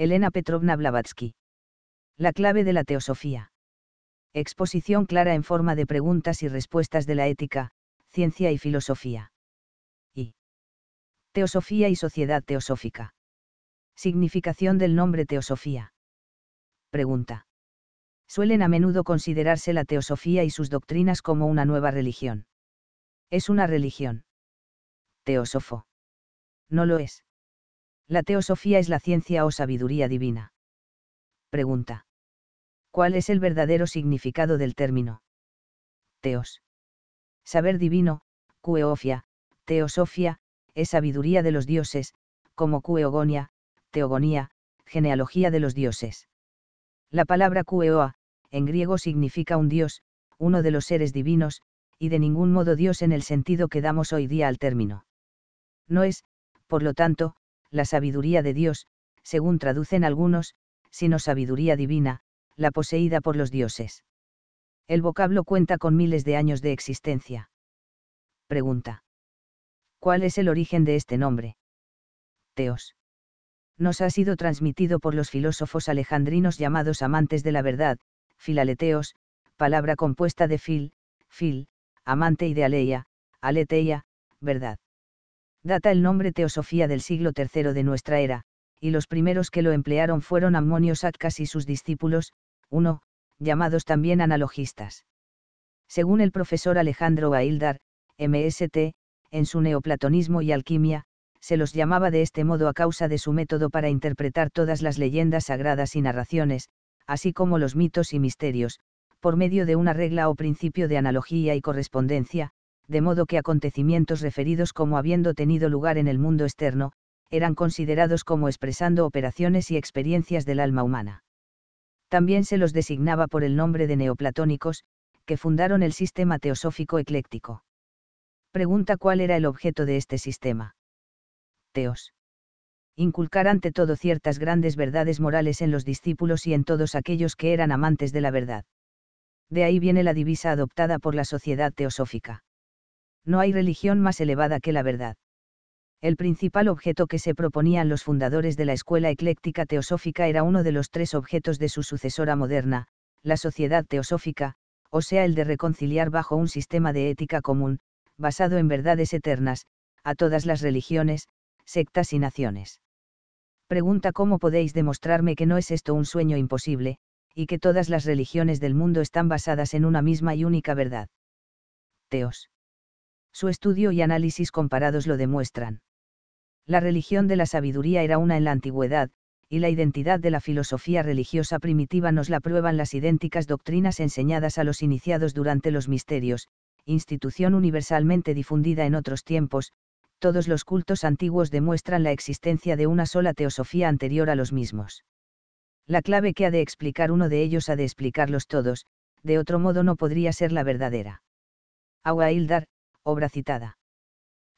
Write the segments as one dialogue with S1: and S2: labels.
S1: Elena Petrovna Blavatsky. La clave de la teosofía. Exposición clara en forma de preguntas y respuestas de la ética, ciencia y filosofía. Y. Teosofía y sociedad teosófica. Significación del nombre teosofía. Pregunta. Suelen a menudo considerarse la teosofía y sus doctrinas como una nueva religión. Es una religión. Teósofo. No lo es. ¿La teosofía es la ciencia o sabiduría divina? Pregunta. ¿Cuál es el verdadero significado del término? Teos. Saber divino, cueofia, teosofia, es sabiduría de los dioses, como cueogonia, teogonía, genealogía de los dioses. La palabra cueoa, en griego significa un dios, uno de los seres divinos, y de ningún modo dios en el sentido que damos hoy día al término. No es, por lo tanto, la sabiduría de Dios, según traducen algunos, sino sabiduría divina, la poseída por los dioses. El vocablo cuenta con miles de años de existencia. Pregunta. ¿Cuál es el origen de este nombre? Teos. Nos ha sido transmitido por los filósofos alejandrinos llamados amantes de la verdad, filaleteos, palabra compuesta de fil, fil, amante y de aleia, aleteia, verdad. Data el nombre Teosofía del siglo III de nuestra era, y los primeros que lo emplearon fueron Ammonio Satcas y sus discípulos, uno, llamados también analogistas. Según el profesor Alejandro Aildar, MST, en su Neoplatonismo y Alquimia, se los llamaba de este modo a causa de su método para interpretar todas las leyendas sagradas y narraciones, así como los mitos y misterios, por medio de una regla o principio de analogía y correspondencia, de modo que acontecimientos referidos como habiendo tenido lugar en el mundo externo, eran considerados como expresando operaciones y experiencias del alma humana. También se los designaba por el nombre de neoplatónicos, que fundaron el sistema teosófico ecléctico. Pregunta cuál era el objeto de este sistema. Teos. Inculcar ante todo ciertas grandes verdades morales en los discípulos y en todos aquellos que eran amantes de la verdad. De ahí viene la divisa adoptada por la sociedad teosófica no hay religión más elevada que la verdad. El principal objeto que se proponían los fundadores de la escuela ecléctica teosófica era uno de los tres objetos de su sucesora moderna, la sociedad teosófica, o sea, el de reconciliar bajo un sistema de ética común, basado en verdades eternas, a todas las religiones, sectas y naciones. Pregunta cómo podéis demostrarme que no es esto un sueño imposible, y que todas las religiones del mundo están basadas en una misma y única verdad. Teos. Su estudio y análisis comparados lo demuestran. La religión de la sabiduría era una en la antigüedad, y la identidad de la filosofía religiosa primitiva nos la prueban las idénticas doctrinas enseñadas a los iniciados durante los misterios, institución universalmente difundida en otros tiempos, todos los cultos antiguos demuestran la existencia de una sola teosofía anterior a los mismos. La clave que ha de explicar uno de ellos ha de explicarlos todos, de otro modo no podría ser la verdadera. Awaildar, obra citada.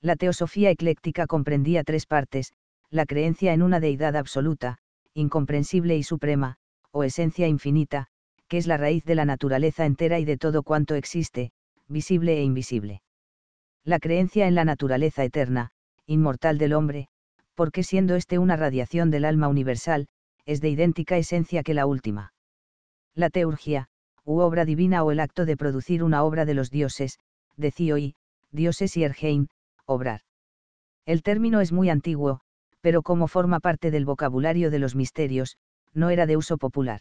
S1: La teosofía ecléctica comprendía tres partes, la creencia en una deidad absoluta, incomprensible y suprema, o esencia infinita, que es la raíz de la naturaleza entera y de todo cuanto existe, visible e invisible. La creencia en la naturaleza eterna, inmortal del hombre, porque siendo éste una radiación del alma universal, es de idéntica esencia que la última. La teurgia, u obra divina o el acto de producir una obra de los dioses, decía hoy dioses y ergein, obrar. El término es muy antiguo, pero como forma parte del vocabulario de los misterios, no era de uso popular.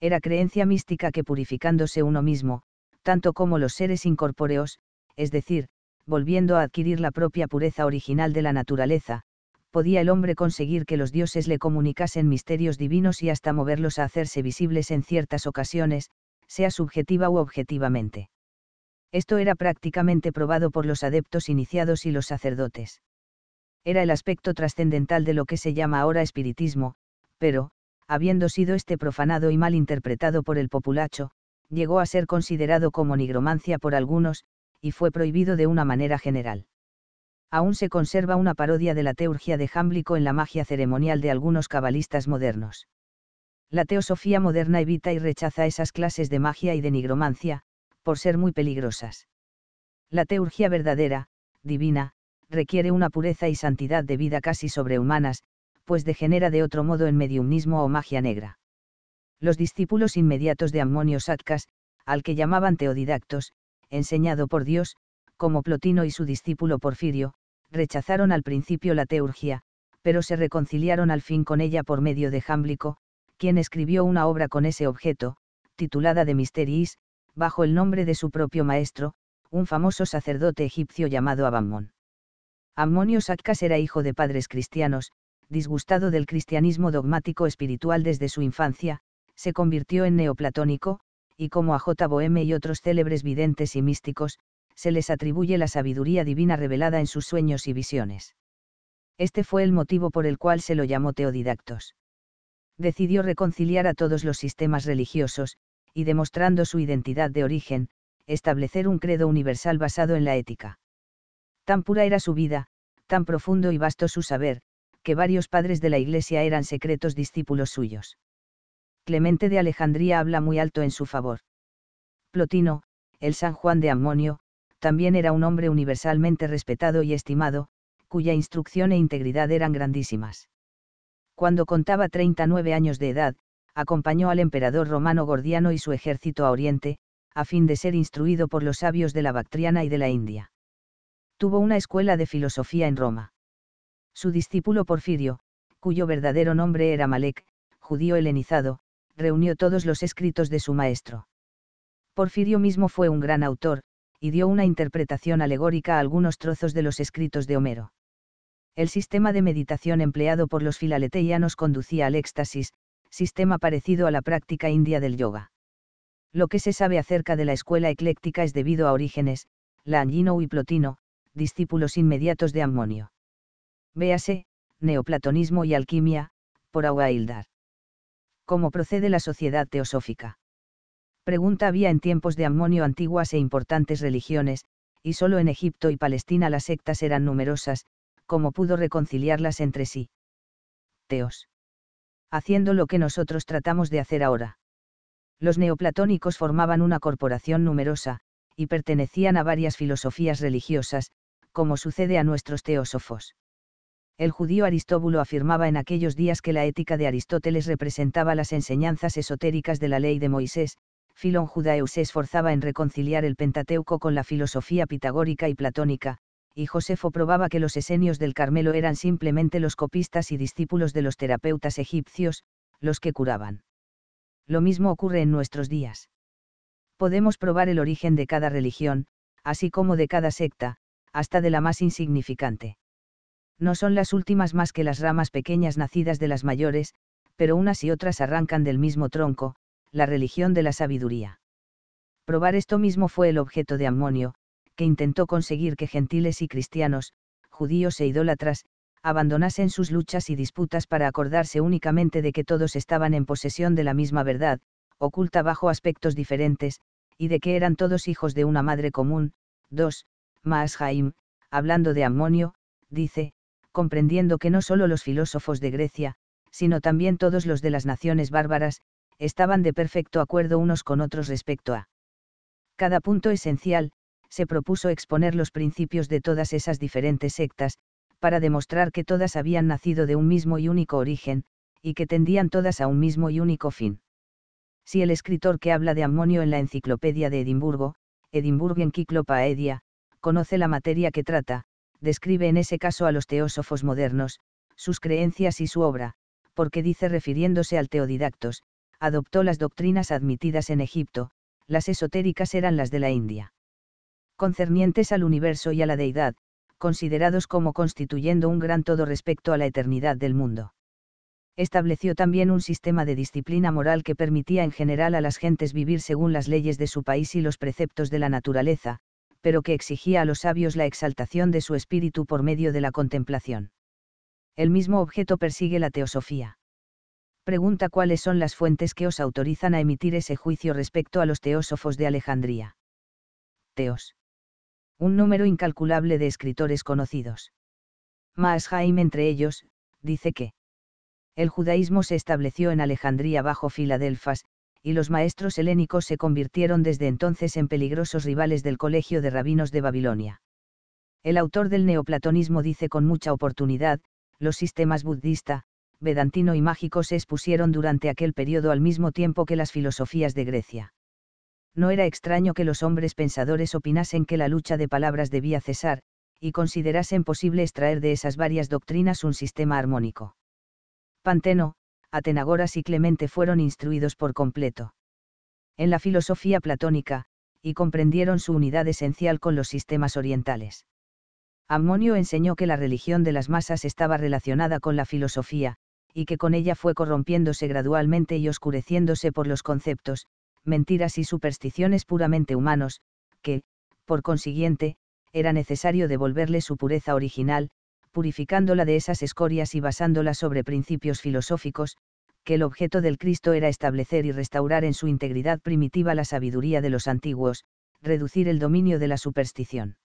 S1: Era creencia mística que purificándose uno mismo, tanto como los seres incorpóreos, es decir, volviendo a adquirir la propia pureza original de la naturaleza, podía el hombre conseguir que los dioses le comunicasen misterios divinos y hasta moverlos a hacerse visibles en ciertas ocasiones, sea subjetiva u objetivamente. Esto era prácticamente probado por los adeptos iniciados y los sacerdotes. Era el aspecto trascendental de lo que se llama ahora espiritismo, pero, habiendo sido este profanado y mal interpretado por el populacho, llegó a ser considerado como nigromancia por algunos, y fue prohibido de una manera general. Aún se conserva una parodia de la teurgia de Jámblico en la magia ceremonial de algunos cabalistas modernos. La teosofía moderna evita y rechaza esas clases de magia y de nigromancia, por ser muy peligrosas. La teurgia verdadera, divina, requiere una pureza y santidad de vida casi sobrehumanas, pues degenera de otro modo en mediumnismo o magia negra. Los discípulos inmediatos de Ammonio Satcas, al que llamaban teodidactos, enseñado por Dios, como Plotino y su discípulo Porfirio, rechazaron al principio la teurgia, pero se reconciliaron al fin con ella por medio de Jámblico, quien escribió una obra con ese objeto, titulada De Misteris, bajo el nombre de su propio maestro, un famoso sacerdote egipcio llamado Abammon. Ammonio Sakkas era hijo de padres cristianos, disgustado del cristianismo dogmático espiritual desde su infancia, se convirtió en neoplatónico, y como a J. Boheme y otros célebres videntes y místicos, se les atribuye la sabiduría divina revelada en sus sueños y visiones. Este fue el motivo por el cual se lo llamó Teodidactos. Decidió reconciliar a todos los sistemas religiosos, y demostrando su identidad de origen, establecer un credo universal basado en la ética. Tan pura era su vida, tan profundo y vasto su saber, que varios padres de la Iglesia eran secretos discípulos suyos. Clemente de Alejandría habla muy alto en su favor. Plotino, el San Juan de Ammonio, también era un hombre universalmente respetado y estimado, cuya instrucción e integridad eran grandísimas. Cuando contaba 39 años de edad, acompañó al emperador romano Gordiano y su ejército a Oriente, a fin de ser instruido por los sabios de la Bactriana y de la India. Tuvo una escuela de filosofía en Roma. Su discípulo Porfirio, cuyo verdadero nombre era Malek, judío helenizado, reunió todos los escritos de su maestro. Porfirio mismo fue un gran autor, y dio una interpretación alegórica a algunos trozos de los escritos de Homero. El sistema de meditación empleado por los filaleteianos conducía al éxtasis, sistema parecido a la práctica india del yoga. Lo que se sabe acerca de la escuela ecléctica es debido a Orígenes, Langino y Plotino, discípulos inmediatos de Ammonio. Véase, Neoplatonismo y Alquimia, por Aguaildar. ¿Cómo procede la sociedad teosófica? Pregunta había en tiempos de Ammonio antiguas e importantes religiones, y solo en Egipto y Palestina las sectas eran numerosas, ¿cómo pudo reconciliarlas entre sí? Teos haciendo lo que nosotros tratamos de hacer ahora. Los neoplatónicos formaban una corporación numerosa, y pertenecían a varias filosofías religiosas, como sucede a nuestros teósofos. El judío Aristóbulo afirmaba en aquellos días que la ética de Aristóteles representaba las enseñanzas esotéricas de la ley de Moisés, Filón Judaeus se esforzaba en reconciliar el Pentateuco con la filosofía pitagórica y platónica, y Josefo probaba que los esenios del Carmelo eran simplemente los copistas y discípulos de los terapeutas egipcios, los que curaban. Lo mismo ocurre en nuestros días. Podemos probar el origen de cada religión, así como de cada secta, hasta de la más insignificante. No son las últimas más que las ramas pequeñas nacidas de las mayores, pero unas y otras arrancan del mismo tronco, la religión de la sabiduría. Probar esto mismo fue el objeto de Ammonio, que intentó conseguir que gentiles y cristianos, judíos e idólatras, abandonasen sus luchas y disputas para acordarse únicamente de que todos estaban en posesión de la misma verdad, oculta bajo aspectos diferentes, y de que eran todos hijos de una madre común. 2. Maashaim, hablando de Ammonio, dice, comprendiendo que no solo los filósofos de Grecia, sino también todos los de las naciones bárbaras, estaban de perfecto acuerdo unos con otros respecto a cada punto esencial, se propuso exponer los principios de todas esas diferentes sectas, para demostrar que todas habían nacido de un mismo y único origen, y que tendían todas a un mismo y único fin. Si el escritor que habla de amonio en la Enciclopedia de Edimburgo, Edimburgo Encyclopaedia, conoce la materia que trata, describe en ese caso a los teósofos modernos, sus creencias y su obra, porque dice refiriéndose al teodidactos, adoptó las doctrinas admitidas en Egipto, las esotéricas eran las de la India concernientes al universo y a la deidad, considerados como constituyendo un gran todo respecto a la eternidad del mundo. Estableció también un sistema de disciplina moral que permitía en general a las gentes vivir según las leyes de su país y los preceptos de la naturaleza, pero que exigía a los sabios la exaltación de su espíritu por medio de la contemplación. El mismo objeto persigue la teosofía. Pregunta cuáles son las fuentes que os autorizan a emitir ese juicio respecto a los teósofos de Alejandría. Teos. Un número incalculable de escritores conocidos. más Jaime entre ellos, dice que el judaísmo se estableció en Alejandría bajo Filadelfas, y los maestros helénicos se convirtieron desde entonces en peligrosos rivales del Colegio de Rabinos de Babilonia. El autor del neoplatonismo dice con mucha oportunidad, los sistemas budista, vedantino y mágico se expusieron durante aquel periodo al mismo tiempo que las filosofías de Grecia no era extraño que los hombres pensadores opinasen que la lucha de palabras debía cesar, y considerasen posible extraer de esas varias doctrinas un sistema armónico. Panteno, Atenagoras y Clemente fueron instruidos por completo. En la filosofía platónica, y comprendieron su unidad esencial con los sistemas orientales. Ammonio enseñó que la religión de las masas estaba relacionada con la filosofía, y que con ella fue corrompiéndose gradualmente y oscureciéndose por los conceptos, mentiras y supersticiones puramente humanos, que, por consiguiente, era necesario devolverle su pureza original, purificándola de esas escorias y basándola sobre principios filosóficos, que el objeto del Cristo era establecer y restaurar en su integridad primitiva la sabiduría de los antiguos, reducir el dominio de la superstición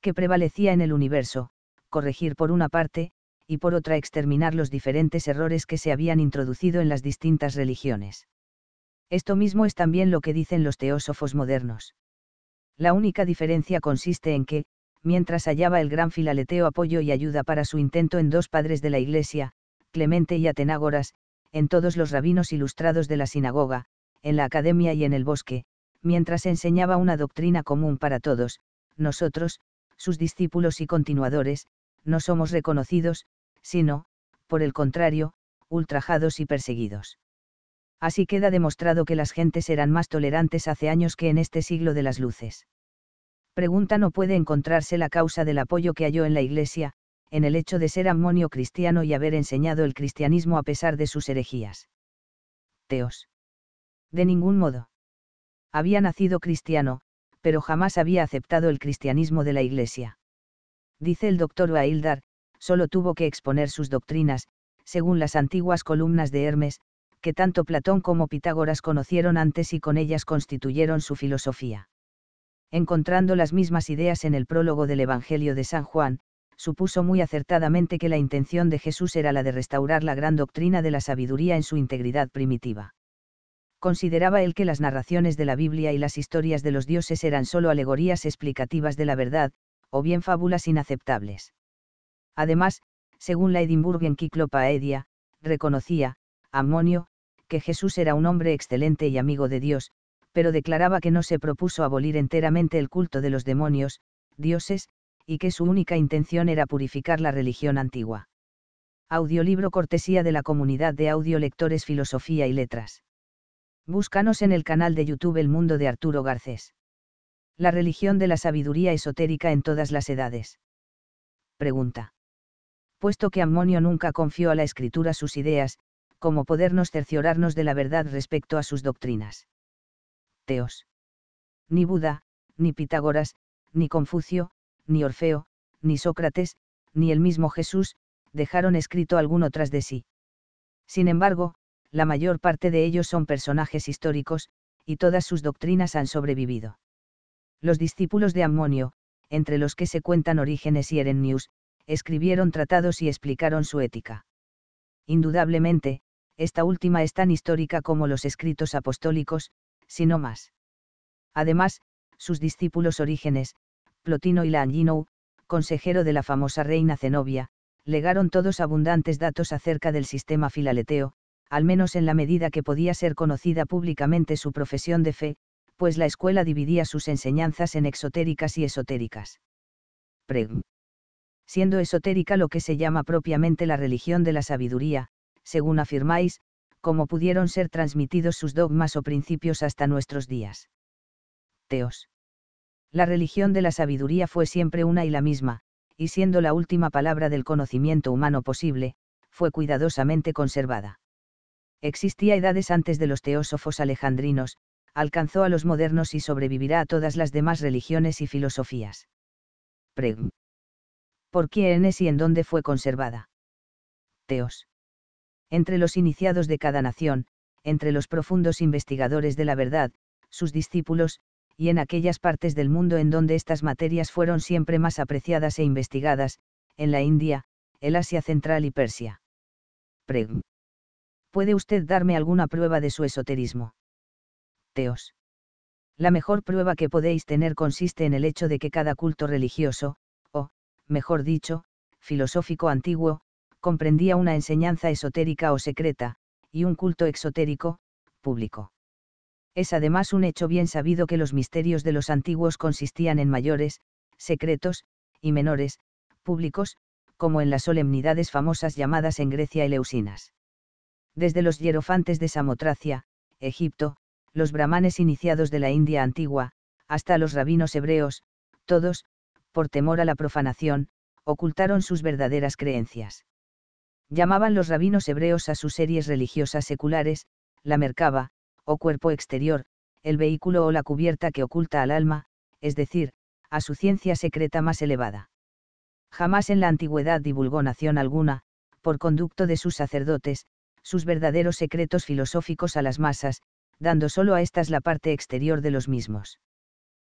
S1: que prevalecía en el universo, corregir por una parte, y por otra exterminar los diferentes errores que se habían introducido en las distintas religiones. Esto mismo es también lo que dicen los teósofos modernos. La única diferencia consiste en que, mientras hallaba el gran filaleteo apoyo y ayuda para su intento en dos padres de la Iglesia, Clemente y Atenágoras, en todos los rabinos ilustrados de la sinagoga, en la academia y en el bosque, mientras enseñaba una doctrina común para todos, nosotros, sus discípulos y continuadores, no somos reconocidos, sino, por el contrario, ultrajados y perseguidos así queda demostrado que las gentes eran más tolerantes hace años que en este siglo de las luces. Pregunta no puede encontrarse la causa del apoyo que halló en la Iglesia, en el hecho de ser amonio cristiano y haber enseñado el cristianismo a pesar de sus herejías. Teos. De ningún modo. Había nacido cristiano, pero jamás había aceptado el cristianismo de la Iglesia. Dice el doctor Wildar, solo tuvo que exponer sus doctrinas, según las antiguas columnas de Hermes, que tanto Platón como Pitágoras conocieron antes y con ellas constituyeron su filosofía. Encontrando las mismas ideas en el prólogo del Evangelio de San Juan, supuso muy acertadamente que la intención de Jesús era la de restaurar la gran doctrina de la sabiduría en su integridad primitiva. Consideraba él que las narraciones de la Biblia y las historias de los dioses eran sólo alegorías explicativas de la verdad, o bien fábulas inaceptables. Además, según la Edinburgh Cyclopaedia, reconocía, Ammonio, que Jesús era un hombre excelente y amigo de Dios, pero declaraba que no se propuso abolir enteramente el culto de los demonios, dioses, y que su única intención era purificar la religión antigua. Audiolibro cortesía de la comunidad de audiolectores Filosofía y Letras. Búscanos en el canal de YouTube El Mundo de Arturo Garcés. La religión de la sabiduría esotérica en todas las edades. Pregunta. Puesto que Ammonio nunca confió a la escritura sus ideas, como podernos cerciorarnos de la verdad respecto a sus doctrinas. Teos. Ni Buda, ni Pitágoras, ni Confucio, ni Orfeo, ni Sócrates, ni el mismo Jesús, dejaron escrito alguno tras de sí. Sin embargo, la mayor parte de ellos son personajes históricos, y todas sus doctrinas han sobrevivido. Los discípulos de Ammonio, entre los que se cuentan Orígenes y Erennius, escribieron tratados y explicaron su ética. Indudablemente, esta última es tan histórica como los escritos apostólicos, si no más. Además, sus discípulos Orígenes, Plotino y Langinou, consejero de la famosa reina Zenobia, legaron todos abundantes datos acerca del sistema filaleteo, al menos en la medida que podía ser conocida públicamente su profesión de fe, pues la escuela dividía sus enseñanzas en exotéricas y esotéricas. Siendo esotérica lo que se llama propiamente la religión de la sabiduría, según afirmáis, cómo pudieron ser transmitidos sus dogmas o principios hasta nuestros días. Teos. La religión de la sabiduría fue siempre una y la misma, y siendo la última palabra del conocimiento humano posible, fue cuidadosamente conservada. Existía edades antes de los teósofos alejandrinos, alcanzó a los modernos y sobrevivirá a todas las demás religiones y filosofías. Preg. ¿Por quiénes y en dónde fue conservada? Teos entre los iniciados de cada nación, entre los profundos investigadores de la verdad, sus discípulos, y en aquellas partes del mundo en donde estas materias fueron siempre más apreciadas e investigadas, en la India, el Asia Central y Persia. Preg. ¿Puede usted darme alguna prueba de su esoterismo? Teos. La mejor prueba que podéis tener consiste en el hecho de que cada culto religioso, o, mejor dicho, filosófico antiguo, comprendía una enseñanza esotérica o secreta, y un culto exotérico, público. Es además un hecho bien sabido que los misterios de los antiguos consistían en mayores, secretos, y menores, públicos, como en las solemnidades famosas llamadas en Grecia eleusinas. Desde los hierofantes de Samotracia, Egipto, los brahmanes iniciados de la India antigua, hasta los rabinos hebreos, todos, por temor a la profanación, ocultaron sus verdaderas creencias. Llamaban los rabinos hebreos a sus series religiosas seculares, la mercaba, o cuerpo exterior, el vehículo o la cubierta que oculta al alma, es decir, a su ciencia secreta más elevada. Jamás en la antigüedad divulgó nación alguna, por conducto de sus sacerdotes, sus verdaderos secretos filosóficos a las masas, dando solo a estas la parte exterior de los mismos.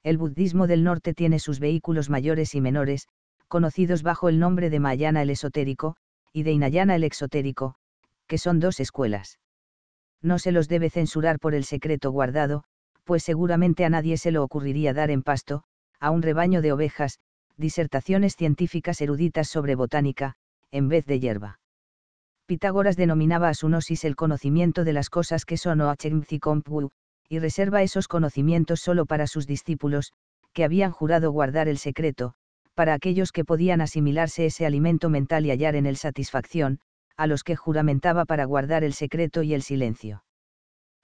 S1: El budismo del norte tiene sus vehículos mayores y menores, conocidos bajo el nombre de Mahayana el esotérico, y de Inayana el exotérico, que son dos escuelas. No se los debe censurar por el secreto guardado, pues seguramente a nadie se lo ocurriría dar en pasto, a un rebaño de ovejas, disertaciones científicas eruditas sobre botánica, en vez de hierba. Pitágoras denominaba a su gnosis el conocimiento de las cosas que son o Kompu, y reserva esos conocimientos solo para sus discípulos, que habían jurado guardar el secreto, para aquellos que podían asimilarse ese alimento mental y hallar en él satisfacción, a los que juramentaba para guardar el secreto y el silencio.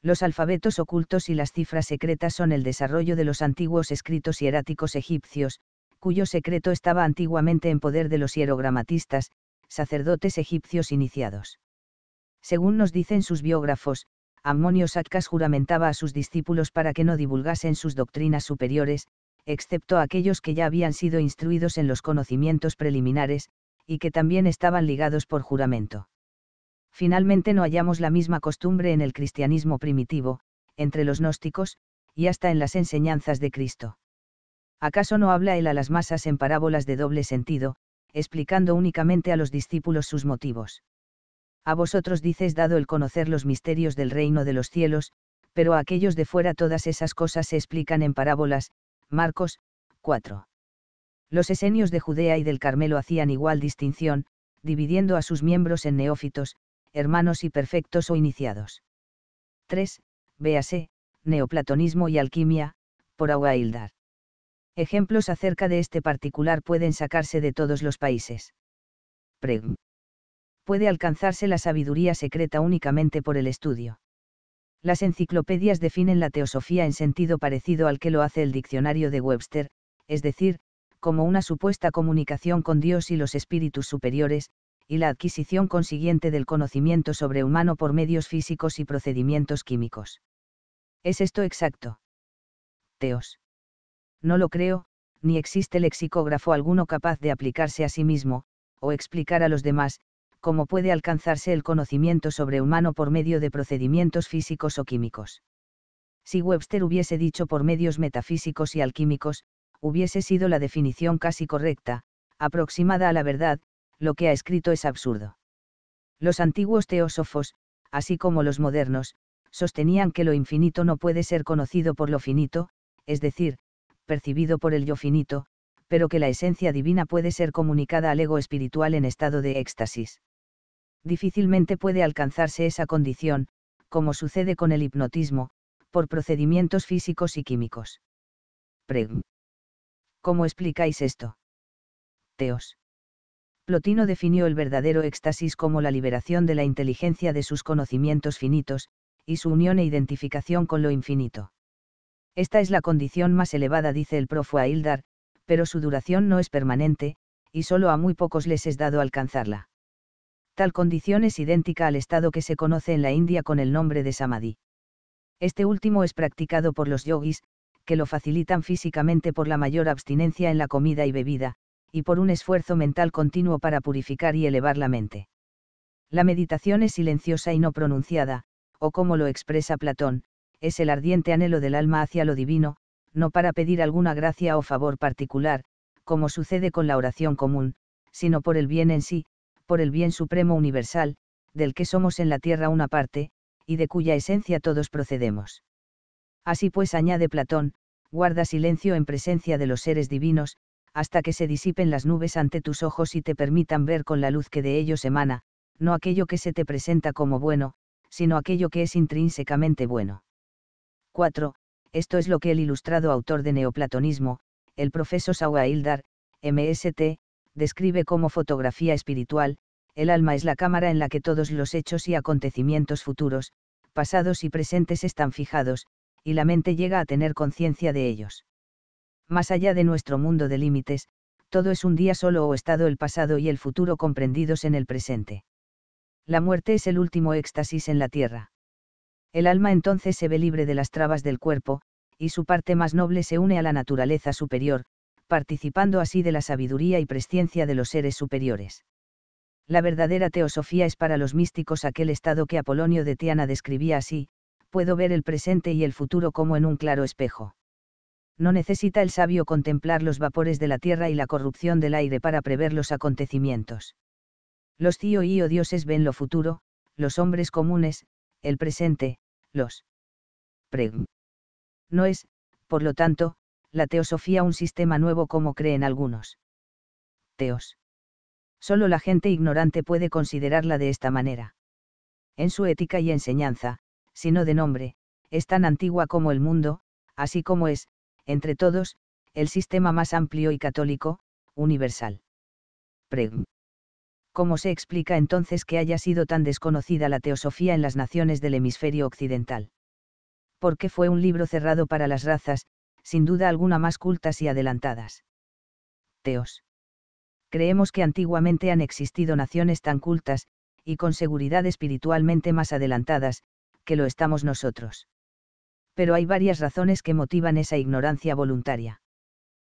S1: Los alfabetos ocultos y las cifras secretas son el desarrollo de los antiguos escritos hieráticos egipcios, cuyo secreto estaba antiguamente en poder de los hierogramatistas, sacerdotes egipcios iniciados. Según nos dicen sus biógrafos, Ammonio Saccas juramentaba a sus discípulos para que no divulgasen sus doctrinas superiores, excepto aquellos que ya habían sido instruidos en los conocimientos preliminares, y que también estaban ligados por juramento. Finalmente no hallamos la misma costumbre en el cristianismo primitivo, entre los gnósticos, y hasta en las enseñanzas de Cristo. ¿Acaso no habla él a las masas en parábolas de doble sentido, explicando únicamente a los discípulos sus motivos? A vosotros dices dado el conocer los misterios del reino de los cielos, pero a aquellos de fuera todas esas cosas se explican en parábolas, Marcos, 4. Los esenios de Judea y del Carmelo hacían igual distinción, dividiendo a sus miembros en neófitos, hermanos y perfectos o iniciados. 3. Véase, Neoplatonismo y Alquimia, por Aguaildar. Ejemplos acerca de este particular pueden sacarse de todos los países. Preg. Puede alcanzarse la sabiduría secreta únicamente por el estudio. Las enciclopedias definen la teosofía en sentido parecido al que lo hace el diccionario de Webster, es decir, como una supuesta comunicación con Dios y los espíritus superiores, y la adquisición consiguiente del conocimiento sobrehumano por medios físicos y procedimientos químicos. ¿Es esto exacto? Teos. No lo creo, ni existe lexicógrafo alguno capaz de aplicarse a sí mismo, o explicar a los demás, cómo puede alcanzarse el conocimiento sobrehumano por medio de procedimientos físicos o químicos. Si Webster hubiese dicho por medios metafísicos y alquímicos, hubiese sido la definición casi correcta, aproximada a la verdad, lo que ha escrito es absurdo. Los antiguos teósofos, así como los modernos, sostenían que lo infinito no puede ser conocido por lo finito, es decir, percibido por el yo finito, pero que la esencia divina puede ser comunicada al ego espiritual en estado de éxtasis difícilmente puede alcanzarse esa condición, como sucede con el hipnotismo, por procedimientos físicos y químicos. Preg. ¿Cómo explicáis esto? Teos. Plotino definió el verdadero éxtasis como la liberación de la inteligencia de sus conocimientos finitos, y su unión e identificación con lo infinito. Esta es la condición más elevada, dice el a Hildar, pero su duración no es permanente, y solo a muy pocos les es dado alcanzarla. Tal condición es idéntica al estado que se conoce en la India con el nombre de samadhi. Este último es practicado por los yogis, que lo facilitan físicamente por la mayor abstinencia en la comida y bebida, y por un esfuerzo mental continuo para purificar y elevar la mente. La meditación es silenciosa y no pronunciada, o como lo expresa Platón, es el ardiente anhelo del alma hacia lo divino, no para pedir alguna gracia o favor particular, como sucede con la oración común, sino por el bien en sí, por el bien supremo universal, del que somos en la tierra una parte, y de cuya esencia todos procedemos. Así pues añade Platón, guarda silencio en presencia de los seres divinos, hasta que se disipen las nubes ante tus ojos y te permitan ver con la luz que de ellos emana, no aquello que se te presenta como bueno, sino aquello que es intrínsecamente bueno. 4. Esto es lo que el ilustrado autor de neoplatonismo, el profesor Sawa MST, describe como fotografía espiritual, el alma es la cámara en la que todos los hechos y acontecimientos futuros, pasados y presentes están fijados, y la mente llega a tener conciencia de ellos. Más allá de nuestro mundo de límites, todo es un día solo o estado el pasado y el futuro comprendidos en el presente. La muerte es el último éxtasis en la tierra. El alma entonces se ve libre de las trabas del cuerpo, y su parte más noble se une a la naturaleza superior, participando así de la sabiduría y presciencia de los seres superiores. La verdadera teosofía es para los místicos aquel estado que Apolonio de Tiana describía así, puedo ver el presente y el futuro como en un claro espejo. No necesita el sabio contemplar los vapores de la tierra y la corrupción del aire para prever los acontecimientos. Los tío y o dioses ven lo futuro, los hombres comunes, el presente, los preg. No es, por lo tanto, la teosofía un sistema nuevo como creen algunos. Teos. Solo la gente ignorante puede considerarla de esta manera. En su ética y enseñanza, si no de nombre, es tan antigua como el mundo, así como es, entre todos, el sistema más amplio y católico, universal. Preg. ¿Cómo se explica entonces que haya sido tan desconocida la teosofía en las naciones del hemisferio occidental? ¿Por qué fue un libro cerrado para las razas, sin duda alguna más cultas y adelantadas. Teos. Creemos que antiguamente han existido naciones tan cultas, y con seguridad espiritualmente más adelantadas, que lo estamos nosotros. Pero hay varias razones que motivan esa ignorancia voluntaria.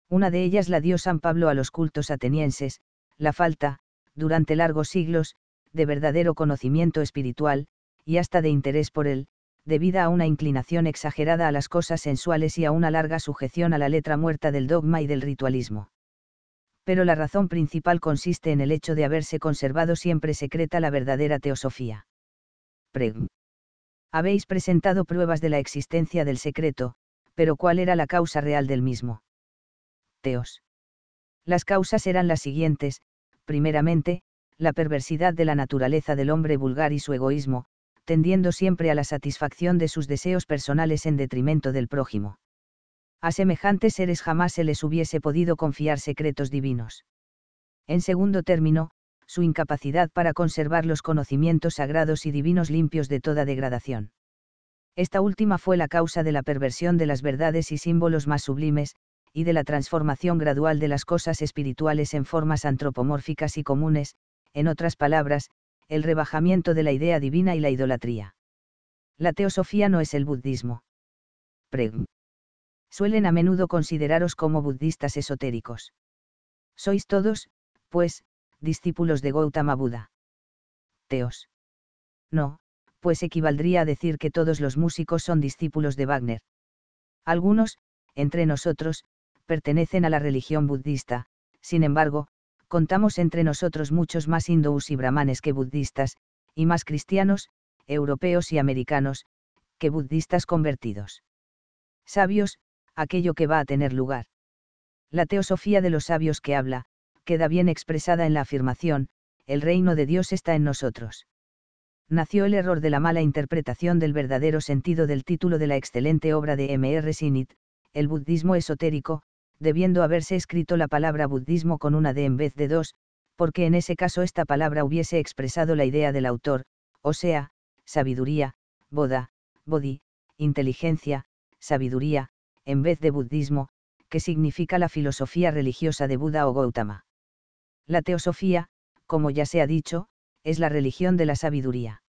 S1: Una de ellas la dio San Pablo a los cultos atenienses, la falta, durante largos siglos, de verdadero conocimiento espiritual, y hasta de interés por él, debida a una inclinación exagerada a las cosas sensuales y a una larga sujeción a la letra muerta del dogma y del ritualismo. Pero la razón principal consiste en el hecho de haberse conservado siempre secreta la verdadera teosofía. Preg. Habéis presentado pruebas de la existencia del secreto, pero ¿cuál era la causa real del mismo? Teos. Las causas eran las siguientes, primeramente, la perversidad de la naturaleza del hombre vulgar y su egoísmo, tendiendo siempre a la satisfacción de sus deseos personales en detrimento del prójimo. A semejantes seres jamás se les hubiese podido confiar secretos divinos. En segundo término, su incapacidad para conservar los conocimientos sagrados y divinos limpios de toda degradación. Esta última fue la causa de la perversión de las verdades y símbolos más sublimes, y de la transformación gradual de las cosas espirituales en formas antropomórficas y comunes, en otras palabras, el rebajamiento de la idea divina y la idolatría. La teosofía no es el budismo. Suelen a menudo consideraros como budistas esotéricos. Sois todos, pues, discípulos de Gautama Buda. Teos. No, pues equivaldría a decir que todos los músicos son discípulos de Wagner. Algunos, entre nosotros, pertenecen a la religión budista, sin embargo, contamos entre nosotros muchos más hindúes y brahmanes que budistas, y más cristianos, europeos y americanos, que budistas convertidos. Sabios, aquello que va a tener lugar. La teosofía de los sabios que habla, queda bien expresada en la afirmación, el reino de Dios está en nosotros. Nació el error de la mala interpretación del verdadero sentido del título de la excelente obra de M. R. Sinit, El budismo esotérico, debiendo haberse escrito la palabra budismo con una D en vez de dos, porque en ese caso esta palabra hubiese expresado la idea del autor, o sea, sabiduría, boda, bodhi, inteligencia, sabiduría, en vez de budismo, que significa la filosofía religiosa de Buda o Gautama. La teosofía, como ya se ha dicho, es la religión de la sabiduría.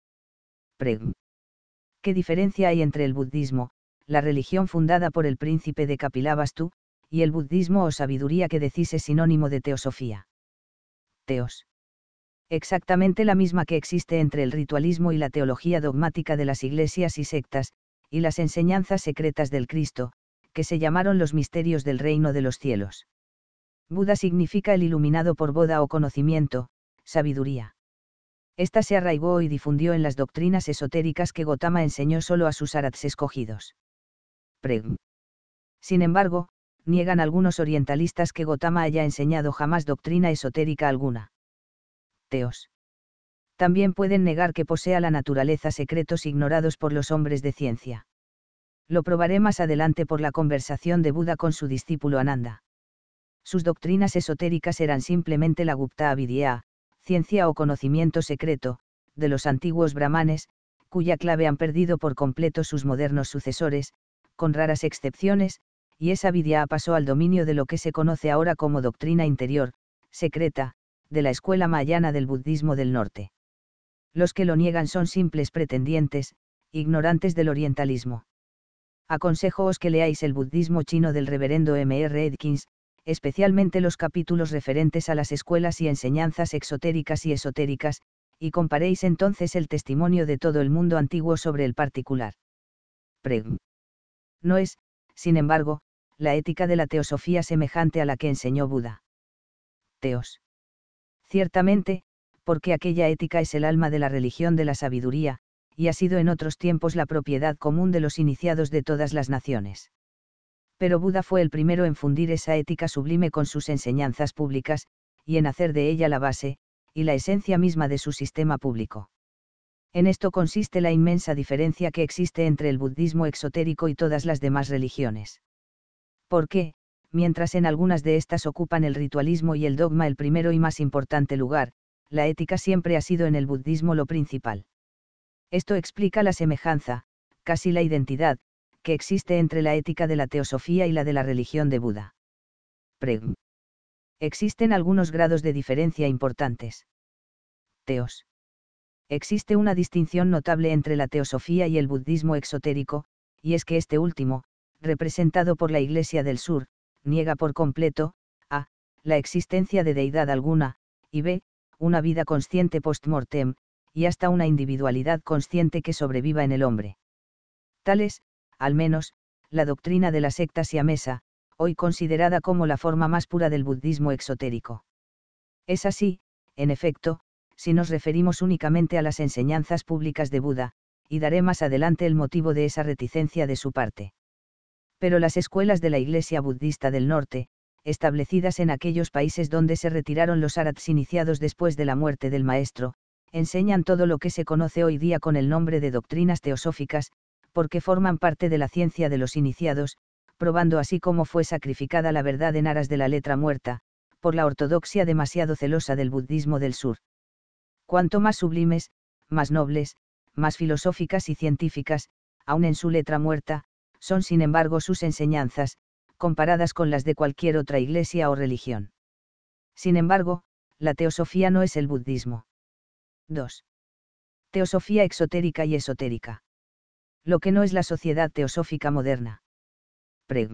S1: ¿Qué diferencia hay entre el budismo, la religión fundada por el príncipe de Kapilavastu, y el budismo o sabiduría que decís es sinónimo de teosofía. Teos. Exactamente la misma que existe entre el ritualismo y la teología dogmática de las iglesias y sectas, y las enseñanzas secretas del Cristo, que se llamaron los misterios del reino de los cielos. Buda significa el iluminado por boda o conocimiento, sabiduría. Esta se arraigó y difundió en las doctrinas esotéricas que Gotama enseñó solo a sus arats escogidos. Sin embargo, niegan algunos orientalistas que Gotama haya enseñado jamás doctrina esotérica alguna. Teos. También pueden negar que posea la naturaleza secretos ignorados por los hombres de ciencia. Lo probaré más adelante por la conversación de Buda con su discípulo Ananda. Sus doctrinas esotéricas eran simplemente la Gupta Avidya, ciencia o conocimiento secreto, de los antiguos brahmanes, cuya clave han perdido por completo sus modernos sucesores, con raras excepciones, y esa vidya pasó al dominio de lo que se conoce ahora como doctrina interior, secreta, de la escuela mayana del budismo del norte. Los que lo niegan son simples pretendientes, ignorantes del orientalismo. Aconsejoos que leáis el budismo chino del reverendo M. R. Edkins, especialmente los capítulos referentes a las escuelas y enseñanzas exotéricas y esotéricas, y comparéis entonces el testimonio de todo el mundo antiguo sobre el particular. Pregn. No es, sin embargo, la ética de la teosofía semejante a la que enseñó Buda. Teos. Ciertamente, porque aquella ética es el alma de la religión de la sabiduría, y ha sido en otros tiempos la propiedad común de los iniciados de todas las naciones. Pero Buda fue el primero en fundir esa ética sublime con sus enseñanzas públicas, y en hacer de ella la base, y la esencia misma de su sistema público. En esto consiste la inmensa diferencia que existe entre el budismo exotérico y todas las demás religiones porque, mientras en algunas de estas ocupan el ritualismo y el dogma el primero y más importante lugar, la ética siempre ha sido en el budismo lo principal. Esto explica la semejanza, casi la identidad, que existe entre la ética de la teosofía y la de la religión de Buda. Pregn. Existen algunos grados de diferencia importantes. Teos. Existe una distinción notable entre la teosofía y el budismo exotérico, y es que este último, representado por la Iglesia del Sur, niega por completo, a. la existencia de deidad alguna, y b. una vida consciente post-mortem, y hasta una individualidad consciente que sobreviva en el hombre. Tal es, al menos, la doctrina de la secta siamesa, hoy considerada como la forma más pura del budismo exotérico. Es así, en efecto, si nos referimos únicamente a las enseñanzas públicas de Buda, y daré más adelante el motivo de esa reticencia de su parte pero las escuelas de la Iglesia budista del norte, establecidas en aquellos países donde se retiraron los arats iniciados después de la muerte del maestro, enseñan todo lo que se conoce hoy día con el nombre de doctrinas teosóficas, porque forman parte de la ciencia de los iniciados, probando así cómo fue sacrificada la verdad en aras de la letra muerta, por la ortodoxia demasiado celosa del budismo del sur. Cuanto más sublimes, más nobles, más filosóficas y científicas, aún en su letra muerta, son sin embargo sus enseñanzas, comparadas con las de cualquier otra iglesia o religión. Sin embargo, la teosofía no es el budismo. 2. Teosofía exotérica y esotérica. Lo que no es la sociedad teosófica moderna. Preg.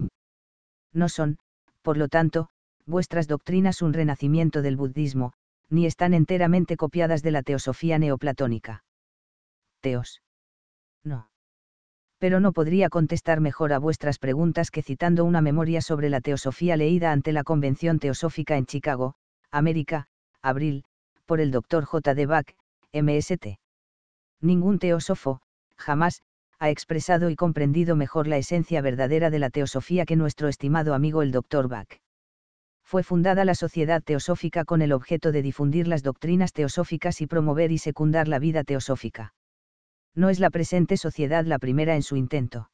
S1: No son, por lo tanto, vuestras doctrinas un renacimiento del budismo, ni están enteramente copiadas de la teosofía neoplatónica. Teos. No pero no podría contestar mejor a vuestras preguntas que citando una memoria sobre la teosofía leída ante la Convención Teosófica en Chicago, América, abril, por el Dr. J. D. Bach, MST. Ningún teósofo, jamás, ha expresado y comprendido mejor la esencia verdadera de la teosofía que nuestro estimado amigo el Dr. Bach fue fundada la Sociedad Teosófica con el objeto de difundir las doctrinas teosóficas y promover y secundar la vida teosófica no es la presente sociedad la primera en su intento.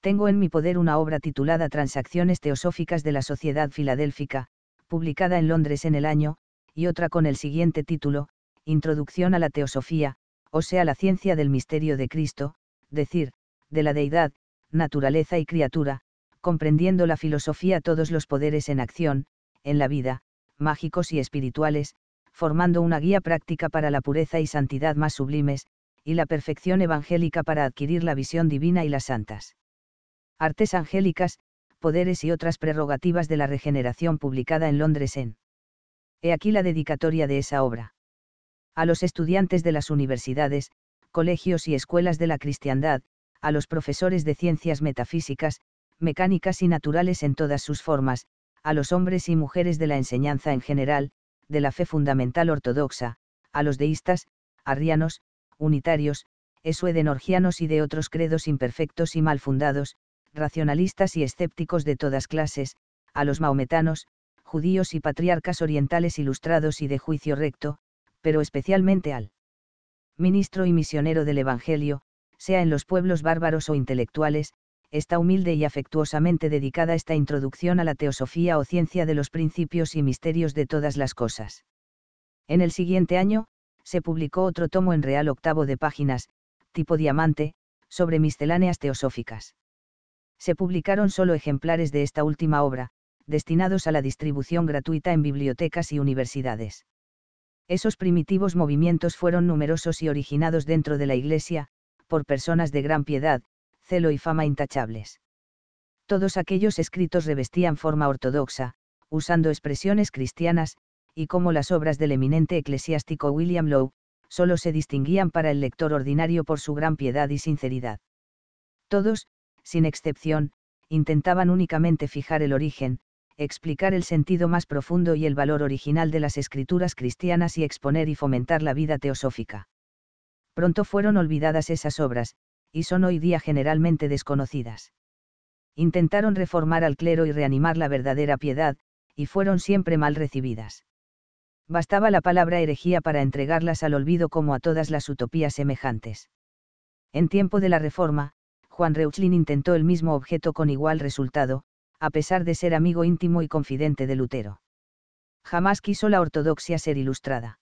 S1: Tengo en mi poder una obra titulada Transacciones Teosóficas de la Sociedad Filadélfica, publicada en Londres en el año, y otra con el siguiente título, Introducción a la Teosofía, o sea, la ciencia del misterio de Cristo, decir, de la deidad, naturaleza y criatura, comprendiendo la filosofía todos los poderes en acción, en la vida, mágicos y espirituales, formando una guía práctica para la pureza y santidad más sublimes, y la perfección evangélica para adquirir la visión divina y las santas. Artes angélicas, poderes y otras prerrogativas de la regeneración publicada en Londres en. He aquí la dedicatoria de esa obra. A los estudiantes de las universidades, colegios y escuelas de la cristiandad, a los profesores de ciencias metafísicas, mecánicas y naturales en todas sus formas, a los hombres y mujeres de la enseñanza en general, de la fe fundamental ortodoxa, a los deístas, arrianos, unitarios, norgianos y de otros credos imperfectos y mal fundados, racionalistas y escépticos de todas clases, a los maometanos, judíos y patriarcas orientales ilustrados y de juicio recto, pero especialmente al ministro y misionero del Evangelio, sea en los pueblos bárbaros o intelectuales, está humilde y afectuosamente dedicada esta introducción a la teosofía o ciencia de los principios y misterios de todas las cosas. En el siguiente año, se publicó otro tomo en real octavo de páginas, tipo diamante, sobre misceláneas teosóficas. Se publicaron solo ejemplares de esta última obra, destinados a la distribución gratuita en bibliotecas y universidades. Esos primitivos movimientos fueron numerosos y originados dentro de la Iglesia, por personas de gran piedad, celo y fama intachables. Todos aquellos escritos revestían forma ortodoxa, usando expresiones cristianas, y cómo las obras del eminente eclesiástico William Lowe, solo se distinguían para el lector ordinario por su gran piedad y sinceridad. Todos, sin excepción, intentaban únicamente fijar el origen, explicar el sentido más profundo y el valor original de las escrituras cristianas y exponer y fomentar la vida teosófica. Pronto fueron olvidadas esas obras, y son hoy día generalmente desconocidas. Intentaron reformar al clero y reanimar la verdadera piedad, y fueron siempre mal recibidas bastaba la palabra herejía para entregarlas al olvido como a todas las utopías semejantes. En tiempo de la Reforma, Juan Reuchlin intentó el mismo objeto con igual resultado, a pesar de ser amigo íntimo y confidente de Lutero. Jamás quiso la ortodoxia ser ilustrada.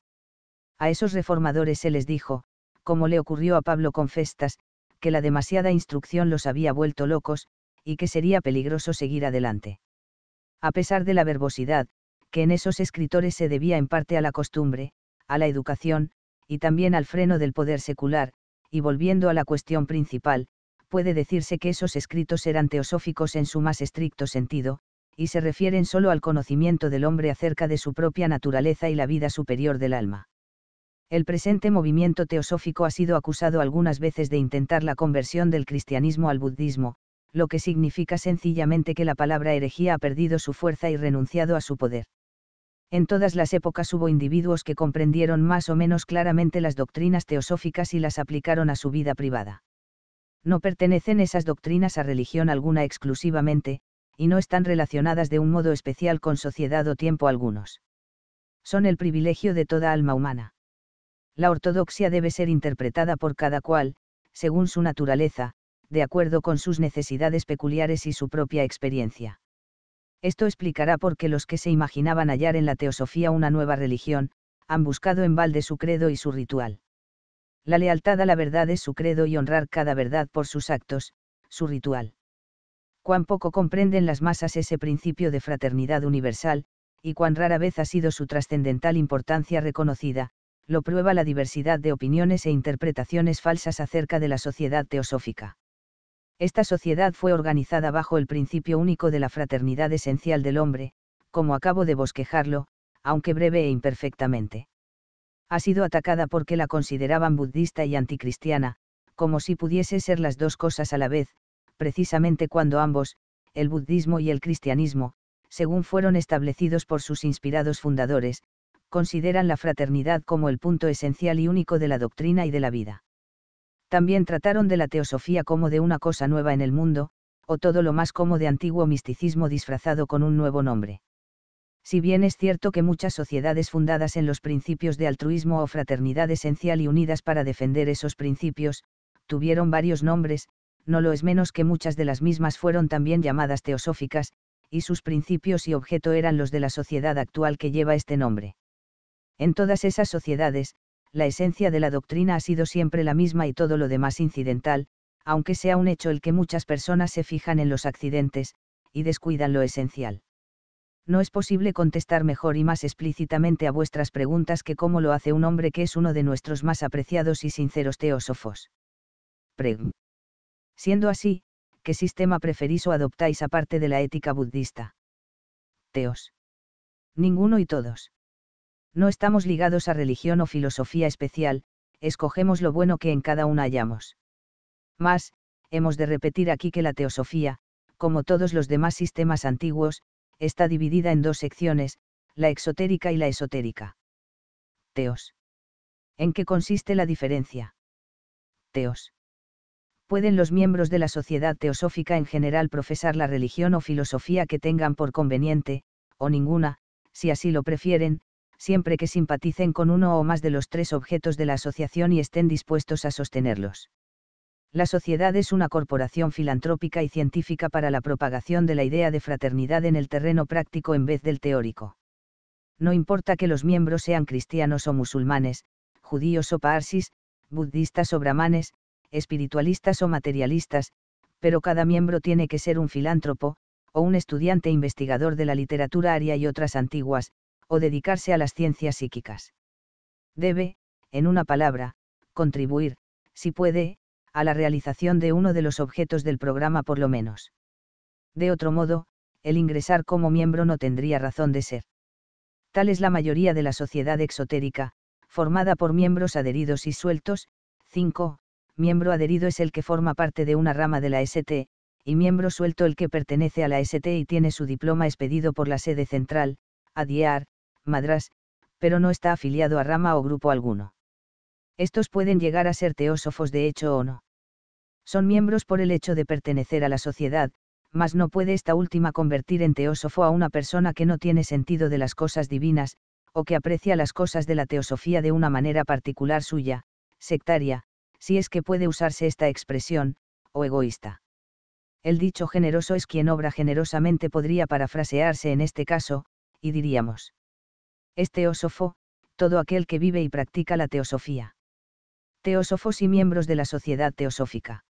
S1: A esos reformadores se les dijo, como le ocurrió a Pablo con Festas, que la demasiada instrucción los había vuelto locos, y que sería peligroso seguir adelante. A pesar de la verbosidad, que en esos escritores se debía en parte a la costumbre, a la educación, y también al freno del poder secular, y volviendo a la cuestión principal, puede decirse que esos escritos eran teosóficos en su más estricto sentido, y se refieren solo al conocimiento del hombre acerca de su propia naturaleza y la vida superior del alma. El presente movimiento teosófico ha sido acusado algunas veces de intentar la conversión del cristianismo al budismo, lo que significa sencillamente que la palabra herejía ha perdido su fuerza y renunciado a su poder en todas las épocas hubo individuos que comprendieron más o menos claramente las doctrinas teosóficas y las aplicaron a su vida privada. No pertenecen esas doctrinas a religión alguna exclusivamente, y no están relacionadas de un modo especial con sociedad o tiempo algunos. Son el privilegio de toda alma humana. La ortodoxia debe ser interpretada por cada cual, según su naturaleza, de acuerdo con sus necesidades peculiares y su propia experiencia. Esto explicará por qué los que se imaginaban hallar en la teosofía una nueva religión, han buscado en balde su credo y su ritual. La lealtad a la verdad es su credo y honrar cada verdad por sus actos, su ritual. Cuán poco comprenden las masas ese principio de fraternidad universal, y cuán rara vez ha sido su trascendental importancia reconocida, lo prueba la diversidad de opiniones e interpretaciones falsas acerca de la sociedad teosófica. Esta sociedad fue organizada bajo el principio único de la fraternidad esencial del hombre, como acabo de bosquejarlo, aunque breve e imperfectamente. Ha sido atacada porque la consideraban budista y anticristiana, como si pudiese ser las dos cosas a la vez, precisamente cuando ambos, el budismo y el cristianismo, según fueron establecidos por sus inspirados fundadores, consideran la fraternidad como el punto esencial y único de la doctrina y de la vida también trataron de la teosofía como de una cosa nueva en el mundo, o todo lo más como de antiguo misticismo disfrazado con un nuevo nombre. Si bien es cierto que muchas sociedades fundadas en los principios de altruismo o fraternidad esencial y unidas para defender esos principios, tuvieron varios nombres, no lo es menos que muchas de las mismas fueron también llamadas teosóficas, y sus principios y objeto eran los de la sociedad actual que lleva este nombre. En todas esas sociedades, la esencia de la doctrina ha sido siempre la misma y todo lo demás incidental, aunque sea un hecho el que muchas personas se fijan en los accidentes, y descuidan lo esencial. No es posible contestar mejor y más explícitamente a vuestras preguntas que cómo lo hace un hombre que es uno de nuestros más apreciados y sinceros teósofos. Preg. Siendo así, ¿qué sistema preferís o adoptáis aparte de la ética budista? Teos. Ninguno y todos. No estamos ligados a religión o filosofía especial, escogemos lo bueno que en cada una hallamos. Más, hemos de repetir aquí que la teosofía, como todos los demás sistemas antiguos, está dividida en dos secciones, la exotérica y la esotérica. Teos. ¿En qué consiste la diferencia? Teos. ¿Pueden los miembros de la sociedad teosófica en general profesar la religión o filosofía que tengan por conveniente, o ninguna, si así lo prefieren, siempre que simpaticen con uno o más de los tres objetos de la asociación y estén dispuestos a sostenerlos. La sociedad es una corporación filantrópica y científica para la propagación de la idea de fraternidad en el terreno práctico en vez del teórico. No importa que los miembros sean cristianos o musulmanes, judíos o parsis, budistas o brahmanes, espiritualistas o materialistas, pero cada miembro tiene que ser un filántropo, o un estudiante investigador de la literatura aria y otras antiguas, o dedicarse a las ciencias psíquicas. Debe, en una palabra, contribuir, si puede, a la realización de uno de los objetos del programa por lo menos. De otro modo, el ingresar como miembro no tendría razón de ser. Tal es la mayoría de la sociedad exotérica, formada por miembros adheridos y sueltos, 5. Miembro adherido es el que forma parte de una rama de la ST, y miembro suelto el que pertenece a la ST y tiene su diploma expedido por la sede central, ADIAR, Madras, pero no está afiliado a rama o grupo alguno. Estos pueden llegar a ser teósofos de hecho o no. Son miembros por el hecho de pertenecer a la sociedad, mas no puede esta última convertir en teósofo a una persona que no tiene sentido de las cosas divinas, o que aprecia las cosas de la teosofía de una manera particular suya, sectaria, si es que puede usarse esta expresión, o egoísta. El dicho generoso es quien obra generosamente podría parafrasearse en este caso, y diríamos es teósofo, todo aquel que vive y practica la teosofía. Teósofos y miembros de la sociedad teosófica.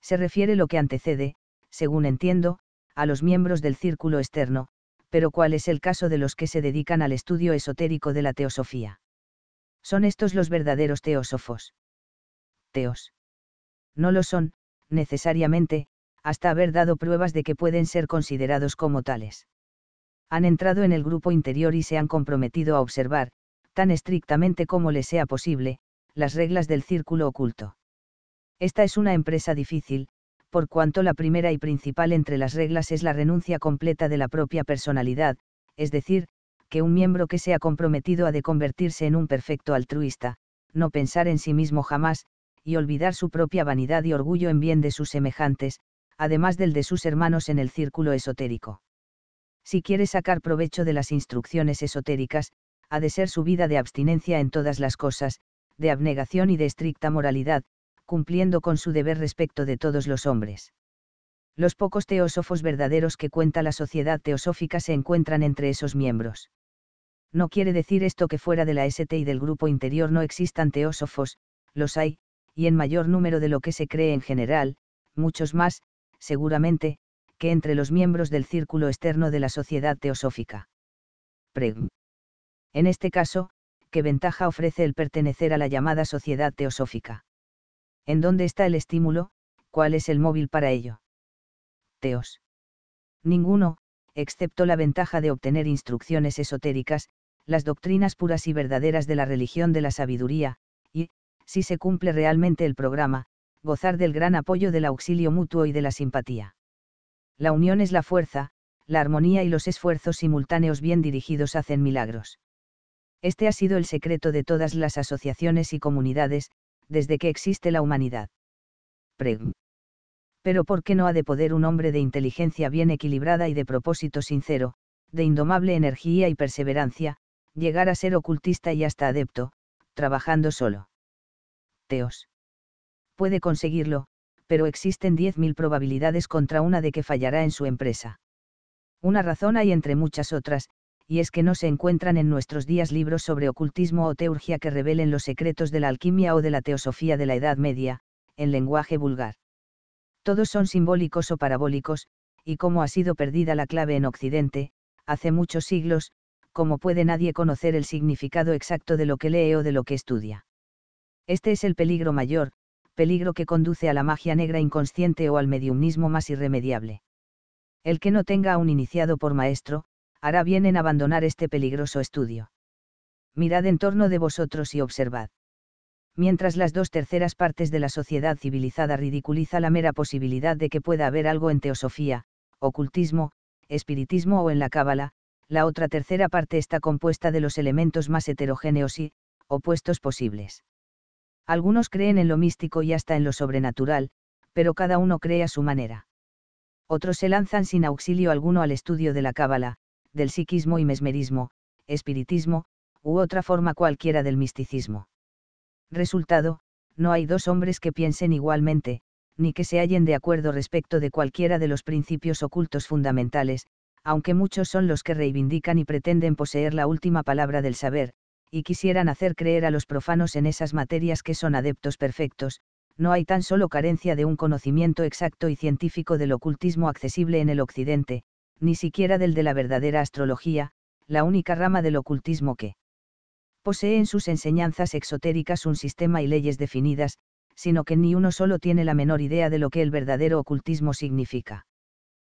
S1: Se refiere lo que antecede, según entiendo, a los miembros del círculo externo, pero cuál es el caso de los que se dedican al estudio esotérico de la teosofía. Son estos los verdaderos teósofos. Teos. No lo son, necesariamente, hasta haber dado pruebas de que pueden ser considerados como tales han entrado en el grupo interior y se han comprometido a observar, tan estrictamente como les sea posible, las reglas del círculo oculto. Esta es una empresa difícil, por cuanto la primera y principal entre las reglas es la renuncia completa de la propia personalidad, es decir, que un miembro que se ha comprometido ha de convertirse en un perfecto altruista, no pensar en sí mismo jamás, y olvidar su propia vanidad y orgullo en bien de sus semejantes, además del de sus hermanos en el círculo esotérico si quiere sacar provecho de las instrucciones esotéricas, ha de ser su vida de abstinencia en todas las cosas, de abnegación y de estricta moralidad, cumpliendo con su deber respecto de todos los hombres. Los pocos teósofos verdaderos que cuenta la sociedad teosófica se encuentran entre esos miembros. No quiere decir esto que fuera de la ST y del grupo interior no existan teósofos, los hay, y en mayor número de lo que se cree en general, muchos más, seguramente, que entre los miembros del círculo externo de la sociedad teosófica. Preg. En este caso, ¿qué ventaja ofrece el pertenecer a la llamada sociedad teosófica? ¿En dónde está el estímulo? ¿Cuál es el móvil para ello? Teos. Ninguno, excepto la ventaja de obtener instrucciones esotéricas, las doctrinas puras y verdaderas de la religión de la sabiduría, y, si se cumple realmente el programa, gozar del gran apoyo del auxilio mutuo y de la simpatía la unión es la fuerza, la armonía y los esfuerzos simultáneos bien dirigidos hacen milagros. Este ha sido el secreto de todas las asociaciones y comunidades, desde que existe la humanidad. Preg. Pero ¿por qué no ha de poder un hombre de inteligencia bien equilibrada y de propósito sincero, de indomable energía y perseverancia, llegar a ser ocultista y hasta adepto, trabajando solo? Teos. Puede conseguirlo, pero existen 10.000 probabilidades contra una de que fallará en su empresa. Una razón hay entre muchas otras, y es que no se encuentran en nuestros días libros sobre ocultismo o teurgia que revelen los secretos de la alquimia o de la teosofía de la Edad Media, en lenguaje vulgar. Todos son simbólicos o parabólicos, y como ha sido perdida la clave en Occidente, hace muchos siglos, como puede nadie conocer el significado exacto de lo que lee o de lo que estudia. Este es el peligro mayor, peligro que conduce a la magia negra inconsciente o al mediumnismo más irremediable. El que no tenga a un iniciado por maestro, hará bien en abandonar este peligroso estudio. Mirad en torno de vosotros y observad. Mientras las dos terceras partes de la sociedad civilizada ridiculiza la mera posibilidad de que pueda haber algo en teosofía, ocultismo, espiritismo o en la cábala, la otra tercera parte está compuesta de los elementos más heterogéneos y, opuestos posibles. Algunos creen en lo místico y hasta en lo sobrenatural, pero cada uno cree a su manera. Otros se lanzan sin auxilio alguno al estudio de la cábala, del psiquismo y mesmerismo, espiritismo, u otra forma cualquiera del misticismo. Resultado, no hay dos hombres que piensen igualmente, ni que se hallen de acuerdo respecto de cualquiera de los principios ocultos fundamentales, aunque muchos son los que reivindican y pretenden poseer la última palabra del saber, y quisieran hacer creer a los profanos en esas materias que son adeptos perfectos, no hay tan solo carencia de un conocimiento exacto y científico del ocultismo accesible en el Occidente, ni siquiera del de la verdadera astrología, la única rama del ocultismo que posee en sus enseñanzas exotéricas un sistema y leyes definidas, sino que ni uno solo tiene la menor idea de lo que el verdadero ocultismo significa.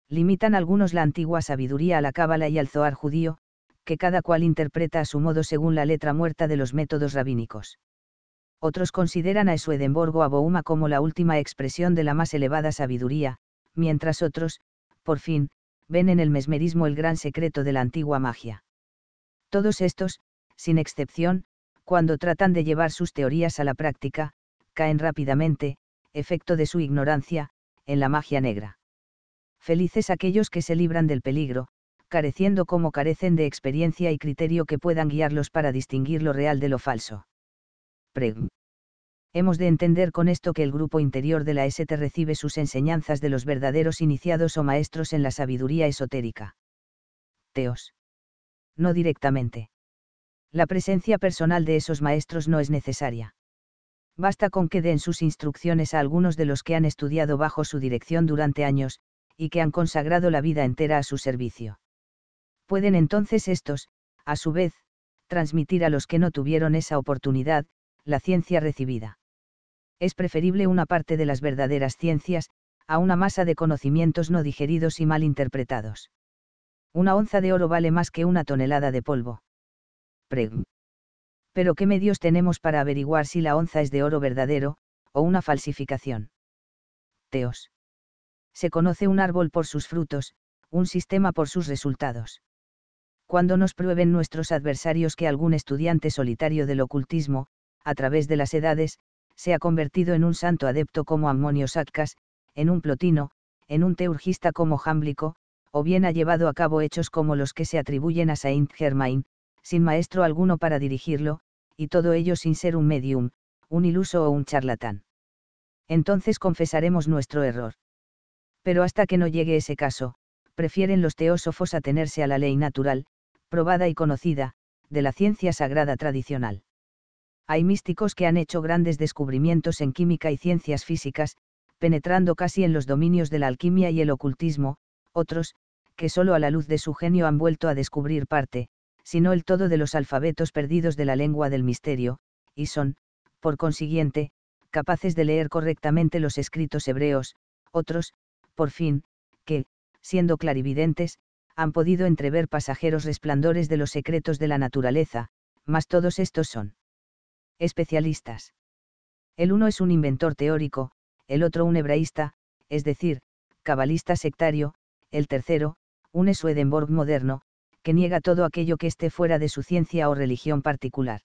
S1: Limitan algunos la antigua sabiduría a la cábala y al zoar judío, que cada cual interpreta a su modo según la letra muerta de los métodos rabínicos. Otros consideran a o a Bouma como la última expresión de la más elevada sabiduría, mientras otros, por fin, ven en el mesmerismo el gran secreto de la antigua magia. Todos estos, sin excepción, cuando tratan de llevar sus teorías a la práctica, caen rápidamente, efecto de su ignorancia, en la magia negra. Felices aquellos que se libran del peligro, careciendo como carecen de experiencia y criterio que puedan guiarlos para distinguir lo real de lo falso. Preg. Hemos de entender con esto que el grupo interior de la ST recibe sus enseñanzas de los verdaderos iniciados o maestros en la sabiduría esotérica. Teos. No directamente. La presencia personal de esos maestros no es necesaria. Basta con que den sus instrucciones a algunos de los que han estudiado bajo su dirección durante años, y que han consagrado la vida entera a su servicio pueden entonces estos, a su vez, transmitir a los que no tuvieron esa oportunidad, la ciencia recibida. Es preferible una parte de las verdaderas ciencias, a una masa de conocimientos no digeridos y mal interpretados. Una onza de oro vale más que una tonelada de polvo. Pero ¿qué medios tenemos para averiguar si la onza es de oro verdadero, o una falsificación? Teos. Se conoce un árbol por sus frutos, un sistema por sus resultados cuando nos prueben nuestros adversarios que algún estudiante solitario del ocultismo, a través de las edades, se ha convertido en un santo adepto como Ammonio Satcas, en un plotino, en un teurgista como Jámblico, o bien ha llevado a cabo hechos como los que se atribuyen a Saint Germain, sin maestro alguno para dirigirlo, y todo ello sin ser un medium, un iluso o un charlatán. Entonces confesaremos nuestro error. Pero hasta que no llegue ese caso, prefieren los teósofos atenerse a la ley natural, probada y conocida, de la ciencia sagrada tradicional. Hay místicos que han hecho grandes descubrimientos en química y ciencias físicas, penetrando casi en los dominios de la alquimia y el ocultismo, otros, que solo a la luz de su genio han vuelto a descubrir parte, si no el todo de los alfabetos perdidos de la lengua del misterio, y son, por consiguiente, capaces de leer correctamente los escritos hebreos, otros, por fin, que, siendo clarividentes, han podido entrever pasajeros resplandores de los secretos de la naturaleza, mas todos estos son especialistas. El uno es un inventor teórico, el otro un hebraísta, es decir, cabalista sectario, el tercero, un Swedenborg moderno, que niega todo aquello que esté fuera de su ciencia o religión particular.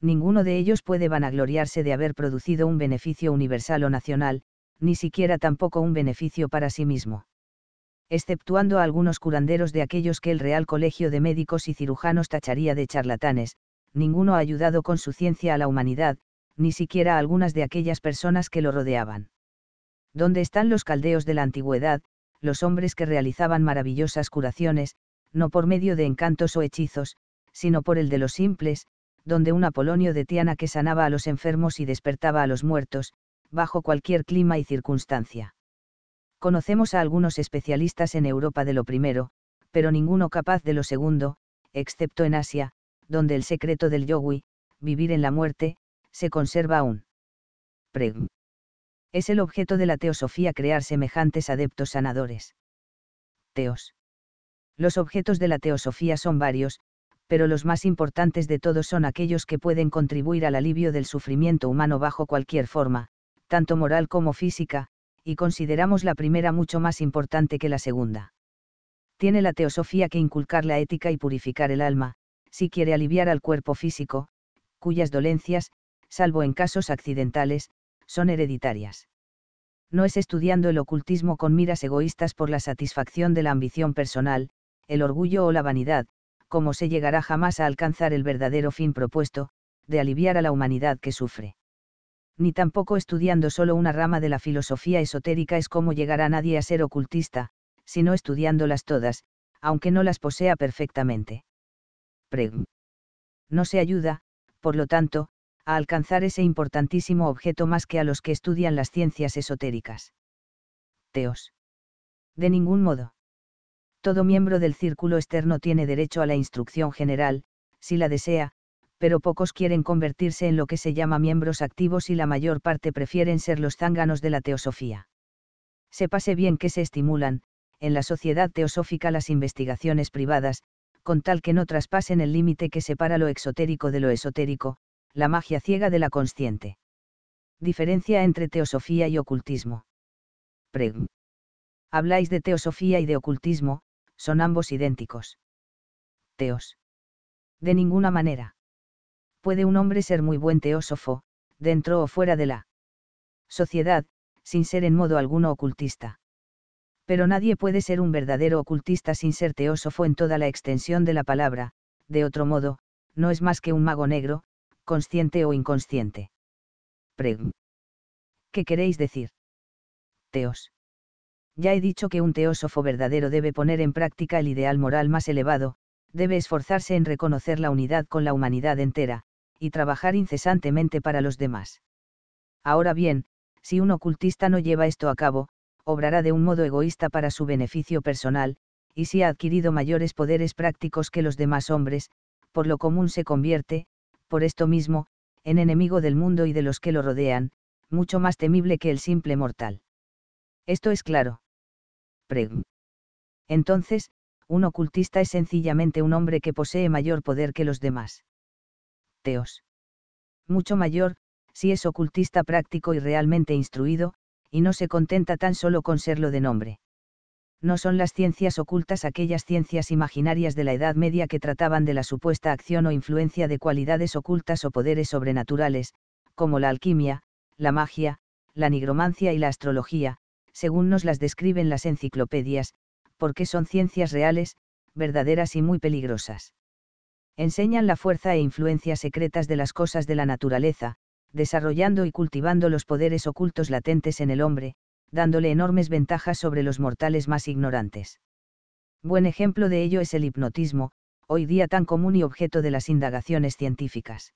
S1: Ninguno de ellos puede vanagloriarse de haber producido un beneficio universal o nacional, ni siquiera tampoco un beneficio para sí mismo exceptuando a algunos curanderos de aquellos que el Real Colegio de Médicos y Cirujanos tacharía de charlatanes, ninguno ha ayudado con su ciencia a la humanidad, ni siquiera a algunas de aquellas personas que lo rodeaban. ¿Dónde están los caldeos de la antigüedad, los hombres que realizaban maravillosas curaciones, no por medio de encantos o hechizos, sino por el de los simples, donde un Apolonio de Tiana que sanaba a los enfermos y despertaba a los muertos, bajo cualquier clima y circunstancia. Conocemos a algunos especialistas en Europa de lo primero, pero ninguno capaz de lo segundo, excepto en Asia, donde el secreto del yogui, vivir en la muerte, se conserva aún. Es el objeto de la teosofía crear semejantes adeptos sanadores. Teos. Los objetos de la teosofía son varios, pero los más importantes de todos son aquellos que pueden contribuir al alivio del sufrimiento humano bajo cualquier forma, tanto moral como física, y consideramos la primera mucho más importante que la segunda. Tiene la teosofía que inculcar la ética y purificar el alma, si quiere aliviar al cuerpo físico, cuyas dolencias, salvo en casos accidentales, son hereditarias. No es estudiando el ocultismo con miras egoístas por la satisfacción de la ambición personal, el orgullo o la vanidad, como se llegará jamás a alcanzar el verdadero fin propuesto, de aliviar a la humanidad que sufre ni tampoco estudiando solo una rama de la filosofía esotérica es como a nadie a ser ocultista, sino estudiándolas todas, aunque no las posea perfectamente. Preg. No se ayuda, por lo tanto, a alcanzar ese importantísimo objeto más que a los que estudian las ciencias esotéricas. Teos. De ningún modo. Todo miembro del círculo externo tiene derecho a la instrucción general, si la desea, pero pocos quieren convertirse en lo que se llama miembros activos y la mayor parte prefieren ser los zánganos de la teosofía. Sepase bien que se estimulan, en la sociedad teosófica las investigaciones privadas, con tal que no traspasen el límite que separa lo exotérico de lo esotérico, la magia ciega de la consciente. Diferencia entre teosofía y ocultismo. Preg. Habláis de teosofía y de ocultismo, son ambos idénticos. Teos. De ninguna manera puede un hombre ser muy buen teósofo, dentro o fuera de la sociedad, sin ser en modo alguno ocultista. Pero nadie puede ser un verdadero ocultista sin ser teósofo en toda la extensión de la palabra, de otro modo, no es más que un mago negro, consciente o inconsciente. Preg. ¿Qué queréis decir? Teos. Ya he dicho que un teósofo verdadero debe poner en práctica el ideal moral más elevado, debe esforzarse en reconocer la unidad con la humanidad entera, y trabajar incesantemente para los demás. Ahora bien, si un ocultista no lleva esto a cabo, obrará de un modo egoísta para su beneficio personal, y si ha adquirido mayores poderes prácticos que los demás hombres, por lo común se convierte, por esto mismo, en enemigo del mundo y de los que lo rodean, mucho más temible que el simple mortal. Esto es claro. Pregn. Entonces, un ocultista es sencillamente un hombre que posee mayor poder que los demás teos. Mucho mayor, si es ocultista práctico y realmente instruido, y no se contenta tan solo con serlo de nombre. No son las ciencias ocultas aquellas ciencias imaginarias de la Edad Media que trataban de la supuesta acción o influencia de cualidades ocultas o poderes sobrenaturales, como la alquimia, la magia, la nigromancia y la astrología, según nos las describen las enciclopedias, porque son ciencias reales, verdaderas y muy peligrosas enseñan la fuerza e influencia secretas de las cosas de la naturaleza, desarrollando y cultivando los poderes ocultos latentes en el hombre, dándole enormes ventajas sobre los mortales más ignorantes. Buen ejemplo de ello es el hipnotismo, hoy día tan común y objeto de las indagaciones científicas.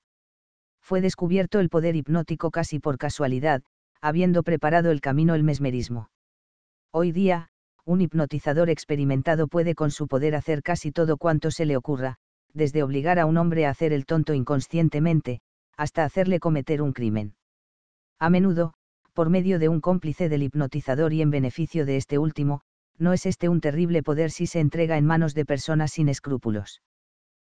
S1: Fue descubierto el poder hipnótico casi por casualidad, habiendo preparado el camino el mesmerismo. Hoy día, un hipnotizador experimentado puede con su poder hacer casi todo cuanto se le ocurra, desde obligar a un hombre a hacer el tonto inconscientemente, hasta hacerle cometer un crimen. A menudo, por medio de un cómplice del hipnotizador y en beneficio de este último, no es este un terrible poder si se entrega en manos de personas sin escrúpulos.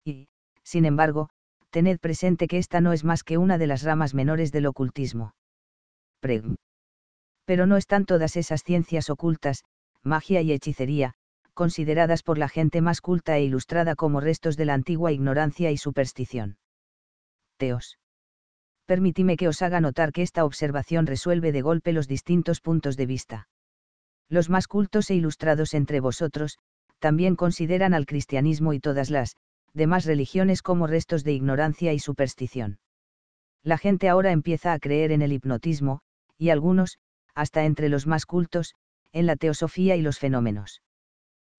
S1: Y, sin embargo, tened presente que esta no es más que una de las ramas menores del ocultismo. Pero no están todas esas ciencias ocultas, magia y hechicería, consideradas por la gente más culta e ilustrada como restos de la antigua ignorancia y superstición. Teos. Permitime que os haga notar que esta observación resuelve de golpe los distintos puntos de vista. Los más cultos e ilustrados entre vosotros, también consideran al cristianismo y todas las, demás religiones como restos de ignorancia y superstición. La gente ahora empieza a creer en el hipnotismo, y algunos, hasta entre los más cultos, en la teosofía y los fenómenos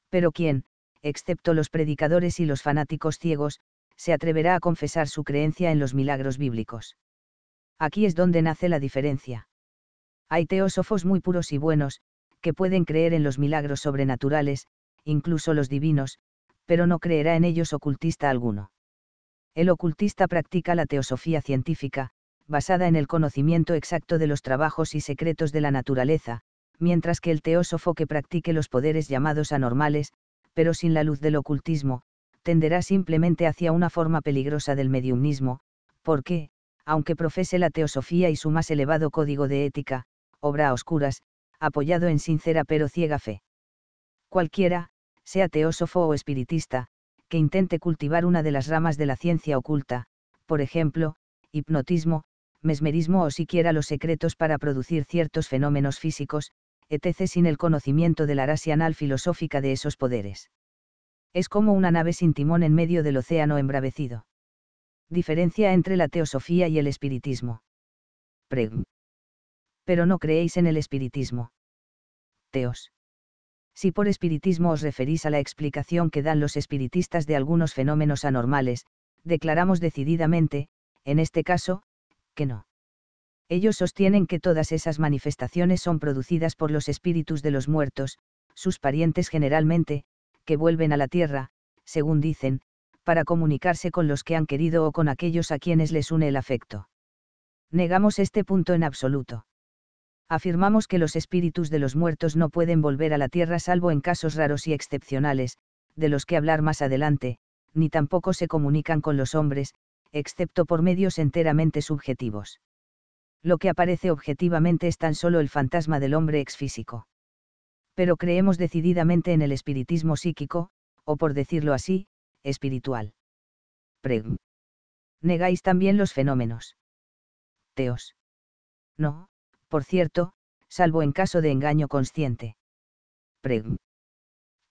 S1: pero ¿quién, excepto los predicadores y los fanáticos ciegos, se atreverá a confesar su creencia en los milagros bíblicos? Aquí es donde nace la diferencia. Hay teósofos muy puros y buenos, que pueden creer en los milagros sobrenaturales, incluso los divinos, pero no creerá en ellos ocultista alguno. El ocultista practica la teosofía científica, basada en el conocimiento exacto de los trabajos y secretos de la naturaleza, mientras que el teósofo que practique los poderes llamados anormales, pero sin la luz del ocultismo, tenderá simplemente hacia una forma peligrosa del mediumnismo, porque, aunque profese la teosofía y su más elevado código de ética, obra a oscuras, apoyado en sincera pero ciega fe. Cualquiera, sea teósofo o espiritista, que intente cultivar una de las ramas de la ciencia oculta, por ejemplo, hipnotismo, mesmerismo o siquiera los secretos para producir ciertos fenómenos físicos, etc. sin el conocimiento de la racional filosófica de esos poderes. Es como una nave sin timón en medio del océano embravecido. Diferencia entre la teosofía y el espiritismo. Preg. Pero no creéis en el espiritismo. Teos. Si por espiritismo os referís a la explicación que dan los espiritistas de algunos fenómenos anormales, declaramos decididamente, en este caso, que no. Ellos sostienen que todas esas manifestaciones son producidas por los espíritus de los muertos, sus parientes generalmente, que vuelven a la tierra, según dicen, para comunicarse con los que han querido o con aquellos a quienes les une el afecto. Negamos este punto en absoluto. Afirmamos que los espíritus de los muertos no pueden volver a la tierra salvo en casos raros y excepcionales, de los que hablar más adelante, ni tampoco se comunican con los hombres, excepto por medios enteramente subjetivos lo que aparece objetivamente es tan solo el fantasma del hombre exfísico. Pero creemos decididamente en el espiritismo psíquico, o por decirlo así, espiritual. Preg. Negáis también los fenómenos. Teos. No, por cierto, salvo en caso de engaño consciente. Preg.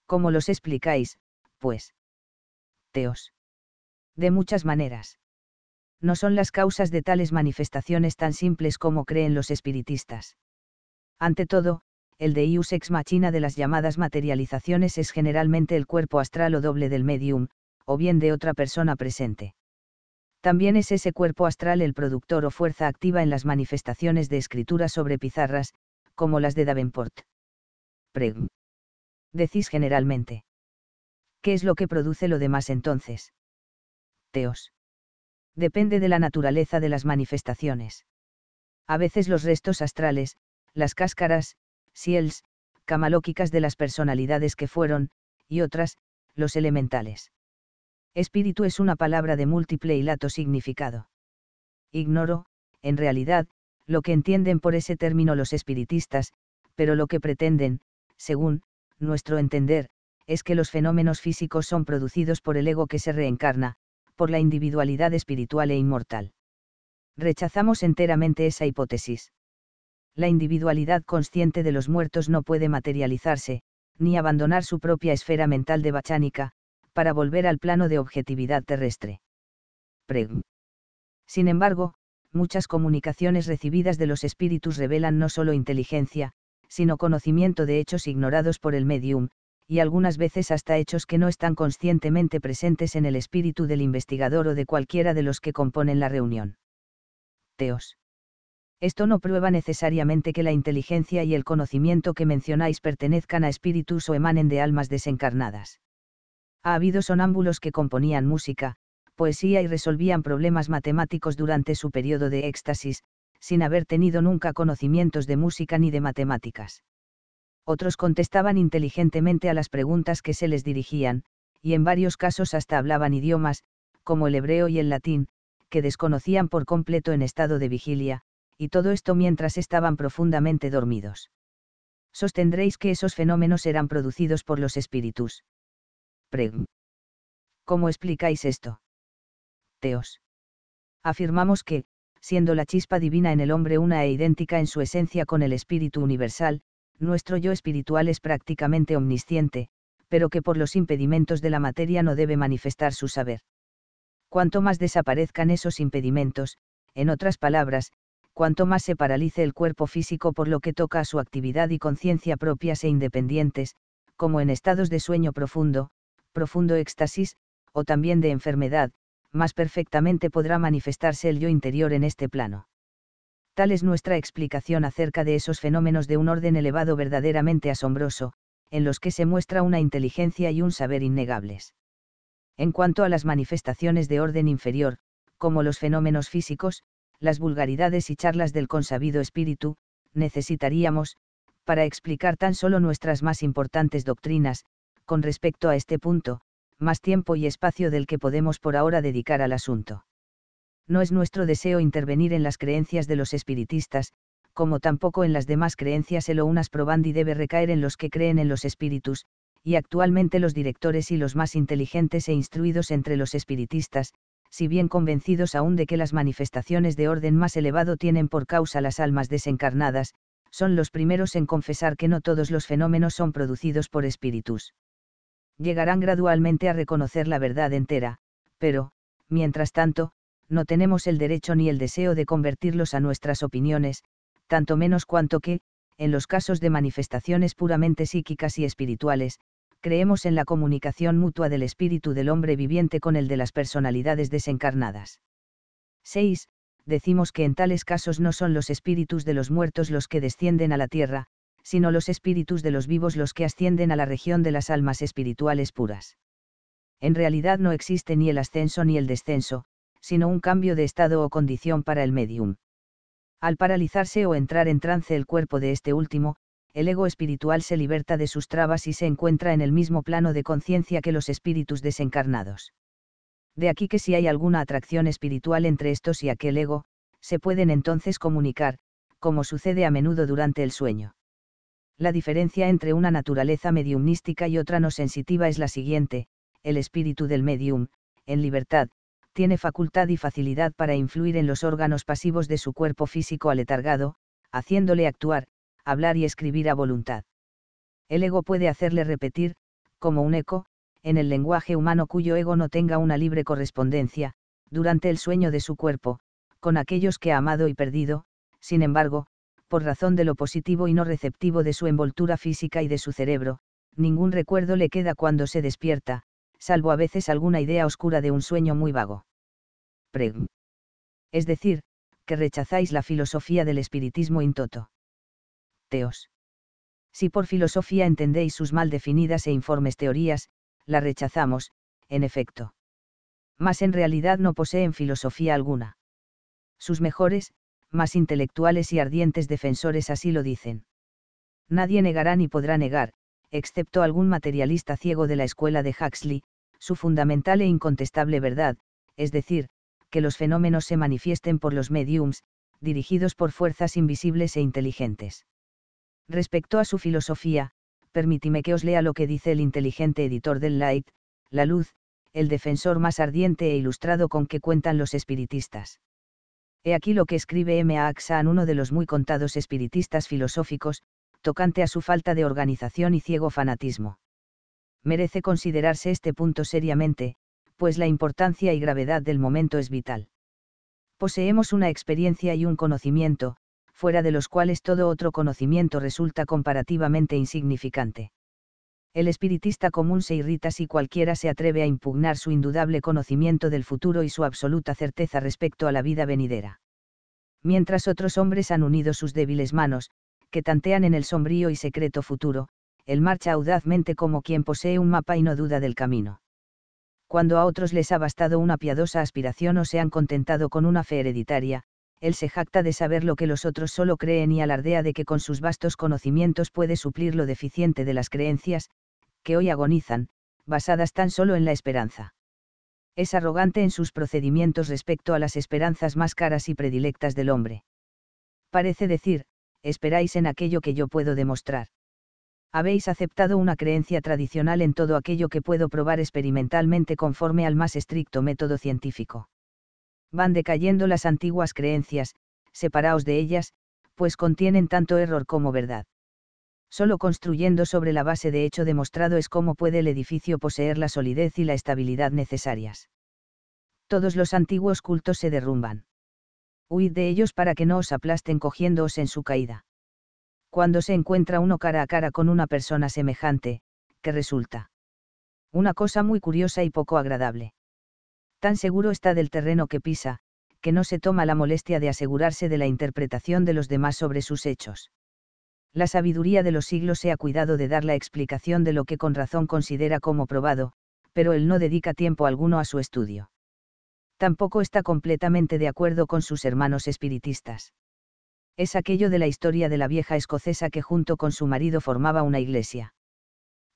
S1: ¿Cómo los explicáis, pues? Teos. De muchas maneras no son las causas de tales manifestaciones tan simples como creen los espiritistas. Ante todo, el Ius ex machina de las llamadas materializaciones es generalmente el cuerpo astral o doble del medium, o bien de otra persona presente. También es ese cuerpo astral el productor o fuerza activa en las manifestaciones de escritura sobre pizarras, como las de Davenport. Preg. Decís generalmente. ¿Qué es lo que produce lo demás entonces? Teos depende de la naturaleza de las manifestaciones. A veces los restos astrales, las cáscaras, ciels, camalóquicas de las personalidades que fueron, y otras, los elementales. Espíritu es una palabra de múltiple y lato significado. Ignoro, en realidad, lo que entienden por ese término los espiritistas, pero lo que pretenden, según, nuestro entender, es que los fenómenos físicos son producidos por el ego que se reencarna, por la individualidad espiritual e inmortal. Rechazamos enteramente esa hipótesis. La individualidad consciente de los muertos no puede materializarse, ni abandonar su propia esfera mental de bachánica, para volver al plano de objetividad terrestre. Pregn. Sin embargo, muchas comunicaciones recibidas de los espíritus revelan no solo inteligencia, sino conocimiento de hechos ignorados por el medium, y algunas veces hasta hechos que no están conscientemente presentes en el espíritu del investigador o de cualquiera de los que componen la reunión. Teos. Esto no prueba necesariamente que la inteligencia y el conocimiento que mencionáis pertenezcan a espíritus o emanen de almas desencarnadas. Ha habido sonámbulos que componían música, poesía y resolvían problemas matemáticos durante su periodo de éxtasis, sin haber tenido nunca conocimientos de música ni de matemáticas otros contestaban inteligentemente a las preguntas que se les dirigían, y en varios casos hasta hablaban idiomas, como el hebreo y el latín, que desconocían por completo en estado de vigilia, y todo esto mientras estaban profundamente dormidos. Sostendréis que esos fenómenos eran producidos por los espíritus. Preg. ¿Cómo explicáis esto? Teos. Afirmamos que, siendo la chispa divina en el hombre una e idéntica en su esencia con el espíritu universal, nuestro yo espiritual es prácticamente omnisciente, pero que por los impedimentos de la materia no debe manifestar su saber. Cuanto más desaparezcan esos impedimentos, en otras palabras, cuanto más se paralice el cuerpo físico por lo que toca a su actividad y conciencia propias e independientes, como en estados de sueño profundo, profundo éxtasis, o también de enfermedad, más perfectamente podrá manifestarse el yo interior en este plano. Tal es nuestra explicación acerca de esos fenómenos de un orden elevado verdaderamente asombroso, en los que se muestra una inteligencia y un saber innegables. En cuanto a las manifestaciones de orden inferior, como los fenómenos físicos, las vulgaridades y charlas del consabido espíritu, necesitaríamos, para explicar tan solo nuestras más importantes doctrinas, con respecto a este punto, más tiempo y espacio del que podemos por ahora dedicar al asunto no es nuestro deseo intervenir en las creencias de los espiritistas, como tampoco en las demás creencias el unas probandi debe recaer en los que creen en los espíritus, y actualmente los directores y los más inteligentes e instruidos entre los espiritistas, si bien convencidos aún de que las manifestaciones de orden más elevado tienen por causa las almas desencarnadas, son los primeros en confesar que no todos los fenómenos son producidos por espíritus. Llegarán gradualmente a reconocer la verdad entera, pero, mientras tanto, no tenemos el derecho ni el deseo de convertirlos a nuestras opiniones, tanto menos cuanto que, en los casos de manifestaciones puramente psíquicas y espirituales, creemos en la comunicación mutua del espíritu del hombre viviente con el de las personalidades desencarnadas. 6. Decimos que en tales casos no son los espíritus de los muertos los que descienden a la tierra, sino los espíritus de los vivos los que ascienden a la región de las almas espirituales puras. En realidad no existe ni el ascenso ni el descenso, sino un cambio de estado o condición para el medium. Al paralizarse o entrar en trance el cuerpo de este último, el ego espiritual se liberta de sus trabas y se encuentra en el mismo plano de conciencia que los espíritus desencarnados. De aquí que si hay alguna atracción espiritual entre estos y aquel ego, se pueden entonces comunicar, como sucede a menudo durante el sueño. La diferencia entre una naturaleza mediumnística y otra no sensitiva es la siguiente, el espíritu del medium, en libertad, tiene facultad y facilidad para influir en los órganos pasivos de su cuerpo físico aletargado, haciéndole actuar, hablar y escribir a voluntad. El ego puede hacerle repetir, como un eco, en el lenguaje humano cuyo ego no tenga una libre correspondencia, durante el sueño de su cuerpo, con aquellos que ha amado y perdido, sin embargo, por razón de lo positivo y no receptivo de su envoltura física y de su cerebro, ningún recuerdo le queda cuando se despierta, salvo a veces alguna idea oscura de un sueño muy vago. Preg. Es decir, que rechazáis la filosofía del espiritismo intoto. Teos. Si por filosofía entendéis sus mal definidas e informes teorías, la rechazamos, en efecto. Mas en realidad no poseen filosofía alguna. Sus mejores, más intelectuales y ardientes defensores así lo dicen. Nadie negará ni podrá negar, excepto algún materialista ciego de la escuela de Huxley, su fundamental e incontestable verdad, es decir, que los fenómenos se manifiesten por los mediums, dirigidos por fuerzas invisibles e inteligentes. Respecto a su filosofía, permítime que os lea lo que dice el inteligente editor del Light, La Luz, el defensor más ardiente e ilustrado con que cuentan los espiritistas. He aquí lo que escribe M. A. Axan, uno de los muy contados espiritistas filosóficos, tocante a su falta de organización y ciego fanatismo. Merece considerarse este punto seriamente, pues la importancia y gravedad del momento es vital. Poseemos una experiencia y un conocimiento, fuera de los cuales todo otro conocimiento resulta comparativamente insignificante. El espiritista común se irrita si cualquiera se atreve a impugnar su indudable conocimiento del futuro y su absoluta certeza respecto a la vida venidera. Mientras otros hombres han unido sus débiles manos, que tantean en el sombrío y secreto futuro, él marcha audazmente como quien posee un mapa y no duda del camino. Cuando a otros les ha bastado una piadosa aspiración o se han contentado con una fe hereditaria, él se jacta de saber lo que los otros solo creen y alardea de que con sus vastos conocimientos puede suplir lo deficiente de las creencias, que hoy agonizan, basadas tan solo en la esperanza. Es arrogante en sus procedimientos respecto a las esperanzas más caras y predilectas del hombre. Parece decir, esperáis en aquello que yo puedo demostrar. Habéis aceptado una creencia tradicional en todo aquello que puedo probar experimentalmente conforme al más estricto método científico. Van decayendo las antiguas creencias, separaos de ellas, pues contienen tanto error como verdad. Solo construyendo sobre la base de hecho demostrado es cómo puede el edificio poseer la solidez y la estabilidad necesarias. Todos los antiguos cultos se derrumban huid de ellos para que no os aplasten cogiéndoos en su caída. Cuando se encuentra uno cara a cara con una persona semejante, que resulta una cosa muy curiosa y poco agradable. Tan seguro está del terreno que pisa, que no se toma la molestia de asegurarse de la interpretación de los demás sobre sus hechos. La sabiduría de los siglos se ha cuidado de dar la explicación de lo que con razón considera como probado, pero él no dedica tiempo alguno a su estudio tampoco está completamente de acuerdo con sus hermanos espiritistas. Es aquello de la historia de la vieja escocesa que junto con su marido formaba una iglesia.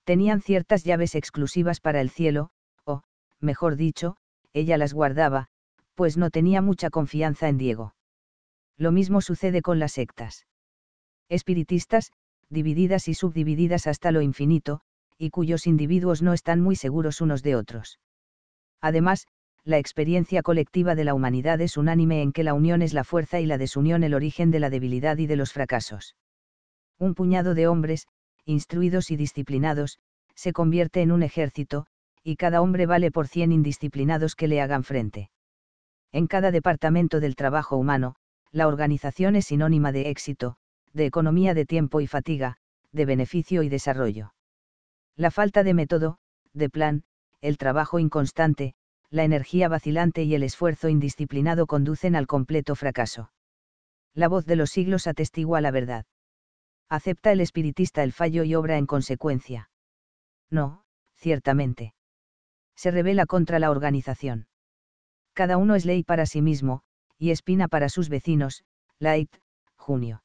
S1: Tenían ciertas llaves exclusivas para el cielo, o, mejor dicho, ella las guardaba, pues no tenía mucha confianza en Diego. Lo mismo sucede con las sectas. Espiritistas, divididas y subdivididas hasta lo infinito, y cuyos individuos no están muy seguros unos de otros. Además, la experiencia colectiva de la humanidad es unánime en que la unión es la fuerza y la desunión el origen de la debilidad y de los fracasos. Un puñado de hombres, instruidos y disciplinados, se convierte en un ejército, y cada hombre vale por cien indisciplinados que le hagan frente. En cada departamento del trabajo humano, la organización es sinónima de éxito, de economía de tiempo y fatiga, de beneficio y desarrollo. La falta de método, de plan, el trabajo inconstante, la energía vacilante y el esfuerzo indisciplinado conducen al completo fracaso. La voz de los siglos atestigua la verdad. Acepta el espiritista el fallo y obra en consecuencia. No, ciertamente. Se revela contra la organización. Cada uno es ley para sí mismo, y espina para sus vecinos, Light, junio.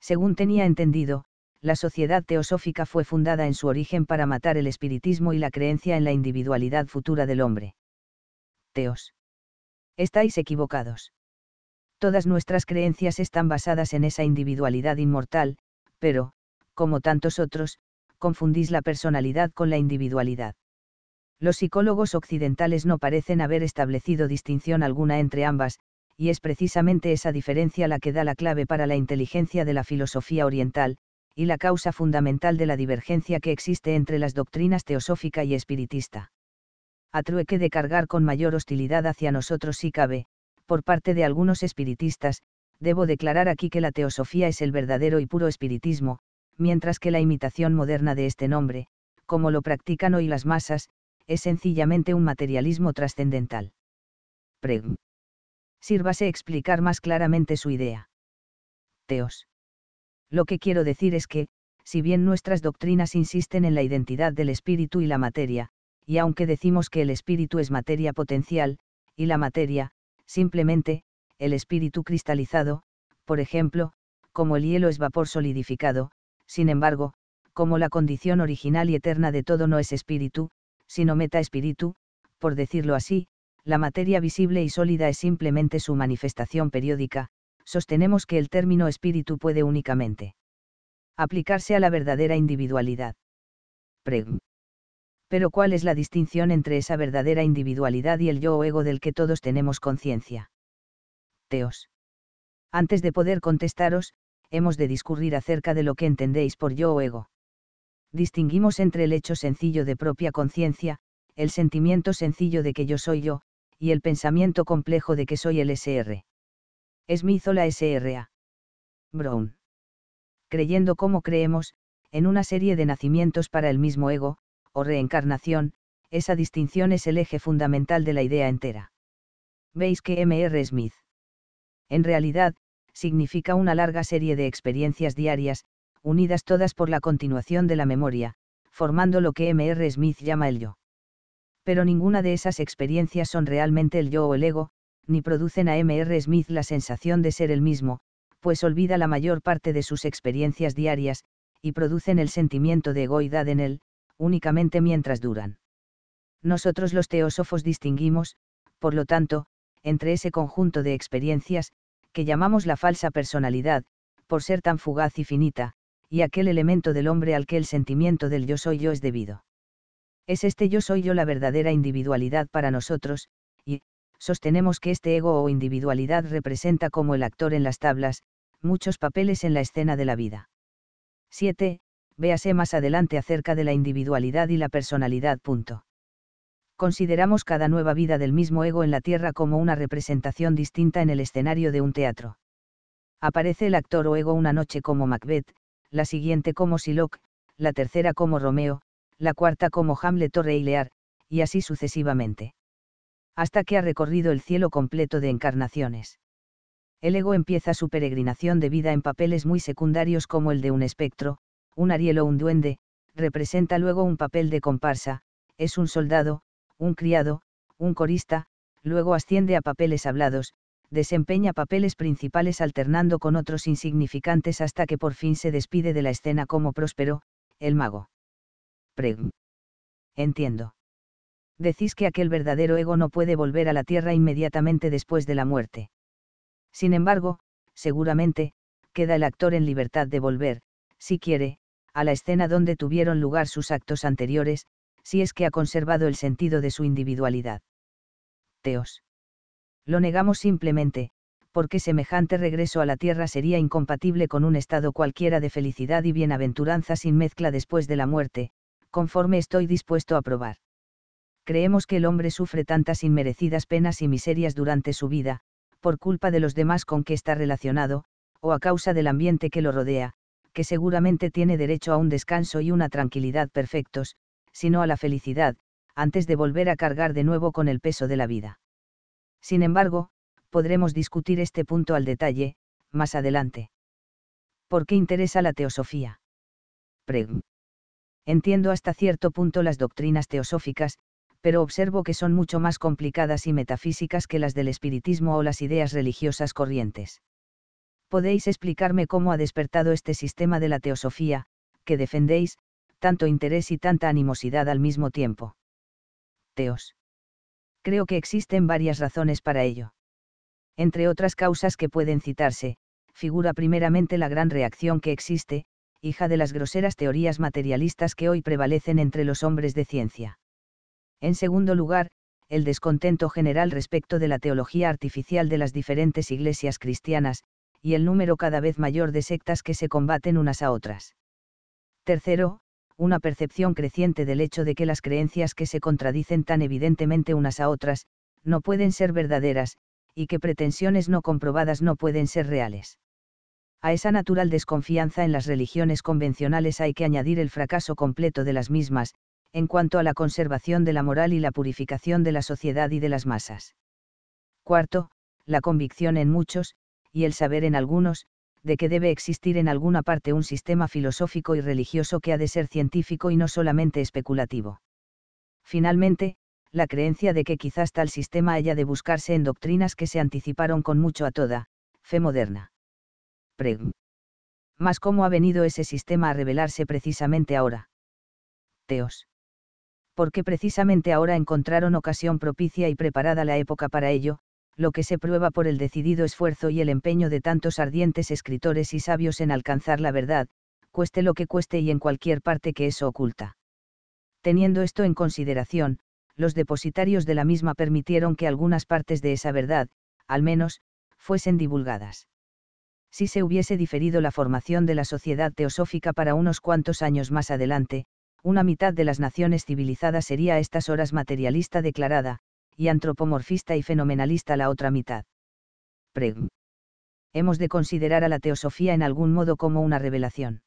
S1: Según tenía entendido, la sociedad teosófica fue fundada en su origen para matar el espiritismo y la creencia en la individualidad futura del hombre. Teos. Estáis equivocados. Todas nuestras creencias están basadas en esa individualidad inmortal, pero, como tantos otros, confundís la personalidad con la individualidad. Los psicólogos occidentales no parecen haber establecido distinción alguna entre ambas, y es precisamente esa diferencia la que da la clave para la inteligencia de la filosofía oriental, y la causa fundamental de la divergencia que existe entre las doctrinas teosófica y espiritista. a trueque de cargar con mayor hostilidad hacia nosotros si cabe, por parte de algunos espiritistas, debo declarar aquí que la teosofía es el verdadero y puro espiritismo, mientras que la imitación moderna de este nombre, como lo practican hoy las masas, es sencillamente un materialismo trascendental. Preg. Sírvase explicar más claramente su idea. Teos. Lo que quiero decir es que, si bien nuestras doctrinas insisten en la identidad del espíritu y la materia, y aunque decimos que el espíritu es materia potencial, y la materia, simplemente, el espíritu cristalizado, por ejemplo, como el hielo es vapor solidificado, sin embargo, como la condición original y eterna de todo no es espíritu, sino meta-espíritu, por decirlo así, la materia visible y sólida es simplemente su manifestación periódica, sostenemos que el término espíritu puede únicamente aplicarse a la verdadera individualidad. Pero ¿cuál es la distinción entre esa verdadera individualidad y el yo o ego del que todos tenemos conciencia? Teos. Antes de poder contestaros, hemos de discurrir acerca de lo que entendéis por yo o ego. Distinguimos entre el hecho sencillo de propia conciencia, el sentimiento sencillo de que yo soy yo, y el pensamiento complejo de que soy el SR. Smith o la SRA. Brown. Creyendo como creemos, en una serie de nacimientos para el mismo ego, o reencarnación, esa distinción es el eje fundamental de la idea entera. Veis que M.R. Smith. En realidad, significa una larga serie de experiencias diarias, unidas todas por la continuación de la memoria, formando lo que M.R. Smith llama el yo. Pero ninguna de esas experiencias son realmente el yo o el ego, ni producen a M.R. Smith la sensación de ser el mismo, pues olvida la mayor parte de sus experiencias diarias, y producen el sentimiento de egoidad en él, únicamente mientras duran. Nosotros los teósofos distinguimos, por lo tanto, entre ese conjunto de experiencias, que llamamos la falsa personalidad, por ser tan fugaz y finita, y aquel elemento del hombre al que el sentimiento del yo soy yo es debido. Es este yo soy yo la verdadera individualidad para nosotros, sostenemos que este ego o individualidad representa como el actor en las tablas, muchos papeles en la escena de la vida. 7. Véase más adelante acerca de la individualidad y la personalidad. Consideramos cada nueva vida del mismo ego en la Tierra como una representación distinta en el escenario de un teatro. Aparece el actor o ego una noche como Macbeth, la siguiente como Siloc, la tercera como Romeo, la cuarta como Hamlet o Rey Lear, y así sucesivamente hasta que ha recorrido el cielo completo de encarnaciones. El ego empieza su peregrinación de vida en papeles muy secundarios como el de un espectro, un ariel o un duende, representa luego un papel de comparsa, es un soldado, un criado, un corista, luego asciende a papeles hablados, desempeña papeles principales alternando con otros insignificantes hasta que por fin se despide de la escena como próspero, el mago. Preg. Entiendo decís que aquel verdadero ego no puede volver a la tierra inmediatamente después de la muerte. Sin embargo, seguramente, queda el actor en libertad de volver, si quiere, a la escena donde tuvieron lugar sus actos anteriores, si es que ha conservado el sentido de su individualidad. Teos. Lo negamos simplemente, porque semejante regreso a la tierra sería incompatible con un estado cualquiera de felicidad y bienaventuranza sin mezcla después de la muerte, conforme estoy dispuesto a probar creemos que el hombre sufre tantas inmerecidas penas y miserias durante su vida, por culpa de los demás con que está relacionado, o a causa del ambiente que lo rodea, que seguramente tiene derecho a un descanso y una tranquilidad perfectos, sino a la felicidad, antes de volver a cargar de nuevo con el peso de la vida. Sin embargo, podremos discutir este punto al detalle, más adelante. ¿Por qué interesa la teosofía? Entiendo hasta cierto punto las doctrinas teosóficas, pero observo que son mucho más complicadas y metafísicas que las del espiritismo o las ideas religiosas corrientes. ¿Podéis explicarme cómo ha despertado este sistema de la teosofía, que defendéis, tanto interés y tanta animosidad al mismo tiempo? Teos. Creo que existen varias razones para ello. Entre otras causas que pueden citarse, figura primeramente la gran reacción que existe, hija de las groseras teorías materialistas que hoy prevalecen entre los hombres de ciencia en segundo lugar, el descontento general respecto de la teología artificial de las diferentes iglesias cristianas, y el número cada vez mayor de sectas que se combaten unas a otras. Tercero, una percepción creciente del hecho de que las creencias que se contradicen tan evidentemente unas a otras, no pueden ser verdaderas, y que pretensiones no comprobadas no pueden ser reales. A esa natural desconfianza en las religiones convencionales hay que añadir el fracaso completo de las mismas, en cuanto a la conservación de la moral y la purificación de la sociedad y de las masas. Cuarto, la convicción en muchos, y el saber en algunos, de que debe existir en alguna parte un sistema filosófico y religioso que ha de ser científico y no solamente especulativo. Finalmente, la creencia de que quizás tal sistema haya de buscarse en doctrinas que se anticiparon con mucho a toda, fe moderna. Preg. Mas cómo ha venido ese sistema a revelarse precisamente ahora. Teos porque precisamente ahora encontraron ocasión propicia y preparada la época para ello, lo que se prueba por el decidido esfuerzo y el empeño de tantos ardientes escritores y sabios en alcanzar la verdad, cueste lo que cueste y en cualquier parte que eso oculta. Teniendo esto en consideración, los depositarios de la misma permitieron que algunas partes de esa verdad, al menos, fuesen divulgadas. Si se hubiese diferido la formación de la sociedad teosófica para unos cuantos años más adelante, una mitad de las naciones civilizadas sería a estas horas materialista declarada, y antropomorfista y fenomenalista la otra mitad. Pregn. Hemos de considerar a la teosofía en algún modo como una revelación.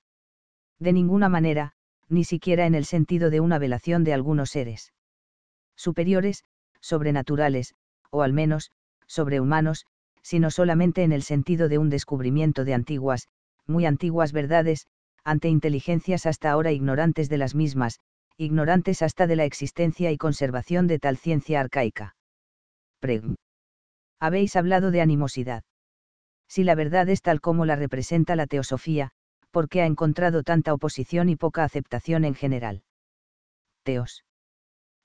S1: De ninguna manera, ni siquiera en el sentido de una velación de algunos seres superiores, sobrenaturales, o al menos, sobrehumanos, sino solamente en el sentido de un descubrimiento de antiguas, muy antiguas verdades, ante inteligencias hasta ahora ignorantes de las mismas, ignorantes hasta de la existencia y conservación de tal ciencia arcaica. Preg. Habéis hablado de animosidad. Si la verdad es tal como la representa la teosofía, ¿por qué ha encontrado tanta oposición y poca aceptación en general? Teos.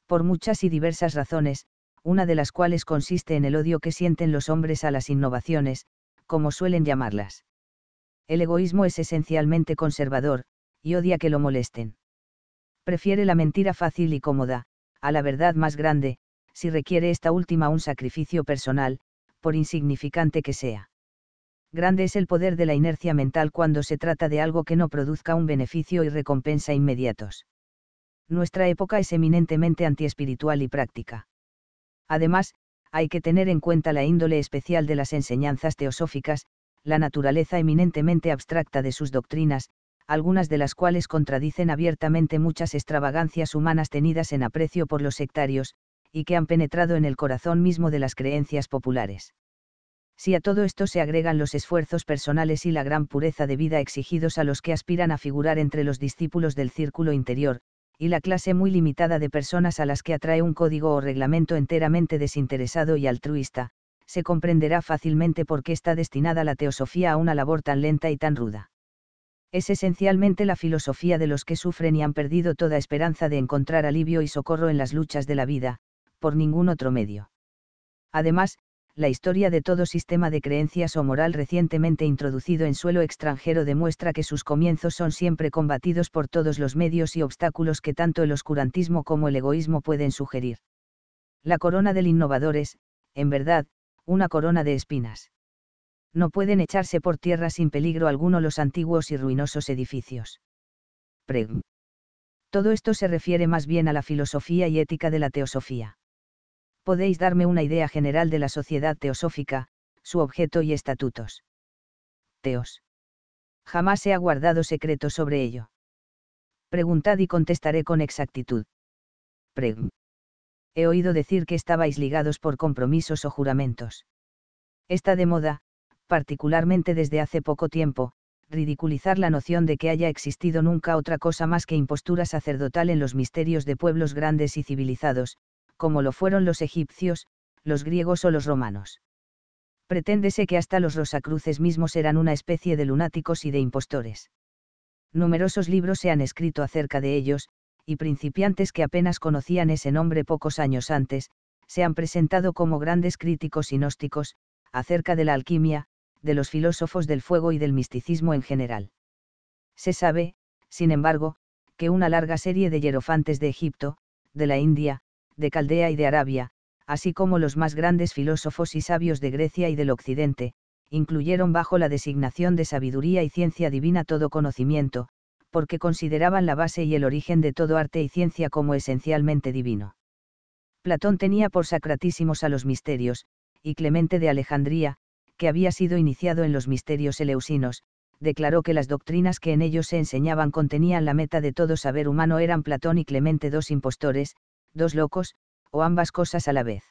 S1: Por muchas y diversas razones, una de las cuales consiste en el odio que sienten los hombres a las innovaciones, como suelen llamarlas. El egoísmo es esencialmente conservador, y odia que lo molesten. Prefiere la mentira fácil y cómoda, a la verdad más grande, si requiere esta última un sacrificio personal, por insignificante que sea. Grande es el poder de la inercia mental cuando se trata de algo que no produzca un beneficio y recompensa inmediatos. Nuestra época es eminentemente antiespiritual y práctica. Además, hay que tener en cuenta la índole especial de las enseñanzas teosóficas, la naturaleza eminentemente abstracta de sus doctrinas, algunas de las cuales contradicen abiertamente muchas extravagancias humanas tenidas en aprecio por los sectarios, y que han penetrado en el corazón mismo de las creencias populares. Si a todo esto se agregan los esfuerzos personales y la gran pureza de vida exigidos a los que aspiran a figurar entre los discípulos del círculo interior, y la clase muy limitada de personas a las que atrae un código o reglamento enteramente desinteresado y altruista, se comprenderá fácilmente por qué está destinada la teosofía a una labor tan lenta y tan ruda. Es esencialmente la filosofía de los que sufren y han perdido toda esperanza de encontrar alivio y socorro en las luchas de la vida, por ningún otro medio. Además, la historia de todo sistema de creencias o moral recientemente introducido en suelo extranjero demuestra que sus comienzos son siempre combatidos por todos los medios y obstáculos que tanto el oscurantismo como el egoísmo pueden sugerir. La corona del innovador es, en verdad, una corona de espinas. No pueden echarse por tierra sin peligro alguno los antiguos y ruinosos edificios. Preg. Todo esto se refiere más bien a la filosofía y ética de la teosofía. Podéis darme una idea general de la sociedad teosófica, su objeto y estatutos. Teos. Jamás se ha guardado secreto sobre ello. Preguntad y contestaré con exactitud. Preg he oído decir que estabais ligados por compromisos o juramentos. Está de moda, particularmente desde hace poco tiempo, ridiculizar la noción de que haya existido nunca otra cosa más que impostura sacerdotal en los misterios de pueblos grandes y civilizados, como lo fueron los egipcios, los griegos o los romanos. Preténdese que hasta los rosacruces mismos eran una especie de lunáticos y de impostores. Numerosos libros se han escrito acerca de ellos, y principiantes que apenas conocían ese nombre pocos años antes, se han presentado como grandes críticos y gnósticos, acerca de la alquimia, de los filósofos del fuego y del misticismo en general. Se sabe, sin embargo, que una larga serie de hierofantes de Egipto, de la India, de Caldea y de Arabia, así como los más grandes filósofos y sabios de Grecia y del Occidente, incluyeron bajo la designación de sabiduría y ciencia divina todo conocimiento, porque consideraban la base y el origen de todo arte y ciencia como esencialmente divino. Platón tenía por sacratísimos a los misterios, y Clemente de Alejandría, que había sido iniciado en los misterios eleusinos, declaró que las doctrinas que en ellos se enseñaban contenían la meta de todo saber humano eran Platón y Clemente dos impostores, dos locos, o ambas cosas a la vez.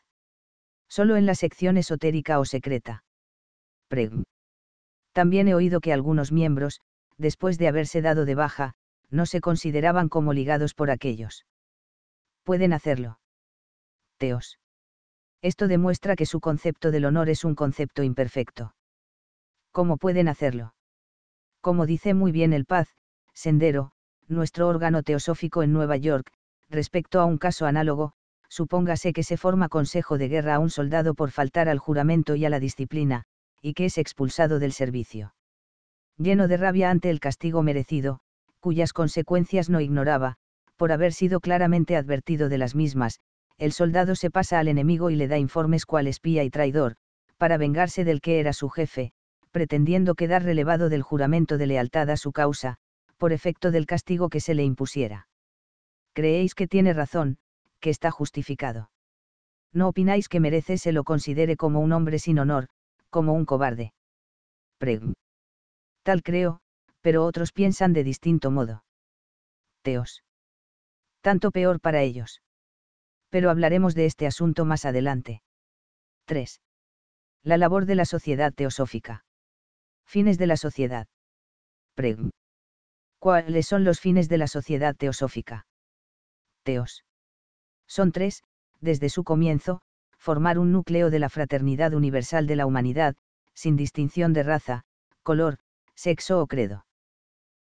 S1: Solo en la sección esotérica o secreta. También he oído que algunos miembros, después de haberse dado de baja, no se consideraban como ligados por aquellos. Pueden hacerlo. Teos. Esto demuestra que su concepto del honor es un concepto imperfecto. ¿Cómo pueden hacerlo? Como dice muy bien el Paz, Sendero, nuestro órgano teosófico en Nueva York, respecto a un caso análogo, supóngase que se forma consejo de guerra a un soldado por faltar al juramento y a la disciplina, y que es expulsado del servicio lleno de rabia ante el castigo merecido, cuyas consecuencias no ignoraba, por haber sido claramente advertido de las mismas, el soldado se pasa al enemigo y le da informes cual espía y traidor, para vengarse del que era su jefe, pretendiendo quedar relevado del juramento de lealtad a su causa, por efecto del castigo que se le impusiera. Creéis que tiene razón, que está justificado. No opináis que merece se lo considere como un hombre sin honor, como un cobarde. Tal creo, pero otros piensan de distinto modo. Teos. Tanto peor para ellos. Pero hablaremos de este asunto más adelante. 3. La labor de la sociedad teosófica. Fines de la sociedad. Pregn. ¿Cuáles son los fines de la sociedad teosófica? Teos. Son tres, desde su comienzo, formar un núcleo de la fraternidad universal de la humanidad, sin distinción de raza, color, sexo o credo.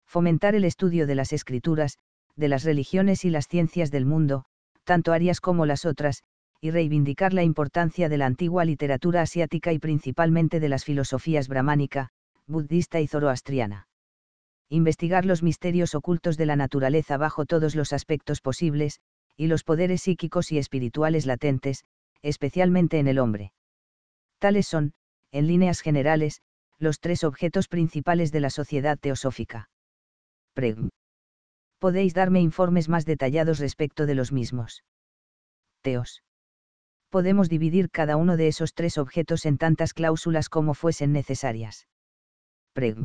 S1: Fomentar el estudio de las escrituras, de las religiones y las ciencias del mundo, tanto arias como las otras, y reivindicar la importancia de la antigua literatura asiática y principalmente de las filosofías brahmánica, budista y zoroastriana. Investigar los misterios ocultos de la naturaleza bajo todos los aspectos posibles, y los poderes psíquicos y espirituales latentes, especialmente en el hombre. Tales son, en líneas generales, los tres objetos principales de la sociedad teosófica. Preg. Podéis darme informes más detallados respecto de los mismos. Teos. Podemos dividir cada uno de esos tres objetos en tantas cláusulas como fuesen necesarias. Preg.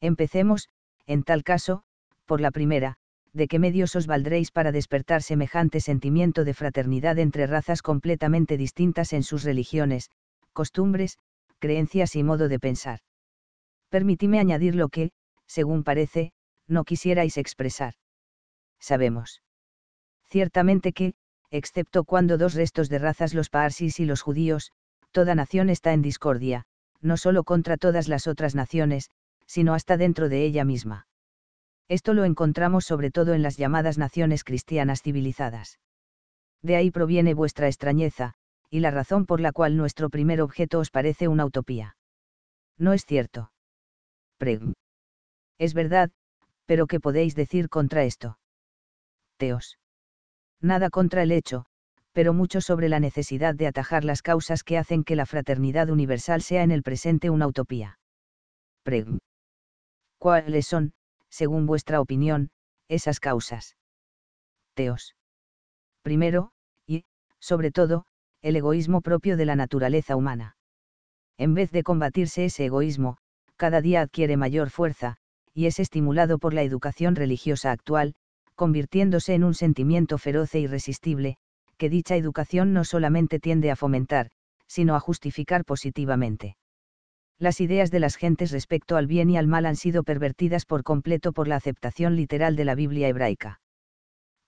S1: Empecemos, en tal caso, por la primera, de qué medios os valdréis para despertar semejante sentimiento de fraternidad entre razas completamente distintas en sus religiones, costumbres, creencias y modo de pensar. Permitime añadir lo que, según parece, no quisierais expresar. Sabemos. Ciertamente que, excepto cuando dos restos de razas los Parsis y los judíos, toda nación está en discordia, no solo contra todas las otras naciones, sino hasta dentro de ella misma. Esto lo encontramos sobre todo en las llamadas naciones cristianas civilizadas. De ahí proviene vuestra extrañeza, y la razón por la cual nuestro primer objeto os parece una utopía. No es cierto. Preg. Es verdad, pero ¿qué podéis decir contra esto? Teos. Nada contra el hecho, pero mucho sobre la necesidad de atajar las causas que hacen que la fraternidad universal sea en el presente una utopía. Preg. ¿Cuáles son, según vuestra opinión, esas causas? Teos. Primero, y, sobre todo, el egoísmo propio de la naturaleza humana. En vez de combatirse ese egoísmo, cada día adquiere mayor fuerza, y es estimulado por la educación religiosa actual, convirtiéndose en un sentimiento feroz e irresistible, que dicha educación no solamente tiende a fomentar, sino a justificar positivamente. Las ideas de las gentes respecto al bien y al mal han sido pervertidas por completo por la aceptación literal de la Biblia hebraica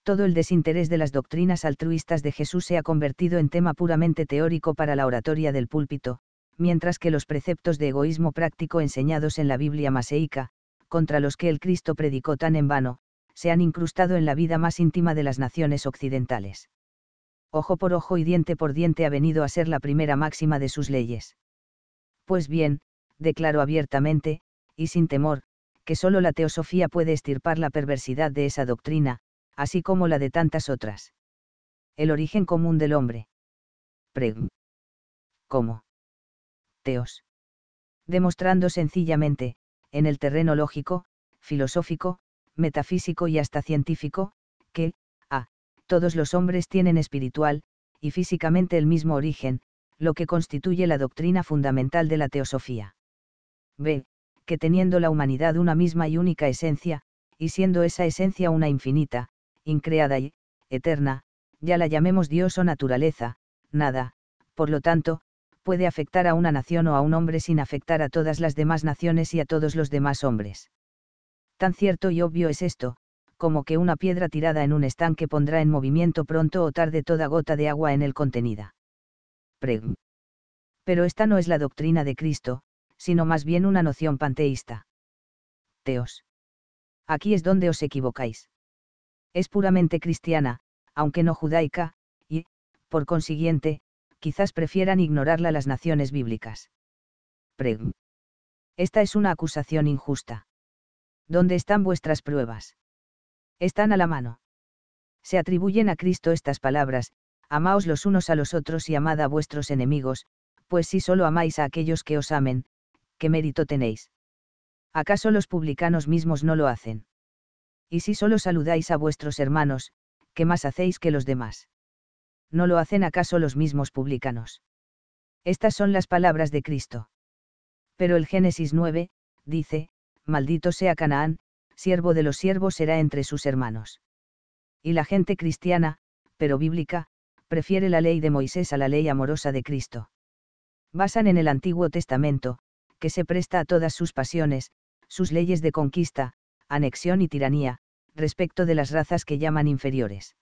S1: todo el desinterés de las doctrinas altruistas de Jesús se ha convertido en tema puramente teórico para la oratoria del púlpito, mientras que los preceptos de egoísmo práctico enseñados en la Biblia maseica, contra los que el Cristo predicó tan en vano, se han incrustado en la vida más íntima de las naciones occidentales. Ojo por ojo y diente por diente ha venido a ser la primera máxima de sus leyes. Pues bien, declaro abiertamente, y sin temor, que solo la teosofía puede estirpar la perversidad de esa doctrina, así como la de tantas otras. El origen común del hombre. Pregm. ¿Cómo? Teos. Demostrando sencillamente, en el terreno lógico, filosófico, metafísico y hasta científico, que, a, todos los hombres tienen espiritual, y físicamente el mismo origen, lo que constituye la doctrina fundamental de la teosofía. b. que teniendo la humanidad una misma y única esencia, y siendo esa esencia una infinita, increada y, eterna, ya la llamemos Dios o naturaleza, nada, por lo tanto, puede afectar a una nación o a un hombre sin afectar a todas las demás naciones y a todos los demás hombres. Tan cierto y obvio es esto, como que una piedra tirada en un estanque pondrá en movimiento pronto o tarde toda gota de agua en el contenida. Pero esta no es la doctrina de Cristo, sino más bien una noción panteísta. Teos. Aquí es donde os equivocáis es puramente cristiana, aunque no judaica, y, por consiguiente, quizás prefieran ignorarla las naciones bíblicas. Esta es una acusación injusta. ¿Dónde están vuestras pruebas? Están a la mano. Se atribuyen a Cristo estas palabras, amaos los unos a los otros y amad a vuestros enemigos, pues si solo amáis a aquellos que os amen, ¿qué mérito tenéis? ¿Acaso los publicanos mismos no lo hacen? Y si solo saludáis a vuestros hermanos, ¿qué más hacéis que los demás? ¿No lo hacen acaso los mismos publicanos? Estas son las palabras de Cristo. Pero el Génesis 9, dice, Maldito sea Canaán, siervo de los siervos será entre sus hermanos. Y la gente cristiana, pero bíblica, prefiere la ley de Moisés a la ley amorosa de Cristo. Basan en el Antiguo Testamento, que se presta a todas sus pasiones, sus leyes de conquista, anexión y tiranía, respecto de las razas que llaman inferiores.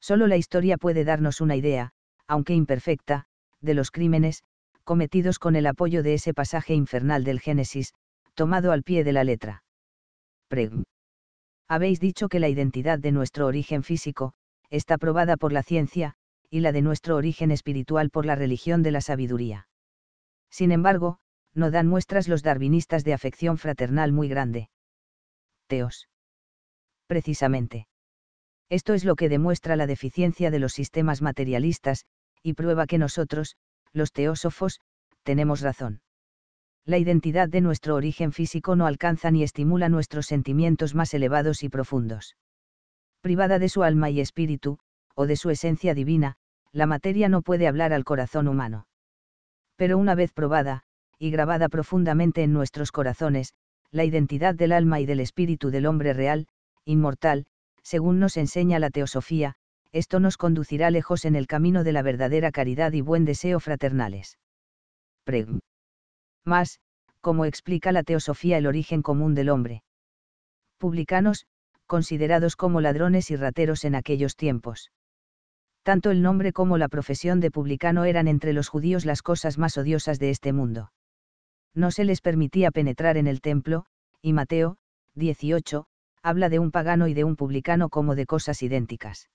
S1: Sólo la historia puede darnos una idea, aunque imperfecta, de los crímenes, cometidos con el apoyo de ese pasaje infernal del Génesis, tomado al pie de la letra. Habéis dicho que la identidad de nuestro origen físico, está probada por la ciencia, y la de nuestro origen espiritual por la religión de la sabiduría. Sin embargo, no dan muestras los darwinistas de afección fraternal muy grande teos. Precisamente. Esto es lo que demuestra la deficiencia de los sistemas materialistas, y prueba que nosotros, los teósofos, tenemos razón. La identidad de nuestro origen físico no alcanza ni estimula nuestros sentimientos más elevados y profundos. Privada de su alma y espíritu, o de su esencia divina, la materia no puede hablar al corazón humano. Pero una vez probada, y grabada profundamente en nuestros corazones, la identidad del alma y del espíritu del hombre real, inmortal, según nos enseña la teosofía, esto nos conducirá lejos en el camino de la verdadera caridad y buen deseo fraternales. Pregn. Más, como explica la teosofía el origen común del hombre. Publicanos, considerados como ladrones y rateros en aquellos tiempos. Tanto el nombre como la profesión de publicano eran entre los judíos las cosas más odiosas de este mundo no se les permitía penetrar en el templo, y Mateo, 18, habla de un pagano y de un publicano como de cosas idénticas.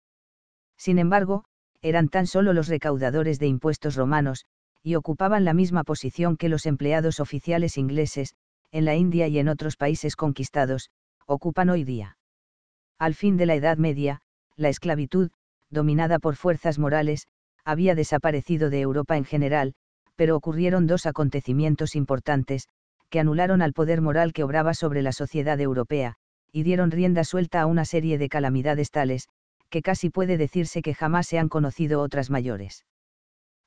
S1: Sin embargo, eran tan solo los recaudadores de impuestos romanos, y ocupaban la misma posición que los empleados oficiales ingleses, en la India y en otros países conquistados, ocupan hoy día. Al fin de la Edad Media, la esclavitud, dominada por fuerzas morales, había desaparecido de Europa en general, pero ocurrieron dos acontecimientos importantes, que anularon al poder moral que obraba sobre la sociedad europea, y dieron rienda suelta a una serie de calamidades tales, que casi puede decirse que jamás se han conocido otras mayores.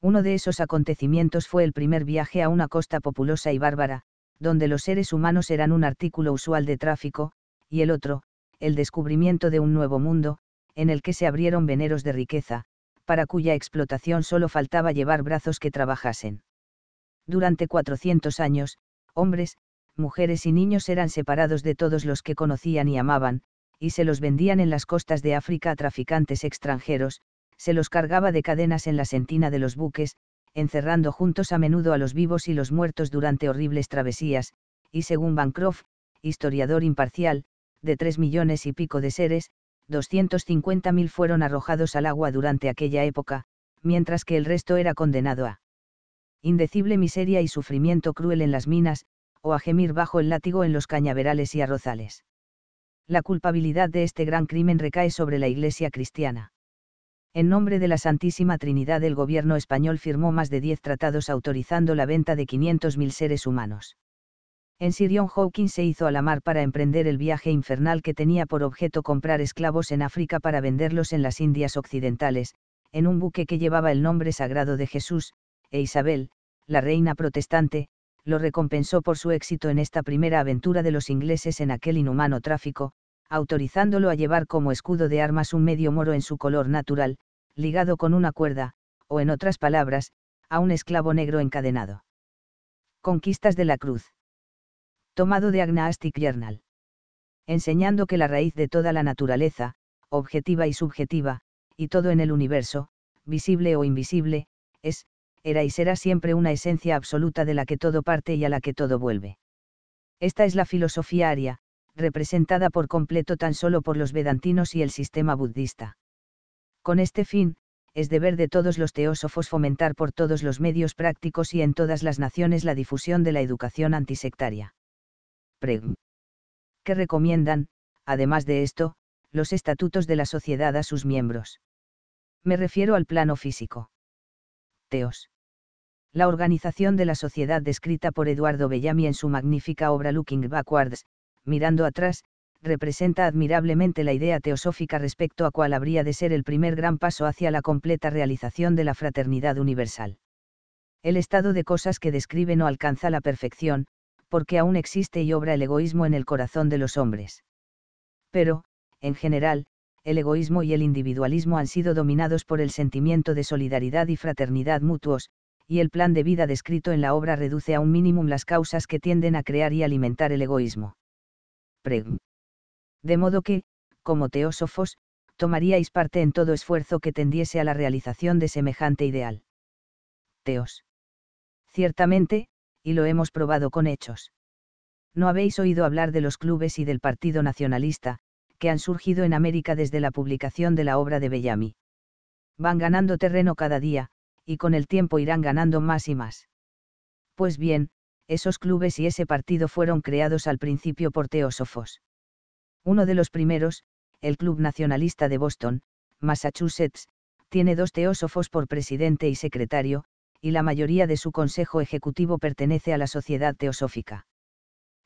S1: Uno de esos acontecimientos fue el primer viaje a una costa populosa y bárbara, donde los seres humanos eran un artículo usual de tráfico, y el otro, el descubrimiento de un nuevo mundo, en el que se abrieron veneros de riqueza, para cuya explotación solo faltaba llevar brazos que trabajasen. Durante 400 años, hombres, mujeres y niños eran separados de todos los que conocían y amaban, y se los vendían en las costas de África a traficantes extranjeros, se los cargaba de cadenas en la sentina de los buques, encerrando juntos a menudo a los vivos y los muertos durante horribles travesías, y según Bancroft, historiador imparcial, de tres millones y pico de seres, 250.000 fueron arrojados al agua durante aquella época, mientras que el resto era condenado a indecible miseria y sufrimiento cruel en las minas, o a gemir bajo el látigo en los cañaverales y arrozales. La culpabilidad de este gran crimen recae sobre la Iglesia cristiana. En nombre de la Santísima Trinidad el gobierno español firmó más de 10 tratados autorizando la venta de 500.000 seres humanos en Sirion Hawking se hizo a la mar para emprender el viaje infernal que tenía por objeto comprar esclavos en África para venderlos en las Indias Occidentales, en un buque que llevaba el nombre sagrado de Jesús, e Isabel, la reina protestante, lo recompensó por su éxito en esta primera aventura de los ingleses en aquel inhumano tráfico, autorizándolo a llevar como escudo de armas un medio moro en su color natural, ligado con una cuerda, o en otras palabras, a un esclavo negro encadenado. Conquistas de la Cruz tomado de Agnostic Journal. Enseñando que la raíz de toda la naturaleza, objetiva y subjetiva, y todo en el universo, visible o invisible, es, era y será siempre una esencia absoluta de la que todo parte y a la que todo vuelve. Esta es la filosofía aria, representada por completo tan solo por los vedantinos y el sistema budista. Con este fin, es deber de todos los teósofos fomentar por todos los medios prácticos y en todas las naciones la difusión de la educación antisectaria. Preg. ¿Qué recomiendan, además de esto, los estatutos de la sociedad a sus miembros. Me refiero al plano físico. Teos. La organización de la sociedad descrita por Eduardo Bellamy en su magnífica obra Looking Backwards, mirando atrás, representa admirablemente la idea teosófica respecto a cuál habría de ser el primer gran paso hacia la completa realización de la fraternidad universal. El estado de cosas que describe no alcanza la perfección, porque aún existe y obra el egoísmo en el corazón de los hombres. Pero, en general, el egoísmo y el individualismo han sido dominados por el sentimiento de solidaridad y fraternidad mutuos, y el plan de vida descrito en la obra reduce a un mínimo las causas que tienden a crear y alimentar el egoísmo. De modo que, como teósofos, tomaríais parte en todo esfuerzo que tendiese a la realización de semejante ideal. Teos. Ciertamente, y lo hemos probado con hechos. No habéis oído hablar de los clubes y del Partido Nacionalista, que han surgido en América desde la publicación de la obra de Bellamy. Van ganando terreno cada día, y con el tiempo irán ganando más y más. Pues bien, esos clubes y ese partido fueron creados al principio por teósofos. Uno de los primeros, el Club Nacionalista de Boston, Massachusetts, tiene dos teósofos por presidente y secretario, y la mayoría de su consejo ejecutivo pertenece a la Sociedad Teosófica.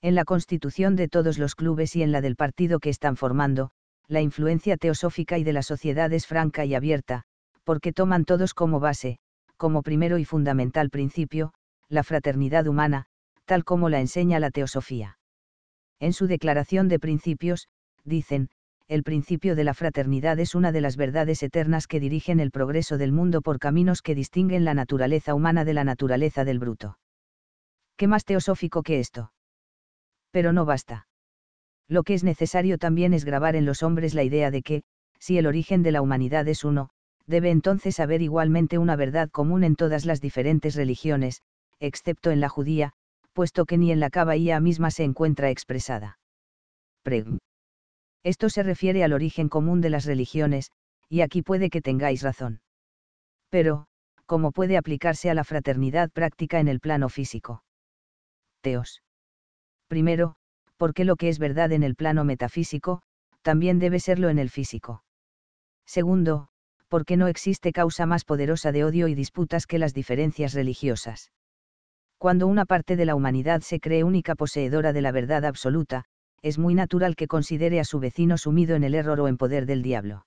S1: En la constitución de todos los clubes y en la del partido que están formando, la influencia teosófica y de la sociedad es franca y abierta, porque toman todos como base, como primero y fundamental principio, la fraternidad humana, tal como la enseña la teosofía. En su declaración de principios, dicen, el principio de la fraternidad es una de las verdades eternas que dirigen el progreso del mundo por caminos que distinguen la naturaleza humana de la naturaleza del bruto. ¿Qué más teosófico que esto? Pero no basta. Lo que es necesario también es grabar en los hombres la idea de que, si el origen de la humanidad es uno, debe entonces haber igualmente una verdad común en todas las diferentes religiones, excepto en la judía, puesto que ni en la cabaía misma se encuentra expresada. Esto se refiere al origen común de las religiones, y aquí puede que tengáis razón. Pero, ¿cómo puede aplicarse a la fraternidad práctica en el plano físico? Teos. Primero, porque lo que es verdad en el plano metafísico, también debe serlo en el físico. Segundo, porque no existe causa más poderosa de odio y disputas que las diferencias religiosas. Cuando una parte de la humanidad se cree única poseedora de la verdad absoluta, es muy natural que considere a su vecino sumido en el error o en poder del diablo.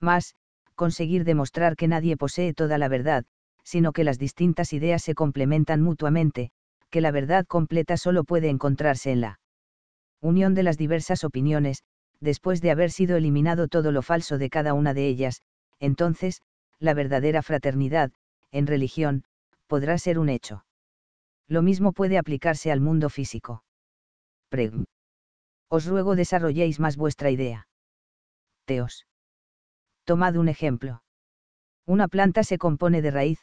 S1: Más, conseguir demostrar que nadie posee toda la verdad, sino que las distintas ideas se complementan mutuamente, que la verdad completa solo puede encontrarse en la unión de las diversas opiniones, después de haber sido eliminado todo lo falso de cada una de ellas, entonces, la verdadera fraternidad, en religión, podrá ser un hecho. Lo mismo puede aplicarse al mundo físico. Os ruego desarrolléis más vuestra idea. Teos. Tomad un ejemplo. Una planta se compone de raíz,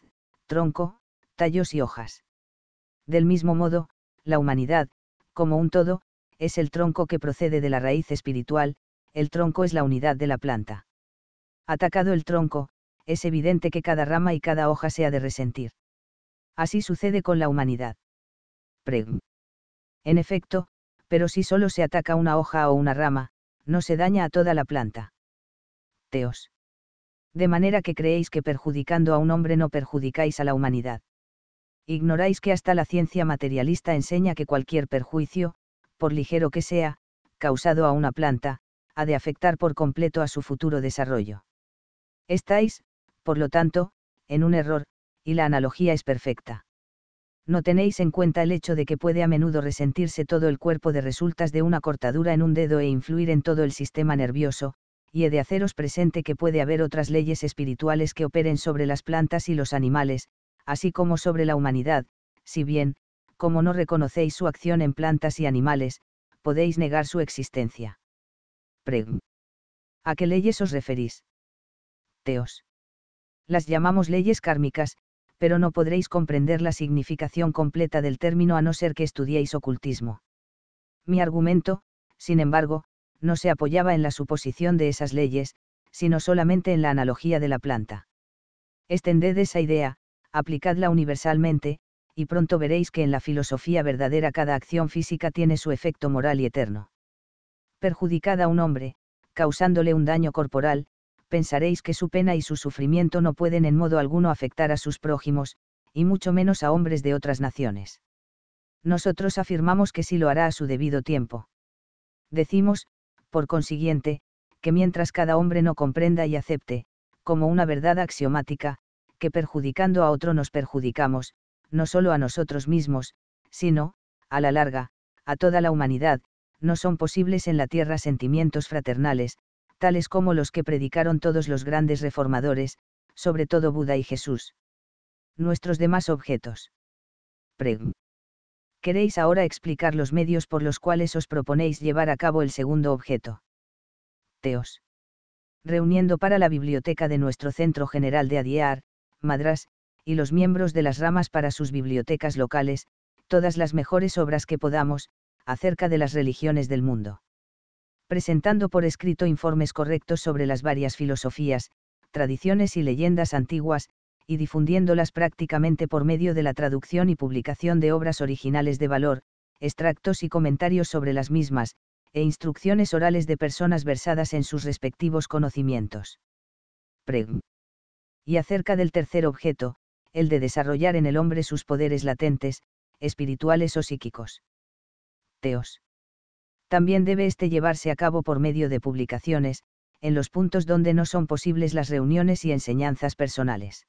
S1: tronco, tallos y hojas. Del mismo modo, la humanidad, como un todo, es el tronco que procede de la raíz espiritual, el tronco es la unidad de la planta. Atacado el tronco, es evidente que cada rama y cada hoja se ha de resentir. Así sucede con la humanidad. Preg. En efecto, pero si solo se ataca una hoja o una rama, no se daña a toda la planta. Teos. De manera que creéis que perjudicando a un hombre no perjudicáis a la humanidad. Ignoráis que hasta la ciencia materialista enseña que cualquier perjuicio, por ligero que sea, causado a una planta, ha de afectar por completo a su futuro desarrollo. Estáis, por lo tanto, en un error, y la analogía es perfecta no tenéis en cuenta el hecho de que puede a menudo resentirse todo el cuerpo de resultas de una cortadura en un dedo e influir en todo el sistema nervioso, y he de haceros presente que puede haber otras leyes espirituales que operen sobre las plantas y los animales, así como sobre la humanidad, si bien, como no reconocéis su acción en plantas y animales, podéis negar su existencia. Preg. ¿A qué leyes os referís? Teos. Las llamamos leyes kármicas, pero no podréis comprender la significación completa del término a no ser que estudiéis ocultismo. Mi argumento, sin embargo, no se apoyaba en la suposición de esas leyes, sino solamente en la analogía de la planta. Extended esa idea, aplicadla universalmente, y pronto veréis que en la filosofía verdadera cada acción física tiene su efecto moral y eterno. Perjudicad a un hombre, causándole un daño corporal, pensaréis que su pena y su sufrimiento no pueden en modo alguno afectar a sus prójimos, y mucho menos a hombres de otras naciones. Nosotros afirmamos que sí lo hará a su debido tiempo. Decimos, por consiguiente, que mientras cada hombre no comprenda y acepte, como una verdad axiomática, que perjudicando a otro nos perjudicamos, no solo a nosotros mismos, sino, a la larga, a toda la humanidad, no son posibles en la tierra sentimientos fraternales, tales como los que predicaron todos los grandes reformadores, sobre todo Buda y Jesús. Nuestros demás objetos. Preg. Queréis ahora explicar los medios por los cuales os proponéis llevar a cabo el segundo objeto. Teos. Reuniendo para la biblioteca de nuestro Centro General de Adiar, Madras, y los miembros de las ramas para sus bibliotecas locales, todas las mejores obras que podamos, acerca de las religiones del mundo presentando por escrito informes correctos sobre las varias filosofías, tradiciones y leyendas antiguas, y difundiéndolas prácticamente por medio de la traducción y publicación de obras originales de valor, extractos y comentarios sobre las mismas, e instrucciones orales de personas versadas en sus respectivos conocimientos. Preg. Y acerca del tercer objeto, el de desarrollar en el hombre sus poderes latentes, espirituales o psíquicos. Teos también debe este llevarse a cabo por medio de publicaciones, en los puntos donde no son posibles las reuniones y enseñanzas personales.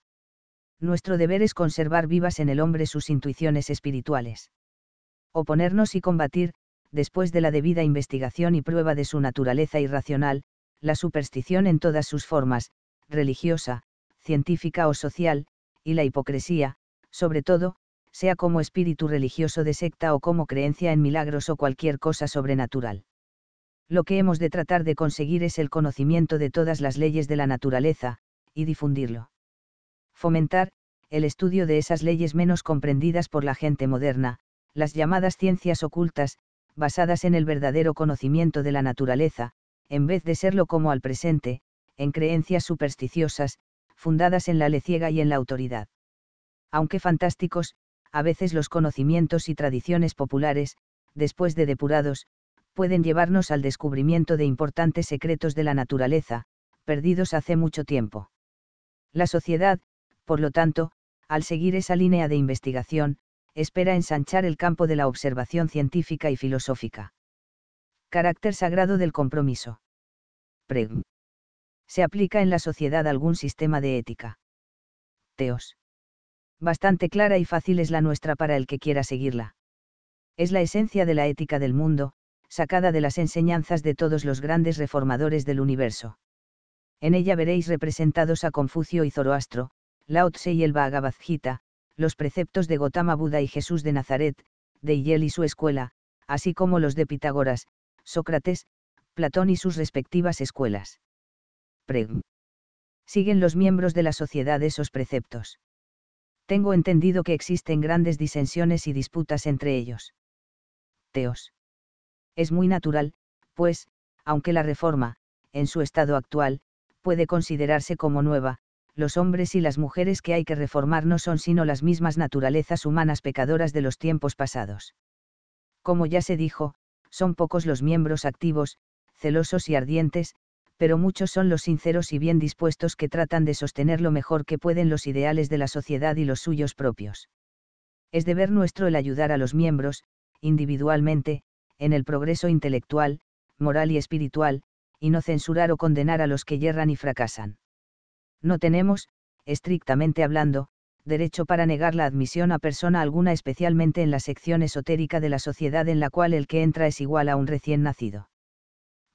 S1: Nuestro deber es conservar vivas en el hombre sus intuiciones espirituales. Oponernos y combatir, después de la debida investigación y prueba de su naturaleza irracional, la superstición en todas sus formas, religiosa, científica o social, y la hipocresía, sobre todo, sea como espíritu religioso de secta o como creencia en milagros o cualquier cosa sobrenatural. Lo que hemos de tratar de conseguir es el conocimiento de todas las leyes de la naturaleza, y difundirlo. Fomentar, el estudio de esas leyes menos comprendidas por la gente moderna, las llamadas ciencias ocultas, basadas en el verdadero conocimiento de la naturaleza, en vez de serlo como al presente, en creencias supersticiosas, fundadas en la leciega y en la autoridad. Aunque fantásticos, a veces los conocimientos y tradiciones populares, después de depurados, pueden llevarnos al descubrimiento de importantes secretos de la naturaleza, perdidos hace mucho tiempo. La sociedad, por lo tanto, al seguir esa línea de investigación, espera ensanchar el campo de la observación científica y filosófica. Carácter sagrado del compromiso. Pregn. Se aplica en la sociedad algún sistema de ética. Teos bastante clara y fácil es la nuestra para el que quiera seguirla. Es la esencia de la ética del mundo, sacada de las enseñanzas de todos los grandes reformadores del universo. En ella veréis representados a Confucio y Zoroastro, Lao Tse y el Bhagavad Gita, los preceptos de Gotama Buda y Jesús de Nazaret, de Yel y su escuela, así como los de Pitágoras, Sócrates, Platón y sus respectivas escuelas. Siguen los miembros de la sociedad esos preceptos tengo entendido que existen grandes disensiones y disputas entre ellos. Teos. Es muy natural, pues, aunque la reforma, en su estado actual, puede considerarse como nueva, los hombres y las mujeres que hay que reformar no son sino las mismas naturalezas humanas pecadoras de los tiempos pasados. Como ya se dijo, son pocos los miembros activos, celosos y ardientes, pero muchos son los sinceros y bien dispuestos que tratan de sostener lo mejor que pueden los ideales de la sociedad y los suyos propios. Es deber nuestro el ayudar a los miembros, individualmente, en el progreso intelectual, moral y espiritual, y no censurar o condenar a los que yerran y fracasan. No tenemos, estrictamente hablando, derecho para negar la admisión a persona alguna especialmente en la sección esotérica de la sociedad en la cual el que entra es igual a un recién nacido.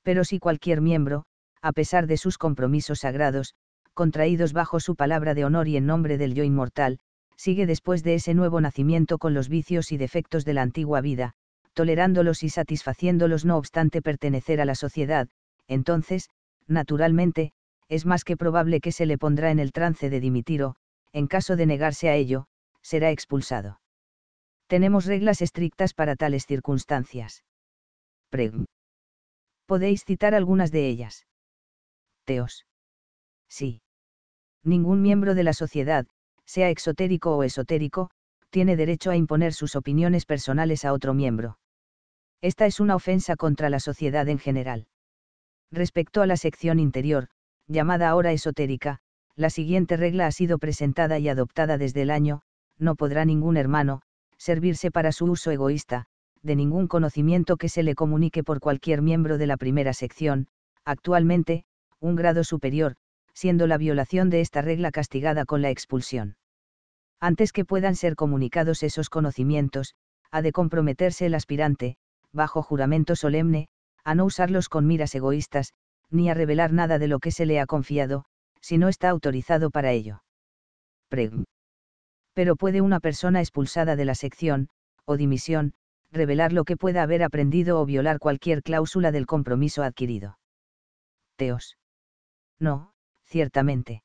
S1: Pero si cualquier miembro, a pesar de sus compromisos sagrados, contraídos bajo su palabra de honor y en nombre del yo inmortal, sigue después de ese nuevo nacimiento con los vicios y defectos de la antigua vida, tolerándolos y satisfaciéndolos no obstante pertenecer a la sociedad, entonces, naturalmente, es más que probable que se le pondrá en el trance de dimitir o, en caso de negarse a ello, será expulsado. Tenemos reglas estrictas para tales circunstancias. Podéis citar algunas de ellas. Sí. Ningún miembro de la sociedad, sea exotérico o esotérico, tiene derecho a imponer sus opiniones personales a otro miembro. Esta es una ofensa contra la sociedad en general. Respecto a la sección interior, llamada ahora esotérica, la siguiente regla ha sido presentada y adoptada desde el año, no podrá ningún hermano, servirse para su uso egoísta, de ningún conocimiento que se le comunique por cualquier miembro de la primera sección, actualmente, un grado superior, siendo la violación de esta regla castigada con la expulsión. Antes que puedan ser comunicados esos conocimientos, ha de comprometerse el aspirante, bajo juramento solemne, a no usarlos con miras egoístas, ni a revelar nada de lo que se le ha confiado, si no está autorizado para ello. Pero puede una persona expulsada de la sección, o dimisión, revelar lo que pueda haber aprendido o violar cualquier cláusula del compromiso adquirido. Teos. No, ciertamente.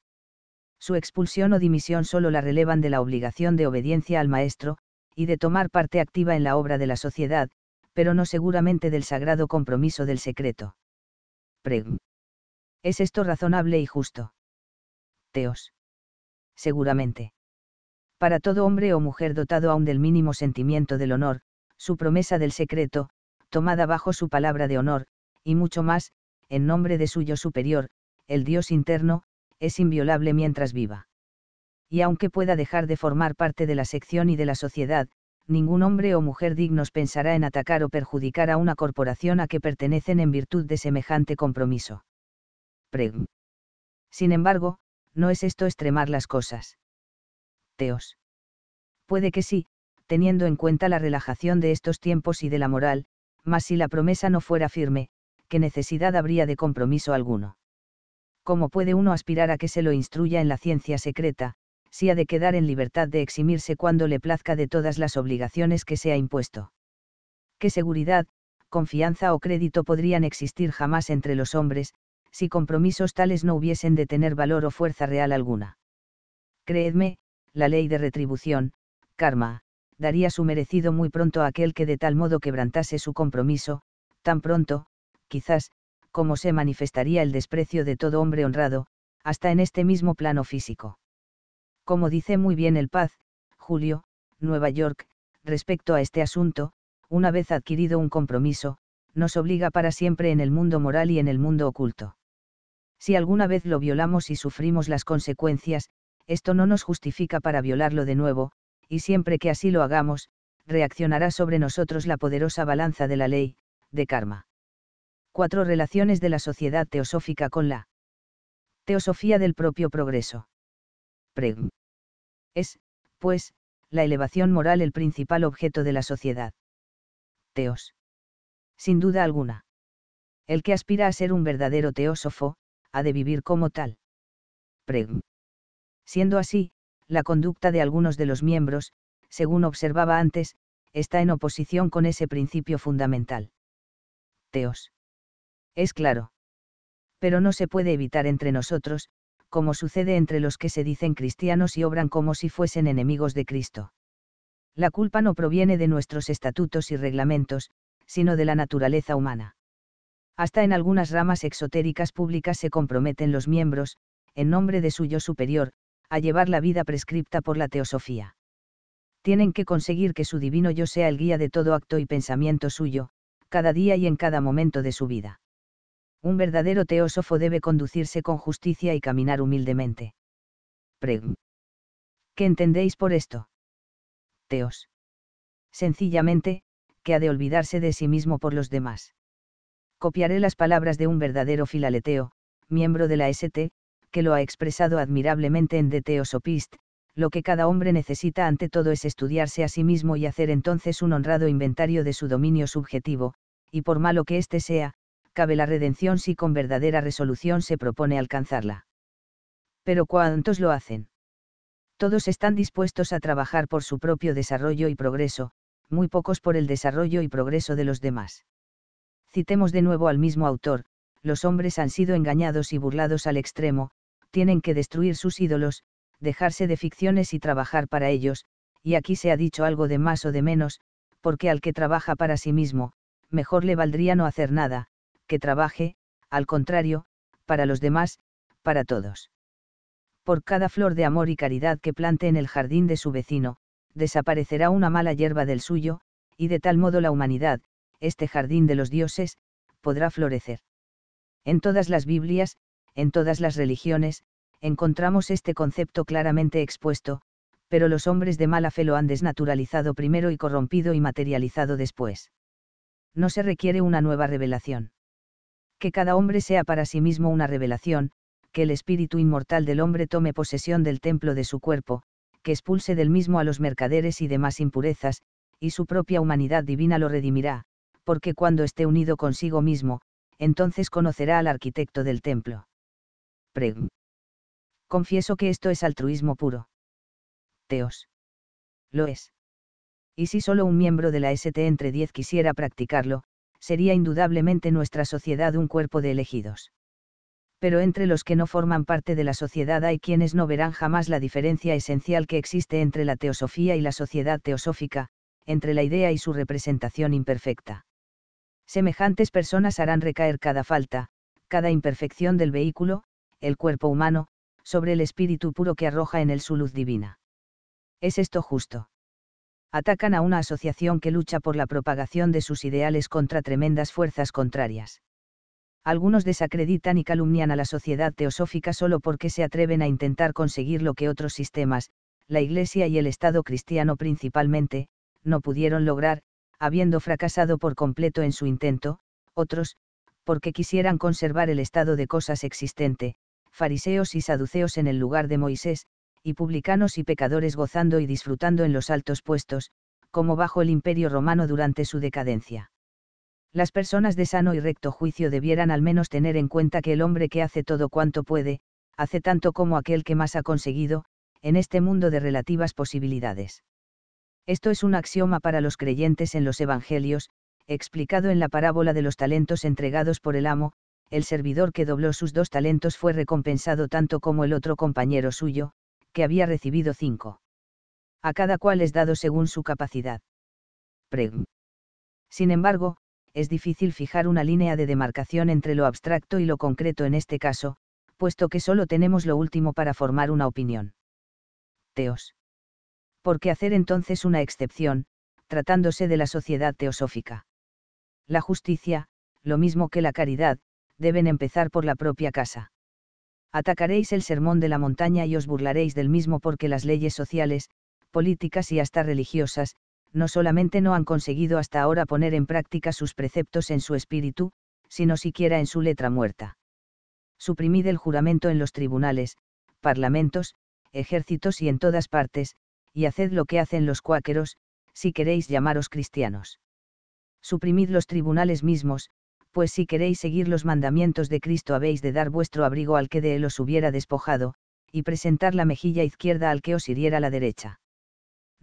S1: Su expulsión o dimisión solo la relevan de la obligación de obediencia al maestro, y de tomar parte activa en la obra de la sociedad, pero no seguramente del sagrado compromiso del secreto. Preg. ¿Es esto razonable y justo? Teos. Seguramente. Para todo hombre o mujer dotado aún del mínimo sentimiento del honor, su promesa del secreto, tomada bajo su palabra de honor, y mucho más, en nombre de suyo superior, el Dios interno, es inviolable mientras viva. Y aunque pueda dejar de formar parte de la sección y de la sociedad, ningún hombre o mujer dignos pensará en atacar o perjudicar a una corporación a que pertenecen en virtud de semejante compromiso. Preg. Sin embargo, no es esto extremar las cosas. Teos. Puede que sí, teniendo en cuenta la relajación de estos tiempos y de la moral, mas si la promesa no fuera firme, ¿qué necesidad habría de compromiso alguno? ¿cómo puede uno aspirar a que se lo instruya en la ciencia secreta, si ha de quedar en libertad de eximirse cuando le plazca de todas las obligaciones que se ha impuesto? ¿Qué seguridad, confianza o crédito podrían existir jamás entre los hombres, si compromisos tales no hubiesen de tener valor o fuerza real alguna? Creedme, la ley de retribución, karma, daría su merecido muy pronto a aquel que de tal modo quebrantase su compromiso, tan pronto, quizás, cómo se manifestaría el desprecio de todo hombre honrado, hasta en este mismo plano físico. Como dice muy bien el Paz, Julio, Nueva York, respecto a este asunto, una vez adquirido un compromiso, nos obliga para siempre en el mundo moral y en el mundo oculto. Si alguna vez lo violamos y sufrimos las consecuencias, esto no nos justifica para violarlo de nuevo, y siempre que así lo hagamos, reaccionará sobre nosotros la poderosa balanza de la ley, de karma. Cuatro Relaciones de la sociedad teosófica con la teosofía del propio progreso. Preg. Es, pues, la elevación moral el principal objeto de la sociedad. Teos. Sin duda alguna. El que aspira a ser un verdadero teósofo, ha de vivir como tal. Preg. Siendo así, la conducta de algunos de los miembros, según observaba antes, está en oposición con ese principio fundamental. Teos. Es claro. Pero no se puede evitar entre nosotros, como sucede entre los que se dicen cristianos y obran como si fuesen enemigos de Cristo. La culpa no proviene de nuestros estatutos y reglamentos, sino de la naturaleza humana. Hasta en algunas ramas exotéricas públicas se comprometen los miembros, en nombre de su yo superior, a llevar la vida prescripta por la teosofía. Tienen que conseguir que su divino yo sea el guía de todo acto y pensamiento suyo, cada día y en cada momento de su vida. Un verdadero teósofo debe conducirse con justicia y caminar humildemente. Preg. ¿Qué entendéis por esto? Teos. Sencillamente, que ha de olvidarse de sí mismo por los demás. Copiaré las palabras de un verdadero filaleteo, miembro de la ST, que lo ha expresado admirablemente en The Teosopist, lo que cada hombre necesita ante todo es estudiarse a sí mismo y hacer entonces un honrado inventario de su dominio subjetivo, y por malo que éste sea, cabe la redención si con verdadera resolución se propone alcanzarla. Pero ¿cuántos lo hacen? Todos están dispuestos a trabajar por su propio desarrollo y progreso, muy pocos por el desarrollo y progreso de los demás. Citemos de nuevo al mismo autor, los hombres han sido engañados y burlados al extremo, tienen que destruir sus ídolos, dejarse de ficciones y trabajar para ellos, y aquí se ha dicho algo de más o de menos, porque al que trabaja para sí mismo, mejor le valdría no hacer nada, que trabaje, al contrario, para los demás, para todos. Por cada flor de amor y caridad que plante en el jardín de su vecino, desaparecerá una mala hierba del suyo, y de tal modo la humanidad, este jardín de los dioses, podrá florecer. En todas las Biblias, en todas las religiones, encontramos este concepto claramente expuesto, pero los hombres de mala fe lo han desnaturalizado primero y corrompido y materializado después. No se requiere una nueva revelación que cada hombre sea para sí mismo una revelación, que el espíritu inmortal del hombre tome posesión del templo de su cuerpo, que expulse del mismo a los mercaderes y demás impurezas, y su propia humanidad divina lo redimirá, porque cuando esté unido consigo mismo, entonces conocerá al arquitecto del templo. Preg. Confieso que esto es altruismo puro. Teos. Lo es. Y si solo un miembro de la ST entre diez quisiera practicarlo, sería indudablemente nuestra sociedad un cuerpo de elegidos. Pero entre los que no forman parte de la sociedad hay quienes no verán jamás la diferencia esencial que existe entre la teosofía y la sociedad teosófica, entre la idea y su representación imperfecta. Semejantes personas harán recaer cada falta, cada imperfección del vehículo, el cuerpo humano, sobre el espíritu puro que arroja en él su luz divina. ¿Es esto justo? atacan a una asociación que lucha por la propagación de sus ideales contra tremendas fuerzas contrarias. Algunos desacreditan y calumnian a la sociedad teosófica solo porque se atreven a intentar conseguir lo que otros sistemas, la Iglesia y el Estado cristiano principalmente, no pudieron lograr, habiendo fracasado por completo en su intento, otros, porque quisieran conservar el estado de cosas existente, fariseos y saduceos en el lugar de Moisés, y publicanos y pecadores gozando y disfrutando en los altos puestos, como bajo el imperio romano durante su decadencia. Las personas de sano y recto juicio debieran al menos tener en cuenta que el hombre que hace todo cuanto puede, hace tanto como aquel que más ha conseguido, en este mundo de relativas posibilidades. Esto es un axioma para los creyentes en los Evangelios, explicado en la parábola de los talentos entregados por el amo, el servidor que dobló sus dos talentos fue recompensado tanto como el otro compañero suyo, que había recibido cinco. A cada cual es dado según su capacidad. Preg. Sin embargo, es difícil fijar una línea de demarcación entre lo abstracto y lo concreto en este caso, puesto que solo tenemos lo último para formar una opinión. Teos. ¿Por qué hacer entonces una excepción, tratándose de la sociedad teosófica? La justicia, lo mismo que la caridad, deben empezar por la propia casa atacaréis el sermón de la montaña y os burlaréis del mismo porque las leyes sociales, políticas y hasta religiosas, no solamente no han conseguido hasta ahora poner en práctica sus preceptos en su espíritu, sino siquiera en su letra muerta. Suprimid el juramento en los tribunales, parlamentos, ejércitos y en todas partes, y haced lo que hacen los cuáqueros, si queréis llamaros cristianos. Suprimid los tribunales mismos, pues si queréis seguir los mandamientos de Cristo habéis de dar vuestro abrigo al que de él os hubiera despojado, y presentar la mejilla izquierda al que os hiriera la derecha.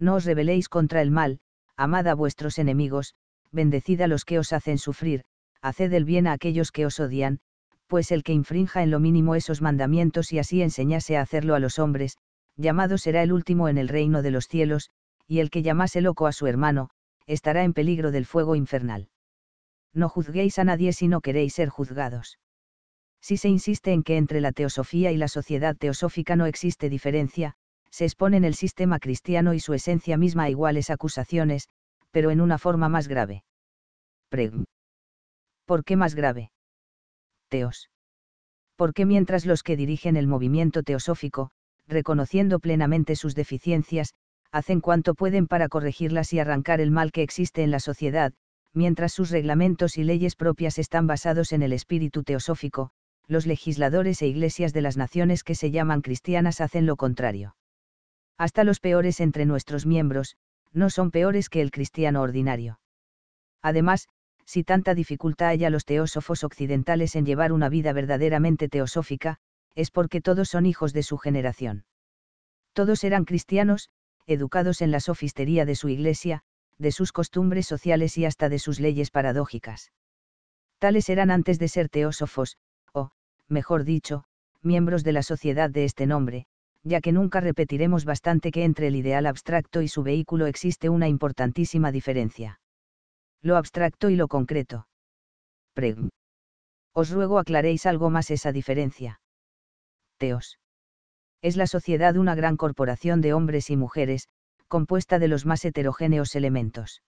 S1: No os rebeléis contra el mal, amad a vuestros enemigos, bendecid a los que os hacen sufrir, haced el bien a aquellos que os odian, pues el que infrinja en lo mínimo esos mandamientos y así enseñase a hacerlo a los hombres, llamado será el último en el reino de los cielos, y el que llamase loco a su hermano, estará en peligro del fuego infernal no juzguéis a nadie si no queréis ser juzgados. Si se insiste en que entre la teosofía y la sociedad teosófica no existe diferencia, se exponen el sistema cristiano y su esencia misma a iguales acusaciones, pero en una forma más grave. ¿Por qué más grave? Teos. Porque mientras los que dirigen el movimiento teosófico, reconociendo plenamente sus deficiencias, hacen cuanto pueden para corregirlas y arrancar el mal que existe en la sociedad, mientras sus reglamentos y leyes propias están basados en el espíritu teosófico, los legisladores e iglesias de las naciones que se llaman cristianas hacen lo contrario. Hasta los peores entre nuestros miembros, no son peores que el cristiano ordinario. Además, si tanta dificultad hay a los teósofos occidentales en llevar una vida verdaderamente teosófica, es porque todos son hijos de su generación. Todos eran cristianos, educados en la sofistería de su iglesia, de sus costumbres sociales y hasta de sus leyes paradójicas. Tales eran antes de ser teósofos, o, mejor dicho, miembros de la sociedad de este nombre, ya que nunca repetiremos bastante que entre el ideal abstracto y su vehículo existe una importantísima diferencia. Lo abstracto y lo concreto. Preg. Os ruego aclaréis algo más esa diferencia. Teos. Es la sociedad una gran corporación de hombres y mujeres, compuesta de los más heterogéneos elementos.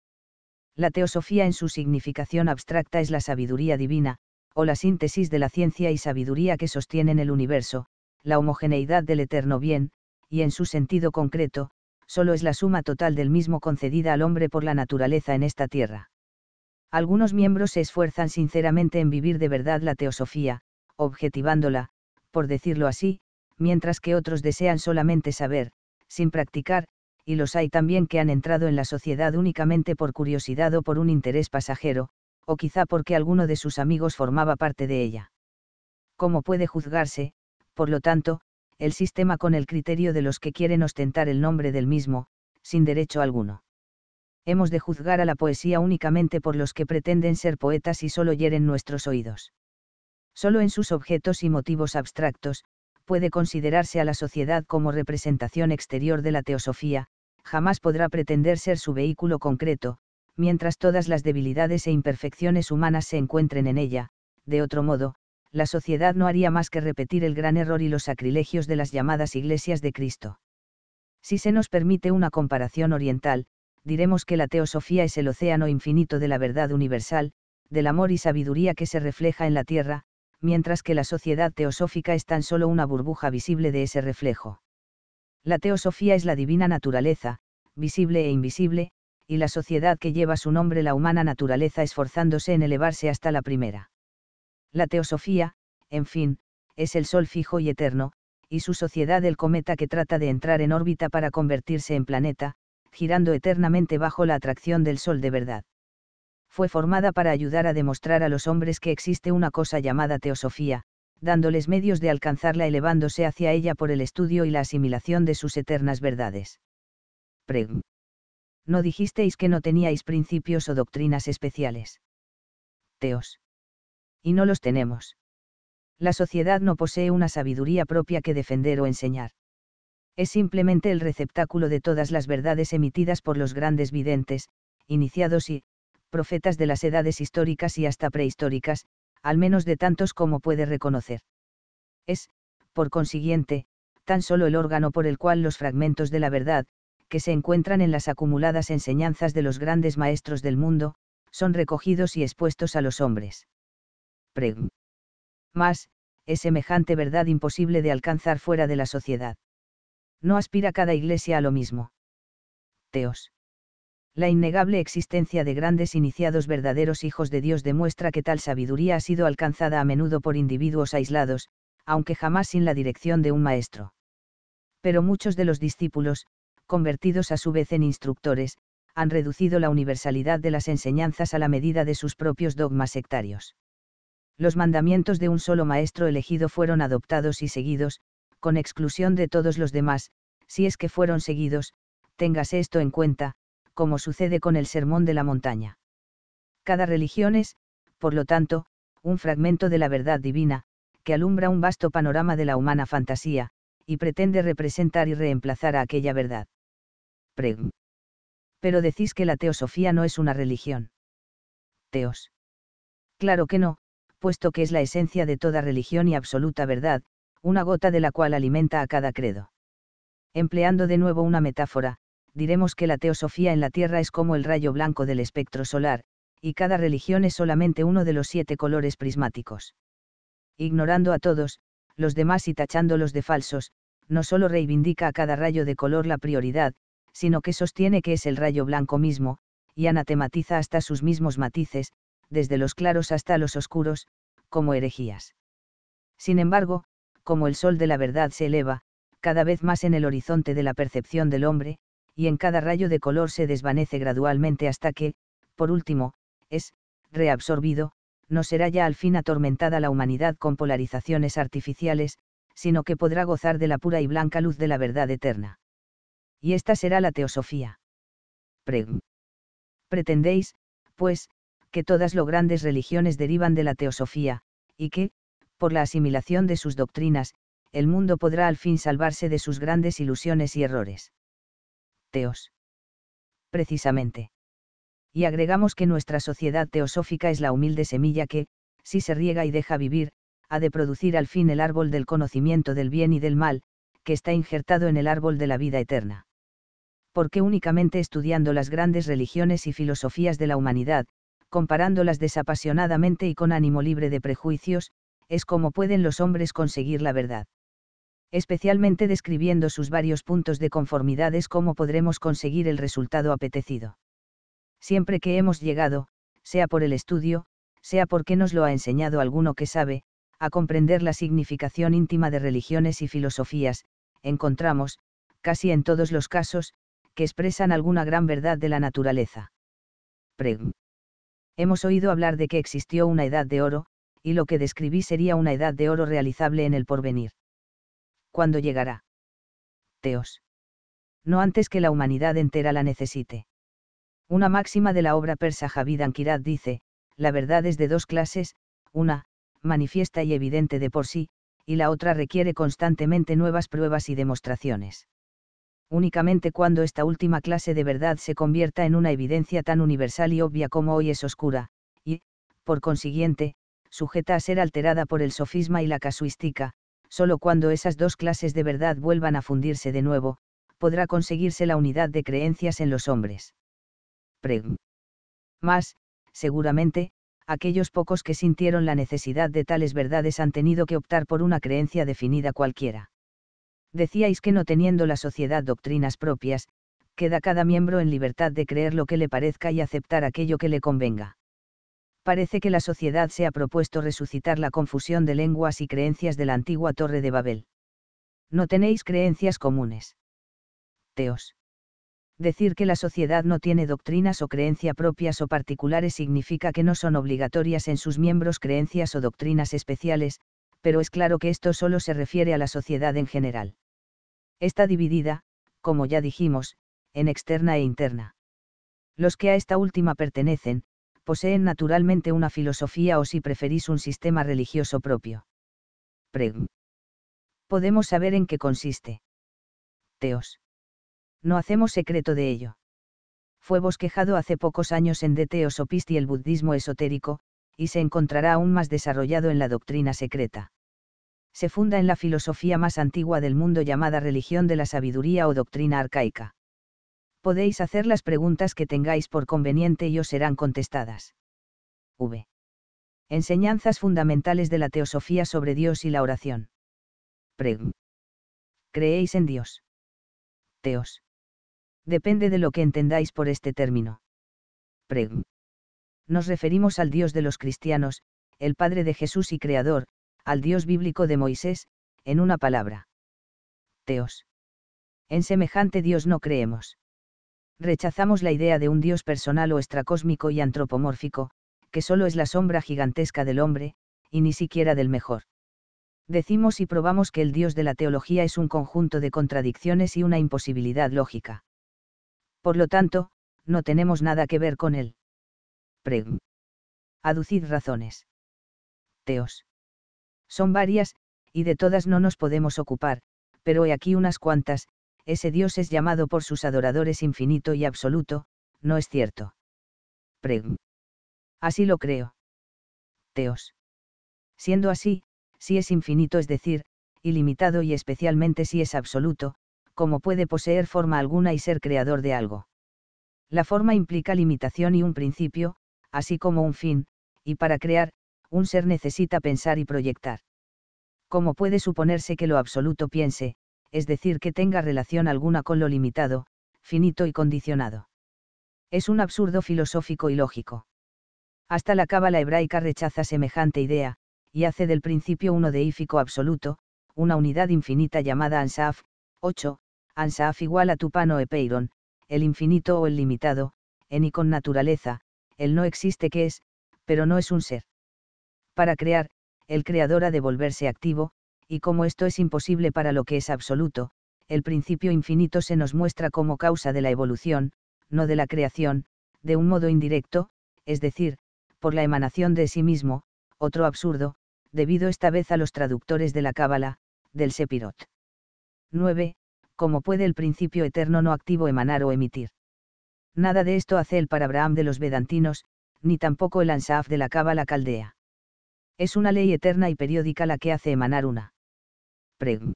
S1: La teosofía en su significación abstracta es la sabiduría divina, o la síntesis de la ciencia y sabiduría que sostienen el universo, la homogeneidad del eterno bien, y en su sentido concreto, solo es la suma total del mismo concedida al hombre por la naturaleza en esta tierra. Algunos miembros se esfuerzan sinceramente en vivir de verdad la teosofía, objetivándola, por decirlo así, mientras que otros desean solamente saber, sin practicar, y los hay también que han entrado en la sociedad únicamente por curiosidad o por un interés pasajero, o quizá porque alguno de sus amigos formaba parte de ella. ¿Cómo puede juzgarse, por lo tanto, el sistema con el criterio de los que quieren ostentar el nombre del mismo, sin derecho alguno. Hemos de juzgar a la poesía únicamente por los que pretenden ser poetas y solo hieren nuestros oídos. Solo en sus objetos y motivos abstractos, puede considerarse a la sociedad como representación exterior de la teosofía, jamás podrá pretender ser su vehículo concreto, mientras todas las debilidades e imperfecciones humanas se encuentren en ella, de otro modo, la sociedad no haría más que repetir el gran error y los sacrilegios de las llamadas iglesias de Cristo. Si se nos permite una comparación oriental, diremos que la teosofía es el océano infinito de la verdad universal, del amor y sabiduría que se refleja en la tierra, mientras que la sociedad teosófica es tan solo una burbuja visible de ese reflejo. La teosofía es la divina naturaleza, visible e invisible, y la sociedad que lleva su nombre la humana naturaleza esforzándose en elevarse hasta la primera. La teosofía, en fin, es el sol fijo y eterno, y su sociedad el cometa que trata de entrar en órbita para convertirse en planeta, girando eternamente bajo la atracción del sol de verdad fue formada para ayudar a demostrar a los hombres que existe una cosa llamada teosofía, dándoles medios de alcanzarla elevándose hacia ella por el estudio y la asimilación de sus eternas verdades. Preg. No dijisteis que no teníais principios o doctrinas especiales. Teos. Y no los tenemos. La sociedad no posee una sabiduría propia que defender o enseñar. Es simplemente el receptáculo de todas las verdades emitidas por los grandes videntes, iniciados y, profetas de las edades históricas y hasta prehistóricas, al menos de tantos como puede reconocer. Es, por consiguiente, tan solo el órgano por el cual los fragmentos de la verdad, que se encuentran en las acumuladas enseñanzas de los grandes maestros del mundo, son recogidos y expuestos a los hombres. Preg. Más, es semejante verdad imposible de alcanzar fuera de la sociedad. No aspira cada iglesia a lo mismo. Teos la innegable existencia de grandes iniciados verdaderos hijos de Dios demuestra que tal sabiduría ha sido alcanzada a menudo por individuos aislados, aunque jamás sin la dirección de un maestro. Pero muchos de los discípulos, convertidos a su vez en instructores, han reducido la universalidad de las enseñanzas a la medida de sus propios dogmas sectarios. Los mandamientos de un solo maestro elegido fueron adoptados y seguidos, con exclusión de todos los demás, si es que fueron seguidos, téngase esto en cuenta, como sucede con el Sermón de la Montaña. Cada religión es, por lo tanto, un fragmento de la verdad divina, que alumbra un vasto panorama de la humana fantasía, y pretende representar y reemplazar a aquella verdad. Pero decís que la teosofía no es una religión. Teos. Claro que no, puesto que es la esencia de toda religión y absoluta verdad, una gota de la cual alimenta a cada credo. Empleando de nuevo una metáfora, diremos que la teosofía en la Tierra es como el rayo blanco del espectro solar, y cada religión es solamente uno de los siete colores prismáticos. Ignorando a todos, los demás y tachándolos de falsos, no solo reivindica a cada rayo de color la prioridad, sino que sostiene que es el rayo blanco mismo, y anatematiza hasta sus mismos matices, desde los claros hasta los oscuros, como herejías. Sin embargo, como el sol de la verdad se eleva, cada vez más en el horizonte de la percepción del hombre, y en cada rayo de color se desvanece gradualmente hasta que, por último, es, reabsorbido, no será ya al fin atormentada la humanidad con polarizaciones artificiales, sino que podrá gozar de la pura y blanca luz de la verdad eterna. Y esta será la teosofía. Pretendéis, pues, que todas las grandes religiones derivan de la teosofía, y que, por la asimilación de sus doctrinas, el mundo podrá al fin salvarse de sus grandes ilusiones y errores teos. Precisamente. Y agregamos que nuestra sociedad teosófica es la humilde semilla que, si se riega y deja vivir, ha de producir al fin el árbol del conocimiento del bien y del mal, que está injertado en el árbol de la vida eterna. Porque únicamente estudiando las grandes religiones y filosofías de la humanidad, comparándolas desapasionadamente y con ánimo libre de prejuicios, es como pueden los hombres conseguir la verdad especialmente describiendo sus varios puntos de conformidades cómo podremos conseguir el resultado apetecido. Siempre que hemos llegado, sea por el estudio, sea porque nos lo ha enseñado alguno que sabe, a comprender la significación íntima de religiones y filosofías, encontramos, casi en todos los casos, que expresan alguna gran verdad de la naturaleza. Hemos oído hablar de que existió una edad de oro, y lo que describí sería una edad de oro realizable en el porvenir cuando llegará. Teos. No antes que la humanidad entera la necesite. Una máxima de la obra persa Javid Ankirat dice, la verdad es de dos clases, una, manifiesta y evidente de por sí, y la otra requiere constantemente nuevas pruebas y demostraciones. Únicamente cuando esta última clase de verdad se convierta en una evidencia tan universal y obvia como hoy es oscura, y, por consiguiente, sujeta a ser alterada por el sofisma y la casuística, solo cuando esas dos clases de verdad vuelvan a fundirse de nuevo, podrá conseguirse la unidad de creencias en los hombres. Preg. Más, seguramente, aquellos pocos que sintieron la necesidad de tales verdades han tenido que optar por una creencia definida cualquiera. Decíais que no teniendo la sociedad doctrinas propias, queda cada miembro en libertad de creer lo que le parezca y aceptar aquello que le convenga parece que la sociedad se ha propuesto resucitar la confusión de lenguas y creencias de la antigua Torre de Babel. No tenéis creencias comunes. Teos. Decir que la sociedad no tiene doctrinas o creencia propias o particulares significa que no son obligatorias en sus miembros creencias o doctrinas especiales, pero es claro que esto solo se refiere a la sociedad en general. Está dividida, como ya dijimos, en externa e interna. Los que a esta última pertenecen, poseen naturalmente una filosofía o si preferís un sistema religioso propio. Preg. Podemos saber en qué consiste. Teos. No hacemos secreto de ello. Fue bosquejado hace pocos años en De y el budismo esotérico, y se encontrará aún más desarrollado en la doctrina secreta. Se funda en la filosofía más antigua del mundo llamada religión de la sabiduría o doctrina arcaica podéis hacer las preguntas que tengáis por conveniente y os serán contestadas. V. Enseñanzas fundamentales de la teosofía sobre Dios y la oración. Preg. Creéis en Dios. Teos. Depende de lo que entendáis por este término. Preg. Nos referimos al Dios de los cristianos, el Padre de Jesús y Creador, al Dios bíblico de Moisés, en una palabra. Teos. En semejante Dios no creemos rechazamos la idea de un Dios personal o extracósmico y antropomórfico, que solo es la sombra gigantesca del hombre, y ni siquiera del mejor. Decimos y probamos que el Dios de la teología es un conjunto de contradicciones y una imposibilidad lógica. Por lo tanto, no tenemos nada que ver con él. Preg. Aducid razones. Teos. Son varias, y de todas no nos podemos ocupar, pero he aquí unas cuantas, ese Dios es llamado por sus adoradores infinito y absoluto, ¿no es cierto? Preg. Así lo creo. Teos. Siendo así, si es infinito es decir, ilimitado y especialmente si es absoluto, ¿cómo puede poseer forma alguna y ser creador de algo? La forma implica limitación y un principio, así como un fin, y para crear, un ser necesita pensar y proyectar. ¿Cómo puede suponerse que lo absoluto piense, es decir, que tenga relación alguna con lo limitado, finito y condicionado. Es un absurdo filosófico y lógico. Hasta la cábala hebraica rechaza semejante idea, y hace del principio uno deífico absoluto, una unidad infinita llamada Ansaf, 8, Ansaf igual a Tupano Epeiron, el infinito o el limitado, en y con naturaleza, el no existe que es, pero no es un ser. Para crear, el creador ha de volverse activo, y como esto es imposible para lo que es absoluto, el principio infinito se nos muestra como causa de la evolución, no de la creación, de un modo indirecto, es decir, por la emanación de sí mismo, otro absurdo, debido esta vez a los traductores de la Cábala, del Sepirot. 9. ¿Cómo puede el principio eterno no activo emanar o emitir? Nada de esto hace el Abraham de los Vedantinos, ni tampoco el Ansaf de la Cábala Caldea. Es una ley eterna y periódica la que hace emanar una Preg.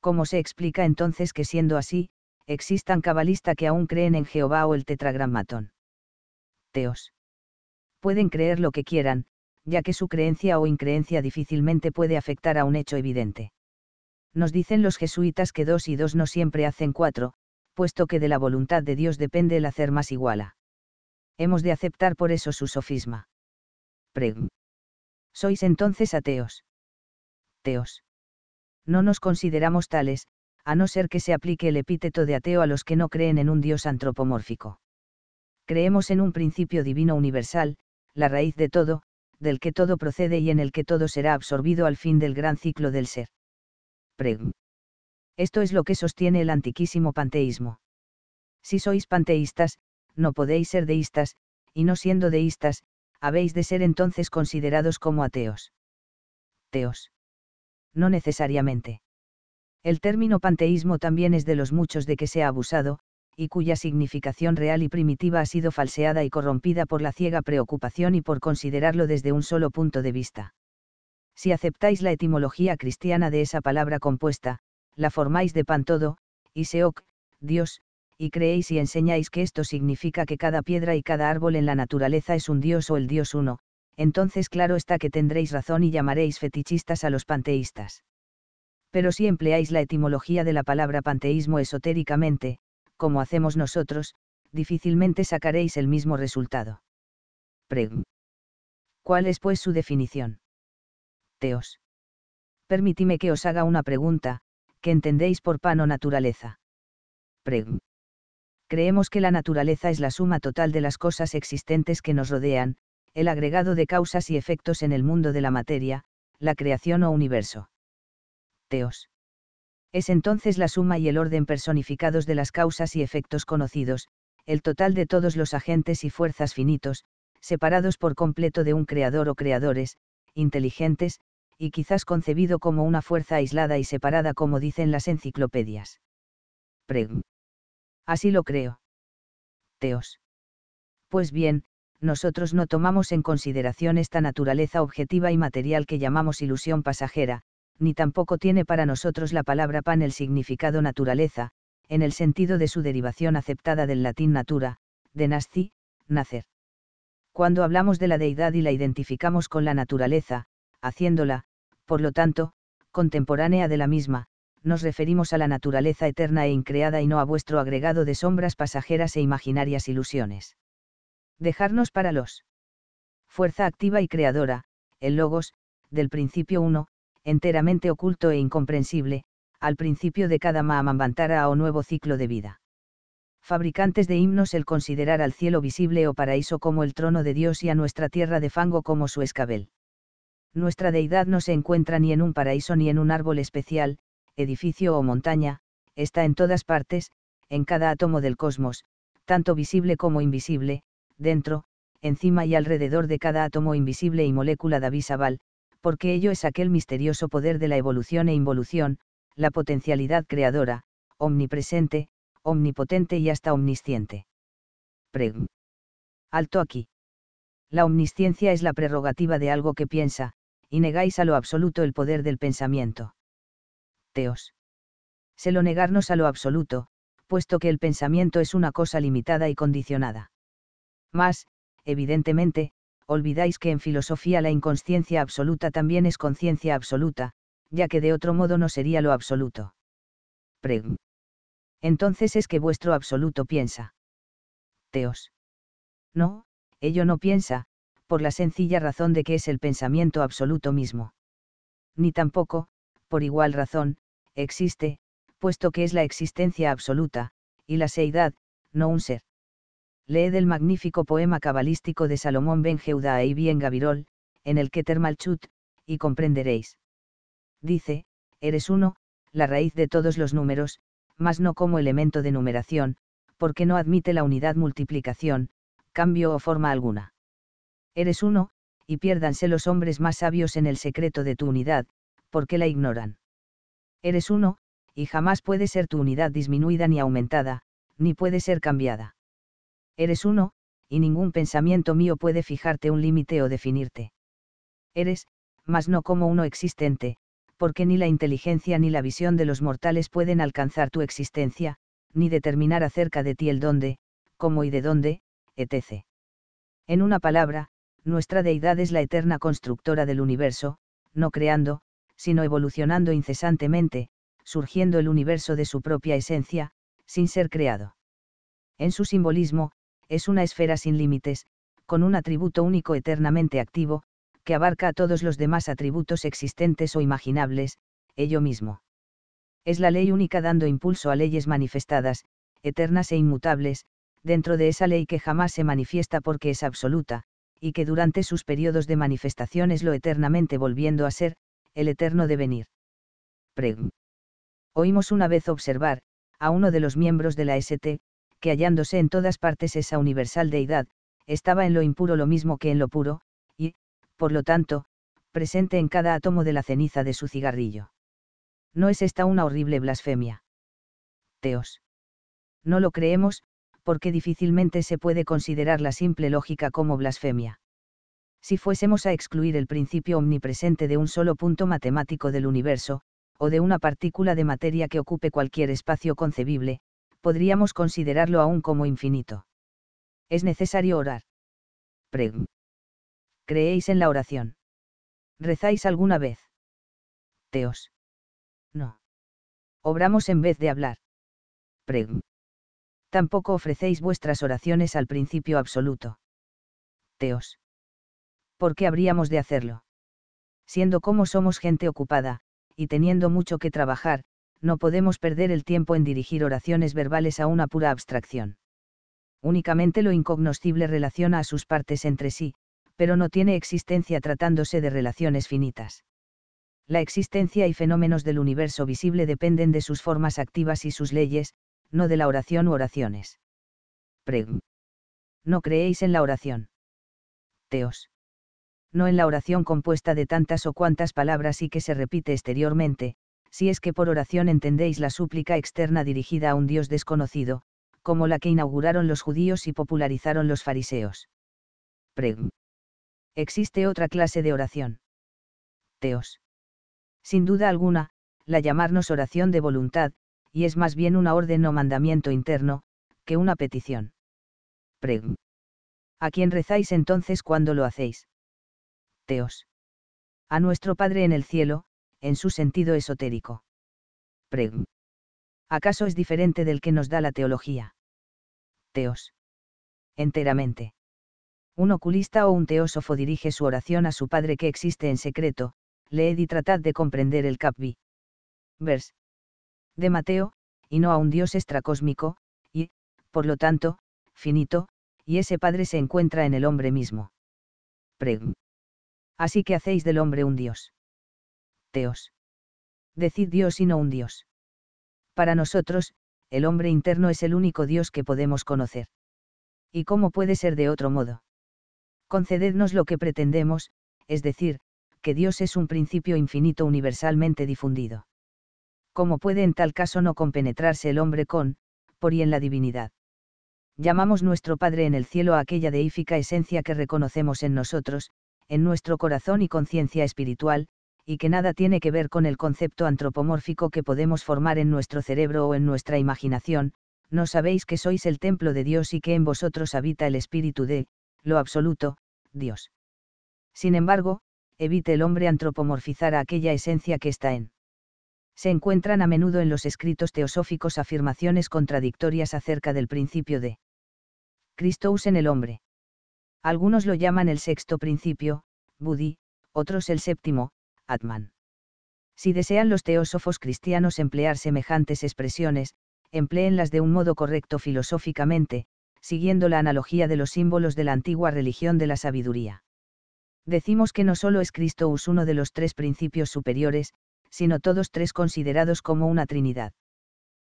S1: ¿Cómo se explica entonces que siendo así, existan cabalistas que aún creen en Jehová o el tetragrammatón? Teos. Pueden creer lo que quieran, ya que su creencia o increencia difícilmente puede afectar a un hecho evidente. Nos dicen los jesuitas que dos y dos no siempre hacen cuatro, puesto que de la voluntad de Dios depende el hacer más iguala. Hemos de aceptar por eso su sofisma. Preg. Sois entonces ateos. Teos no nos consideramos tales, a no ser que se aplique el epíteto de ateo a los que no creen en un Dios antropomórfico. Creemos en un principio divino universal, la raíz de todo, del que todo procede y en el que todo será absorbido al fin del gran ciclo del ser. Esto es lo que sostiene el antiquísimo panteísmo. Si sois panteístas, no podéis ser deístas, y no siendo deístas, habéis de ser entonces considerados como ateos. Teos no necesariamente. El término panteísmo también es de los muchos de que se ha abusado, y cuya significación real y primitiva ha sido falseada y corrompida por la ciega preocupación y por considerarlo desde un solo punto de vista. Si aceptáis la etimología cristiana de esa palabra compuesta, la formáis de pan todo, y seoc, Dios, y creéis y enseñáis que esto significa que cada piedra y cada árbol en la naturaleza es un Dios o el Dios uno, entonces claro está que tendréis razón y llamaréis fetichistas a los panteístas. Pero si empleáis la etimología de la palabra panteísmo esotéricamente, como hacemos nosotros, difícilmente sacaréis el mismo resultado. Preg. ¿Cuál es pues su definición? Teos. Permitime que os haga una pregunta, que entendéis por pan o naturaleza? Preg. Creemos que la naturaleza es la suma total de las cosas existentes que nos rodean, el agregado de causas y efectos en el mundo de la materia, la creación o universo. Teos. Es entonces la suma y el orden personificados de las causas y efectos conocidos, el total de todos los agentes y fuerzas finitos, separados por completo de un creador o creadores, inteligentes, y quizás concebido como una fuerza aislada y separada como dicen las enciclopedias. Pregn. Así lo creo. Teos. Pues bien, nosotros no tomamos en consideración esta naturaleza objetiva y material que llamamos ilusión pasajera, ni tampoco tiene para nosotros la palabra pan el significado naturaleza, en el sentido de su derivación aceptada del latín natura, de nasci, nacer. Cuando hablamos de la deidad y la identificamos con la naturaleza, haciéndola, por lo tanto, contemporánea de la misma, nos referimos a la naturaleza eterna e increada y no a vuestro agregado de sombras pasajeras e imaginarias ilusiones dejarnos para los. Fuerza activa y creadora, el logos, del principio 1, enteramente oculto e incomprensible, al principio de cada Mahamantara o nuevo ciclo de vida. Fabricantes de himnos el considerar al cielo visible o paraíso como el trono de Dios y a nuestra tierra de fango como su escabel. Nuestra deidad no se encuentra ni en un paraíso ni en un árbol especial, edificio o montaña, está en todas partes, en cada átomo del cosmos, tanto visible como invisible, dentro, encima y alrededor de cada átomo invisible y molécula de Avisaval, porque ello es aquel misterioso poder de la evolución e involución, la potencialidad creadora, omnipresente, omnipotente y hasta omnisciente. Preg. Alto aquí. La omnisciencia es la prerrogativa de algo que piensa, y negáis a lo absoluto el poder del pensamiento. Teos. Se lo negarnos a lo absoluto, puesto que el pensamiento es una cosa limitada y condicionada. Mas, evidentemente, olvidáis que en filosofía la inconsciencia absoluta también es conciencia absoluta, ya que de otro modo no sería lo absoluto. Preg. Entonces es que vuestro absoluto piensa. Teos. No, ello no piensa, por la sencilla razón de que es el pensamiento absoluto mismo. Ni tampoco, por igual razón, existe, puesto que es la existencia absoluta, y la seidad, no un ser leed el magnífico poema cabalístico de Salomón ben Jeuda y bien Gavirol, en el que Malchut, y comprenderéis. Dice, eres uno, la raíz de todos los números, mas no como elemento de numeración, porque no admite la unidad multiplicación, cambio o forma alguna. Eres uno, y piérdanse los hombres más sabios en el secreto de tu unidad, porque la ignoran. Eres uno, y jamás puede ser tu unidad disminuida ni aumentada, ni puede ser cambiada. Eres uno, y ningún pensamiento mío puede fijarte un límite o definirte. Eres, mas no como uno existente, porque ni la inteligencia ni la visión de los mortales pueden alcanzar tu existencia, ni determinar acerca de ti el dónde, cómo y de dónde, etc. En una palabra, nuestra deidad es la eterna constructora del universo, no creando, sino evolucionando incesantemente, surgiendo el universo de su propia esencia, sin ser creado. En su simbolismo, es una esfera sin límites, con un atributo único eternamente activo, que abarca a todos los demás atributos existentes o imaginables, ello mismo. Es la ley única dando impulso a leyes manifestadas, eternas e inmutables, dentro de esa ley que jamás se manifiesta porque es absoluta, y que durante sus periodos de manifestación es lo eternamente volviendo a ser, el eterno devenir. Pregn. Oímos una vez observar, a uno de los miembros de la ST, que hallándose en todas partes esa universal deidad, estaba en lo impuro lo mismo que en lo puro, y, por lo tanto, presente en cada átomo de la ceniza de su cigarrillo. ¿No es esta una horrible blasfemia? Teos. No lo creemos, porque difícilmente se puede considerar la simple lógica como blasfemia. Si fuésemos a excluir el principio omnipresente de un solo punto matemático del universo, o de una partícula de materia que ocupe cualquier espacio concebible, podríamos considerarlo aún como infinito. Es necesario orar. Preg. ¿Creéis en la oración? ¿Rezáis alguna vez? Teos. No. Obramos en vez de hablar. Preg. Tampoco ofrecéis vuestras oraciones al principio absoluto. Teos. ¿Por qué habríamos de hacerlo? Siendo como somos gente ocupada, y teniendo mucho que trabajar, no podemos perder el tiempo en dirigir oraciones verbales a una pura abstracción. Únicamente lo incognoscible relaciona a sus partes entre sí, pero no tiene existencia tratándose de relaciones finitas. La existencia y fenómenos del universo visible dependen de sus formas activas y sus leyes, no de la oración u oraciones. Preg. No creéis en la oración. Teos. No en la oración compuesta de tantas o cuantas palabras y que se repite exteriormente, si es que por oración entendéis la súplica externa dirigida a un Dios desconocido, como la que inauguraron los judíos y popularizaron los fariseos. Preg. Existe otra clase de oración. Teos. Sin duda alguna, la llamarnos oración de voluntad, y es más bien una orden o mandamiento interno, que una petición. Preg. ¿A quién rezáis entonces cuando lo hacéis? Teos. A nuestro Padre en el cielo, en su sentido esotérico. Preg. ¿Acaso es diferente del que nos da la teología? Teos. Enteramente. Un oculista o un teósofo dirige su oración a su padre que existe en secreto, leed y tratad de comprender el Capvi. Vers. De Mateo, y no a un Dios extracósmico, y, por lo tanto, finito, y ese Padre se encuentra en el hombre mismo. Preg. Así que hacéis del hombre un Dios teos. Decid Dios y no un Dios. Para nosotros, el hombre interno es el único Dios que podemos conocer. ¿Y cómo puede ser de otro modo? Concedednos lo que pretendemos, es decir, que Dios es un principio infinito universalmente difundido. ¿Cómo puede en tal caso no compenetrarse el hombre con, por y en la divinidad? Llamamos nuestro Padre en el cielo a aquella deífica esencia que reconocemos en nosotros, en nuestro corazón y conciencia espiritual, y que nada tiene que ver con el concepto antropomórfico que podemos formar en nuestro cerebro o en nuestra imaginación, no sabéis que sois el templo de Dios y que en vosotros habita el espíritu de, lo absoluto, Dios. Sin embargo, evite el hombre antropomorfizar a aquella esencia que está en. Se encuentran a menudo en los escritos teosóficos afirmaciones contradictorias acerca del principio de Cristo en el hombre. Algunos lo llaman el sexto principio, Budi, otros el séptimo, Atman. Si desean los teósofos cristianos emplear semejantes expresiones, empleenlas de un modo correcto filosóficamente, siguiendo la analogía de los símbolos de la antigua religión de la sabiduría. Decimos que no solo es Cristo uno de los tres principios superiores, sino todos tres considerados como una Trinidad.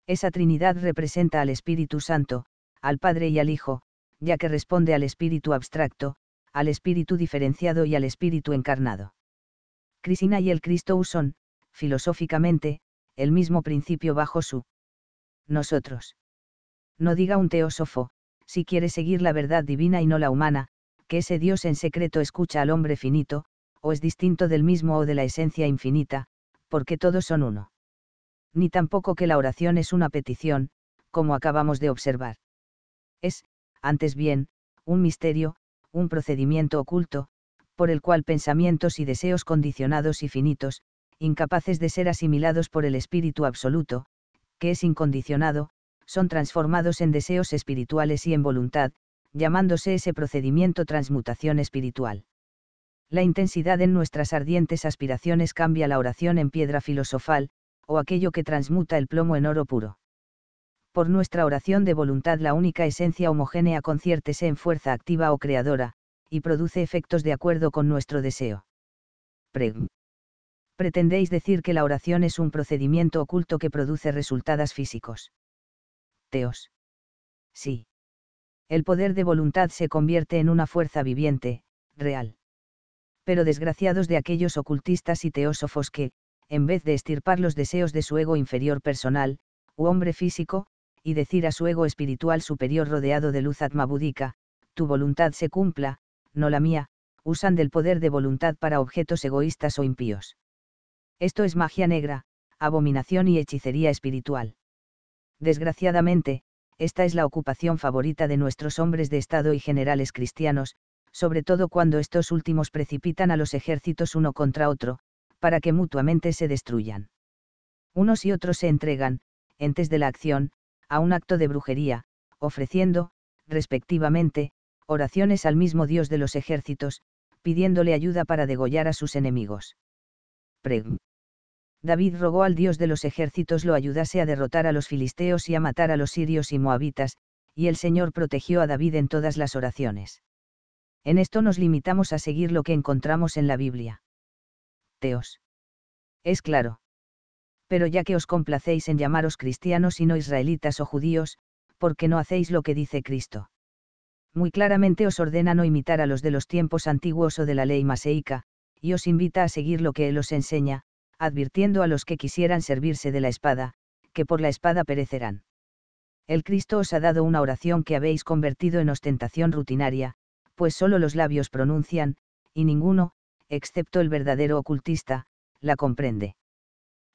S1: Esa Trinidad representa al Espíritu Santo, al Padre y al Hijo, ya que responde al Espíritu abstracto, al Espíritu diferenciado y al Espíritu encarnado. Crisina y el Cristo son, filosóficamente, el mismo principio bajo su nosotros. No diga un teósofo, si quiere seguir la verdad divina y no la humana, que ese Dios en secreto escucha al hombre finito, o es distinto del mismo o de la esencia infinita, porque todos son uno. Ni tampoco que la oración es una petición, como acabamos de observar. Es, antes bien, un misterio, un procedimiento oculto, por el cual pensamientos y deseos condicionados y finitos, incapaces de ser asimilados por el espíritu absoluto, que es incondicionado, son transformados en deseos espirituales y en voluntad, llamándose ese procedimiento transmutación espiritual. La intensidad en nuestras ardientes aspiraciones cambia la oración en piedra filosofal, o aquello que transmuta el plomo en oro puro. Por nuestra oración de voluntad la única esencia homogénea conciértese en fuerza activa o creadora, y produce efectos de acuerdo con nuestro deseo. Pretendéis decir que la oración es un procedimiento oculto que produce resultados físicos. Teos. Sí. El poder de voluntad se convierte en una fuerza viviente, real. Pero desgraciados de aquellos ocultistas y teósofos que, en vez de estirpar los deseos de su ego inferior personal, u hombre físico, y decir a su ego espiritual superior rodeado de luz búdica, tu voluntad se cumpla, no la mía, usan del poder de voluntad para objetos egoístas o impíos. Esto es magia negra, abominación y hechicería espiritual. Desgraciadamente, esta es la ocupación favorita de nuestros hombres de Estado y generales cristianos, sobre todo cuando estos últimos precipitan a los ejércitos uno contra otro, para que mutuamente se destruyan. Unos y otros se entregan, entes de la acción, a un acto de brujería, ofreciendo, respectivamente, oraciones al mismo Dios de los ejércitos, pidiéndole ayuda para degollar a sus enemigos. David rogó al Dios de los ejércitos lo ayudase a derrotar a los filisteos y a matar a los sirios y moabitas, y el Señor protegió a David en todas las oraciones. En esto nos limitamos a seguir lo que encontramos en la Biblia. Teos. Es claro. Pero ya que os complacéis en llamaros cristianos y no israelitas o judíos, ¿por qué no hacéis lo que dice Cristo? muy claramente os ordena no imitar a los de los tiempos antiguos o de la ley maseica, y os invita a seguir lo que Él os enseña, advirtiendo a los que quisieran servirse de la espada, que por la espada perecerán. El Cristo os ha dado una oración que habéis convertido en ostentación rutinaria, pues solo los labios pronuncian, y ninguno, excepto el verdadero ocultista, la comprende.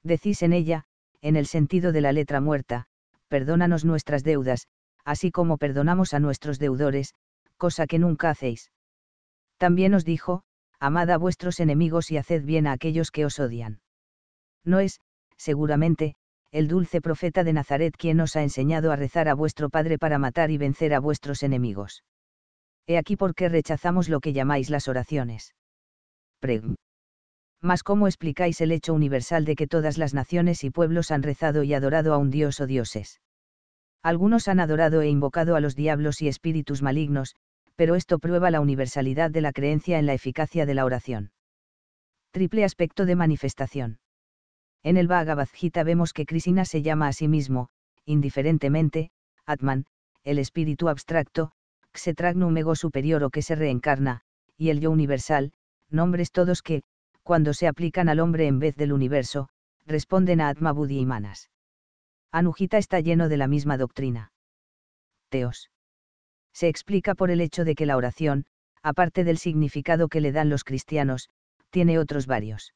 S1: Decís en ella, en el sentido de la letra muerta, perdónanos nuestras deudas, así como perdonamos a nuestros deudores, cosa que nunca hacéis. También os dijo, amad a vuestros enemigos y haced bien a aquellos que os odian. No es, seguramente, el dulce profeta de Nazaret quien os ha enseñado a rezar a vuestro Padre para matar y vencer a vuestros enemigos. He aquí por qué rechazamos lo que llamáis las oraciones. Preg. Mas cómo explicáis el hecho universal de que todas las naciones y pueblos han rezado y adorado a un dios o dioses. Algunos han adorado e invocado a los diablos y espíritus malignos, pero esto prueba la universalidad de la creencia en la eficacia de la oración. Triple aspecto de manifestación. En el Bhagavad Gita vemos que Krishna se llama a sí mismo, indiferentemente, Atman, el espíritu abstracto, Xetragnum ego superior o que se reencarna, y el yo universal, nombres todos que, cuando se aplican al hombre en vez del universo, responden a Atma Buddhi y Manas. Anujita está lleno de la misma doctrina. Teos. Se explica por el hecho de que la oración, aparte del significado que le dan los cristianos, tiene otros varios.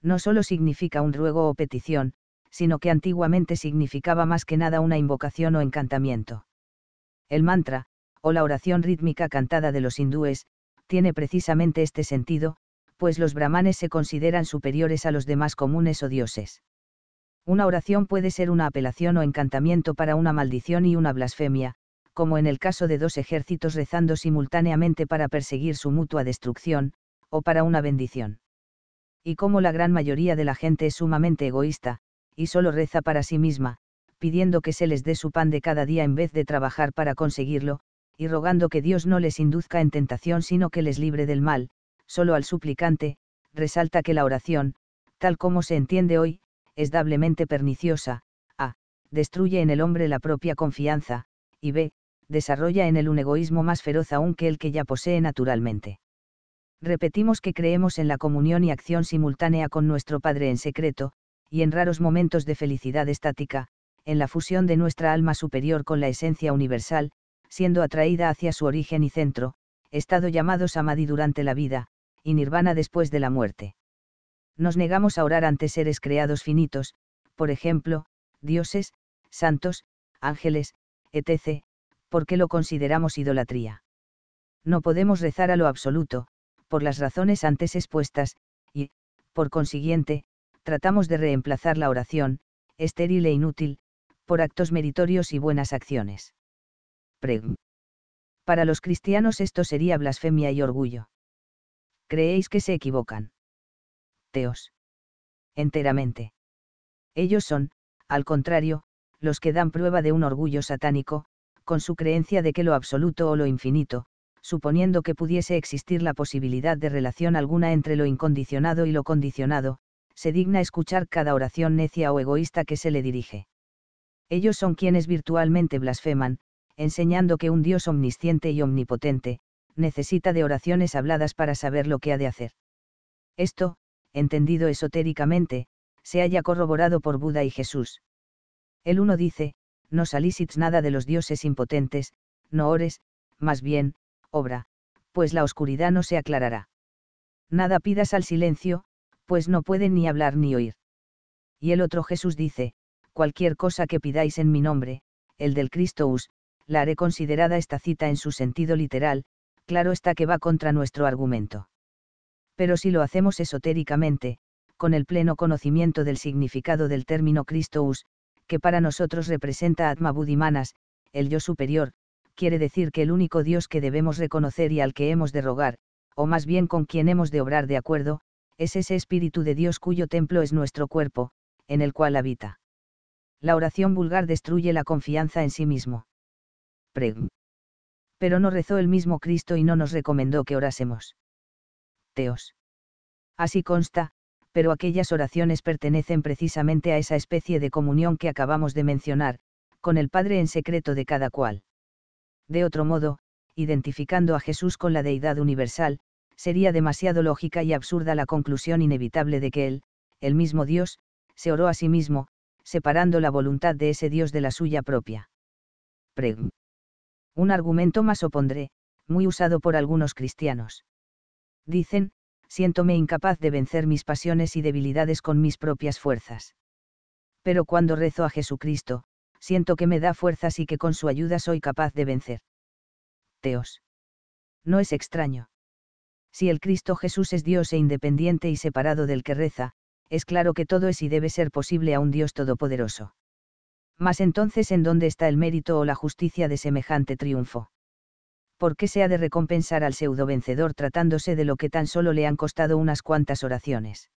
S1: No solo significa un ruego o petición, sino que antiguamente significaba más que nada una invocación o encantamiento. El mantra, o la oración rítmica cantada de los hindúes, tiene precisamente este sentido, pues los brahmanes se consideran superiores a los demás comunes o dioses. Una oración puede ser una apelación o encantamiento para una maldición y una blasfemia, como en el caso de dos ejércitos rezando simultáneamente para perseguir su mutua destrucción, o para una bendición. Y como la gran mayoría de la gente es sumamente egoísta, y solo reza para sí misma, pidiendo que se les dé su pan de cada día en vez de trabajar para conseguirlo, y rogando que Dios no les induzca en tentación sino que les libre del mal, solo al suplicante, resalta que la oración, tal como se entiende hoy, es doblemente perniciosa, a. destruye en el hombre la propia confianza, y b. desarrolla en él un egoísmo más feroz aún que el que ya posee naturalmente. Repetimos que creemos en la comunión y acción simultánea con nuestro Padre en secreto, y en raros momentos de felicidad estática, en la fusión de nuestra alma superior con la esencia universal, siendo atraída hacia su origen y centro, estado llamado samadhi durante la vida, y nirvana después de la muerte nos negamos a orar ante seres creados finitos, por ejemplo, dioses, santos, ángeles, etc., porque lo consideramos idolatría. No podemos rezar a lo absoluto, por las razones antes expuestas, y, por consiguiente, tratamos de reemplazar la oración, estéril e inútil, por actos meritorios y buenas acciones. Para los cristianos esto sería blasfemia y orgullo. ¿Creéis que se equivocan? teos. Enteramente. Ellos son, al contrario, los que dan prueba de un orgullo satánico, con su creencia de que lo absoluto o lo infinito, suponiendo que pudiese existir la posibilidad de relación alguna entre lo incondicionado y lo condicionado, se digna escuchar cada oración necia o egoísta que se le dirige. Ellos son quienes virtualmente blasfeman, enseñando que un Dios omnisciente y omnipotente, necesita de oraciones habladas para saber lo que ha de hacer. Esto, entendido esotéricamente, se haya corroborado por Buda y Jesús. El uno dice, no salicits nada de los dioses impotentes, no ores, más bien, obra, pues la oscuridad no se aclarará. Nada pidas al silencio, pues no pueden ni hablar ni oír. Y el otro Jesús dice, cualquier cosa que pidáis en mi nombre, el del us, la haré considerada esta cita en su sentido literal, claro está que va contra nuestro argumento pero si lo hacemos esotéricamente, con el pleno conocimiento del significado del término Christus, que para nosotros representa Atma Budimanas, el yo superior, quiere decir que el único Dios que debemos reconocer y al que hemos de rogar, o más bien con quien hemos de obrar de acuerdo, es ese Espíritu de Dios cuyo templo es nuestro cuerpo, en el cual habita. La oración vulgar destruye la confianza en sí mismo. Pero no rezó el mismo Cristo y no nos recomendó que orásemos. Así consta, pero aquellas oraciones pertenecen precisamente a esa especie de comunión que acabamos de mencionar, con el Padre en secreto de cada cual. De otro modo, identificando a Jesús con la deidad universal, sería demasiado lógica y absurda la conclusión inevitable de que Él, el mismo Dios, se oró a sí mismo, separando la voluntad de ese Dios de la suya propia. Un argumento más opondré, muy usado por algunos cristianos dicen, siéntome incapaz de vencer mis pasiones y debilidades con mis propias fuerzas. Pero cuando rezo a Jesucristo, siento que me da fuerzas y que con su ayuda soy capaz de vencer. Teos. No es extraño. Si el Cristo Jesús es Dios e independiente y separado del que reza, es claro que todo es y debe ser posible a un Dios todopoderoso. Mas entonces, ¿en dónde está el mérito o la justicia de semejante triunfo? ¿por qué se ha de recompensar al pseudo vencedor tratándose de lo que tan solo le han costado unas cuantas oraciones?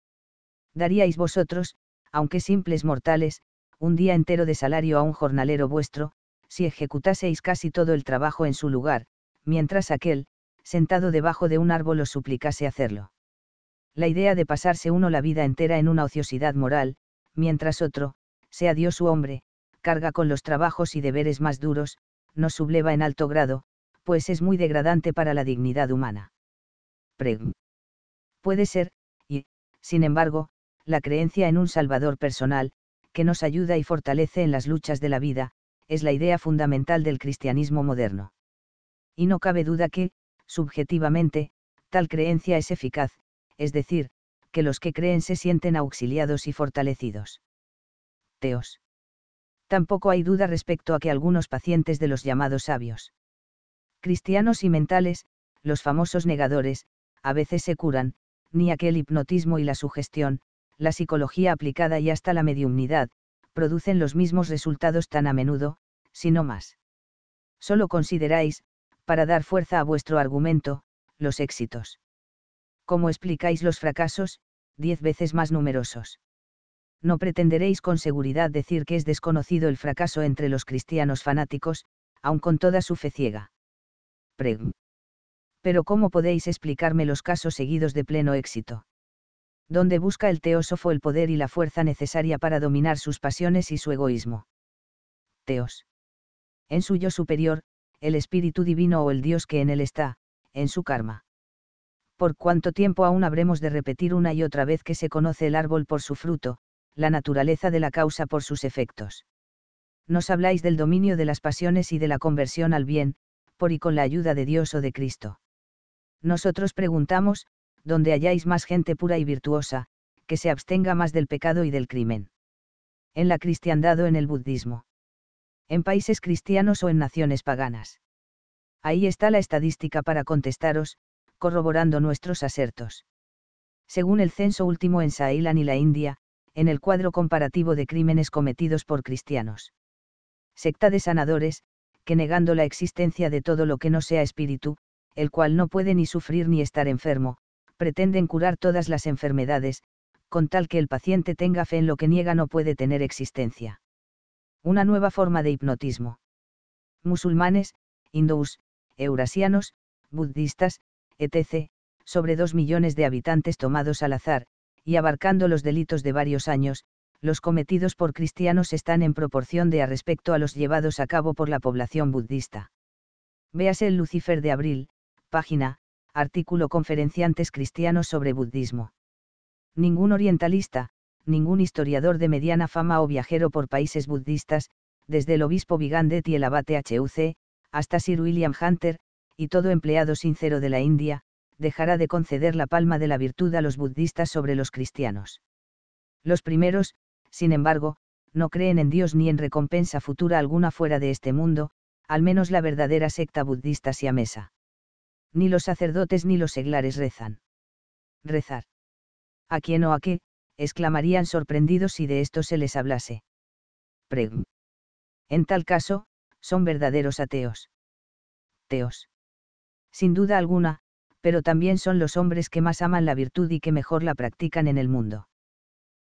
S1: Daríais vosotros, aunque simples mortales, un día entero de salario a un jornalero vuestro, si ejecutaseis casi todo el trabajo en su lugar, mientras aquel, sentado debajo de un árbol os suplicase hacerlo. La idea de pasarse uno la vida entera en una ociosidad moral, mientras otro, sea Dios su hombre, carga con los trabajos y deberes más duros, nos subleva en alto grado, pues es muy degradante para la dignidad humana. Puede ser, y, sin embargo, la creencia en un Salvador personal, que nos ayuda y fortalece en las luchas de la vida, es la idea fundamental del cristianismo moderno. Y no cabe duda que, subjetivamente, tal creencia es eficaz, es decir, que los que creen se sienten auxiliados y fortalecidos. Teos. Tampoco hay duda respecto a que algunos pacientes de los llamados sabios cristianos y mentales, los famosos negadores, a veces se curan, ni aquel hipnotismo y la sugestión, la psicología aplicada y hasta la mediumnidad, producen los mismos resultados tan a menudo, si no más. Solo consideráis, para dar fuerza a vuestro argumento, los éxitos. ¿Cómo explicáis los fracasos, diez veces más numerosos. No pretenderéis con seguridad decir que es desconocido el fracaso entre los cristianos fanáticos, aun con toda su fe ciega. Pero ¿cómo podéis explicarme los casos seguidos de pleno éxito? Donde busca el teósofo el poder y la fuerza necesaria para dominar sus pasiones y su egoísmo. Teos. En su yo superior, el espíritu divino o el Dios que en él está, en su karma. Por cuánto tiempo aún habremos de repetir una y otra vez que se conoce el árbol por su fruto, la naturaleza de la causa por sus efectos. Nos habláis del dominio de las pasiones y de la conversión al bien, y con la ayuda de Dios o de Cristo. Nosotros preguntamos, ¿dónde halláis más gente pura y virtuosa, que se abstenga más del pecado y del crimen. En la cristiandad o en el budismo. En países cristianos o en naciones paganas. Ahí está la estadística para contestaros, corroborando nuestros asertos. Según el censo último en Sahilan y la India, en el cuadro comparativo de crímenes cometidos por cristianos. Secta de sanadores, que negando la existencia de todo lo que no sea espíritu, el cual no puede ni sufrir ni estar enfermo, pretenden curar todas las enfermedades, con tal que el paciente tenga fe en lo que niega no puede tener existencia. Una nueva forma de hipnotismo. Musulmanes, hindús, eurasianos, budistas, etc., sobre dos millones de habitantes tomados al azar, y abarcando los delitos de varios años, los cometidos por cristianos están en proporción de a respecto a los llevados a cabo por la población budista. Véase el Lucifer de abril, página, artículo Conferenciantes cristianos sobre budismo. Ningún orientalista, ningún historiador de mediana fama o viajero por países budistas, desde el obispo Vigandet y el abate HUC, hasta Sir William Hunter, y todo empleado sincero de la India, dejará de conceder la palma de la virtud a los budistas sobre los cristianos. Los primeros, sin embargo, no creen en Dios ni en recompensa futura alguna fuera de este mundo, al menos la verdadera secta budista siamesa. Ni los sacerdotes ni los seglares rezan. Rezar. ¿A quién o a qué? exclamarían sorprendidos si de esto se les hablase. Preg. En tal caso, son verdaderos ateos. Teos. Sin duda alguna, pero también son los hombres que más aman la virtud y que mejor la practican en el mundo.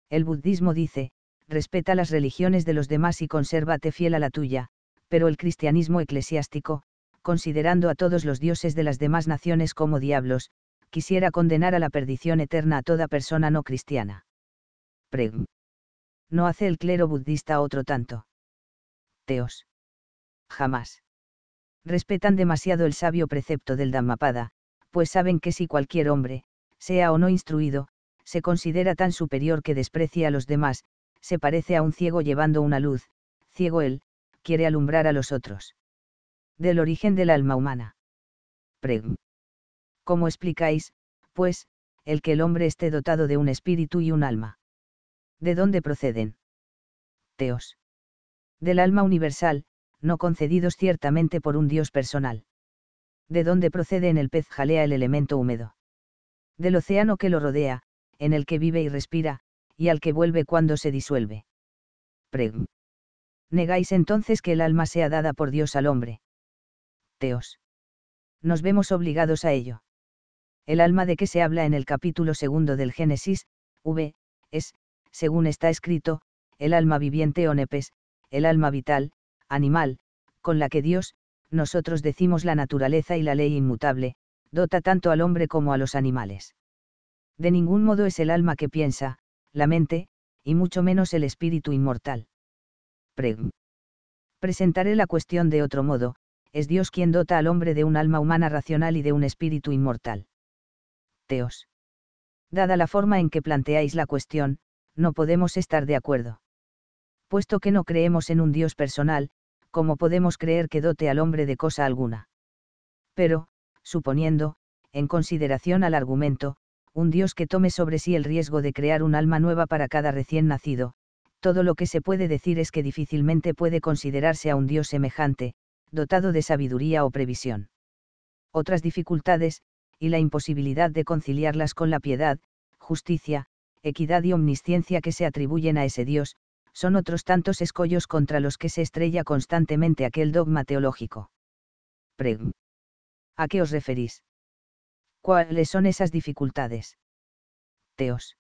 S1: El budismo dice, respeta las religiones de los demás y consérvate fiel a la tuya, pero el cristianismo eclesiástico, considerando a todos los dioses de las demás naciones como diablos, quisiera condenar a la perdición eterna a toda persona no cristiana. Preg. No hace el clero budista otro tanto. Teos. Jamás. Respetan demasiado el sabio precepto del Dhammapada, pues saben que si cualquier hombre, sea o no instruido, se considera tan superior que desprecia a los demás, se parece a un ciego llevando una luz, ciego él, quiere alumbrar a los otros. Del origen del alma humana. Preg. ¿Cómo explicáis, pues, el que el hombre esté dotado de un espíritu y un alma? ¿De dónde proceden? Teos. Del alma universal, no concedidos ciertamente por un Dios personal. ¿De dónde procede en el pez jalea el elemento húmedo? Del océano que lo rodea, en el que vive y respira, y al que vuelve cuando se disuelve. Preg. Negáis entonces que el alma sea dada por Dios al hombre. Teos. Nos vemos obligados a ello. El alma de que se habla en el capítulo segundo del Génesis, v, es, según está escrito, el alma viviente o nepes, el alma vital, animal, con la que Dios, nosotros decimos la naturaleza y la ley inmutable, dota tanto al hombre como a los animales. De ningún modo es el alma que piensa, la mente, y mucho menos el espíritu inmortal. Preg. Presentaré la cuestión de otro modo, es Dios quien dota al hombre de un alma humana racional y de un espíritu inmortal. Teos. Dada la forma en que planteáis la cuestión, no podemos estar de acuerdo. Puesto que no creemos en un Dios personal, ¿cómo podemos creer que dote al hombre de cosa alguna? Pero, suponiendo, en consideración al argumento, un Dios que tome sobre sí el riesgo de crear un alma nueva para cada recién nacido, todo lo que se puede decir es que difícilmente puede considerarse a un Dios semejante, dotado de sabiduría o previsión. Otras dificultades, y la imposibilidad de conciliarlas con la piedad, justicia, equidad y omnisciencia que se atribuyen a ese Dios, son otros tantos escollos contra los que se estrella constantemente aquel dogma teológico. Preg. ¿A qué os referís? ¿cuáles son esas dificultades? Teos.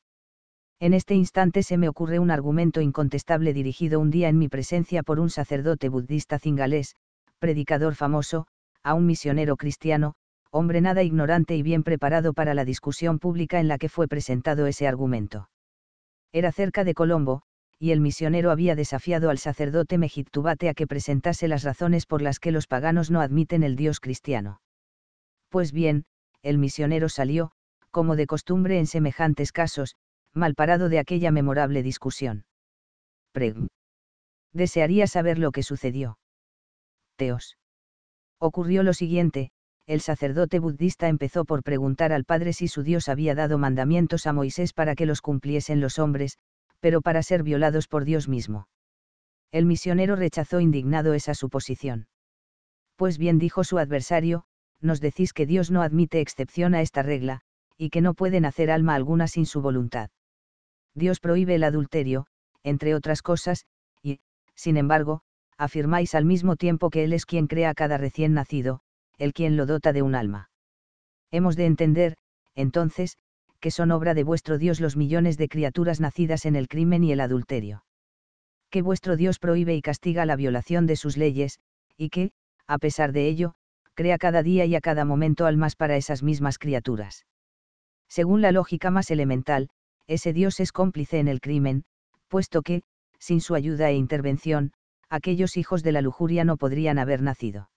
S1: En este instante se me ocurre un argumento incontestable dirigido un día en mi presencia por un sacerdote budista cingalés, predicador famoso, a un misionero cristiano, hombre nada ignorante y bien preparado para la discusión pública en la que fue presentado ese argumento. Era cerca de Colombo, y el misionero había desafiado al sacerdote Mejitubate a que presentase las razones por las que los paganos no admiten el Dios cristiano. Pues bien, el misionero salió, como de costumbre en semejantes casos, malparado de aquella memorable discusión. Preg. Desearía saber lo que sucedió. Teos. Ocurrió lo siguiente, el sacerdote budista empezó por preguntar al padre si su Dios había dado mandamientos a Moisés para que los cumpliesen los hombres, pero para ser violados por Dios mismo. El misionero rechazó indignado esa suposición. Pues bien dijo su adversario, nos decís que Dios no admite excepción a esta regla, y que no puede nacer alma alguna sin su voluntad. Dios prohíbe el adulterio, entre otras cosas, y, sin embargo, afirmáis al mismo tiempo que Él es quien crea a cada recién nacido, el quien lo dota de un alma. Hemos de entender, entonces, que son obra de vuestro Dios los millones de criaturas nacidas en el crimen y el adulterio. Que vuestro Dios prohíbe y castiga la violación de sus leyes, y que, a pesar de ello, crea cada día y a cada momento almas para esas mismas criaturas. Según la lógica más elemental, ese Dios es cómplice en el crimen, puesto que, sin su ayuda e intervención, aquellos hijos de la lujuria no podrían haber nacido.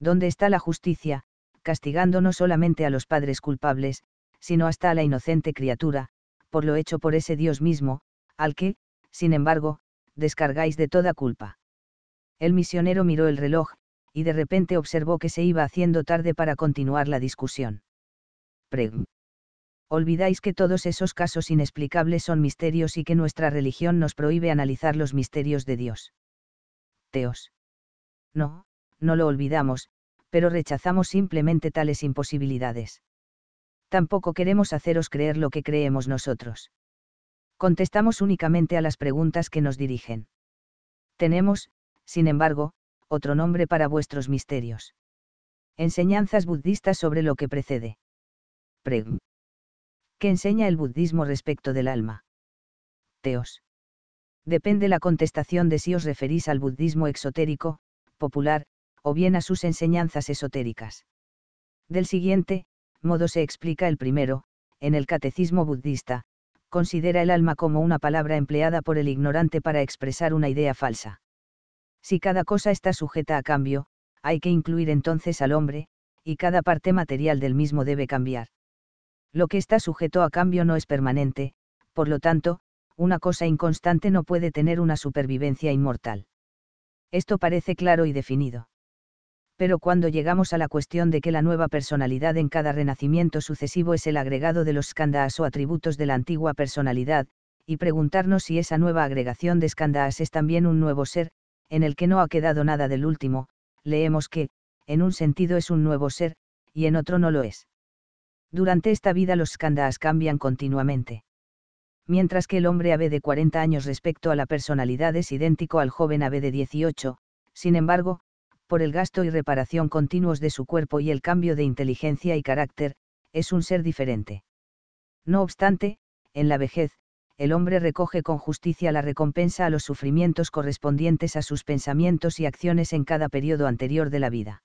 S1: ¿Dónde está la justicia, castigando no solamente a los padres culpables, sino hasta a la inocente criatura, por lo hecho por ese Dios mismo, al que, sin embargo, descargáis de toda culpa? El misionero miró el reloj, y de repente observó que se iba haciendo tarde para continuar la discusión. Preg. Olvidáis que todos esos casos inexplicables son misterios y que nuestra religión nos prohíbe analizar los misterios de Dios. Teos. No, no lo olvidamos, pero rechazamos simplemente tales imposibilidades. Tampoco queremos haceros creer lo que creemos nosotros. Contestamos únicamente a las preguntas que nos dirigen. Tenemos, sin embargo, otro nombre para vuestros misterios. Enseñanzas budistas sobre lo que precede. Preg. ¿Qué enseña el budismo respecto del alma? Teos. Depende la contestación de si os referís al budismo exotérico, popular, o bien a sus enseñanzas esotéricas. Del siguiente, modo se explica el primero, en el catecismo budista, considera el alma como una palabra empleada por el ignorante para expresar una idea falsa. Si cada cosa está sujeta a cambio, hay que incluir entonces al hombre, y cada parte material del mismo debe cambiar. Lo que está sujeto a cambio no es permanente, por lo tanto, una cosa inconstante no puede tener una supervivencia inmortal. Esto parece claro y definido. Pero cuando llegamos a la cuestión de que la nueva personalidad en cada renacimiento sucesivo es el agregado de los skandhas o atributos de la antigua personalidad, y preguntarnos si esa nueva agregación de skandhas es también un nuevo ser, en el que no ha quedado nada del último, leemos que, en un sentido es un nuevo ser, y en otro no lo es. Durante esta vida los skandhas cambian continuamente. Mientras que el hombre ave de 40 años respecto a la personalidad es idéntico al joven ave de 18, sin embargo, por el gasto y reparación continuos de su cuerpo y el cambio de inteligencia y carácter, es un ser diferente. No obstante, en la vejez, el hombre recoge con justicia la recompensa a los sufrimientos correspondientes a sus pensamientos y acciones en cada periodo anterior de la vida.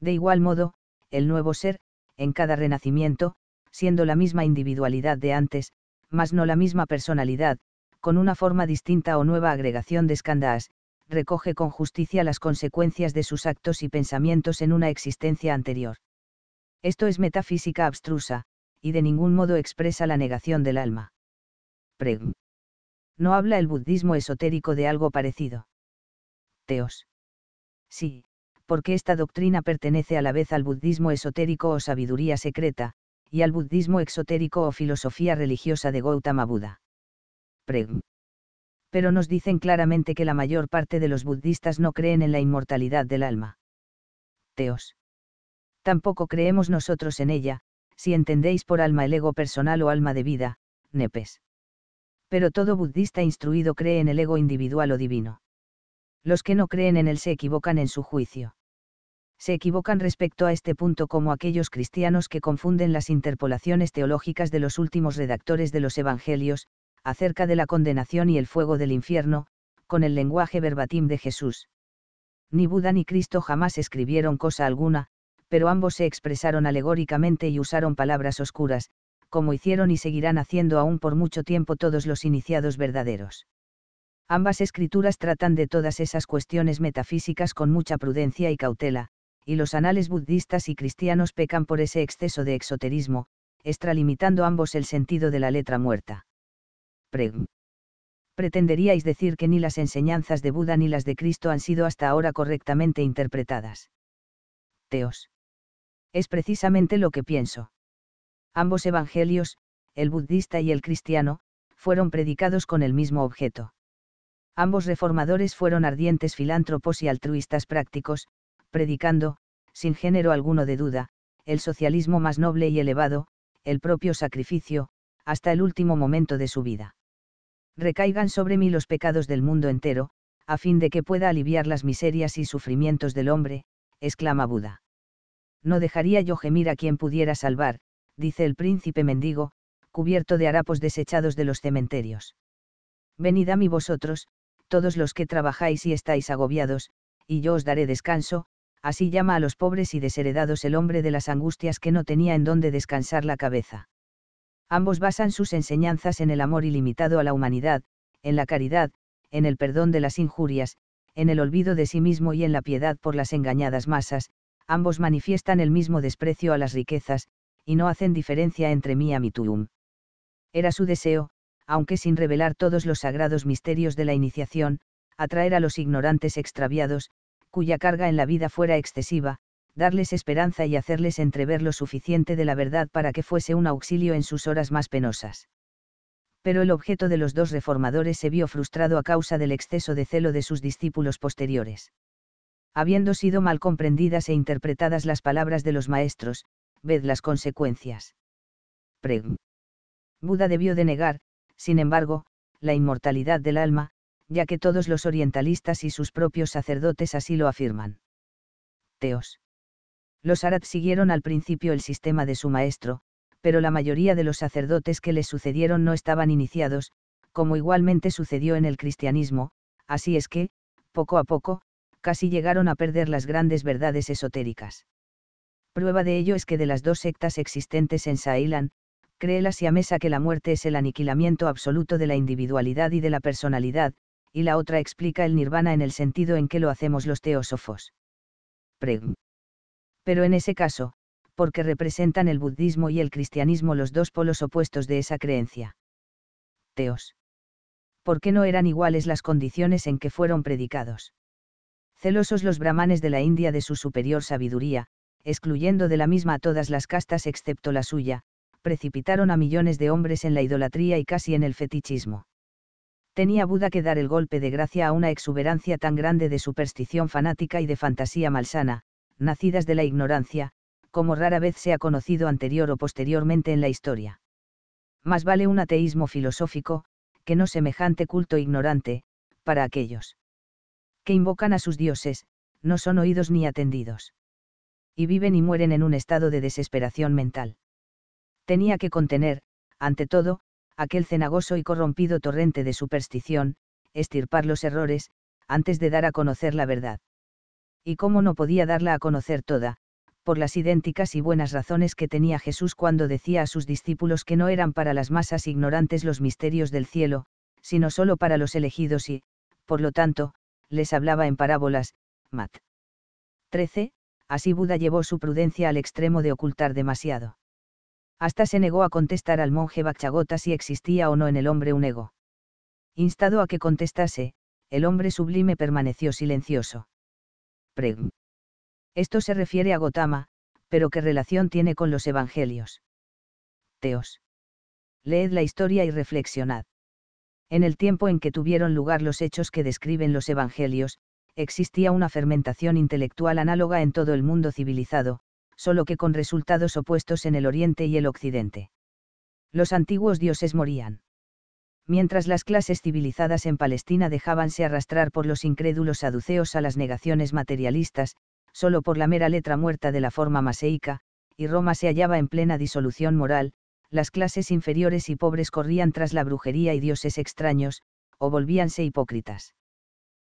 S1: De igual modo, el nuevo ser, en cada renacimiento, siendo la misma individualidad de antes, mas no la misma personalidad, con una forma distinta o nueva agregación de skandhas, recoge con justicia las consecuencias de sus actos y pensamientos en una existencia anterior. Esto es metafísica abstrusa, y de ningún modo expresa la negación del alma. Preg. ¿No habla el budismo esotérico de algo parecido? Teos. Sí, porque esta doctrina pertenece a la vez al budismo esotérico o sabiduría secreta, y al budismo exotérico o filosofía religiosa de Gautama Buda. Preg. Pero nos dicen claramente que la mayor parte de los budistas no creen en la inmortalidad del alma. Teos. Tampoco creemos nosotros en ella, si entendéis por alma el ego personal o alma de vida, nepes pero todo budista instruido cree en el ego individual o divino. Los que no creen en él se equivocan en su juicio. Se equivocan respecto a este punto como aquellos cristianos que confunden las interpolaciones teológicas de los últimos redactores de los Evangelios, acerca de la condenación y el fuego del infierno, con el lenguaje verbatim de Jesús. Ni Buda ni Cristo jamás escribieron cosa alguna, pero ambos se expresaron alegóricamente y usaron palabras oscuras, como hicieron y seguirán haciendo aún por mucho tiempo todos los iniciados verdaderos. Ambas escrituras tratan de todas esas cuestiones metafísicas con mucha prudencia y cautela, y los anales budistas y cristianos pecan por ese exceso de exoterismo, extralimitando ambos el sentido de la letra muerta. Preg. Pretenderíais decir que ni las enseñanzas de Buda ni las de Cristo han sido hasta ahora correctamente interpretadas. Teos. Es precisamente lo que pienso. Ambos evangelios, el budista y el cristiano, fueron predicados con el mismo objeto. Ambos reformadores fueron ardientes filántropos y altruistas prácticos, predicando, sin género alguno de duda, el socialismo más noble y elevado, el propio sacrificio, hasta el último momento de su vida. Recaigan sobre mí los pecados del mundo entero, a fin de que pueda aliviar las miserias y sufrimientos del hombre, exclama Buda. No dejaría yo gemir a quien pudiera salvar, dice el príncipe mendigo, cubierto de harapos desechados de los cementerios. Venid a mí vosotros, todos los que trabajáis y estáis agobiados, y yo os daré descanso, así llama a los pobres y desheredados el hombre de las angustias que no tenía en dónde descansar la cabeza. Ambos basan sus enseñanzas en el amor ilimitado a la humanidad, en la caridad, en el perdón de las injurias, en el olvido de sí mismo y en la piedad por las engañadas masas, ambos manifiestan el mismo desprecio a las riquezas, y no hacen diferencia entre mí y túum. Era su deseo, aunque sin revelar todos los sagrados misterios de la iniciación, atraer a los ignorantes extraviados, cuya carga en la vida fuera excesiva, darles esperanza y hacerles entrever lo suficiente de la verdad para que fuese un auxilio en sus horas más penosas. Pero el objeto de los dos reformadores se vio frustrado a causa del exceso de celo de sus discípulos posteriores. Habiendo sido mal comprendidas e interpretadas las palabras de los maestros, ved las consecuencias. Buda debió de negar, sin embargo, la inmortalidad del alma, ya que todos los orientalistas y sus propios sacerdotes así lo afirman. Teos. Los Arat siguieron al principio el sistema de su maestro, pero la mayoría de los sacerdotes que les sucedieron no estaban iniciados, como igualmente sucedió en el cristianismo, así es que, poco a poco, casi llegaron a perder las grandes verdades esotéricas. Prueba de ello es que de las dos sectas existentes en Sailan, cree la siamesa que la muerte es el aniquilamiento absoluto de la individualidad y de la personalidad, y la otra explica el nirvana en el sentido en que lo hacemos los teósofos. Pero en ese caso, porque representan el budismo y el cristianismo los dos polos opuestos de esa creencia. Teos. ¿Por qué no eran iguales las condiciones en que fueron predicados? Celosos los brahmanes de la India de su superior sabiduría, excluyendo de la misma a todas las castas excepto la suya, precipitaron a millones de hombres en la idolatría y casi en el fetichismo. Tenía Buda que dar el golpe de gracia a una exuberancia tan grande de superstición fanática y de fantasía malsana, nacidas de la ignorancia, como rara vez se ha conocido anterior o posteriormente en la historia. Más vale un ateísmo filosófico, que no semejante culto ignorante, para aquellos que invocan a sus dioses, no son oídos ni atendidos y viven y mueren en un estado de desesperación mental. Tenía que contener, ante todo, aquel cenagoso y corrompido torrente de superstición, estirpar los errores, antes de dar a conocer la verdad. Y cómo no podía darla a conocer toda, por las idénticas y buenas razones que tenía Jesús cuando decía a sus discípulos que no eran para las masas ignorantes los misterios del cielo, sino solo para los elegidos y, por lo tanto, les hablaba en parábolas, Mat. 13, así Buda llevó su prudencia al extremo de ocultar demasiado. Hasta se negó a contestar al monje Bachagota si existía o no en el hombre un ego. Instado a que contestase, el hombre sublime permaneció silencioso. Preg. Esto se refiere a Gotama, pero ¿qué relación tiene con los evangelios? Teos. Leed la historia y reflexionad. En el tiempo en que tuvieron lugar los hechos que describen los evangelios, existía una fermentación intelectual análoga en todo el mundo civilizado, solo que con resultados opuestos en el Oriente y el Occidente. Los antiguos dioses morían. Mientras las clases civilizadas en Palestina dejábanse arrastrar por los incrédulos saduceos a las negaciones materialistas, solo por la mera letra muerta de la forma maseica, y Roma se hallaba en plena disolución moral, las clases inferiores y pobres corrían tras la brujería y dioses extraños, o volvíanse hipócritas.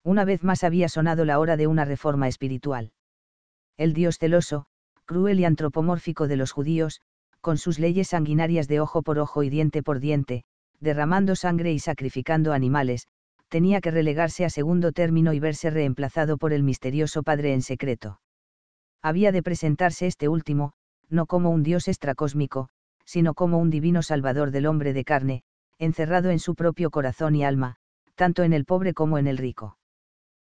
S1: Una vez más había sonado la hora de una reforma espiritual. El Dios celoso, cruel y antropomórfico de los judíos, con sus leyes sanguinarias de ojo por ojo y diente por diente, derramando sangre y sacrificando animales, tenía que relegarse a segundo término y verse reemplazado por el misterioso Padre en secreto. Había de presentarse este último, no como un Dios extracósmico, sino como un divino Salvador del hombre de carne, encerrado en su propio corazón y alma, tanto en el pobre como en el rico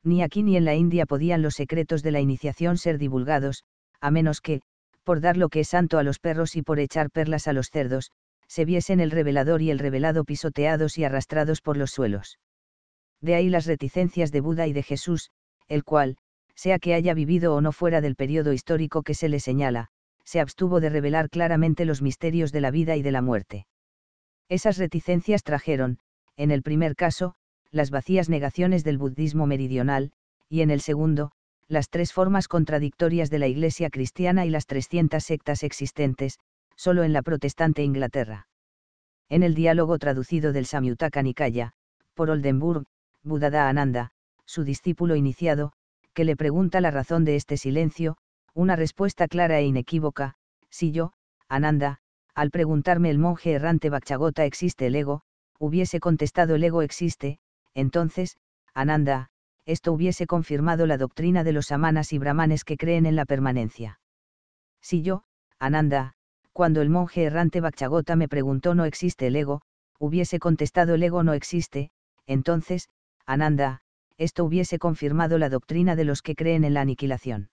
S1: ni aquí ni en la India podían los secretos de la iniciación ser divulgados, a menos que, por dar lo que es santo a los perros y por echar perlas a los cerdos, se viesen el revelador y el revelado pisoteados y arrastrados por los suelos. De ahí las reticencias de Buda y de Jesús, el cual, sea que haya vivido o no fuera del periodo histórico que se le señala, se abstuvo de revelar claramente los misterios de la vida y de la muerte. Esas reticencias trajeron, en el primer caso, las vacías negaciones del budismo meridional, y en el segundo, las tres formas contradictorias de la Iglesia cristiana y las 300 sectas existentes, solo en la protestante Inglaterra. En el diálogo traducido del Samyutaka Nikaya, por Oldenburg, Budada Ananda, su discípulo iniciado, que le pregunta la razón de este silencio, una respuesta clara e inequívoca, si yo, Ananda, al preguntarme el monje errante Bhakchagota existe el ego, hubiese contestado el ego existe, entonces, Ananda, esto hubiese confirmado la doctrina de los samanas y brahmanes que creen en la permanencia. Si yo, Ananda, cuando el monje errante Bhakchagota me preguntó no existe el ego, hubiese contestado el ego no existe, entonces, Ananda, esto hubiese confirmado la doctrina de los que creen en la aniquilación.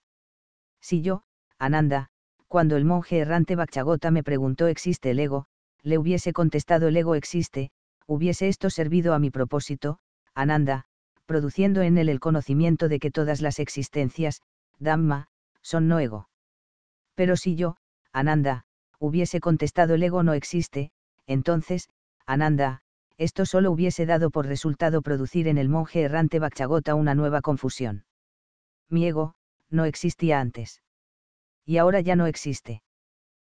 S1: Si yo, Ananda, cuando el monje errante Bhakchagota me preguntó existe el ego, le hubiese contestado el ego existe, hubiese esto servido a mi propósito, Ananda, produciendo en él el conocimiento de que todas las existencias, Dhamma, son no ego. Pero si yo, Ananda, hubiese contestado el ego no existe, entonces, Ananda, esto solo hubiese dado por resultado producir en el monje errante Bhakchagota una nueva confusión. Mi ego, no existía antes. Y ahora ya no existe.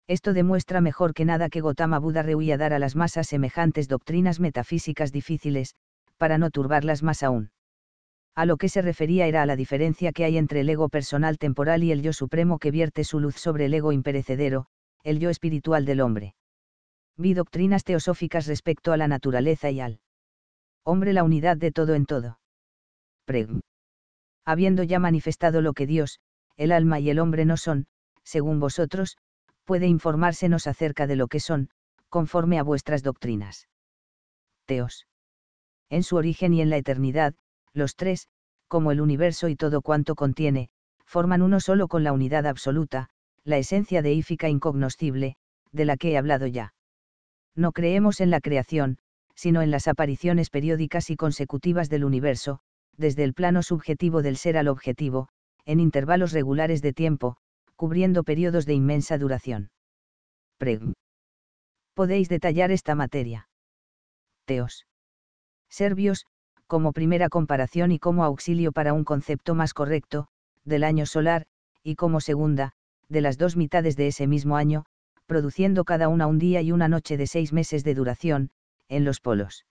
S1: Esto demuestra mejor que nada que Gotama Buda rehuía dar a las masas semejantes doctrinas metafísicas difíciles, para no turbarlas más aún. A lo que se refería era a la diferencia que hay entre el ego personal temporal y el yo supremo que vierte su luz sobre el ego imperecedero, el yo espiritual del hombre. Vi doctrinas teosóficas respecto a la naturaleza y al hombre la unidad de todo en todo. Preg. Habiendo ya manifestado lo que Dios, el alma y el hombre no son, según vosotros, puede informársenos acerca de lo que son, conforme a vuestras doctrinas. Teos en su origen y en la eternidad, los tres, como el universo y todo cuanto contiene, forman uno solo con la unidad absoluta, la esencia deífica incognoscible, de la que he hablado ya. No creemos en la creación, sino en las apariciones periódicas y consecutivas del universo, desde el plano subjetivo del ser al objetivo, en intervalos regulares de tiempo, cubriendo periodos de inmensa duración. Pregn. Podéis detallar esta materia. Teos serbios, como primera comparación y como auxilio para un concepto más correcto, del año solar, y como segunda, de las dos mitades de ese mismo año, produciendo cada una un día y una noche de seis meses de duración, en
S2: los polos.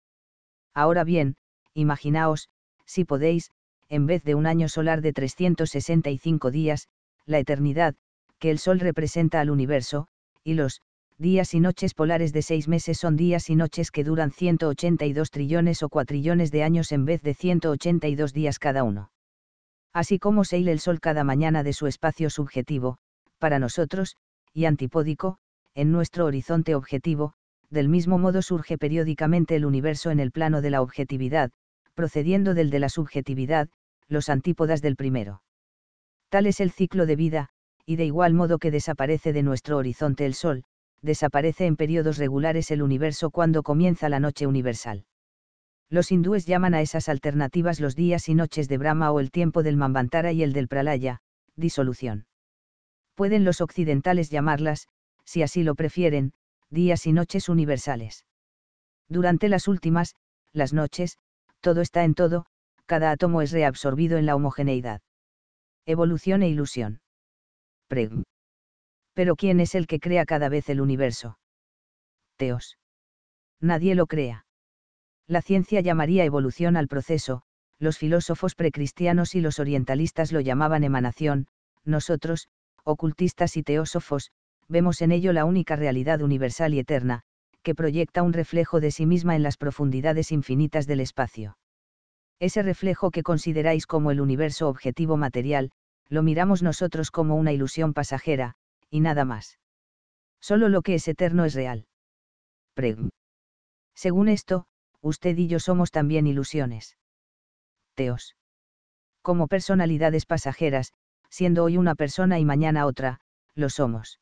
S1: Ahora bien, imaginaos, si podéis, en vez de un año solar de 365 días, la eternidad, que el Sol representa al universo, y los días y noches polares de seis meses son días y noches que duran 182 trillones o cuatrillones de años en vez de 182 días cada uno. Así como se hila el sol cada mañana de su espacio subjetivo, para nosotros, y antipódico, en nuestro horizonte objetivo, del mismo modo surge periódicamente el universo en el plano de la objetividad, procediendo del de la subjetividad, los antípodas del primero. Tal es el ciclo de vida, y de igual modo que desaparece de nuestro horizonte el Sol, desaparece en periodos regulares el universo cuando comienza la noche universal. Los hindúes llaman a esas alternativas los días y noches de Brahma o el tiempo del Mambantara y el del Pralaya, disolución. Pueden los occidentales llamarlas, si así lo prefieren, días y noches universales. Durante las últimas, las noches, todo está en todo, cada átomo es reabsorbido en la homogeneidad. Evolución e ilusión. Pregn. Pero ¿quién es el que crea cada vez el universo? Teos. Nadie lo crea. La ciencia llamaría evolución al proceso, los filósofos precristianos y los orientalistas lo llamaban emanación, nosotros, ocultistas y teósofos, vemos en ello la única realidad universal y eterna, que proyecta un reflejo de sí misma en las profundidades infinitas del espacio. Ese reflejo que consideráis como el universo objetivo material, lo miramos nosotros como una ilusión pasajera, y nada más. Solo lo que es eterno es real. Preg. Según esto, usted y yo somos también ilusiones. Teos. Como personalidades pasajeras, siendo hoy una persona y mañana otra, lo somos.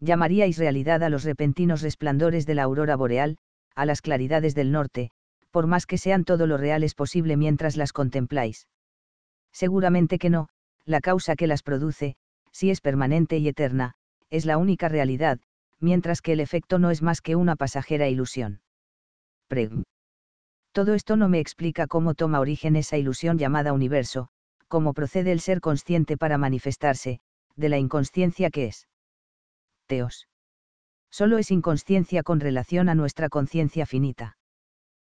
S1: Llamaríais realidad a los repentinos resplandores de la aurora boreal, a las claridades del norte, por más que sean todo lo reales posible mientras las contempláis. Seguramente que no, la causa que las produce, si es permanente y eterna, es la única realidad, mientras que el efecto no es más que una pasajera ilusión. Preg. Todo esto no me explica cómo toma origen esa ilusión llamada universo, cómo procede el ser consciente para manifestarse, de la inconsciencia que es. Teos. Solo es inconsciencia con relación a nuestra conciencia finita.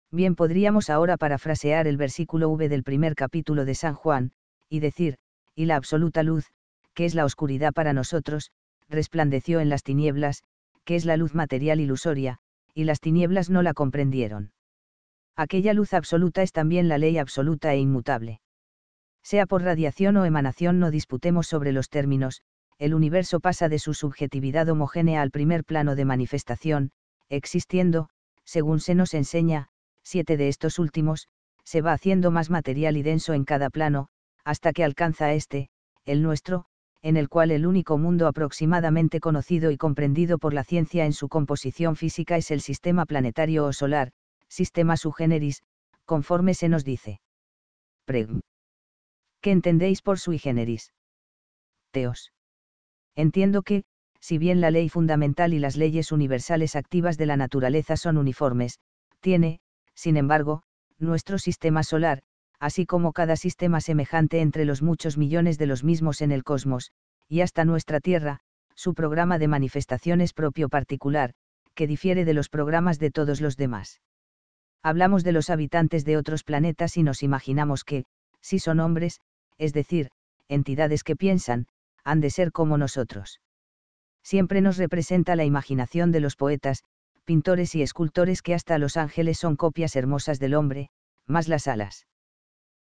S1: Bien podríamos ahora parafrasear el versículo V del primer capítulo de San Juan, y decir, y la absoluta luz, es la oscuridad para nosotros, resplandeció en las tinieblas, que es la luz material ilusoria, y las tinieblas no la comprendieron. Aquella luz absoluta es también la ley absoluta e inmutable. Sea por radiación o emanación no disputemos sobre los términos, el universo pasa de su subjetividad homogénea al primer plano de manifestación, existiendo, según se nos enseña, siete de estos últimos, se va haciendo más material y denso en cada plano, hasta que alcanza este, el nuestro, en el cual el único mundo aproximadamente conocido y comprendido por la ciencia en su composición física es el sistema planetario o solar, sistema generis, conforme se nos dice. Pregn. ¿Qué entendéis por sui generis? Teos. Entiendo que, si bien la ley fundamental y las leyes universales activas de la naturaleza son uniformes, tiene, sin embargo, nuestro sistema solar, así como cada sistema semejante entre los muchos millones de los mismos en el cosmos, y hasta nuestra Tierra, su programa de manifestaciones propio particular, que difiere de los programas de todos los demás. Hablamos de los habitantes de otros planetas y nos imaginamos que, si son hombres, es decir, entidades que piensan, han de ser como nosotros. Siempre nos representa la imaginación de los poetas, pintores y escultores que hasta los ángeles son copias hermosas del hombre, más las alas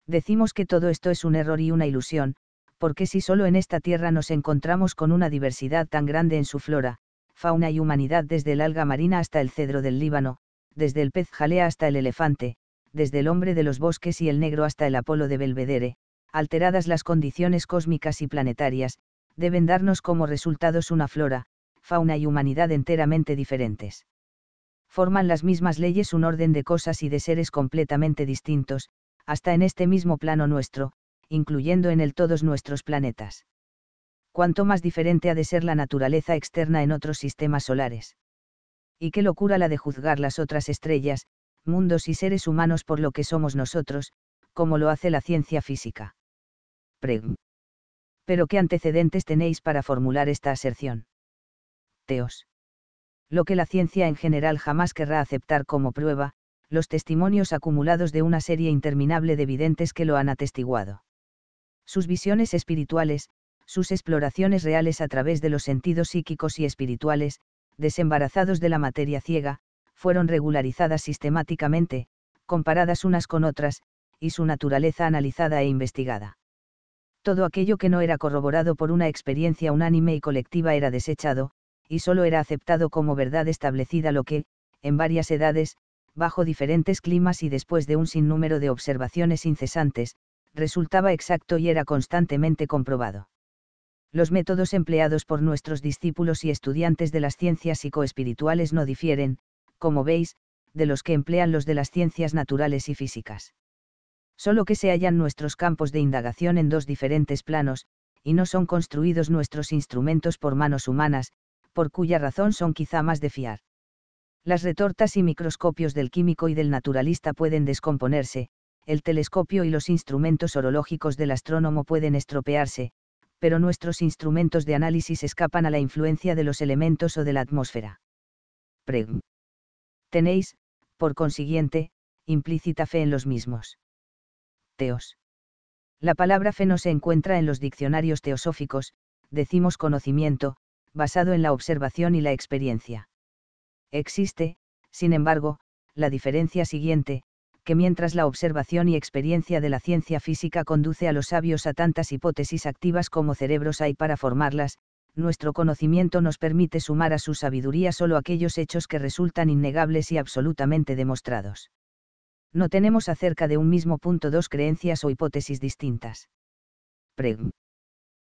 S1: decimos que todo esto es un error y una ilusión, porque si solo en esta tierra nos encontramos con una diversidad tan grande en su flora, fauna y humanidad desde el alga marina hasta el cedro del Líbano, desde el pez jalea hasta el elefante, desde el hombre de los bosques y el negro hasta el Apolo de Belvedere, alteradas las condiciones cósmicas y planetarias, deben darnos como resultados una flora, fauna y humanidad enteramente diferentes. Forman las mismas leyes un orden de cosas y de seres completamente distintos, hasta en este mismo plano nuestro, incluyendo en él todos nuestros planetas. Cuanto más diferente ha de ser la naturaleza externa en otros sistemas solares. Y qué locura la de juzgar las otras estrellas, mundos y seres humanos por lo que somos nosotros, como lo hace la ciencia física. Pero qué antecedentes tenéis para formular esta aserción. Teos. Lo que la ciencia en general jamás querrá aceptar como prueba, los testimonios acumulados de una serie interminable de videntes que lo han atestiguado. Sus visiones espirituales, sus exploraciones reales a través de los sentidos psíquicos y espirituales, desembarazados de la materia ciega, fueron regularizadas sistemáticamente, comparadas unas con otras, y su naturaleza analizada e investigada. Todo aquello que no era corroborado por una experiencia unánime y colectiva era desechado, y solo era aceptado como verdad establecida lo que, en varias edades, bajo diferentes climas y después de un sinnúmero de observaciones incesantes, resultaba exacto y era constantemente comprobado. Los métodos empleados por nuestros discípulos y estudiantes de las ciencias psicoespirituales no difieren, como veis, de los que emplean los de las ciencias naturales y físicas. Solo que se hallan nuestros campos de indagación en dos diferentes planos, y no son construidos nuestros instrumentos por manos humanas, por cuya razón son quizá más de fiar. Las retortas y microscopios del químico y del naturalista pueden descomponerse, el telescopio y los instrumentos orológicos del astrónomo pueden estropearse, pero nuestros instrumentos de análisis escapan a la influencia de los elementos o de la atmósfera. Preg. Tenéis, por consiguiente, implícita fe en los mismos. Teos. La palabra fe no se encuentra en los diccionarios teosóficos, decimos conocimiento, basado en la observación y la experiencia. Existe, sin embargo, la diferencia siguiente, que mientras la observación y experiencia de la ciencia física conduce a los sabios a tantas hipótesis activas como cerebros hay para formarlas, nuestro conocimiento nos permite sumar a su sabiduría solo aquellos hechos que resultan innegables y absolutamente demostrados. No tenemos acerca de un mismo punto dos creencias o hipótesis distintas.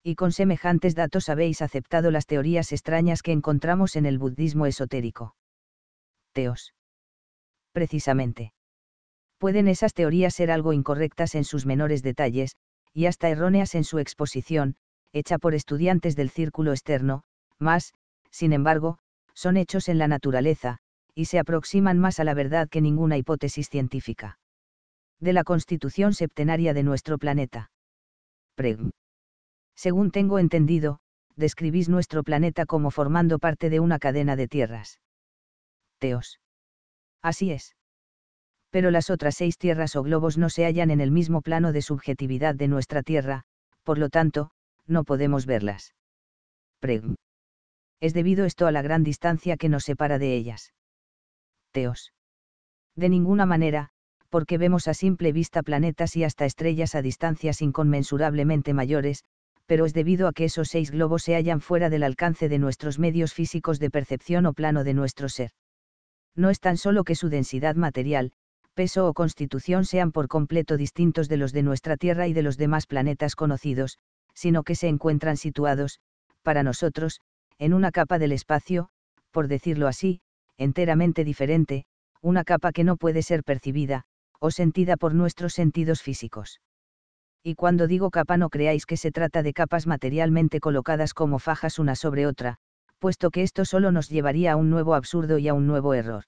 S1: Y con semejantes datos habéis aceptado las teorías extrañas que encontramos en el budismo esotérico. Precisamente. Pueden esas teorías ser algo incorrectas en sus menores detalles, y hasta erróneas en su exposición, hecha por estudiantes del círculo externo, más, sin embargo, son hechos en la naturaleza, y se aproximan más a la verdad que ninguna hipótesis científica. De la constitución septenaria de nuestro planeta. Preg. Según tengo entendido, describís nuestro planeta como formando parte de una cadena de tierras. Teos. Así es. Pero las otras seis tierras o globos no se hallan en el mismo plano de subjetividad de nuestra Tierra, por lo tanto, no podemos verlas. Preg. Es debido esto a la gran distancia que nos separa de ellas. Teos. De ninguna manera, porque vemos a simple vista planetas y hasta estrellas a distancias inconmensurablemente mayores, pero es debido a que esos seis globos se hallan fuera del alcance de nuestros medios físicos de percepción o plano de nuestro ser no es tan solo que su densidad material, peso o constitución sean por completo distintos de los de nuestra Tierra y de los demás planetas conocidos, sino que se encuentran situados, para nosotros, en una capa del espacio, por decirlo así, enteramente diferente, una capa que no puede ser percibida, o sentida por nuestros sentidos físicos. Y cuando digo capa no creáis que se trata de capas materialmente colocadas como fajas una sobre otra, puesto que esto solo nos llevaría a un nuevo absurdo y a un nuevo error.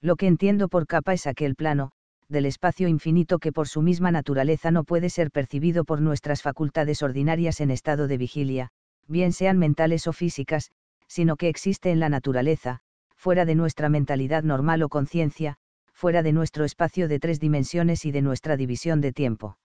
S1: Lo que entiendo por capa es aquel plano, del espacio infinito que por su misma naturaleza no puede ser percibido por nuestras facultades ordinarias en estado de vigilia, bien sean mentales o físicas, sino que existe en la naturaleza, fuera de nuestra mentalidad normal o conciencia, fuera de nuestro espacio de tres dimensiones y de nuestra división de tiempo.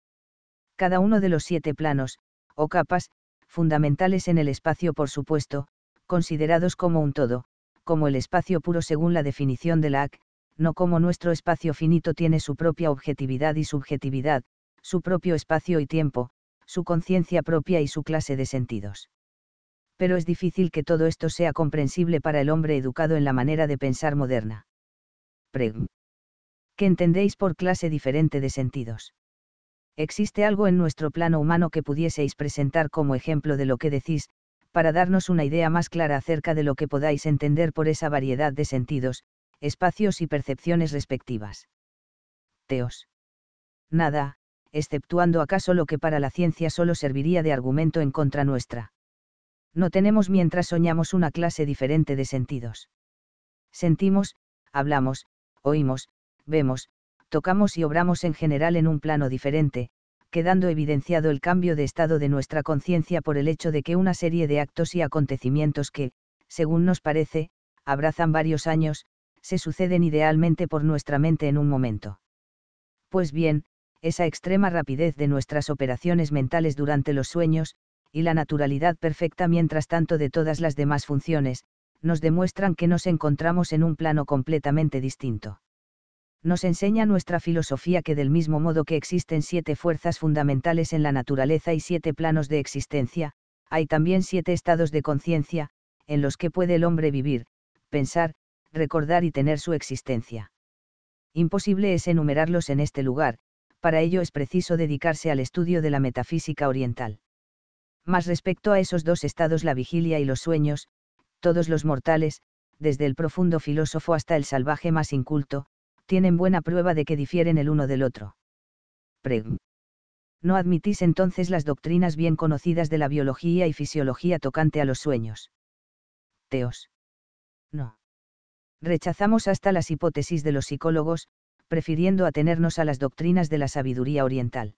S1: Cada uno de los siete planos, o capas, fundamentales en el espacio por supuesto, considerados como un todo, como el espacio puro según la definición de Lac, no como nuestro espacio finito tiene su propia objetividad y subjetividad, su propio espacio y tiempo, su conciencia propia y su clase de sentidos. Pero es difícil que todo esto sea comprensible para el hombre educado en la manera de pensar moderna. Preg. ¿Qué entendéis por clase diferente de sentidos? ¿Existe algo en nuestro plano humano que pudieseis presentar como ejemplo de lo que decís, para darnos una idea más clara acerca de lo que podáis entender por esa variedad de sentidos, espacios y percepciones respectivas. Teos. Nada, exceptuando acaso lo que para la ciencia solo serviría de argumento en contra nuestra. No tenemos mientras soñamos una clase diferente de sentidos. Sentimos, hablamos, oímos, vemos, tocamos y obramos en general en un plano diferente, quedando evidenciado el cambio de estado de nuestra conciencia por el hecho de que una serie de actos y acontecimientos que, según nos parece, abrazan varios años, se suceden idealmente por nuestra mente en un momento. Pues bien, esa extrema rapidez de nuestras operaciones mentales durante los sueños, y la naturalidad perfecta mientras tanto de todas las demás funciones, nos demuestran que nos encontramos en un plano completamente distinto nos enseña nuestra filosofía que del mismo modo que existen siete fuerzas fundamentales en la naturaleza y siete planos de existencia, hay también siete estados de conciencia, en los que puede el hombre vivir, pensar, recordar y tener su existencia. Imposible es enumerarlos en este lugar, para ello es preciso dedicarse al estudio de la metafísica oriental. Más respecto a esos dos estados la vigilia y los sueños, todos los mortales, desde el profundo filósofo hasta el salvaje más inculto, tienen buena prueba de que difieren el uno del otro. Preg. No admitís entonces las doctrinas bien conocidas de la biología y fisiología tocante a los sueños. Teos. No. Rechazamos hasta las hipótesis de los psicólogos, prefiriendo atenernos a las doctrinas de la sabiduría oriental.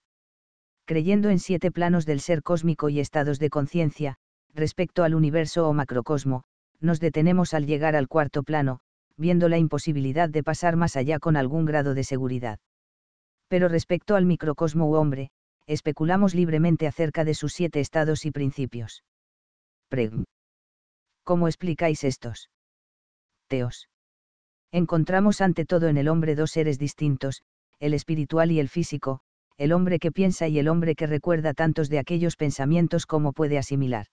S1: Creyendo en siete planos del ser cósmico y estados de conciencia, respecto al universo o macrocosmo, nos detenemos al llegar al cuarto plano, viendo la imposibilidad de pasar más allá con algún grado de seguridad. Pero respecto al microcosmo u hombre, especulamos libremente acerca de sus siete estados y principios. Preg. ¿Cómo explicáis estos? Teos. Encontramos ante todo en el hombre dos seres distintos, el espiritual y el físico, el hombre que piensa y el hombre que recuerda tantos de aquellos pensamientos como puede asimilar.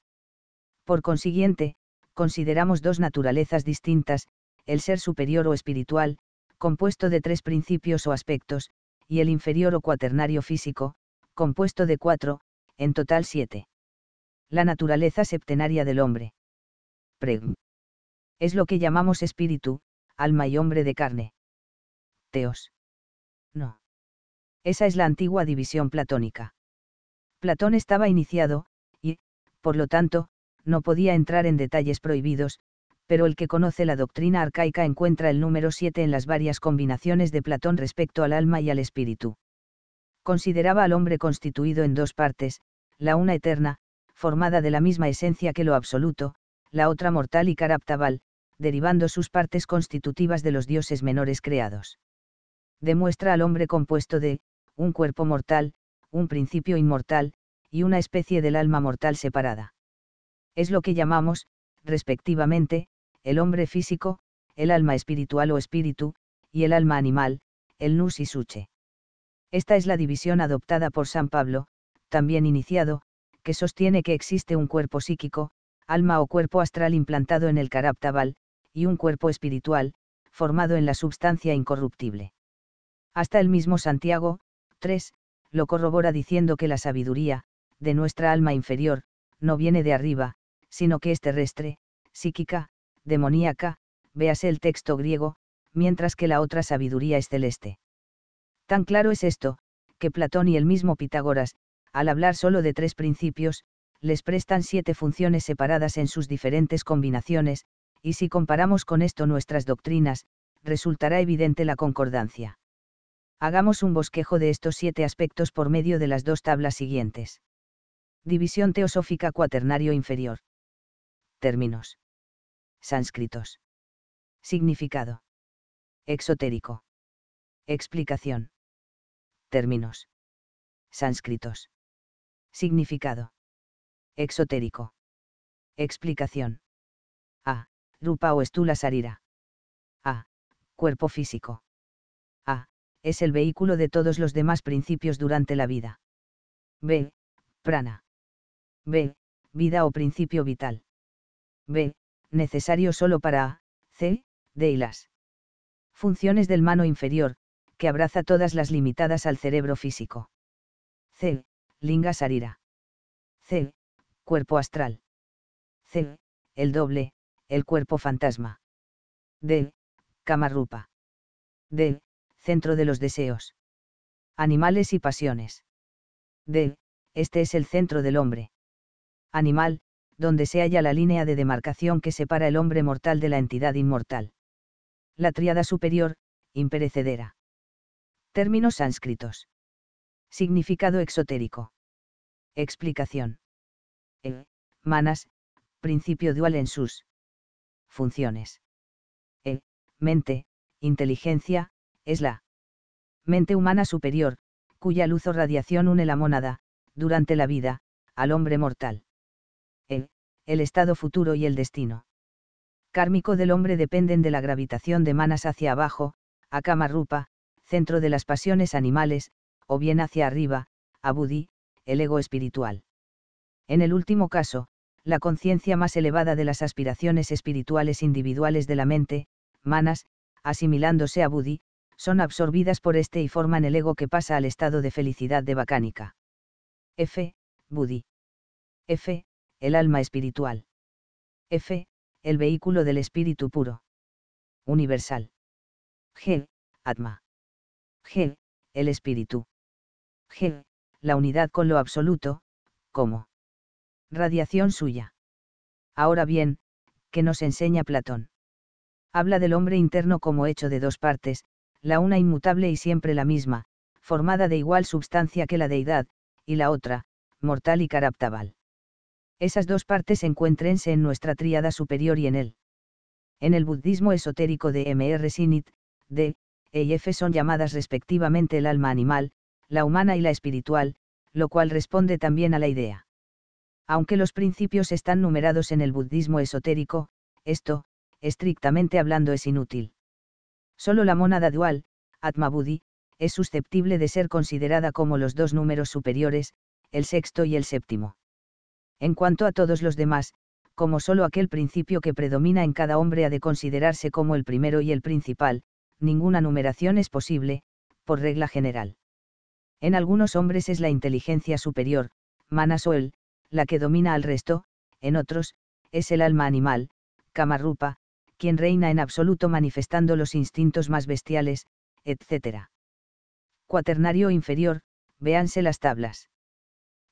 S1: Por consiguiente, consideramos dos naturalezas distintas, el ser superior o espiritual, compuesto de tres principios o aspectos, y el inferior o cuaternario físico, compuesto de cuatro, en total siete. La naturaleza septenaria del hombre. Preg. Es lo que llamamos espíritu, alma y hombre de carne. Teos. No. Esa es la antigua división platónica. Platón estaba iniciado, y, por lo tanto, no podía entrar en detalles prohibidos, pero el que conoce la doctrina arcaica encuentra el número 7 en las varias combinaciones de Platón respecto al alma y al espíritu. Consideraba al hombre constituido en dos partes, la una eterna, formada de la misma esencia que lo absoluto, la otra mortal y caraptabal, derivando sus partes constitutivas de los dioses menores creados. Demuestra al hombre compuesto de, un cuerpo mortal, un principio inmortal, y una especie del alma mortal separada. Es lo que llamamos, respectivamente, el hombre físico, el alma espiritual o espíritu, y el alma animal, el nus y suche. Esta es la división adoptada por San Pablo, también iniciado, que sostiene que existe un cuerpo psíquico, alma o cuerpo astral implantado en el caraptabal, y un cuerpo espiritual, formado en la substancia incorruptible. Hasta el mismo Santiago, 3, lo corrobora diciendo que la sabiduría, de nuestra alma inferior, no viene de arriba, sino que es terrestre, psíquica, demoníaca, véase el texto griego, mientras que la otra sabiduría es celeste. Tan claro es esto, que Platón y el mismo Pitágoras, al hablar solo de tres principios, les prestan siete funciones separadas en sus diferentes combinaciones, y si comparamos con esto nuestras doctrinas, resultará evidente la concordancia. Hagamos un bosquejo de estos siete aspectos por medio de las dos tablas siguientes. División teosófica cuaternario inferior. Términos sánscritos. Significado. Exotérico.
S2: Explicación. Términos. Sánscritos.
S1: Significado. Exotérico. Explicación. A. Rupa o estula sarira. A. Cuerpo físico. A. Es el vehículo de todos los demás principios durante la vida. B. Prana. B. Vida o principio vital. B necesario solo para, c, d y las funciones del mano inferior, que abraza todas las limitadas al cerebro físico. C. Linga Sarira. C. Cuerpo astral. C. El doble, el cuerpo fantasma. D. Camarrupa. D. Centro de los deseos. Animales y pasiones. D. Este es el centro del hombre. Animal, donde se halla la línea de demarcación que separa el hombre mortal de la entidad inmortal. La triada superior, imperecedera. Términos sánscritos. Significado exotérico. Explicación. E, manas, principio dual en sus funciones. E, mente, inteligencia, es la mente humana superior, cuya luz o radiación une la mónada, durante la vida, al hombre mortal el estado futuro y el destino kármico del hombre dependen de la gravitación de manas hacia abajo, a kama rupa, centro de las pasiones animales, o bien hacia arriba, a Budi, el ego espiritual. En el último caso, la conciencia más elevada de las aspiraciones espirituales individuales de la mente, manas, asimilándose a buddhi, son absorbidas por este y forman el ego que pasa al estado de felicidad de Bacánica. F. Buddhi. F el alma espiritual. F. El vehículo del espíritu puro. Universal. G. Atma. G. El espíritu. G. La unidad con lo absoluto, como radiación suya. Ahora bien, ¿qué nos enseña Platón? Habla del hombre interno como hecho de dos partes, la una inmutable y siempre la misma, formada de igual substancia que la deidad, y la otra, mortal y caraptabal esas dos partes encuéntrense en nuestra tríada superior y en él. En el budismo esotérico de M.R. Sinit, D. E y F son llamadas respectivamente el alma animal, la humana y la espiritual, lo cual responde también a la idea. Aunque los principios están numerados en el budismo esotérico, esto, estrictamente hablando, es inútil. Solo la monada dual, Atma-Buddhi, es susceptible de ser considerada como los dos números superiores, el sexto y el séptimo. En cuanto a todos los demás, como solo aquel principio que predomina en cada hombre ha de considerarse como el primero y el principal, ninguna numeración es posible, por regla general. En algunos hombres es la inteligencia superior, Manasuel, la que domina al resto, en otros, es el alma animal, camarrupa, quien reina en absoluto manifestando los instintos más bestiales, etc. Cuaternario inferior, véanse las tablas.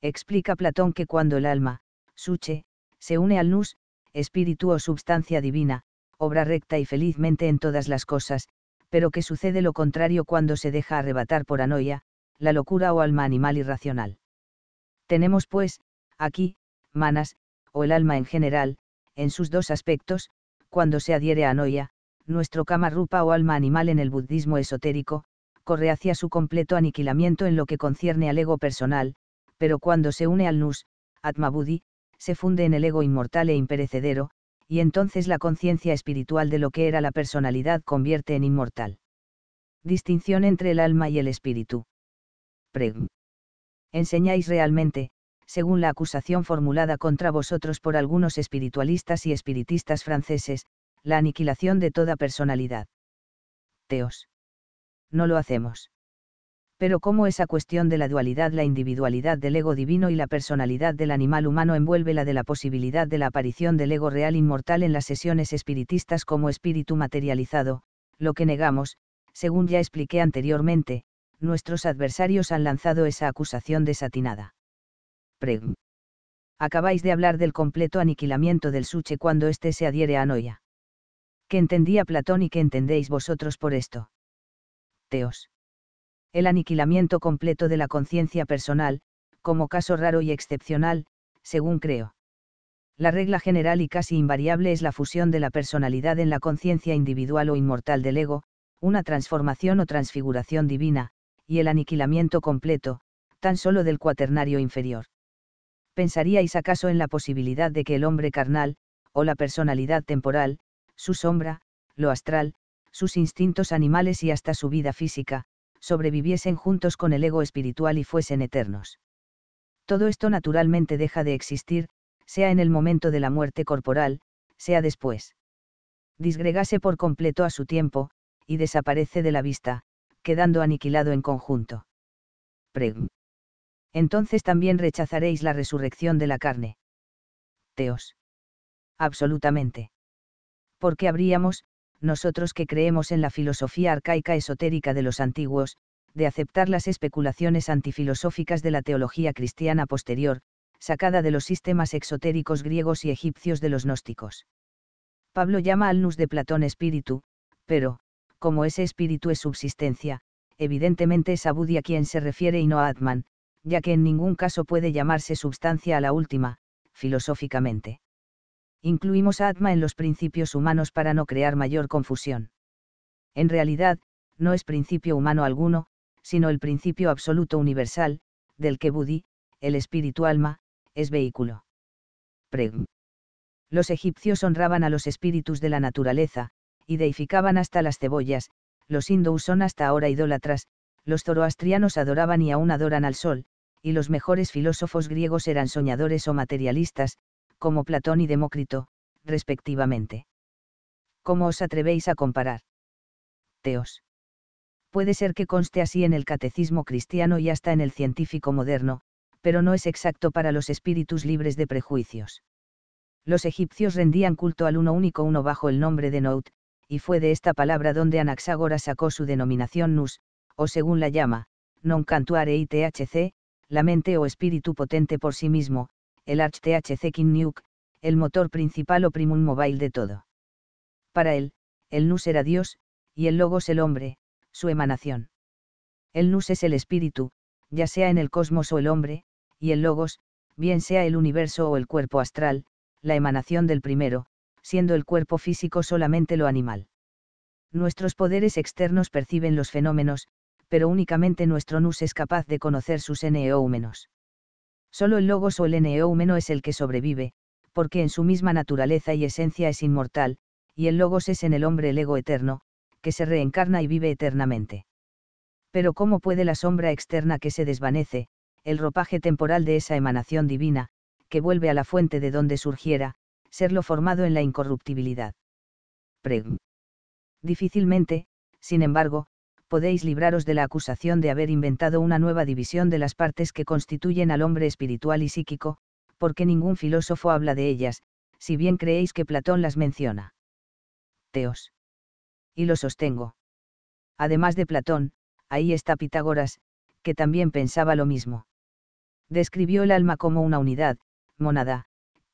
S1: Explica Platón que cuando el alma, suche, se une al nus, espíritu o substancia divina, obra recta y felizmente en todas las cosas, pero que sucede lo contrario cuando se deja arrebatar por anoia, la locura o alma animal irracional. Tenemos pues, aquí, manas, o el alma en general, en sus dos aspectos, cuando se adhiere a anoia, nuestro kama rupa o alma animal en el budismo esotérico, corre hacia su completo aniquilamiento en lo que concierne al ego personal, pero cuando se une al Nus, Atma-Buddhi, se funde en el ego inmortal e imperecedero, y entonces la conciencia espiritual de lo que era la personalidad convierte en inmortal. Distinción entre el alma y el espíritu. Preg. Enseñáis realmente, según la acusación formulada contra vosotros por algunos espiritualistas y espiritistas franceses, la aniquilación de toda personalidad. Teos. No lo hacemos pero cómo esa cuestión de la dualidad, la individualidad del ego divino y la personalidad del animal humano envuelve la de la posibilidad de la aparición del ego real inmortal en las sesiones espiritistas como espíritu materializado, lo que negamos, según ya expliqué anteriormente, nuestros adversarios han lanzado esa acusación desatinada. Preg. Acabáis de hablar del completo aniquilamiento del suche cuando éste se adhiere a Noia. ¿Qué entendía Platón y qué entendéis vosotros por esto? Teos el aniquilamiento completo de la conciencia personal, como caso raro y excepcional, según creo. La regla general y casi invariable es la fusión de la personalidad en la conciencia individual o inmortal del ego, una transformación o transfiguración divina, y el aniquilamiento completo, tan solo del cuaternario inferior. ¿Pensaríais acaso en la posibilidad de que el hombre carnal, o la personalidad temporal, su sombra, lo astral, sus instintos animales y hasta su vida física, sobreviviesen juntos con el ego espiritual y fuesen eternos. Todo esto naturalmente deja de existir, sea en el momento de la muerte corporal, sea después. Disgregase por completo a su tiempo, y desaparece de la vista, quedando aniquilado en conjunto. Preg. Entonces también rechazaréis la resurrección de la carne. Teos. Absolutamente. Porque habríamos, nosotros que creemos en la filosofía arcaica esotérica de los antiguos, de aceptar las especulaciones antifilosóficas de la teología cristiana posterior, sacada de los sistemas exotéricos griegos y egipcios de los gnósticos. Pablo llama al nus de Platón espíritu, pero, como ese espíritu es subsistencia, evidentemente es a a quien se refiere y no a Atman, ya que en ningún caso puede llamarse substancia a la última, filosóficamente incluimos Atma en los principios humanos para no crear mayor confusión. En realidad, no es principio humano alguno, sino el principio absoluto universal, del que Budi, el espíritu alma, es vehículo. Los egipcios honraban a los espíritus de la naturaleza, y deificaban hasta las cebollas, los hindus son hasta ahora idólatras, los zoroastrianos adoraban y aún adoran al sol, y los mejores filósofos griegos eran soñadores o materialistas, como Platón y Demócrito, respectivamente. ¿Cómo os atrevéis a comparar? Teos. Puede ser que conste así en el catecismo cristiano y hasta en el científico moderno, pero no es exacto para los espíritus libres de prejuicios. Los egipcios rendían culto al uno único uno bajo el nombre de Nout, y fue de esta palabra donde Anaxágoras sacó su denominación Nus, o según la llama, non cantuare Ithc, la mente o espíritu potente por sí mismo, el Arch THC King Nuke, el motor principal o primum mobile de todo. Para él, el Nus era Dios, y el Logos el hombre, su emanación. El Nus es el espíritu, ya sea en el cosmos o el hombre, y el Logos, bien sea el universo o el cuerpo astral, la emanación del primero, siendo el cuerpo físico solamente lo animal. Nuestros poderes externos perciben los fenómenos, pero únicamente nuestro Nus es capaz de conocer sus neómenos. Solo el logos e o el neo humano es el que sobrevive, porque en su misma naturaleza y esencia es inmortal, y el logos es en el hombre el ego eterno, que se reencarna y vive eternamente. Pero ¿cómo puede la sombra externa que se desvanece, el ropaje temporal de esa emanación divina, que vuelve a la fuente de donde surgiera, serlo formado en la incorruptibilidad? Preg. Difícilmente, sin embargo, podéis libraros de la acusación de haber inventado una nueva división de las partes que constituyen al hombre espiritual y psíquico, porque ningún filósofo habla de ellas, si bien creéis que Platón las menciona. Teos. Y lo sostengo. Además de Platón, ahí está Pitágoras, que también pensaba lo mismo. Describió el alma como una unidad, monada,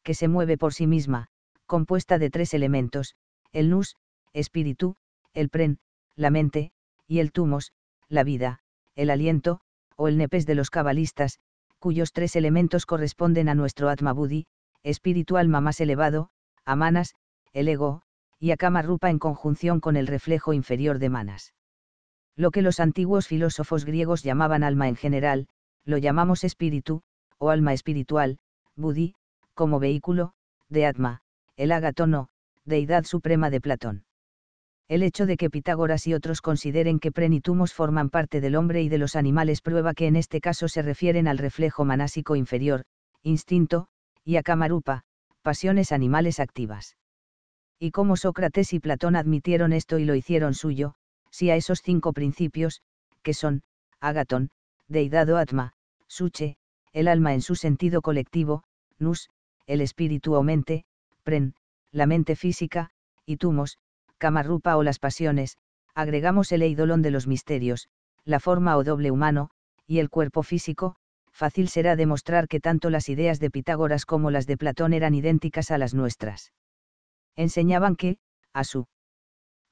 S1: que se mueve por sí misma, compuesta de tres elementos, el nus, espíritu, el pren, la mente, y el tumos, la vida, el aliento, o el nepes de los cabalistas, cuyos tres elementos corresponden a nuestro Atma Buddhi, espíritu alma más elevado, a Manas, el ego, y a Kama Rupa en conjunción con el reflejo inferior de Manas. Lo que los antiguos filósofos griegos llamaban alma en general, lo llamamos espíritu, o alma espiritual, Buddhi, como vehículo, de Atma, el agatono, deidad suprema de Platón. El hecho de que Pitágoras y otros consideren que Pren y Tumos forman parte del hombre y de los animales prueba que en este caso se refieren al reflejo manásico inferior, instinto, y a Camarupa, pasiones animales activas. Y como Sócrates y Platón admitieron esto y lo hicieron suyo, si a esos cinco principios, que son, agatón, deidad o atma, suche, el alma en su sentido colectivo, nus, el espíritu o mente, pren, la mente física, y tumos, camarrupa o las pasiones, agregamos el eidolón de los misterios, la forma o doble humano, y el cuerpo físico, fácil será demostrar que tanto las ideas de Pitágoras como las de Platón eran idénticas a las nuestras. Enseñaban que, a su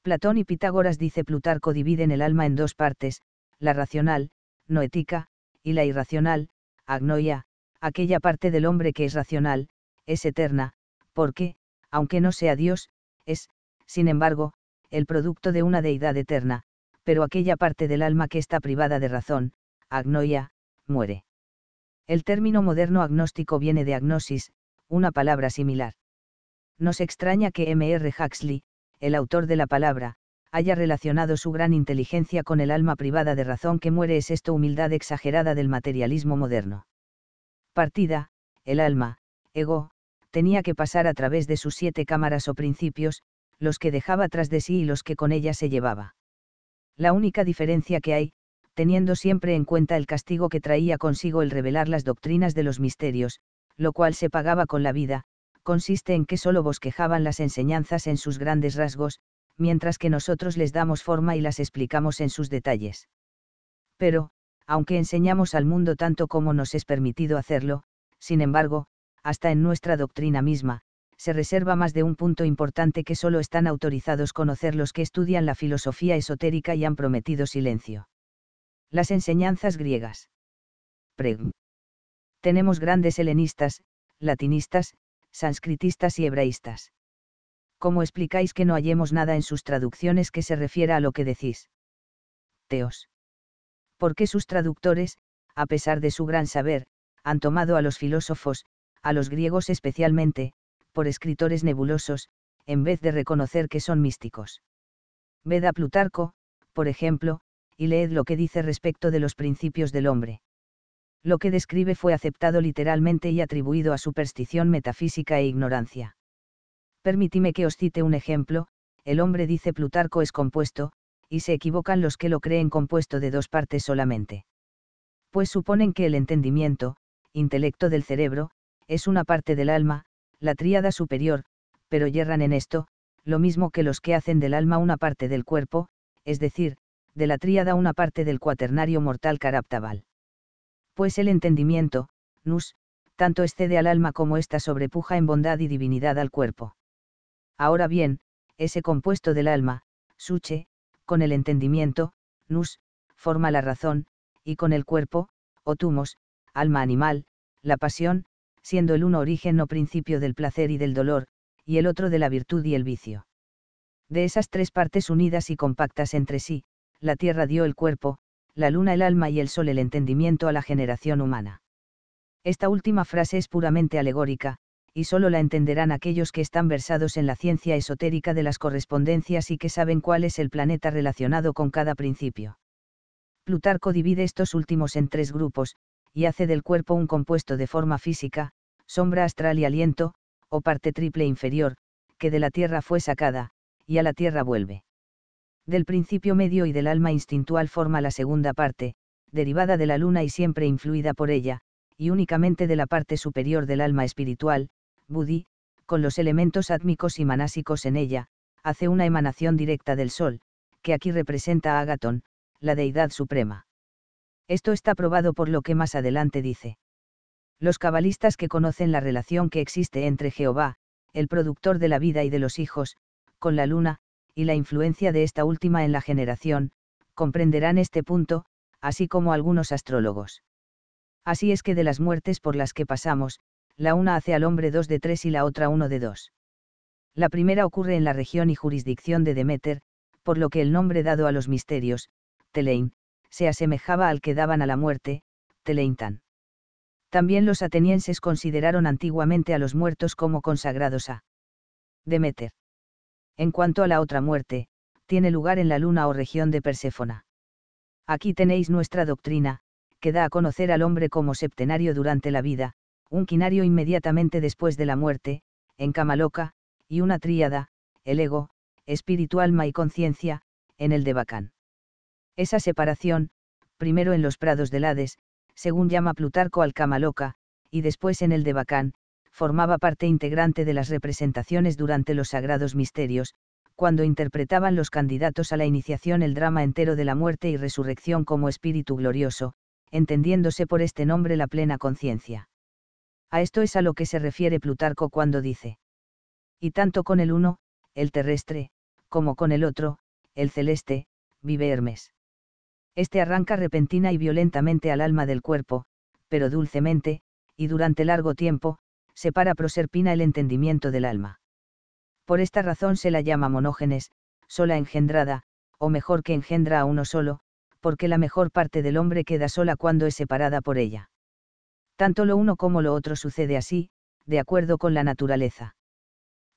S1: Platón y Pitágoras dice Plutarco dividen el alma en dos partes, la racional, noética, y la irracional, agnoia, aquella parte del hombre que es racional, es eterna, porque, aunque no sea Dios, es, sin embargo, el producto de una deidad eterna, pero aquella parte del alma que está privada de razón, agnoia, muere. El término moderno agnóstico viene de agnosis, una palabra similar. Nos extraña que R. Huxley, el autor de la palabra, haya relacionado su gran inteligencia con el alma privada de razón que muere es esto humildad exagerada del materialismo moderno. Partida, el alma, ego, tenía que pasar a través de sus siete cámaras o principios, los que dejaba tras de sí y los que con ella se llevaba. La única diferencia que hay, teniendo siempre en cuenta el castigo que traía consigo el revelar las doctrinas de los misterios, lo cual se pagaba con la vida, consiste en que solo bosquejaban las enseñanzas en sus grandes rasgos, mientras que nosotros les damos forma y las explicamos en sus detalles. Pero, aunque enseñamos al mundo tanto como nos es permitido hacerlo, sin embargo, hasta en nuestra doctrina misma, se reserva más de un punto importante que solo están autorizados conocer los que estudian la filosofía esotérica y han prometido silencio. Las enseñanzas griegas. Preg. Tenemos grandes helenistas, latinistas, sanscritistas y hebraístas. ¿Cómo explicáis que no hallemos nada en sus traducciones que se refiera a lo que decís? Teos. ¿Por qué sus traductores, a pesar de su gran saber, han tomado a los filósofos, a los griegos especialmente, por escritores nebulosos, en vez de reconocer que son místicos. Ved a Plutarco, por ejemplo, y leed lo que dice respecto de los principios del hombre. Lo que describe fue aceptado literalmente y atribuido a superstición metafísica e ignorancia. Permítime que os cite un ejemplo, el hombre dice Plutarco es compuesto, y se equivocan los que lo creen compuesto de dos partes solamente. Pues suponen que el entendimiento, intelecto del cerebro, es una parte del alma, la tríada superior, pero yerran en esto, lo mismo que los que hacen del alma una parte del cuerpo, es decir, de la tríada una parte del cuaternario mortal caraptaval. Pues el entendimiento, nus, tanto excede al alma como ésta sobrepuja en bondad y divinidad al cuerpo. Ahora bien, ese compuesto del alma, suche, con el entendimiento, nus, forma la razón, y con el cuerpo, o tumos, alma animal, la pasión, siendo el uno origen o principio del placer y del dolor, y el otro de la virtud y el vicio. De esas tres partes unidas y compactas entre sí, la tierra dio el cuerpo, la luna el alma y el sol el entendimiento a la generación humana. Esta última frase es puramente alegórica, y solo la entenderán aquellos que están versados en la ciencia esotérica de las correspondencias y que saben cuál es el planeta relacionado con cada principio. Plutarco divide estos últimos en tres grupos, y hace del cuerpo un compuesto de forma física, sombra astral y aliento, o parte triple inferior, que de la tierra fue sacada, y a la tierra vuelve. Del principio medio y del alma instintual forma la segunda parte, derivada de la luna y siempre influida por ella, y únicamente de la parte superior del alma espiritual, Budi, con los elementos átmicos y manásicos en ella, hace una emanación directa del sol, que aquí representa a Agatón, la deidad suprema. Esto está probado por lo que más adelante dice. Los cabalistas que conocen la relación que existe entre Jehová, el productor de la vida y de los hijos, con la luna, y la influencia de esta última en la generación, comprenderán este punto, así como algunos astrólogos. Así es que de las muertes por las que pasamos, la una hace al hombre dos de tres y la otra uno de dos. La primera ocurre en la región y jurisdicción de Demeter, por lo que el nombre dado a los misterios, Telein, se asemejaba al que daban a la muerte, Teleintan. También los atenienses consideraron antiguamente a los muertos como consagrados a Demeter. En cuanto a la otra muerte, tiene lugar en la luna o región de Perséfona. Aquí tenéis nuestra doctrina, que da a conocer al hombre como septenario durante la vida, un quinario inmediatamente después de la muerte, en Camaloca, y una tríada, el ego, espíritu, alma y conciencia, en el de Bacán. Esa separación, primero en los prados del Hades, según llama Plutarco al Camaloca, y después en el de Bacán, formaba parte integrante de las representaciones durante los sagrados misterios, cuando interpretaban los candidatos a la iniciación el drama entero de la muerte y resurrección como espíritu glorioso, entendiéndose por este nombre la plena conciencia. A esto es a lo que se refiere Plutarco cuando dice. Y tanto con el uno, el terrestre, como con el otro, el celeste, vive Hermes. Este arranca repentina y violentamente al alma del cuerpo, pero dulcemente, y durante largo tiempo, separa Proserpina el entendimiento del alma. Por esta razón se la llama monógenes, sola engendrada, o mejor que engendra a uno solo, porque la mejor parte del hombre queda sola cuando es separada por ella. Tanto lo uno como lo otro sucede así, de acuerdo con la naturaleza.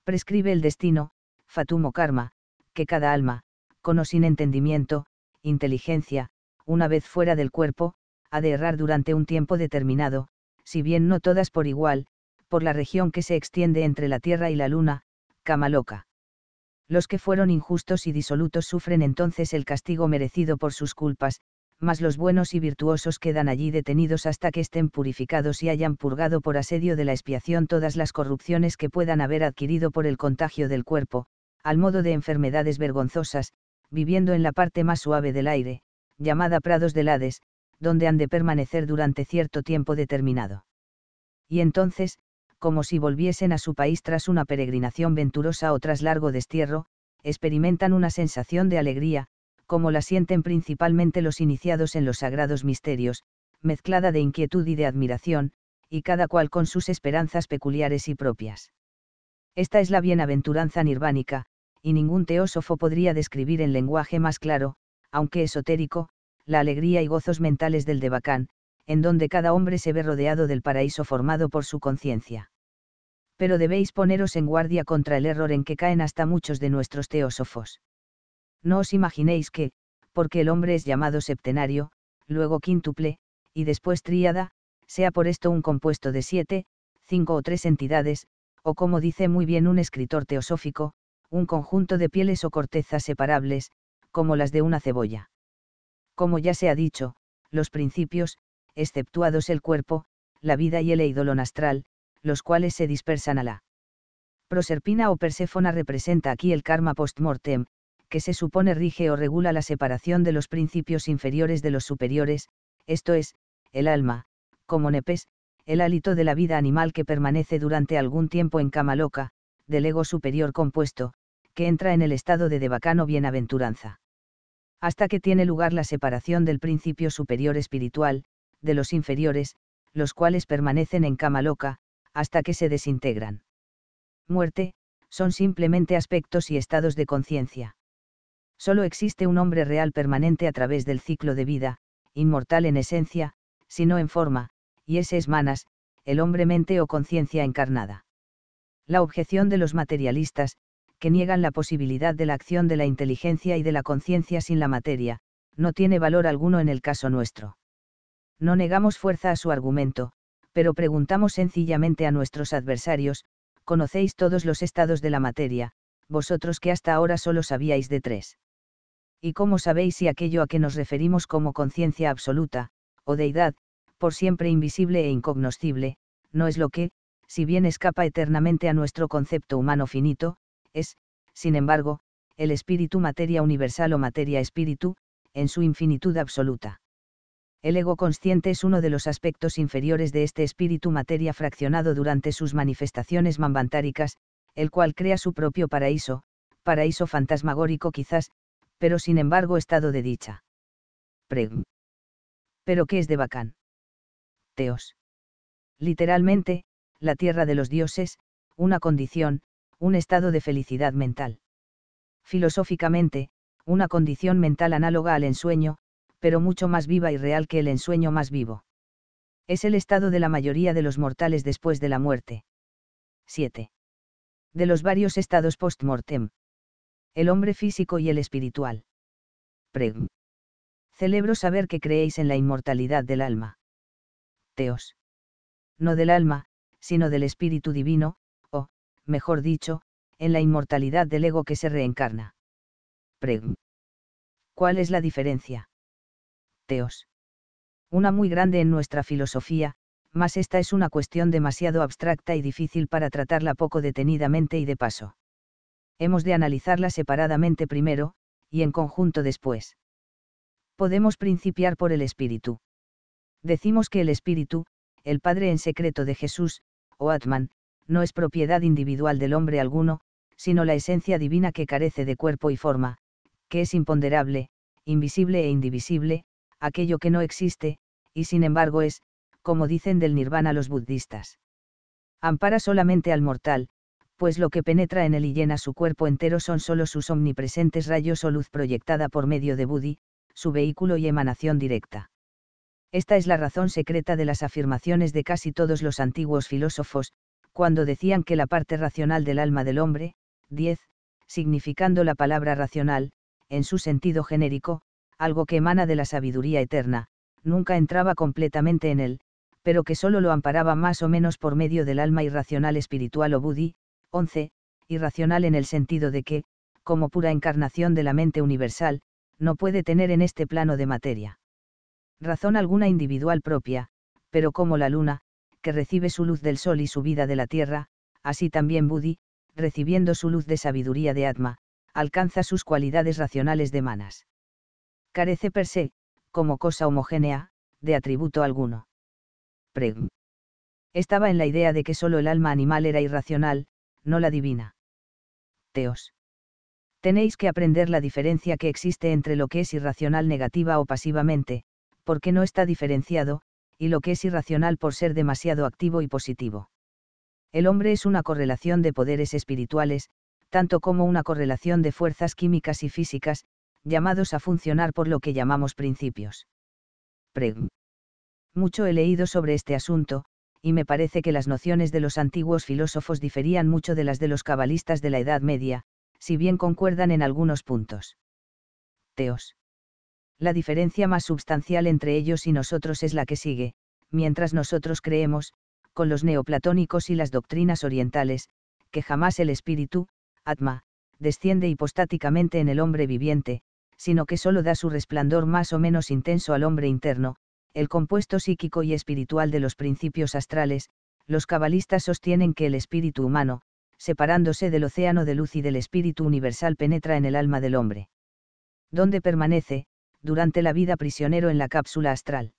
S1: Prescribe el destino, fatumo karma, que cada alma, con o sin entendimiento, inteligencia, una vez fuera del cuerpo, ha de errar durante un tiempo determinado, si bien no todas por igual, por la región que se extiende entre la Tierra y la Luna, cama Los que fueron injustos y disolutos sufren entonces el castigo merecido por sus culpas, mas los buenos y virtuosos quedan allí detenidos hasta que estén purificados y hayan purgado por asedio de la expiación todas las corrupciones que puedan haber adquirido por el contagio del cuerpo, al modo de enfermedades vergonzosas, viviendo en la parte más suave del aire, llamada Prados del Hades, donde han de permanecer durante cierto tiempo determinado. Y entonces, como si volviesen a su país tras una peregrinación venturosa o tras largo destierro, experimentan una sensación de alegría, como la sienten principalmente los iniciados en los sagrados misterios, mezclada de inquietud y de admiración, y cada cual con sus esperanzas peculiares y propias. Esta es la bienaventuranza nirvánica, y ningún teósofo podría describir en lenguaje más claro, aunque esotérico, la alegría y gozos mentales del debacán, en donde cada hombre se ve rodeado del paraíso formado por su conciencia. Pero debéis poneros en guardia contra el error en que caen hasta muchos de nuestros teósofos. No os imaginéis que, porque el hombre es llamado septenario, luego quíntuple, y después tríada, sea por esto un compuesto de siete, cinco o tres entidades, o como dice muy bien un escritor teosófico, un conjunto de pieles o cortezas separables, como las de una cebolla. Como ya se ha dicho, los principios, exceptuados el cuerpo, la vida y el eidolon astral, los cuales se dispersan a la Proserpina o Perséfona representa aquí el karma post-mortem, que se supone rige o regula la separación de los principios inferiores de los superiores, esto es, el alma, como Nepes, el hálito de la vida animal que permanece durante algún tiempo en cama loca, del ego superior compuesto, que entra en el estado de devacano bienaventuranza. Hasta que tiene lugar la separación del principio superior espiritual, de los inferiores, los cuales permanecen en cama loca, hasta que se desintegran. Muerte, son simplemente aspectos y estados de conciencia. Solo existe un hombre real permanente a través del ciclo de vida, inmortal en esencia, sino en forma, y ese es Manas, el hombre mente o conciencia encarnada la objeción de los materialistas, que niegan la posibilidad de la acción de la inteligencia y de la conciencia sin la materia, no tiene valor alguno en el caso nuestro. No negamos fuerza a su argumento, pero preguntamos sencillamente a nuestros adversarios, conocéis todos los estados de la materia, vosotros que hasta ahora solo sabíais de tres. ¿Y cómo sabéis si aquello a que nos referimos como conciencia absoluta, o deidad, por siempre invisible e incognoscible, no es lo que, si bien escapa eternamente a nuestro concepto humano finito, es, sin embargo, el espíritu materia universal o materia espíritu, en su infinitud absoluta. El ego consciente es uno de los aspectos inferiores de este espíritu materia fraccionado durante sus manifestaciones mambantáricas, el cual crea su propio paraíso, paraíso fantasmagórico quizás, pero sin embargo estado de dicha. Preg. ¿Pero qué es de Bacán? Teos. Literalmente, la tierra de los dioses, una condición, un estado de felicidad mental. Filosóficamente, una condición mental análoga al ensueño, pero mucho más viva y real que el ensueño más vivo. Es el estado de la mayoría de los mortales después de la muerte. 7. De los varios estados post-mortem. El hombre físico y el espiritual. Preg. Celebro saber que creéis en la inmortalidad del alma. Teos. No del alma, sino del espíritu divino, o, mejor dicho, en la inmortalidad del ego que se reencarna. ¿Cuál es la diferencia? Teos. Una muy grande en nuestra filosofía, mas esta es una cuestión demasiado abstracta y difícil para tratarla poco detenidamente y de paso. Hemos de analizarla separadamente primero, y en conjunto después. Podemos principiar por el espíritu. Decimos que el espíritu, el Padre en secreto de Jesús, o Atman, no es propiedad individual del hombre alguno, sino la esencia divina que carece de cuerpo y forma, que es imponderable, invisible e indivisible, aquello que no existe, y sin embargo es, como dicen del nirvana los budistas. Ampara solamente al mortal, pues lo que penetra en él y llena su cuerpo entero son solo sus omnipresentes rayos o luz proyectada por medio de Budi, su vehículo y emanación directa. Esta es la razón secreta de las afirmaciones de casi todos los antiguos filósofos, cuando decían que la parte racional del alma del hombre, 10, significando la palabra racional, en su sentido genérico, algo que emana de la sabiduría eterna, nunca entraba completamente en él, pero que solo lo amparaba más o menos por medio del alma irracional espiritual o buddhi, 11, irracional en el sentido de que, como pura encarnación de la mente universal, no puede tener en este plano de materia razón alguna individual propia, pero como la luna, que recibe su luz del sol y su vida de la tierra, así también Budi, recibiendo su luz de sabiduría de Atma, alcanza sus cualidades racionales de manas. Carece per se, como cosa homogénea, de atributo alguno. Preg. Estaba en la idea de que solo el alma animal era irracional, no la divina. Teos. Tenéis que aprender la diferencia que existe entre lo que es irracional negativa o pasivamente, porque no está diferenciado, y lo que es irracional por ser demasiado activo y positivo. El hombre es una correlación de poderes espirituales, tanto como una correlación de fuerzas químicas y físicas, llamados a funcionar por lo que llamamos principios. Preg. Mucho he leído sobre este asunto, y me parece que las nociones de los antiguos filósofos diferían mucho de las de los cabalistas de la Edad Media, si bien concuerdan en algunos puntos. Teos la diferencia más substancial entre ellos y nosotros es la que sigue, mientras nosotros creemos, con los neoplatónicos y las doctrinas orientales, que jamás el espíritu, Atma, desciende hipostáticamente en el hombre viviente, sino que solo da su resplandor más o menos intenso al hombre interno, el compuesto psíquico y espiritual de los principios astrales, los cabalistas sostienen que el espíritu humano, separándose del océano de luz y del espíritu universal, penetra en el alma del hombre. Donde permanece, durante la vida prisionero en la cápsula astral.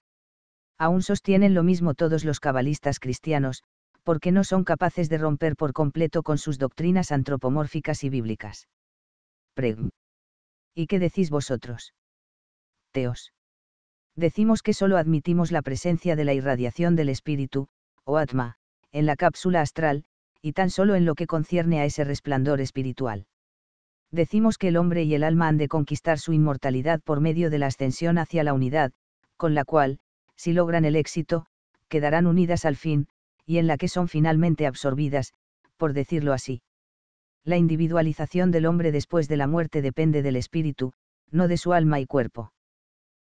S1: Aún sostienen lo mismo todos los cabalistas cristianos, porque no son capaces de romper por completo con sus doctrinas antropomórficas y bíblicas. Pregn. ¿Y qué decís vosotros? Teos. Decimos que solo admitimos la presencia de la irradiación del espíritu, o atma, en la cápsula astral, y tan solo en lo que concierne a ese resplandor espiritual decimos que el hombre y el alma han de conquistar su inmortalidad por medio de la ascensión hacia la unidad, con la cual, si logran el éxito, quedarán unidas al fin, y en la que son finalmente absorbidas, por decirlo así. La individualización del hombre después de la muerte depende del espíritu, no de su alma y cuerpo.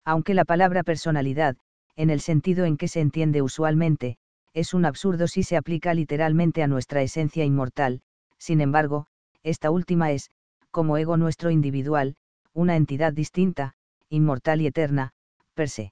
S1: Aunque la palabra personalidad, en el sentido en que se entiende usualmente, es un absurdo si se aplica literalmente a nuestra esencia inmortal, sin embargo, esta última es, como ego nuestro individual, una entidad distinta, inmortal y eterna, per se.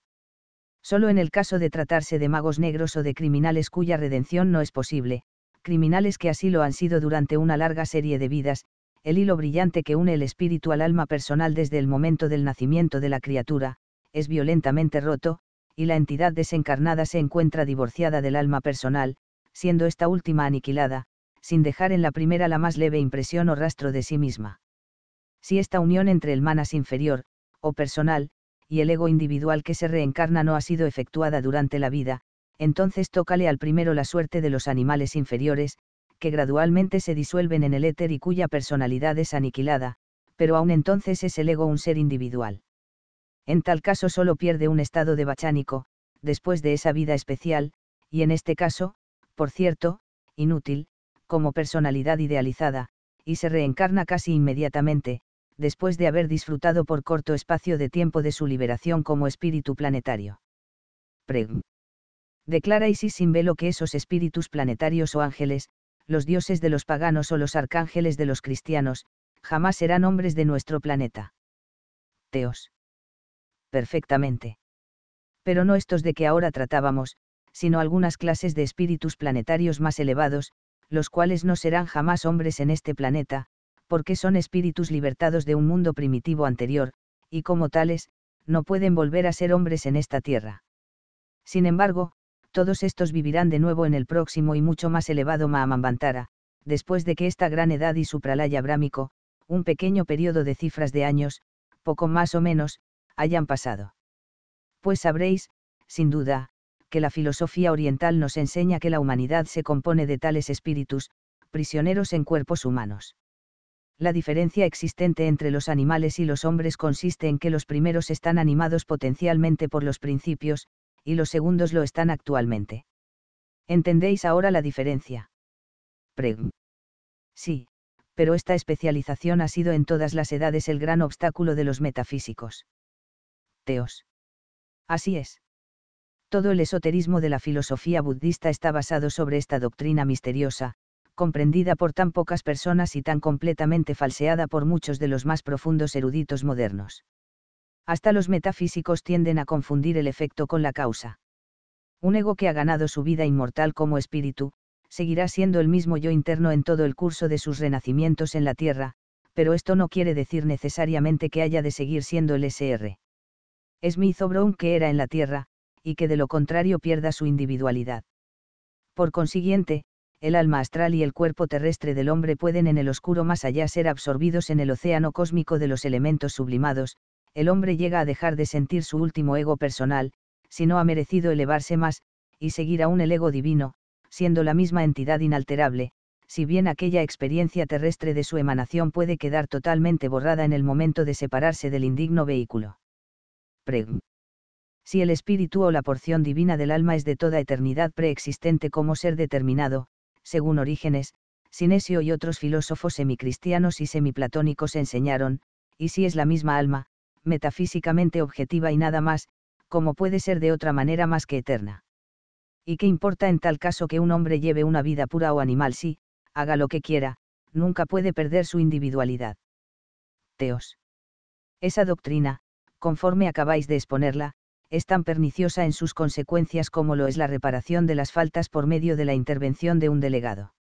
S1: Solo en el caso de tratarse de magos negros o de criminales cuya redención no es posible, criminales que así lo han sido durante una larga serie de vidas, el hilo brillante que une el espíritu al alma personal desde el momento del nacimiento de la criatura, es violentamente roto, y la entidad desencarnada se encuentra divorciada del alma personal, siendo esta última aniquilada, sin dejar en la primera la más leve impresión o rastro de sí misma si esta unión entre el manas inferior, o personal, y el ego individual que se reencarna no ha sido efectuada durante la vida, entonces tócale al primero la suerte de los animales inferiores, que gradualmente se disuelven en el éter y cuya personalidad es aniquilada, pero aún entonces es el ego un ser individual. En tal caso solo pierde un estado de bachánico, después de esa vida especial, y en este caso, por cierto, inútil, como personalidad idealizada, y se reencarna casi inmediatamente, después de haber disfrutado por corto espacio de tiempo de su liberación como espíritu planetario. Preg. Declara Isis sin velo que esos espíritus planetarios o ángeles, los dioses de los paganos o los arcángeles de los cristianos, jamás serán hombres de nuestro planeta. Teos. Perfectamente. Pero no estos de que ahora tratábamos, sino algunas clases de espíritus planetarios más elevados, los cuales no serán jamás hombres en este planeta, porque son espíritus libertados de un mundo primitivo anterior, y como tales, no pueden volver a ser hombres en esta tierra. Sin embargo, todos estos vivirán de nuevo en el próximo y mucho más elevado Mahamantara, después de que esta gran edad y su pralaya brámico, un pequeño periodo de cifras de años, poco más o menos, hayan pasado. Pues sabréis, sin duda, que la filosofía oriental nos enseña que la humanidad se compone de tales espíritus, prisioneros en cuerpos humanos la diferencia existente entre los animales y los hombres consiste en que los primeros están animados potencialmente por los principios, y los segundos lo están actualmente. ¿Entendéis ahora la diferencia? Preg. Sí, pero esta especialización ha sido en todas las edades el gran obstáculo de los metafísicos. Teos. Así es. Todo el esoterismo de la filosofía budista está basado sobre esta doctrina misteriosa, comprendida por tan pocas personas y tan completamente falseada por muchos de los más profundos eruditos modernos. Hasta los metafísicos tienden a confundir el efecto con la causa. Un ego que ha ganado su vida inmortal como espíritu, seguirá siendo el mismo yo interno en todo el curso de sus renacimientos en la Tierra, pero esto no quiere decir necesariamente que haya de seguir siendo el SR. Smith o Brown que era en la Tierra, y que de lo contrario pierda su individualidad. Por consiguiente, el alma astral y el cuerpo terrestre del hombre pueden en el oscuro más allá ser absorbidos en el océano cósmico de los elementos sublimados, el hombre llega a dejar de sentir su último ego personal, si no ha merecido elevarse más, y seguir aún el ego divino, siendo la misma entidad inalterable, si bien aquella experiencia terrestre de su emanación puede quedar totalmente borrada en el momento de separarse del indigno vehículo. Preg. Si el espíritu o la porción divina del alma es de toda eternidad preexistente como ser determinado, según Orígenes, Sinesio y otros filósofos semicristianos y semiplatónicos enseñaron, y si es la misma alma, metafísicamente objetiva y nada más, ¿cómo puede ser de otra manera más que eterna. ¿Y qué importa en tal caso que un hombre lleve una vida pura o animal si, haga lo que quiera, nunca puede perder su individualidad? Teos. Esa doctrina, conforme acabáis de exponerla, es tan perniciosa en sus consecuencias como lo es la reparación de las faltas por medio de la intervención de un delegado.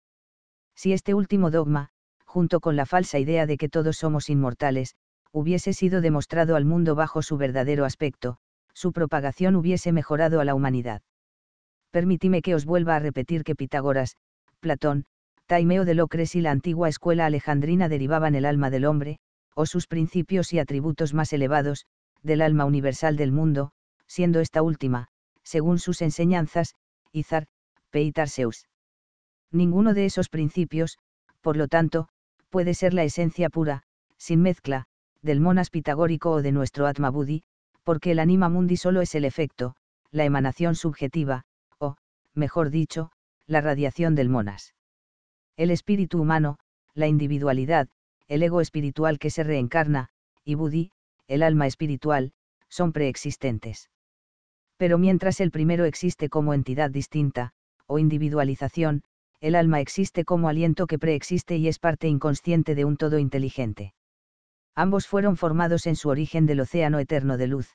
S1: Si este último dogma, junto con la falsa idea de que todos somos inmortales, hubiese sido demostrado al mundo bajo su verdadero aspecto, su propagación hubiese mejorado a la humanidad. Permitime que os vuelva a repetir que Pitágoras, Platón, Taimeo de Locres y la antigua escuela alejandrina derivaban el alma del hombre, o sus principios y atributos más elevados, del alma universal del mundo, siendo esta última, según sus enseñanzas, Izar, Peitarseus. Ninguno de esos principios, por lo tanto, puede ser la esencia pura, sin mezcla, del monas pitagórico o de nuestro Atma Buddhi, porque el anima mundi solo es el efecto, la emanación subjetiva, o, mejor dicho, la radiación del monas. El espíritu humano, la individualidad, el ego espiritual que se reencarna, y Buddhi, el alma espiritual, son preexistentes. Pero mientras el primero existe como entidad distinta, o individualización, el alma existe como aliento que preexiste y es parte inconsciente de un todo inteligente. Ambos fueron formados en su origen del océano eterno de luz.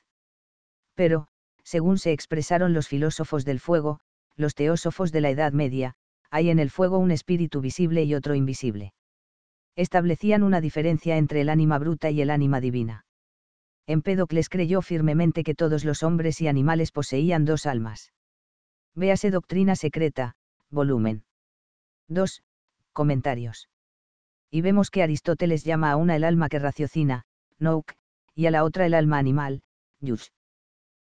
S1: Pero, según se expresaron los filósofos del fuego, los teósofos de la Edad Media, hay en el fuego un espíritu visible y otro invisible. Establecían una diferencia entre el ánima bruta y el ánima divina. Empédocles creyó firmemente que todos los hombres y animales poseían dos almas. Véase Doctrina Secreta, volumen 2, comentarios. Y vemos que Aristóteles llama a una el alma que raciocina, nouk, y a la otra el alma animal, Yush.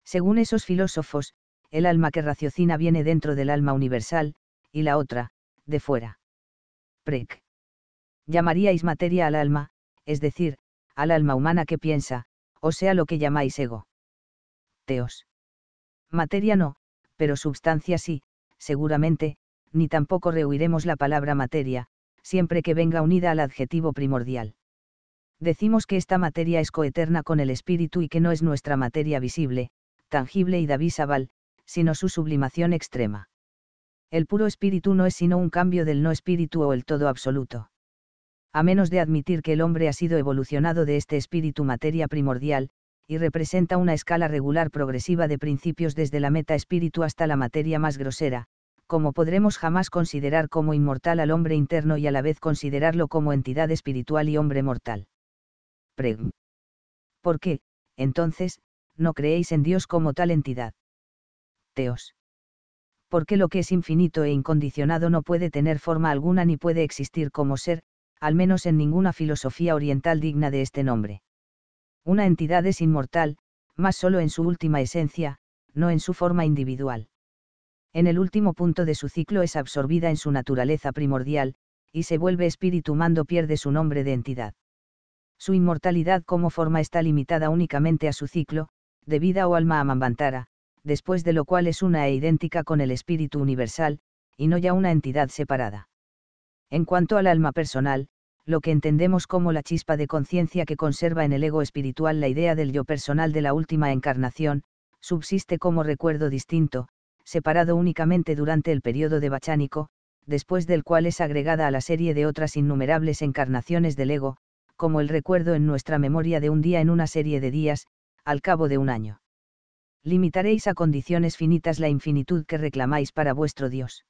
S1: Según esos filósofos, el alma que raciocina viene dentro del alma universal, y la otra, de fuera. Prec. Llamaríais materia al alma, es decir, al alma humana que piensa, o sea lo que llamáis ego. Teos. Materia no, pero substancia sí, seguramente, ni tampoco rehuiremos la palabra materia, siempre que venga unida al adjetivo primordial. Decimos que esta materia es coeterna con el espíritu y que no es nuestra materia visible, tangible y davisabal, sino su sublimación extrema. El puro espíritu no es sino un cambio del no espíritu o el todo absoluto a menos de admitir que el hombre ha sido evolucionado de este espíritu materia primordial, y representa una escala regular progresiva de principios desde la meta espíritu hasta la materia más grosera, como podremos jamás considerar como inmortal al hombre interno y a la vez considerarlo como entidad espiritual y hombre mortal. Preg. ¿Por qué, entonces, no creéis en Dios como tal entidad? Teos. ¿Por qué lo que es infinito e incondicionado no puede tener forma alguna ni puede existir como ser, al menos en ninguna filosofía oriental digna de este nombre. Una entidad es inmortal, más solo en su última esencia, no en su forma individual. En el último punto de su ciclo es absorbida en su naturaleza primordial, y se vuelve espíritu mando pierde su nombre de entidad. Su inmortalidad como forma está limitada únicamente a su ciclo, de vida o alma amambantara, después de lo cual es una e idéntica con el espíritu universal, y no ya una entidad separada. En cuanto al alma personal, lo que entendemos como la chispa de conciencia que conserva en el ego espiritual la idea del yo personal de la última encarnación, subsiste como recuerdo distinto, separado únicamente durante el periodo de bachánico, después del cual es agregada a la serie de otras innumerables encarnaciones del ego, como el recuerdo en nuestra memoria de un día en una serie de días, al cabo de un año. Limitaréis a condiciones finitas la infinitud que reclamáis para vuestro Dios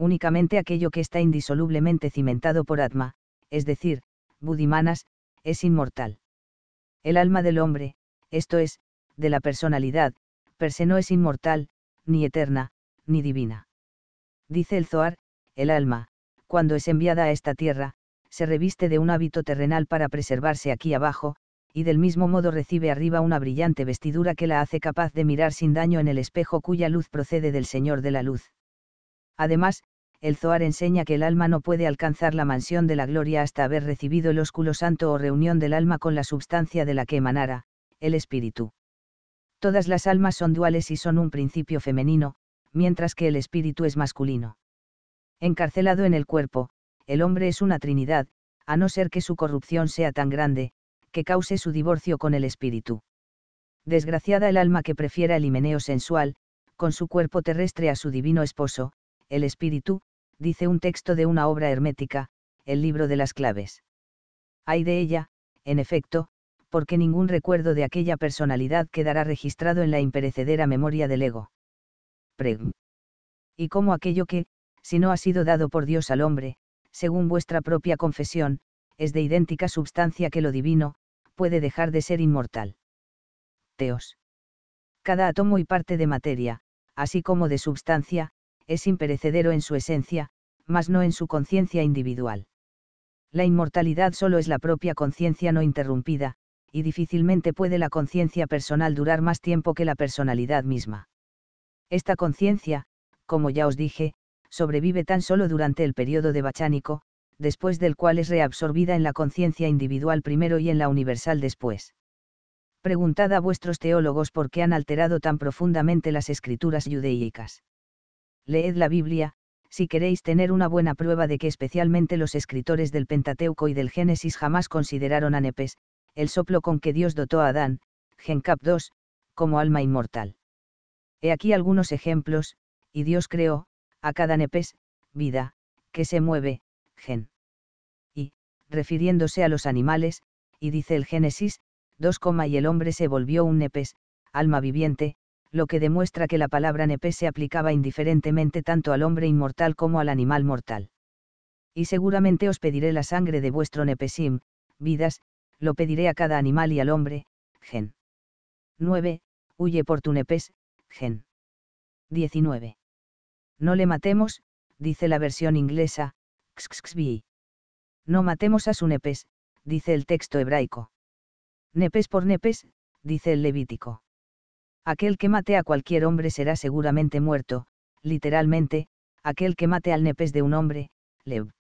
S1: únicamente aquello que está indisolublemente cimentado por Atma, es decir, Budimanas, es inmortal. El alma del hombre, esto es, de la personalidad, per se no es inmortal, ni eterna, ni divina. Dice el Zoar, el alma, cuando es enviada a esta tierra, se reviste de un hábito terrenal para preservarse aquí abajo, y del mismo modo recibe arriba una brillante vestidura que la hace capaz de mirar sin daño en el espejo cuya luz procede del Señor de la Luz. Además, el Zohar enseña que el alma no puede alcanzar la mansión de la gloria hasta haber recibido el ósculo santo o reunión del alma con la substancia de la que emanara, el espíritu. Todas las almas son duales y son un principio femenino, mientras que el espíritu es masculino. Encarcelado en el cuerpo, el hombre es una trinidad, a no ser que su corrupción sea tan grande, que cause su divorcio con el espíritu. Desgraciada el alma que prefiera el himeneo sensual, con su cuerpo terrestre a su divino esposo, el espíritu, dice un texto de una obra hermética, el libro de las claves. Hay de ella, en efecto, porque ningún recuerdo de aquella personalidad quedará registrado en la imperecedera memoria del ego. Pregn. Y como aquello que, si no ha sido dado por Dios al hombre, según vuestra propia confesión, es de idéntica substancia que lo divino, puede dejar de ser inmortal. Teos. Cada átomo y parte de materia, así como de substancia, es imperecedero en su esencia, mas no en su conciencia individual. La inmortalidad solo es la propia conciencia no interrumpida, y difícilmente puede la conciencia personal durar más tiempo que la personalidad misma. Esta conciencia, como ya os dije, sobrevive tan solo durante el periodo de bachánico, después del cual es reabsorbida en la conciencia individual primero y en la universal después. Preguntad a vuestros teólogos por qué han alterado tan profundamente las escrituras judéicas. Leed la Biblia, si queréis tener una buena prueba de que especialmente los escritores del Pentateuco y del Génesis jamás consideraron a Nepes, el soplo con que Dios dotó a Adán, Gen cap 2, como alma inmortal. He aquí algunos ejemplos, y Dios creó, a cada Nepes, vida, que se mueve, Gen. Y, refiriéndose a los animales, y dice el Génesis, 2, y el hombre se volvió un Nepes, alma viviente, lo que demuestra que la palabra nepes se aplicaba indiferentemente tanto al hombre inmortal como al animal mortal. Y seguramente os pediré la sangre de vuestro nepesim, vidas, lo pediré a cada animal y al hombre, gen. 9. Huye por tu nepes, gen. 19. No le matemos, dice la versión inglesa, xxbi. No matemos a su nepes, dice el texto hebraico. Nepes por nepes, dice el levítico. Aquel que mate a cualquier hombre será seguramente muerto, literalmente, aquel que mate al nepes de un hombre, Lev.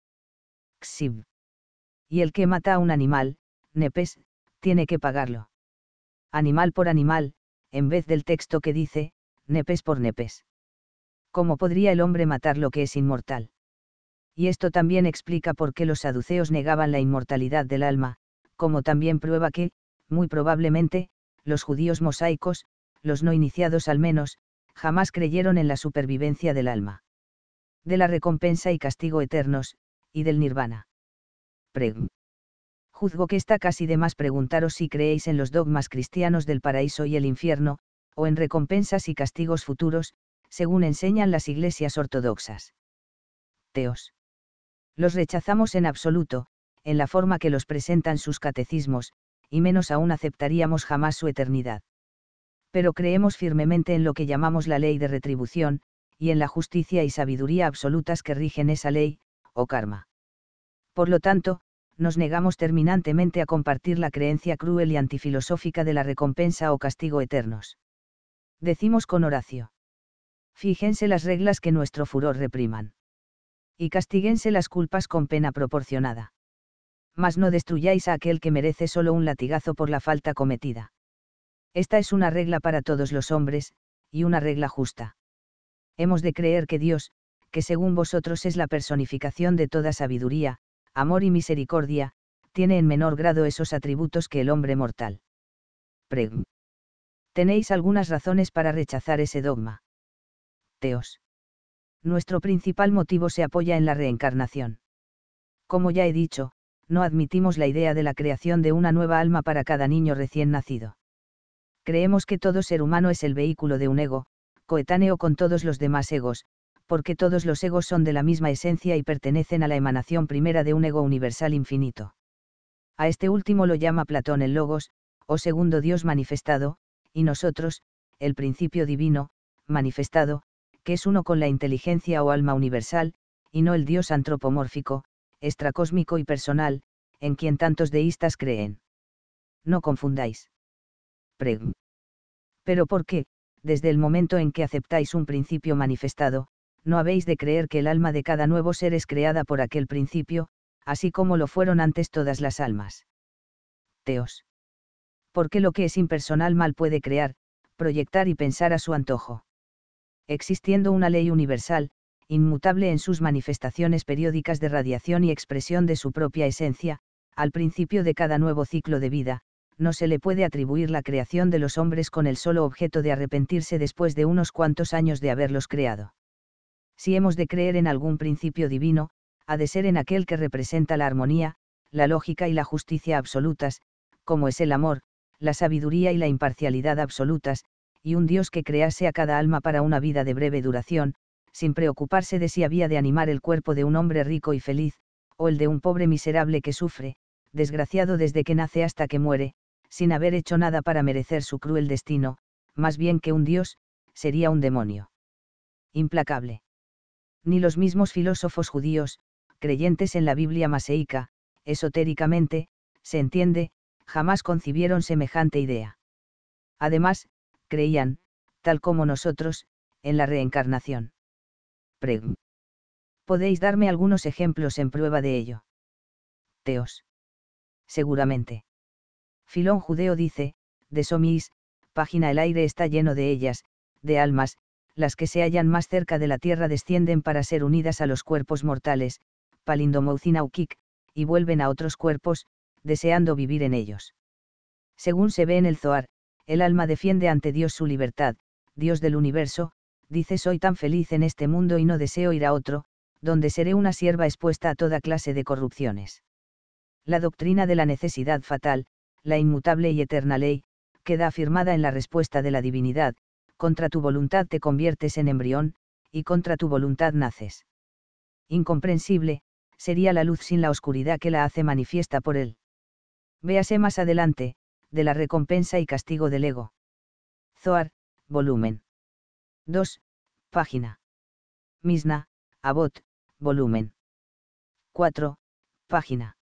S1: Xiv. Y el que mata a un animal, nepes, tiene que pagarlo. Animal por animal, en vez del texto que dice, nepes por nepes. ¿Cómo podría el hombre matar lo que es inmortal? Y esto también explica por qué los saduceos negaban la inmortalidad del alma, como también prueba que, muy probablemente, los judíos mosaicos, los no iniciados al menos, jamás creyeron en la supervivencia del alma. De la recompensa y castigo eternos, y del nirvana. Preg. Juzgo que está casi de más preguntaros si creéis en los dogmas cristianos del paraíso y el infierno, o en recompensas y castigos futuros, según enseñan las iglesias ortodoxas. Teos. Los rechazamos en absoluto, en la forma que los presentan sus catecismos, y menos aún aceptaríamos jamás su eternidad pero creemos firmemente en lo que llamamos la ley de retribución, y en la justicia y sabiduría absolutas que rigen esa ley, o oh karma. Por lo tanto, nos negamos terminantemente a compartir la creencia cruel y antifilosófica de la recompensa o castigo eternos. Decimos con Horacio. Fíjense las reglas que nuestro furor repriman. Y castiguense las culpas con pena proporcionada. Mas no destruyáis a aquel que merece solo un latigazo por la falta cometida. Esta es una regla para todos los hombres, y una regla justa. Hemos de creer que Dios, que según vosotros es la personificación de toda sabiduría, amor y misericordia, tiene en menor grado esos atributos que el hombre mortal. Preg. Tenéis algunas razones para rechazar ese dogma. Teos. Nuestro principal motivo se apoya en la reencarnación. Como ya he dicho, no admitimos la idea de la creación de una nueva alma para cada niño recién nacido creemos que todo ser humano es el vehículo de un ego, coetáneo con todos los demás egos, porque todos los egos son de la misma esencia y pertenecen a la emanación primera de un ego universal infinito. A este último lo llama Platón el Logos, o segundo Dios manifestado, y nosotros, el principio divino, manifestado, que es uno con la inteligencia o alma universal, y no el Dios antropomórfico, extracósmico y personal, en quien tantos deístas creen. No confundáis preg. Pero ¿por qué, desde el momento en que aceptáis un principio manifestado, no habéis de creer que el alma de cada nuevo ser es creada por aquel principio, así como lo fueron antes todas las almas? Teos. qué lo que es impersonal mal puede crear, proyectar y pensar a su antojo. Existiendo una ley universal, inmutable en sus manifestaciones periódicas de radiación y expresión de su propia esencia, al principio de cada nuevo ciclo de vida, no se le puede atribuir la creación de los hombres con el solo objeto de arrepentirse después de unos cuantos años de haberlos creado. Si hemos de creer en algún principio divino, ha de ser en aquel que representa la armonía, la lógica y la justicia absolutas, como es el amor, la sabiduría y la imparcialidad absolutas, y un Dios que crease a cada alma para una vida de breve duración, sin preocuparse de si había de animar el cuerpo de un hombre rico y feliz, o el de un pobre miserable que sufre, desgraciado desde que nace hasta que muere, sin haber hecho nada para merecer su cruel destino, más bien que un dios, sería un demonio. Implacable. Ni los mismos filósofos judíos, creyentes en la Biblia maseica, esotéricamente, se entiende, jamás concibieron semejante idea. Además, creían, tal como nosotros, en la reencarnación. Preg. Podéis darme algunos ejemplos en prueba de ello. Teos. Seguramente. Filón judeo dice, de Somis, página el aire está lleno de ellas, de almas, las que se hallan más cerca de la tierra descienden para ser unidas a los cuerpos mortales, palindomoucinaukik, y vuelven a otros cuerpos, deseando vivir en ellos. Según se ve en el Zoar, el alma defiende ante Dios su libertad, Dios del universo, dice soy tan feliz en este mundo y no deseo ir a otro, donde seré una sierva expuesta a toda clase de corrupciones. La doctrina de la necesidad fatal, la inmutable y eterna ley, queda afirmada en la respuesta de la divinidad, contra tu voluntad te conviertes en embrión, y contra tu voluntad naces. Incomprensible, sería la luz sin la oscuridad que la hace manifiesta por él. Véase más adelante, de la recompensa y castigo del ego. Zoar, volumen 2, página. Misna, Abot, volumen 4, página.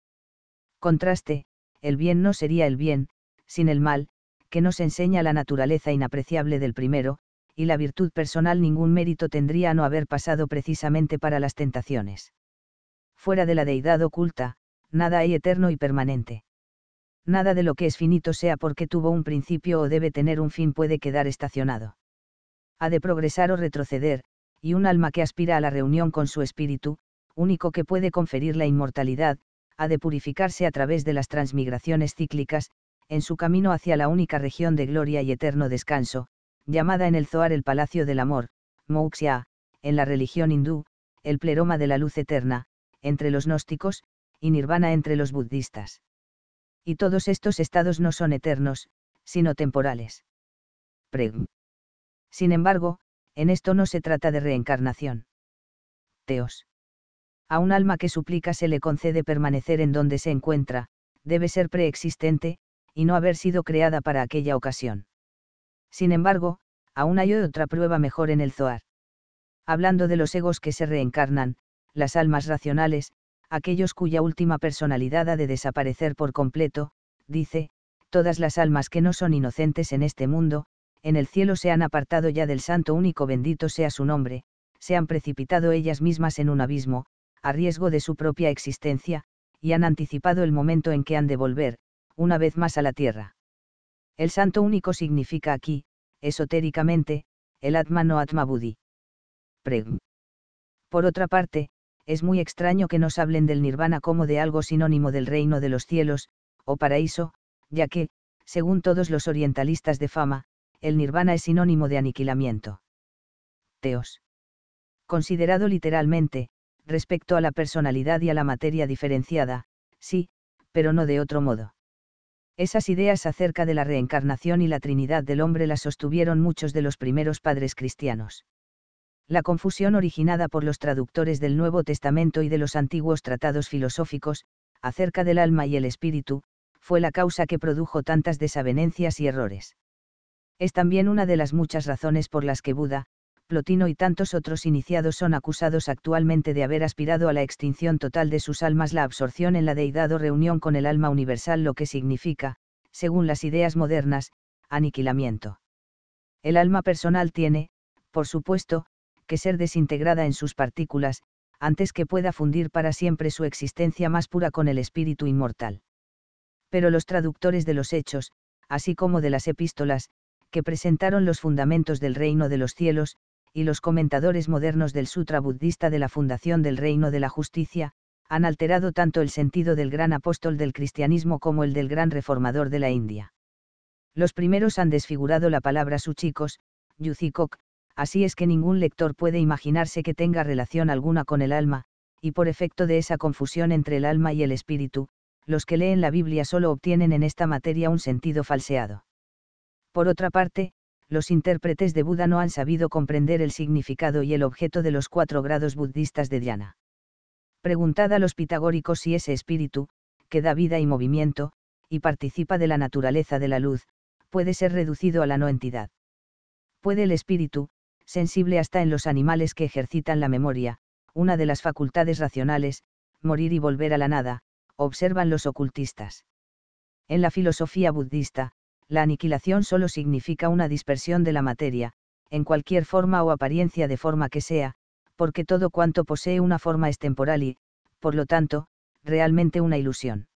S1: Contraste, el bien no sería el bien, sin el mal, que nos enseña la naturaleza inapreciable del primero, y la virtud personal ningún mérito tendría no haber pasado precisamente para las tentaciones. Fuera de la deidad oculta, nada hay eterno y permanente. Nada de lo que es finito sea porque tuvo un principio o debe tener un fin puede quedar estacionado. Ha de progresar o retroceder, y un alma que aspira a la reunión con su espíritu, único que puede conferir la inmortalidad, ha de purificarse a través de las transmigraciones cíclicas, en su camino hacia la única región de gloria y eterno descanso, llamada en el Zohar el Palacio del Amor, Moksha, en la religión hindú, el pleroma de la luz eterna, entre los gnósticos, y nirvana entre los budistas. Y todos estos estados no son eternos, sino temporales. Pregn. Sin embargo, en esto no se trata de reencarnación. Teos a un alma que suplica se le concede permanecer en donde se encuentra, debe ser preexistente, y no haber sido creada para aquella ocasión. Sin embargo, aún hay otra prueba mejor en el Zoar. Hablando de los egos que se reencarnan, las almas racionales, aquellos cuya última personalidad ha de desaparecer por completo, dice, todas las almas que no son inocentes en este mundo, en el cielo se han apartado ya del santo único bendito sea su nombre, se han precipitado ellas mismas en un abismo, a riesgo de su propia existencia, y han anticipado el momento en que han de volver, una vez más a la tierra. El santo único significa aquí, esotéricamente, el Atma no Atma Buddhi. Por otra parte, es muy extraño que nos hablen del nirvana como de algo sinónimo del reino de los cielos, o paraíso, ya que, según todos los orientalistas de fama, el nirvana es sinónimo de aniquilamiento. Teos. Considerado literalmente, respecto a la personalidad y a la materia diferenciada, sí, pero no de otro modo. Esas ideas acerca de la reencarnación y la Trinidad del hombre las sostuvieron muchos de los primeros padres cristianos. La confusión originada por los traductores del Nuevo Testamento y de los antiguos tratados filosóficos, acerca del alma y el espíritu, fue la causa que produjo tantas desavenencias y errores. Es también una de las muchas razones por las que Buda, Plotino y tantos otros iniciados son acusados actualmente de haber aspirado a la extinción total de sus almas la absorción en la deidad o reunión con el alma universal, lo que significa, según las ideas modernas, aniquilamiento. El alma personal tiene, por supuesto, que ser desintegrada en sus partículas, antes que pueda fundir para siempre su existencia más pura con el espíritu inmortal. Pero los traductores de los hechos, así como de las epístolas, que presentaron los fundamentos del reino de los cielos, y los comentadores modernos del Sutra budista de la Fundación del Reino de la Justicia, han alterado tanto el sentido del gran apóstol del cristianismo como el del gran reformador de la India. Los primeros han desfigurado la palabra chicos yucicok, así es que ningún lector puede imaginarse que tenga relación alguna con el alma, y por efecto de esa confusión entre el alma y el espíritu, los que leen la Biblia solo obtienen en esta materia un sentido falseado. Por otra parte, los intérpretes de Buda no han sabido comprender el significado y el objeto de los cuatro grados budistas de Diana. Preguntad a los pitagóricos si ese espíritu, que da vida y movimiento, y participa de la naturaleza de la luz, puede ser reducido a la no entidad. Puede el espíritu, sensible hasta en los animales que ejercitan la memoria, una de las facultades racionales, morir y volver a la nada, observan los ocultistas. En la filosofía budista, la aniquilación solo significa una dispersión de la materia, en cualquier forma o apariencia de forma que sea, porque todo cuanto posee una forma es temporal y, por lo tanto, realmente una ilusión.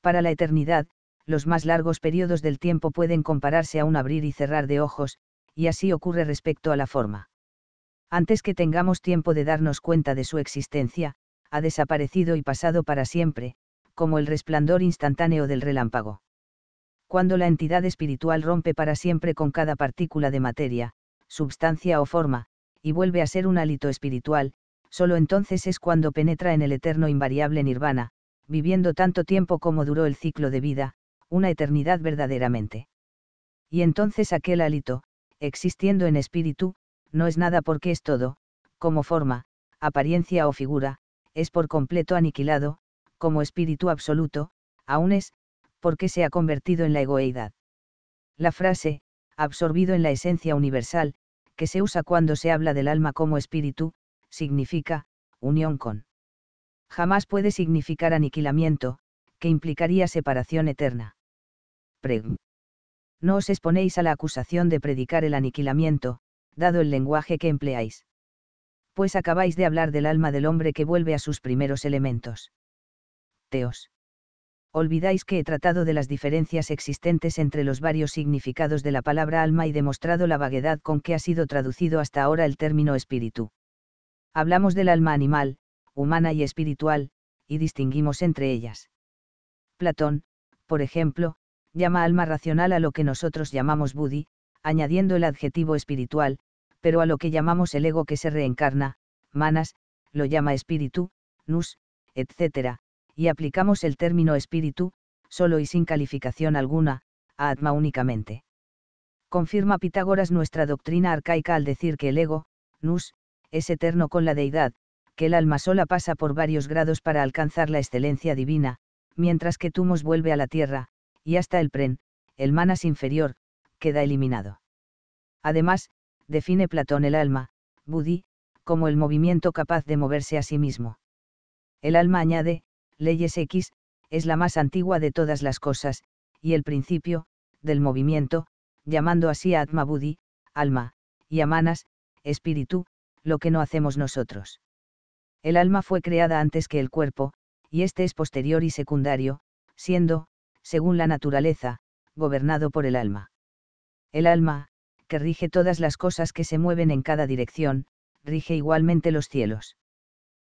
S1: Para la eternidad, los más largos periodos del tiempo pueden compararse a un abrir y cerrar de ojos, y así ocurre respecto a la forma. Antes que tengamos tiempo de darnos cuenta de su existencia, ha desaparecido y pasado para siempre, como el resplandor instantáneo del relámpago cuando la entidad espiritual rompe para siempre con cada partícula de materia, substancia o forma, y vuelve a ser un hálito espiritual, solo entonces es cuando penetra en el eterno invariable nirvana, viviendo tanto tiempo como duró el ciclo de vida, una eternidad verdaderamente. Y entonces aquel hálito, existiendo en espíritu, no es nada porque es todo, como forma, apariencia o figura, es por completo aniquilado, como espíritu absoluto, aún es, porque se ha convertido en la egoeidad. La frase, absorbido en la esencia universal, que se usa cuando se habla del alma como espíritu, significa, unión con. Jamás puede significar aniquilamiento, que implicaría separación eterna. Preg. No os exponéis a la acusación de predicar el aniquilamiento, dado el lenguaje que empleáis. Pues acabáis de hablar del alma del hombre que vuelve a sus primeros elementos. Teos olvidáis que he tratado de las diferencias existentes entre los varios significados de la palabra alma y demostrado la vaguedad con que ha sido traducido hasta ahora el término espíritu. Hablamos del alma animal, humana y espiritual, y distinguimos entre ellas. Platón, por ejemplo, llama alma racional a lo que nosotros llamamos budi, añadiendo el adjetivo espiritual, pero a lo que llamamos el ego que se reencarna, manas, lo llama espíritu, nus, etcétera y aplicamos el término espíritu, solo y sin calificación alguna, a Atma únicamente. Confirma Pitágoras nuestra doctrina arcaica al decir que el ego, nus, es eterno con la deidad, que el alma sola pasa por varios grados para alcanzar la excelencia divina, mientras que Tumos vuelve a la tierra, y hasta el pren, el manas inferior, queda eliminado. Además, define Platón el alma, Budi, como el movimiento capaz de moverse a sí mismo. El alma añade, leyes X, es la más antigua de todas las cosas, y el principio, del movimiento, llamando así a Atma Buddhi, alma, y Amanas, espíritu, lo que no hacemos nosotros. El alma fue creada antes que el cuerpo, y este es posterior y secundario, siendo, según la naturaleza, gobernado por el alma. El alma, que rige todas las cosas que se mueven en cada dirección, rige igualmente los cielos.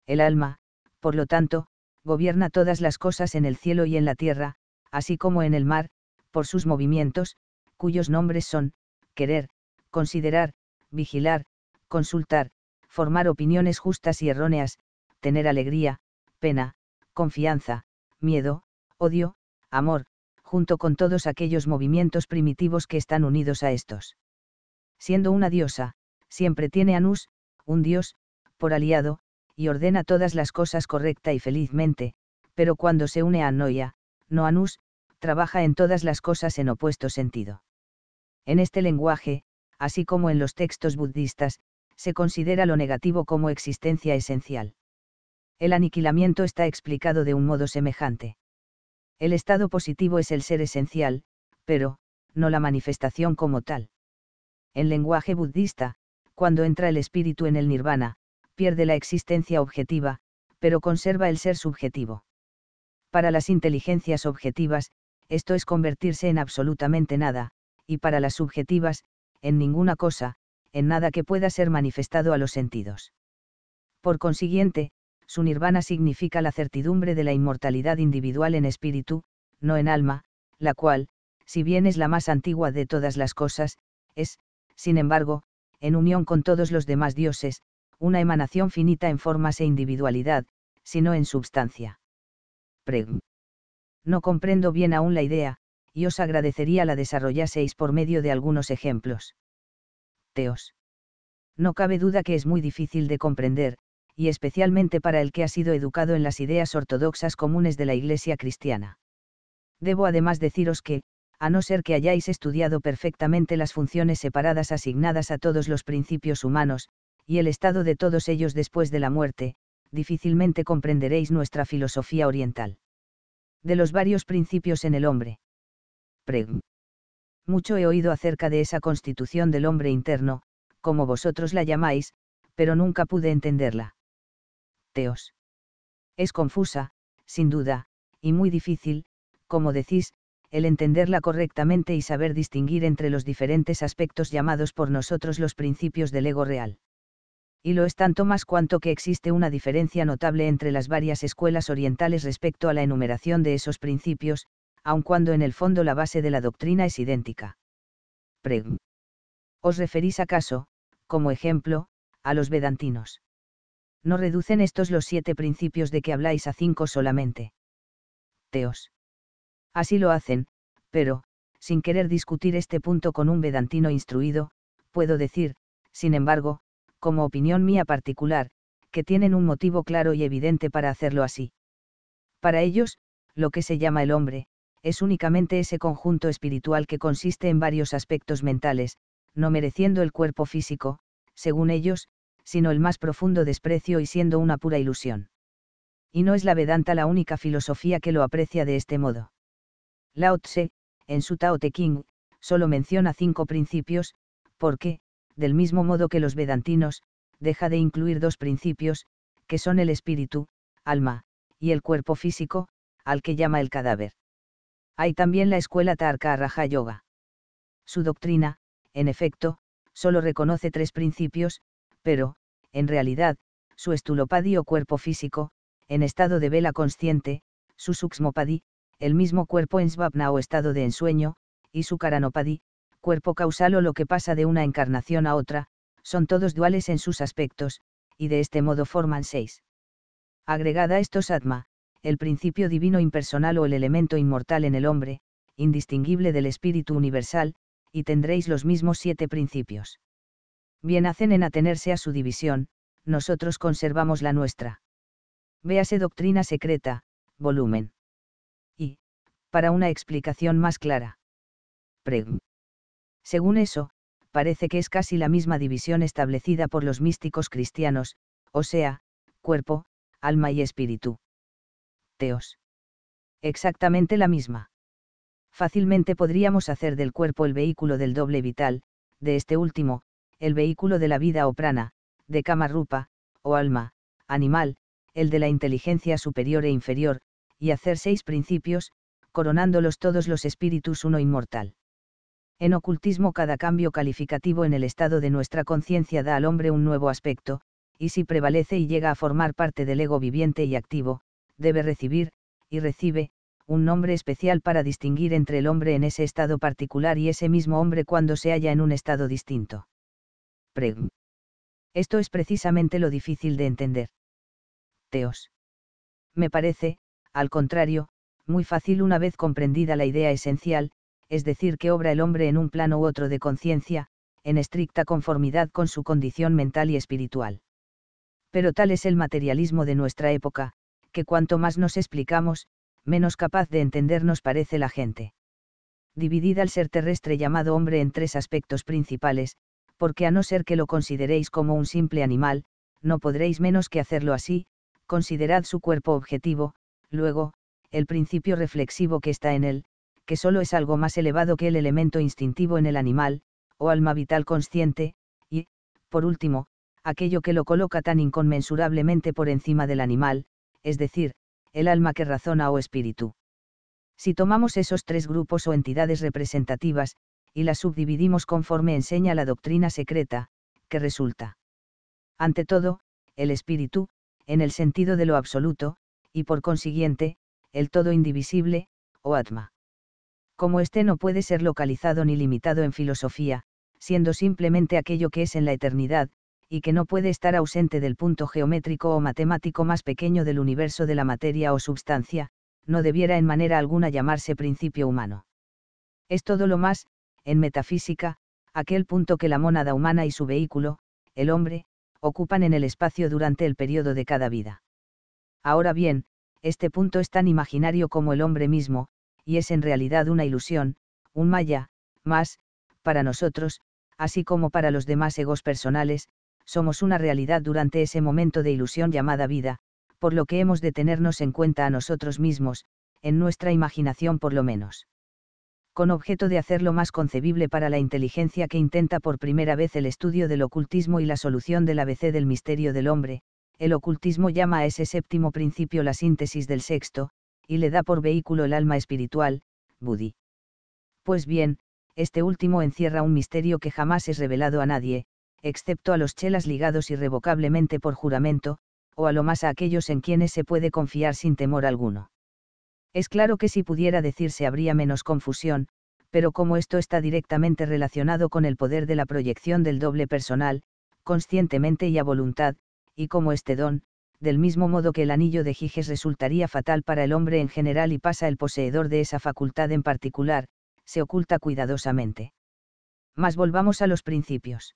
S1: El alma, por lo tanto, gobierna todas las cosas en el cielo y en la tierra, así como en el mar, por sus movimientos, cuyos nombres son, querer, considerar, vigilar, consultar, formar opiniones justas y erróneas, tener alegría, pena, confianza, miedo, odio, amor, junto con todos aquellos movimientos primitivos que están unidos a estos. Siendo una diosa, siempre tiene Anus, un dios, por aliado, y ordena todas las cosas correcta y felizmente, pero cuando se une a Noya, Noanus, trabaja en todas las cosas en opuesto sentido. En este lenguaje, así como en los textos budistas, se considera lo negativo como existencia esencial. El aniquilamiento está explicado de un modo semejante. El estado positivo es el ser esencial, pero, no la manifestación como tal. En lenguaje budista, cuando entra el espíritu en el nirvana, pierde la existencia objetiva, pero conserva el ser subjetivo. Para las inteligencias objetivas, esto es convertirse en absolutamente nada, y para las subjetivas, en ninguna cosa, en nada que pueda ser manifestado a los sentidos. Por consiguiente, su nirvana significa la certidumbre de la inmortalidad individual en espíritu, no en alma, la cual, si bien es la más antigua de todas las cosas, es, sin embargo, en unión con todos los demás dioses, una emanación finita en formas e individualidad, sino en substancia. Preg. No comprendo bien aún la idea, y os agradecería la desarrollaseis por medio de algunos ejemplos. Teos. No cabe duda que es muy difícil de comprender, y especialmente para el que ha sido educado en las ideas ortodoxas comunes de la Iglesia cristiana. Debo además deciros que, a no ser que hayáis estudiado perfectamente las funciones separadas asignadas a todos los principios humanos, y el estado de todos ellos después de la muerte, difícilmente comprenderéis nuestra filosofía oriental. De los varios principios en el hombre. Preg. Mucho he oído acerca de esa constitución del hombre interno, como vosotros la llamáis, pero nunca pude entenderla. Teos. Es confusa, sin duda, y muy difícil, como decís, el entenderla correctamente y saber distinguir entre los diferentes aspectos llamados por nosotros los principios del ego real y lo es tanto más cuanto que existe una diferencia notable entre las varias escuelas orientales respecto a la enumeración de esos principios, aun cuando en el fondo la base de la doctrina es idéntica. Preg. ¿Os referís acaso, como ejemplo, a los vedantinos? No reducen estos los siete principios de que habláis a cinco solamente. Teos. Así lo hacen, pero, sin querer discutir este punto con un vedantino instruido, puedo decir, sin embargo, como opinión mía particular, que tienen un motivo claro y evidente para hacerlo así. Para ellos, lo que se llama el hombre, es únicamente ese conjunto espiritual que consiste en varios aspectos mentales, no mereciendo el cuerpo físico, según ellos, sino el más profundo desprecio y siendo una pura ilusión. Y no es la Vedanta la única filosofía que lo aprecia de este modo. Lao Tse, en su Tao Te Ching, solo menciona cinco principios, porque, del mismo modo que los vedantinos, deja de incluir dos principios, que son el espíritu, alma, y el cuerpo físico, al que llama el cadáver. Hay también la escuela Tarka Raja Yoga. Su doctrina, en efecto, solo reconoce tres principios, pero, en realidad, su estulopadi o cuerpo físico, en estado de vela consciente, su suxmopadi, el mismo cuerpo en svapna o estado de ensueño, y su karanopadi, cuerpo causal o lo que pasa de una encarnación a otra, son todos duales en sus aspectos, y de este modo forman seis. Agregada a estos Atma, el principio divino impersonal o el elemento inmortal en el hombre, indistinguible del espíritu universal, y tendréis los mismos siete principios. Bien hacen en atenerse a su división, nosotros conservamos la nuestra. Véase Doctrina Secreta, volumen. Y, para una explicación más clara. Según eso, parece que es casi la misma división establecida por los místicos cristianos, o sea, cuerpo, alma y espíritu. Teos. Exactamente la misma. Fácilmente podríamos hacer del cuerpo el vehículo del doble vital, de este último, el vehículo de la vida o prana, de cama rupa, o alma, animal, el de la inteligencia superior e inferior, y hacer seis principios, coronándolos todos los espíritus uno inmortal. En ocultismo cada cambio calificativo en el estado de nuestra conciencia da al hombre un nuevo aspecto, y si prevalece y llega a formar parte del ego viviente y activo, debe recibir, y recibe, un nombre especial para distinguir entre el hombre en ese estado particular y ese mismo hombre cuando se halla en un estado distinto. Pregn. Esto es precisamente lo difícil de entender. Teos. Me parece, al contrario, muy fácil una vez comprendida la idea esencial, es decir, que obra el hombre en un plano u otro de conciencia, en estricta conformidad con su condición mental y espiritual. Pero tal es el materialismo de nuestra época, que cuanto más nos explicamos, menos capaz de entendernos parece la gente. Dividida al ser terrestre llamado hombre en tres aspectos principales, porque a no ser que lo consideréis como un simple animal, no podréis menos que hacerlo así, considerad su cuerpo objetivo, luego, el principio reflexivo que está en él, que solo es algo más elevado que el elemento instintivo en el animal, o alma vital consciente, y, por último, aquello que lo coloca tan inconmensurablemente por encima del animal, es decir, el alma que razona o espíritu. Si tomamos esos tres grupos o entidades representativas, y las subdividimos conforme enseña la doctrina secreta, que resulta. Ante todo, el espíritu, en el sentido de lo absoluto, y por consiguiente, el todo indivisible, o atma como éste no puede ser localizado ni limitado en filosofía, siendo simplemente aquello que es en la eternidad, y que no puede estar ausente del punto geométrico o matemático más pequeño del universo de la materia o substancia, no debiera en manera alguna llamarse principio humano. Es todo lo más, en metafísica, aquel punto que la mónada humana y su vehículo, el hombre, ocupan en el espacio durante el periodo de cada vida. Ahora bien, este punto es tan imaginario como el hombre mismo, y es en realidad una ilusión, un maya, más, para nosotros, así como para los demás egos personales, somos una realidad durante ese momento de ilusión llamada vida, por lo que hemos de tenernos en cuenta a nosotros mismos, en nuestra imaginación por lo menos. Con objeto de hacerlo más concebible para la inteligencia que intenta por primera vez el estudio del ocultismo y la solución del ABC del misterio del hombre, el ocultismo llama a ese séptimo principio la síntesis del sexto, y le da por vehículo el alma espiritual, Budi. Pues bien, este último encierra un misterio que jamás es revelado a nadie, excepto a los chelas ligados irrevocablemente por juramento, o a lo más a aquellos en quienes se puede confiar sin temor alguno. Es claro que si pudiera decirse habría menos confusión, pero como esto está directamente relacionado con el poder de la proyección del doble personal, conscientemente y a voluntad, y como este don, del mismo modo que el anillo de Giges resultaría fatal para el hombre en general y pasa el poseedor de esa facultad en particular, se oculta cuidadosamente. Mas volvamos a los principios.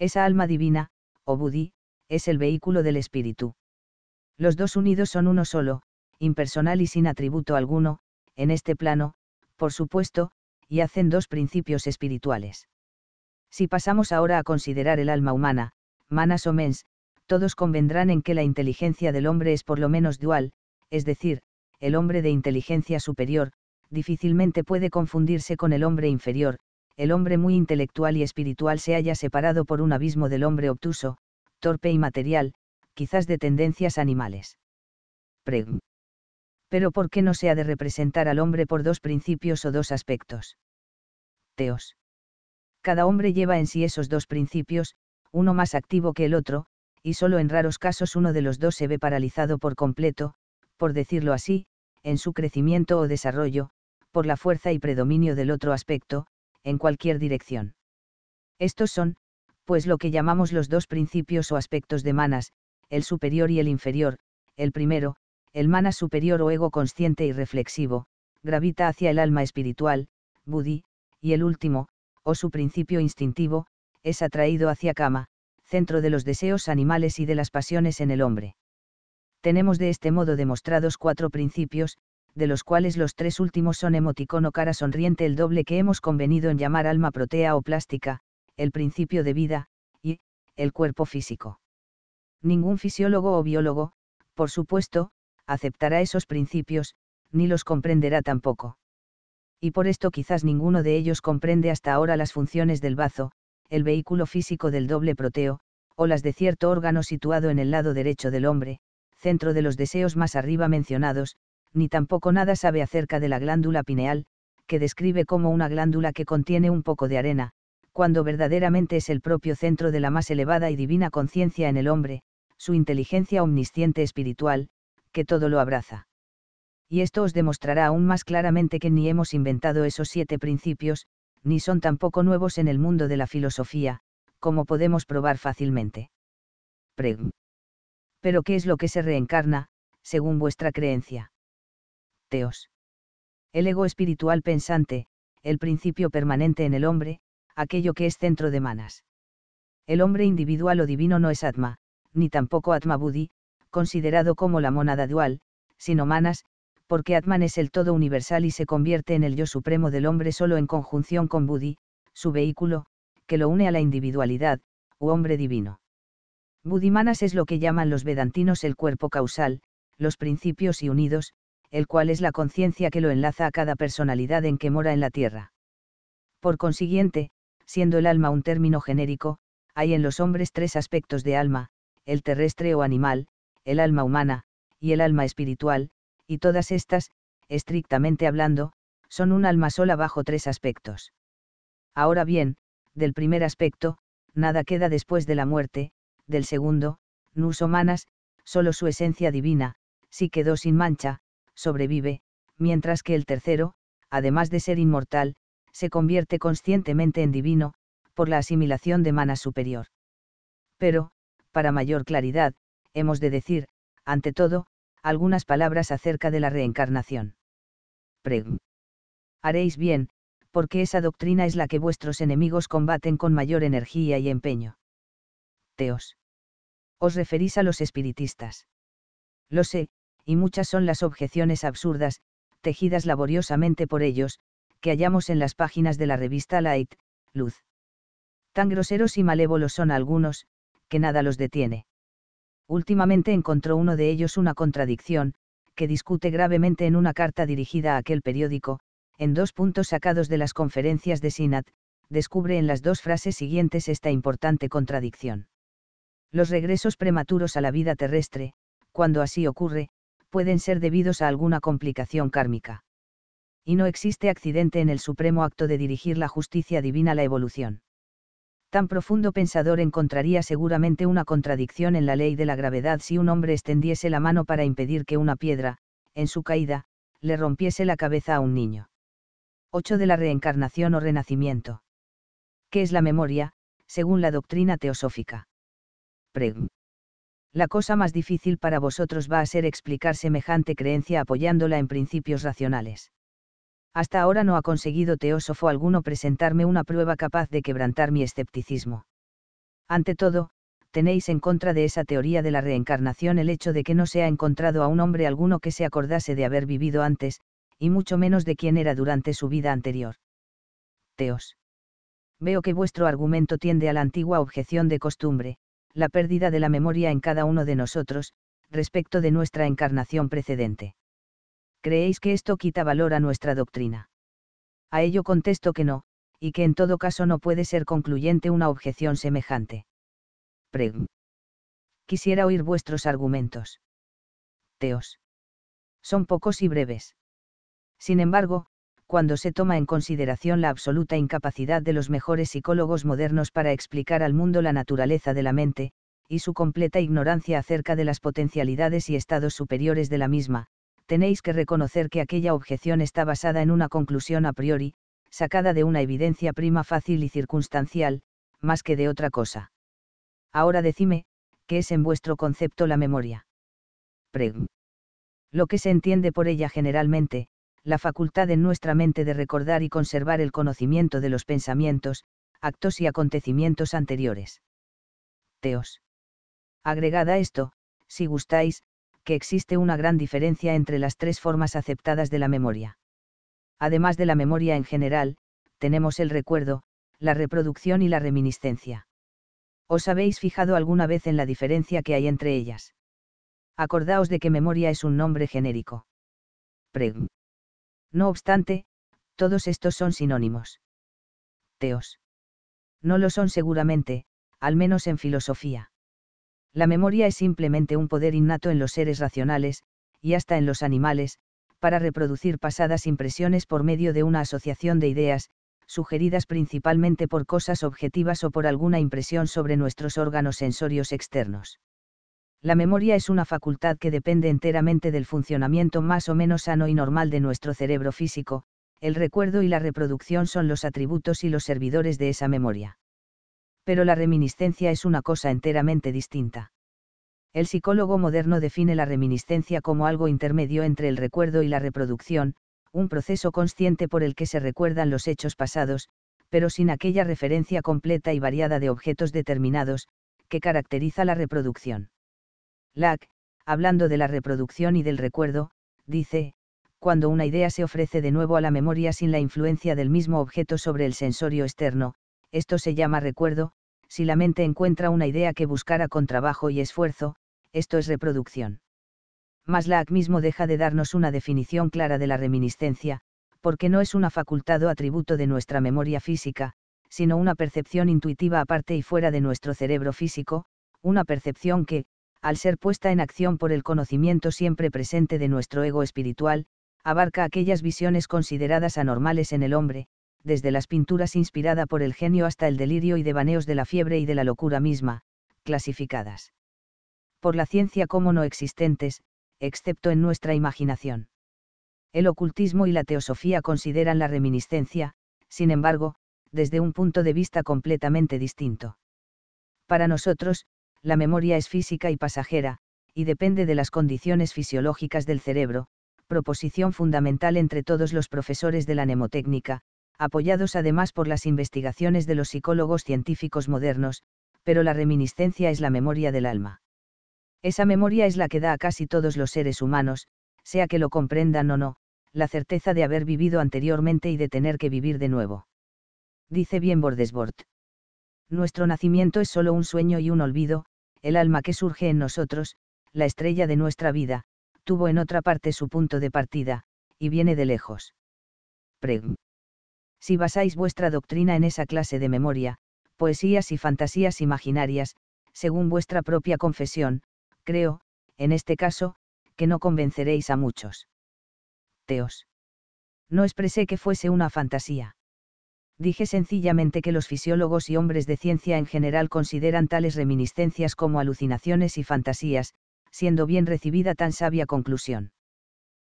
S1: Esa alma divina, o Budí, es el vehículo del espíritu. Los dos unidos son uno solo, impersonal y sin atributo alguno, en este plano, por supuesto, y hacen dos principios espirituales. Si pasamos ahora a considerar el alma humana, manas o mens, todos convendrán en que la inteligencia del hombre es por lo menos dual, es decir, el hombre de inteligencia superior, difícilmente puede confundirse con el hombre inferior, el hombre muy intelectual y espiritual se haya separado por un abismo del hombre obtuso, torpe y material, quizás de tendencias animales. Pero ¿por qué no se ha de representar al hombre por dos principios o dos aspectos? Teos. Cada hombre lleva en sí esos dos principios, uno más activo que el otro, y solo en raros casos uno de los dos se ve paralizado por completo, por decirlo así, en su crecimiento o desarrollo, por la fuerza y predominio del otro aspecto, en cualquier dirección. Estos son, pues lo que llamamos los dos principios o aspectos de manas, el superior y el inferior, el primero, el mana superior o ego consciente y reflexivo, gravita hacia el alma espiritual, buddhi, y el último, o su principio instintivo, es atraído hacia kama, centro de los deseos animales y de las pasiones en el hombre. Tenemos de este modo demostrados cuatro principios, de los cuales los tres últimos son emoticono o cara sonriente, el doble que hemos convenido en llamar alma protea o plástica, el principio de vida, y, el cuerpo físico. Ningún fisiólogo o biólogo, por supuesto, aceptará esos principios, ni los comprenderá tampoco. Y por esto quizás ninguno de ellos comprende hasta ahora las funciones del bazo, el vehículo físico del doble proteo, o las de cierto órgano situado en el lado derecho del hombre, centro de los deseos más arriba mencionados, ni tampoco nada sabe acerca de la glándula pineal, que describe como una glándula que contiene un poco de arena, cuando verdaderamente es el propio centro de la más elevada y divina conciencia en el hombre, su inteligencia omnisciente espiritual, que todo lo abraza. Y esto os demostrará aún más claramente que ni hemos inventado esos siete principios, ni son tampoco nuevos en el mundo de la filosofía, como podemos probar fácilmente. Pero ¿qué es lo que se reencarna, según vuestra creencia? Teos. El ego espiritual pensante, el principio permanente en el hombre, aquello que es centro de manas. El hombre individual o divino no es Atma, ni tampoco Atma Buddhi, considerado como la monada dual, sino manas, porque Atman es el todo universal y se convierte en el yo supremo del hombre solo en conjunción con Budi, su vehículo, que lo une a la individualidad, u hombre divino. Budimanas es lo que llaman los vedantinos el cuerpo causal, los principios y unidos, el cual es la conciencia que lo enlaza a cada personalidad en que mora en la tierra. Por consiguiente, siendo el alma un término genérico, hay en los hombres tres aspectos de alma, el terrestre o animal, el alma humana, y el alma espiritual, y todas estas, estrictamente hablando, son un alma sola bajo tres aspectos. Ahora bien, del primer aspecto, nada queda después de la muerte, del segundo, nus humanas, solo su esencia divina, si quedó sin mancha, sobrevive, mientras que el tercero, además de ser inmortal, se convierte conscientemente en divino, por la asimilación de manas superior. Pero, para mayor claridad, hemos de decir, ante todo, algunas palabras acerca de la reencarnación. Preg. Haréis bien, porque esa doctrina es la que vuestros enemigos combaten con mayor energía y empeño. Teos. Os referís a los espiritistas. Lo sé, y muchas son las objeciones absurdas, tejidas laboriosamente por ellos, que hallamos en las páginas de la revista Light, Luz. Tan groseros y malévolos son algunos, que nada los detiene. Últimamente encontró uno de ellos una contradicción, que discute gravemente en una carta dirigida a aquel periódico, en dos puntos sacados de las conferencias de Sinat, descubre en las dos frases siguientes esta importante contradicción. Los regresos prematuros a la vida terrestre, cuando así ocurre, pueden ser debidos a alguna complicación kármica. Y no existe accidente en el supremo acto de dirigir la justicia divina a la evolución tan profundo pensador encontraría seguramente una contradicción en la ley de la gravedad si un hombre extendiese la mano para impedir que una piedra, en su caída, le rompiese la cabeza a un niño. 8 de la reencarnación o renacimiento. ¿Qué es la memoria, según la doctrina teosófica? La cosa más difícil para vosotros va a ser explicar semejante creencia apoyándola en principios racionales. Hasta ahora no ha conseguido teósofo alguno presentarme una prueba capaz de quebrantar mi escepticismo. Ante todo, tenéis en contra de esa teoría de la reencarnación el hecho de que no se ha encontrado a un hombre alguno que se acordase de haber vivido antes, y mucho menos de quién era durante su vida anterior. Teos. Veo que vuestro argumento tiende a la antigua objeción de costumbre, la pérdida de la memoria en cada uno de nosotros, respecto de nuestra encarnación precedente. ¿creéis que esto quita valor a nuestra doctrina? A ello contesto que no, y que en todo caso no puede ser concluyente una objeción semejante. Preg. Quisiera oír vuestros argumentos. Teos. Son pocos y breves. Sin embargo, cuando se toma en consideración la absoluta incapacidad de los mejores psicólogos modernos para explicar al mundo la naturaleza de la mente, y su completa ignorancia acerca de las potencialidades y estados superiores de la misma, tenéis que reconocer que aquella objeción está basada en una conclusión a priori, sacada de una evidencia prima fácil y circunstancial, más que de otra cosa. Ahora decime, ¿qué es en vuestro concepto la memoria? Preg. Lo que se entiende por ella generalmente, la facultad en nuestra mente de recordar y conservar el conocimiento de los pensamientos, actos y acontecimientos anteriores. Teos. Agregada esto, si gustáis, que existe una gran diferencia entre las tres formas aceptadas de la memoria. Además de la memoria en general, tenemos el recuerdo, la reproducción y la reminiscencia. ¿Os habéis fijado alguna vez en la diferencia que hay entre ellas? Acordaos de que memoria es un nombre genérico. Preg. No obstante, todos estos son sinónimos. Teos. No lo son seguramente, al menos en filosofía. La memoria es simplemente un poder innato en los seres racionales, y hasta en los animales, para reproducir pasadas impresiones por medio de una asociación de ideas, sugeridas principalmente por cosas objetivas o por alguna impresión sobre nuestros órganos sensorios externos. La memoria es una facultad que depende enteramente del funcionamiento más o menos sano y normal de nuestro cerebro físico, el recuerdo y la reproducción son los atributos y los servidores de esa memoria pero la reminiscencia es una cosa enteramente distinta. El psicólogo moderno define la reminiscencia como algo intermedio entre el recuerdo y la reproducción, un proceso consciente por el que se recuerdan los hechos pasados, pero sin aquella referencia completa y variada de objetos determinados, que caracteriza la reproducción. Lack, hablando de la reproducción y del recuerdo, dice, cuando una idea se ofrece de nuevo a la memoria sin la influencia del mismo objeto sobre el sensorio externo, esto se llama recuerdo, si la mente encuentra una idea que buscara con trabajo y esfuerzo, esto es reproducción. Mas mismo deja de darnos una definición clara de la reminiscencia, porque no es una facultad o atributo de nuestra memoria física, sino una percepción intuitiva aparte y fuera de nuestro cerebro físico, una percepción que, al ser puesta en acción por el conocimiento siempre presente de nuestro ego espiritual, abarca aquellas visiones consideradas anormales en el hombre, desde las pinturas inspirada por el genio hasta el delirio y devaneos de la fiebre y de la locura misma, clasificadas por la ciencia como no existentes, excepto en nuestra imaginación. El ocultismo y la teosofía consideran la reminiscencia, sin embargo, desde un punto de vista completamente distinto. Para nosotros, la memoria es física y pasajera, y depende de las condiciones fisiológicas del cerebro, proposición fundamental entre todos los profesores de la mnemotécnica, apoyados además por las investigaciones de los psicólogos científicos modernos, pero la reminiscencia es la memoria del alma. Esa memoria es la que da a casi todos los seres humanos, sea que lo comprendan o no, la certeza de haber vivido anteriormente y de tener que vivir de nuevo. Dice bien Bordesbord. Nuestro nacimiento es solo un sueño y un olvido, el alma que surge en nosotros, la estrella de nuestra vida, tuvo en otra parte su punto de partida, y viene de lejos si basáis vuestra doctrina en esa clase de memoria, poesías y fantasías imaginarias, según vuestra propia confesión, creo, en este caso, que no convenceréis a muchos. Teos. No expresé que fuese una fantasía. Dije sencillamente que los fisiólogos y hombres de ciencia en general consideran tales reminiscencias como alucinaciones y fantasías, siendo bien recibida tan sabia conclusión.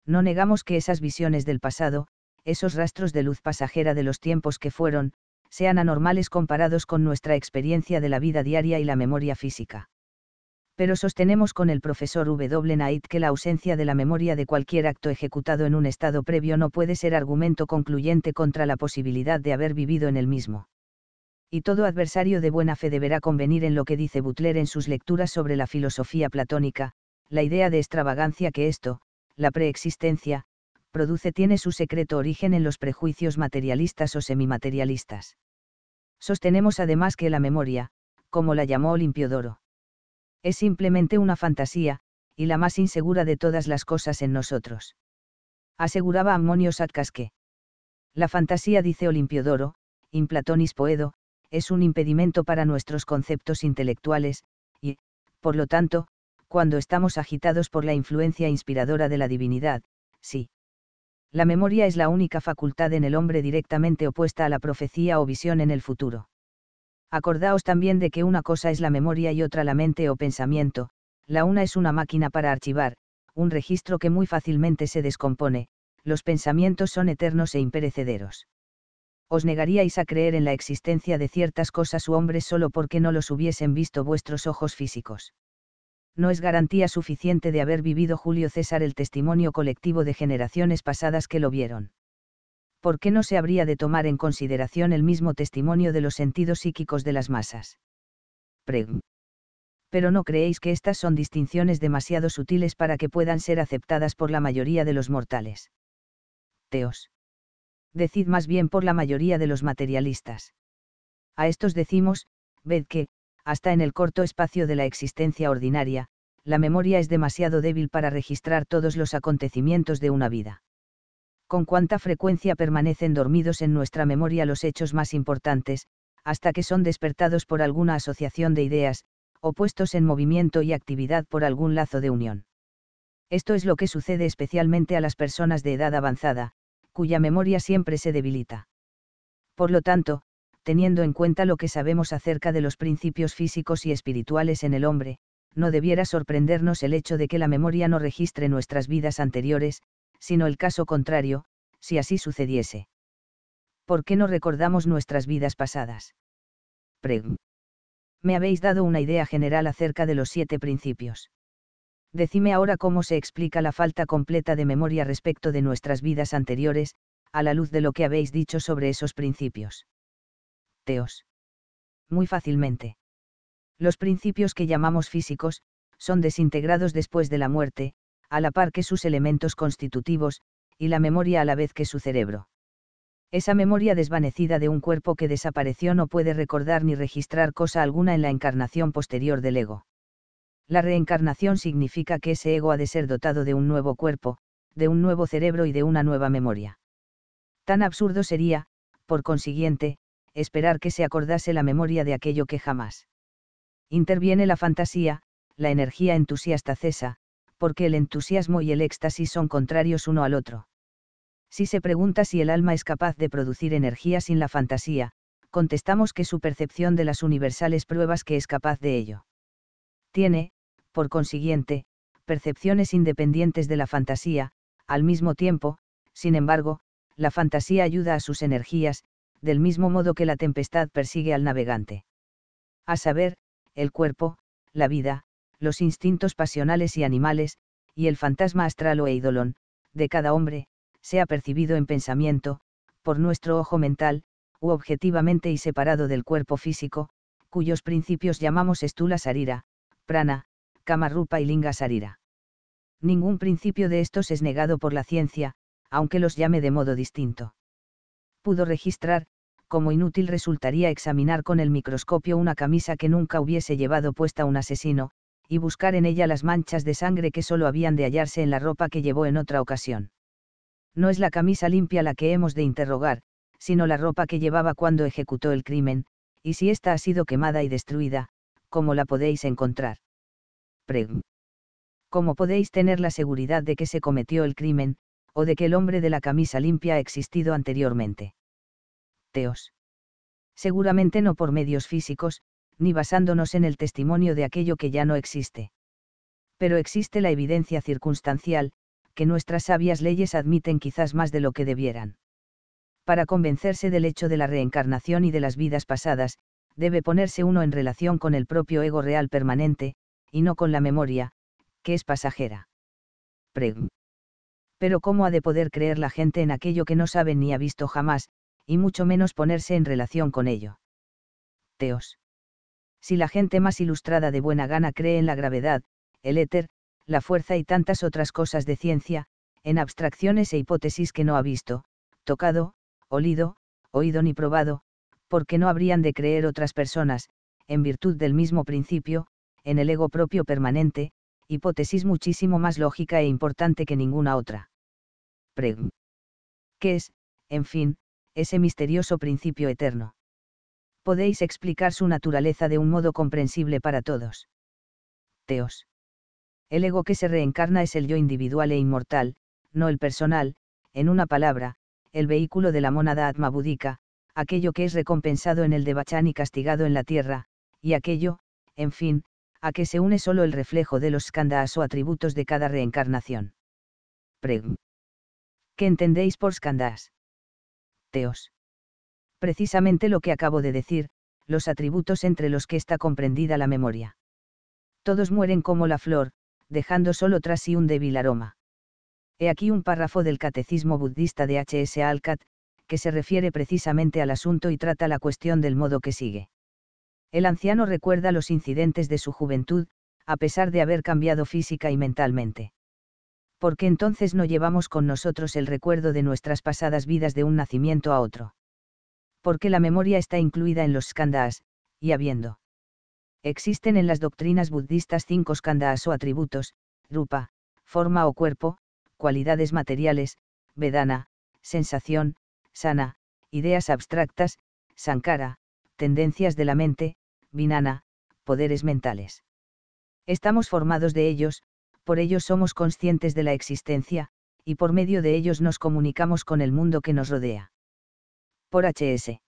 S1: No negamos que esas visiones del pasado, esos rastros de luz pasajera de los tiempos que fueron, sean anormales comparados con nuestra experiencia de la vida diaria y la memoria física. Pero sostenemos con el profesor W. Knight que la ausencia de la memoria de cualquier acto ejecutado en un estado previo no puede ser argumento concluyente contra la posibilidad de haber vivido en el mismo. Y todo adversario de buena fe deberá convenir en lo que dice Butler en sus lecturas sobre la filosofía platónica, la idea de extravagancia que esto, la preexistencia, produce tiene su secreto origen en los prejuicios materialistas o semimaterialistas. Sostenemos además que la memoria, como la llamó Olimpiodoro, es simplemente una fantasía, y la más insegura de todas las cosas en nosotros. Aseguraba Ammonio Satkas que la fantasía, dice Olimpiodoro, in Platonis Poedo, es un impedimento para nuestros conceptos intelectuales, y, por lo tanto, cuando estamos agitados por la influencia inspiradora de la divinidad, sí la memoria es la única facultad en el hombre directamente opuesta a la profecía o visión en el futuro. Acordaos también de que una cosa es la memoria y otra la mente o pensamiento, la una es una máquina para archivar, un registro que muy fácilmente se descompone, los pensamientos son eternos e imperecederos. Os negaríais a creer en la existencia de ciertas cosas u hombres solo porque no los hubiesen visto vuestros ojos físicos no es garantía suficiente de haber vivido Julio César el testimonio colectivo de generaciones pasadas que lo vieron. ¿Por qué no se habría de tomar en consideración el mismo testimonio de los sentidos psíquicos de las masas? Preg. Pero no creéis que estas son distinciones demasiado sutiles para que puedan ser aceptadas por la mayoría de los mortales. Teos. Decid más bien por la mayoría de los materialistas. A estos decimos, ved que, hasta en el corto espacio de la existencia ordinaria, la memoria es demasiado débil para registrar todos los acontecimientos de una vida. Con cuánta frecuencia permanecen dormidos en nuestra memoria los hechos más importantes, hasta que son despertados por alguna asociación de ideas, o puestos en movimiento y actividad por algún lazo de unión. Esto es lo que sucede especialmente a las personas de edad avanzada, cuya memoria siempre se debilita. Por lo tanto, teniendo en cuenta lo que sabemos acerca de los principios físicos y espirituales en el hombre, no debiera sorprendernos el hecho de que la memoria no registre nuestras vidas anteriores, sino el caso contrario, si así sucediese. ¿Por qué no recordamos nuestras vidas pasadas? Me habéis dado una idea general acerca de los siete principios. Decime ahora cómo se explica la falta completa de memoria respecto de nuestras vidas anteriores, a la luz de lo que habéis dicho sobre esos principios. Muy fácilmente. Los principios que llamamos físicos, son desintegrados después de la muerte, a la par que sus elementos constitutivos, y la memoria a la vez que su cerebro. Esa memoria desvanecida de un cuerpo que desapareció no puede recordar ni registrar cosa alguna en la encarnación posterior del ego. La reencarnación significa que ese ego ha de ser dotado de un nuevo cuerpo, de un nuevo cerebro y de una nueva memoria. Tan absurdo sería, por consiguiente, esperar que se acordase la memoria de aquello que jamás. Interviene la fantasía, la energía entusiasta cesa, porque el entusiasmo y el éxtasis son contrarios uno al otro. Si se pregunta si el alma es capaz de producir energía sin la fantasía, contestamos que su percepción de las universales pruebas que es capaz de ello. Tiene, por consiguiente, percepciones independientes de la fantasía, al mismo tiempo, sin embargo, la fantasía ayuda a sus energías, del mismo modo que la tempestad persigue al navegante. A saber, el cuerpo, la vida, los instintos pasionales y animales, y el fantasma astral o eidolon, de cada hombre, sea percibido en pensamiento, por nuestro ojo mental, u objetivamente y separado del cuerpo físico, cuyos principios llamamos estula sarira, prana, kamarupa y linga sarira. Ningún principio de estos es negado por la ciencia, aunque los llame de modo distinto pudo registrar, como inútil resultaría examinar con el microscopio una camisa que nunca hubiese llevado puesta un asesino, y buscar en ella las manchas de sangre que solo habían de hallarse en la ropa que llevó en otra ocasión. No es la camisa limpia la que hemos de interrogar, sino la ropa que llevaba cuando ejecutó el crimen, y si ésta ha sido quemada y destruida, ¿cómo la podéis encontrar? ¿Cómo podéis tener la seguridad de que se cometió el crimen, o de que el hombre de la camisa limpia ha existido anteriormente. Teos. Seguramente no por medios físicos, ni basándonos en el testimonio de aquello que ya no existe. Pero existe la evidencia circunstancial, que nuestras sabias leyes admiten quizás más de lo que debieran. Para convencerse del hecho de la reencarnación y de las vidas pasadas, debe ponerse uno en relación con el propio ego real permanente, y no con la memoria, que es pasajera pero ¿cómo ha de poder creer la gente en aquello que no sabe ni ha visto jamás, y mucho menos ponerse en relación con ello? Teos. Si la gente más ilustrada de buena gana cree en la gravedad, el éter, la fuerza y tantas otras cosas de ciencia, en abstracciones e hipótesis que no ha visto, tocado, olido, oído ni probado, ¿por qué no habrían de creer otras personas, en virtud del mismo principio, en el ego propio permanente, hipótesis muchísimo más lógica e importante que ninguna otra. Preg. ¿Qué es, en fin, ese misterioso principio eterno? Podéis explicar su naturaleza de un modo comprensible para todos. Teos. El ego que se reencarna es el yo individual e inmortal, no el personal, en una palabra, el vehículo de la monada atma aquello que es recompensado en el Devachan y castigado en la tierra, y aquello, en fin, a que se une solo el reflejo de los skandhas o atributos de cada reencarnación. ¿Qué entendéis por skandhas. Teos. Precisamente lo que acabo de decir, los atributos entre los que está comprendida la memoria. Todos mueren como la flor, dejando solo tras sí un débil aroma. He aquí un párrafo del Catecismo Budista de H.S. Alcat, que se refiere precisamente al asunto y trata la cuestión del modo que sigue. El anciano recuerda los incidentes de su juventud, a pesar de haber cambiado física y mentalmente porque entonces no llevamos con nosotros el recuerdo de nuestras pasadas vidas de un nacimiento a otro. Porque la memoria está incluida en los skandhas, y habiendo. Existen en las doctrinas budistas cinco skandhas o atributos, rupa, forma o cuerpo, cualidades materiales, vedana, sensación, sana, ideas abstractas, sankara, tendencias de la mente, vinana, poderes mentales. Estamos formados de ellos, por ellos somos conscientes de la existencia, y por medio de ellos nos comunicamos con el mundo que nos rodea. Por H.S.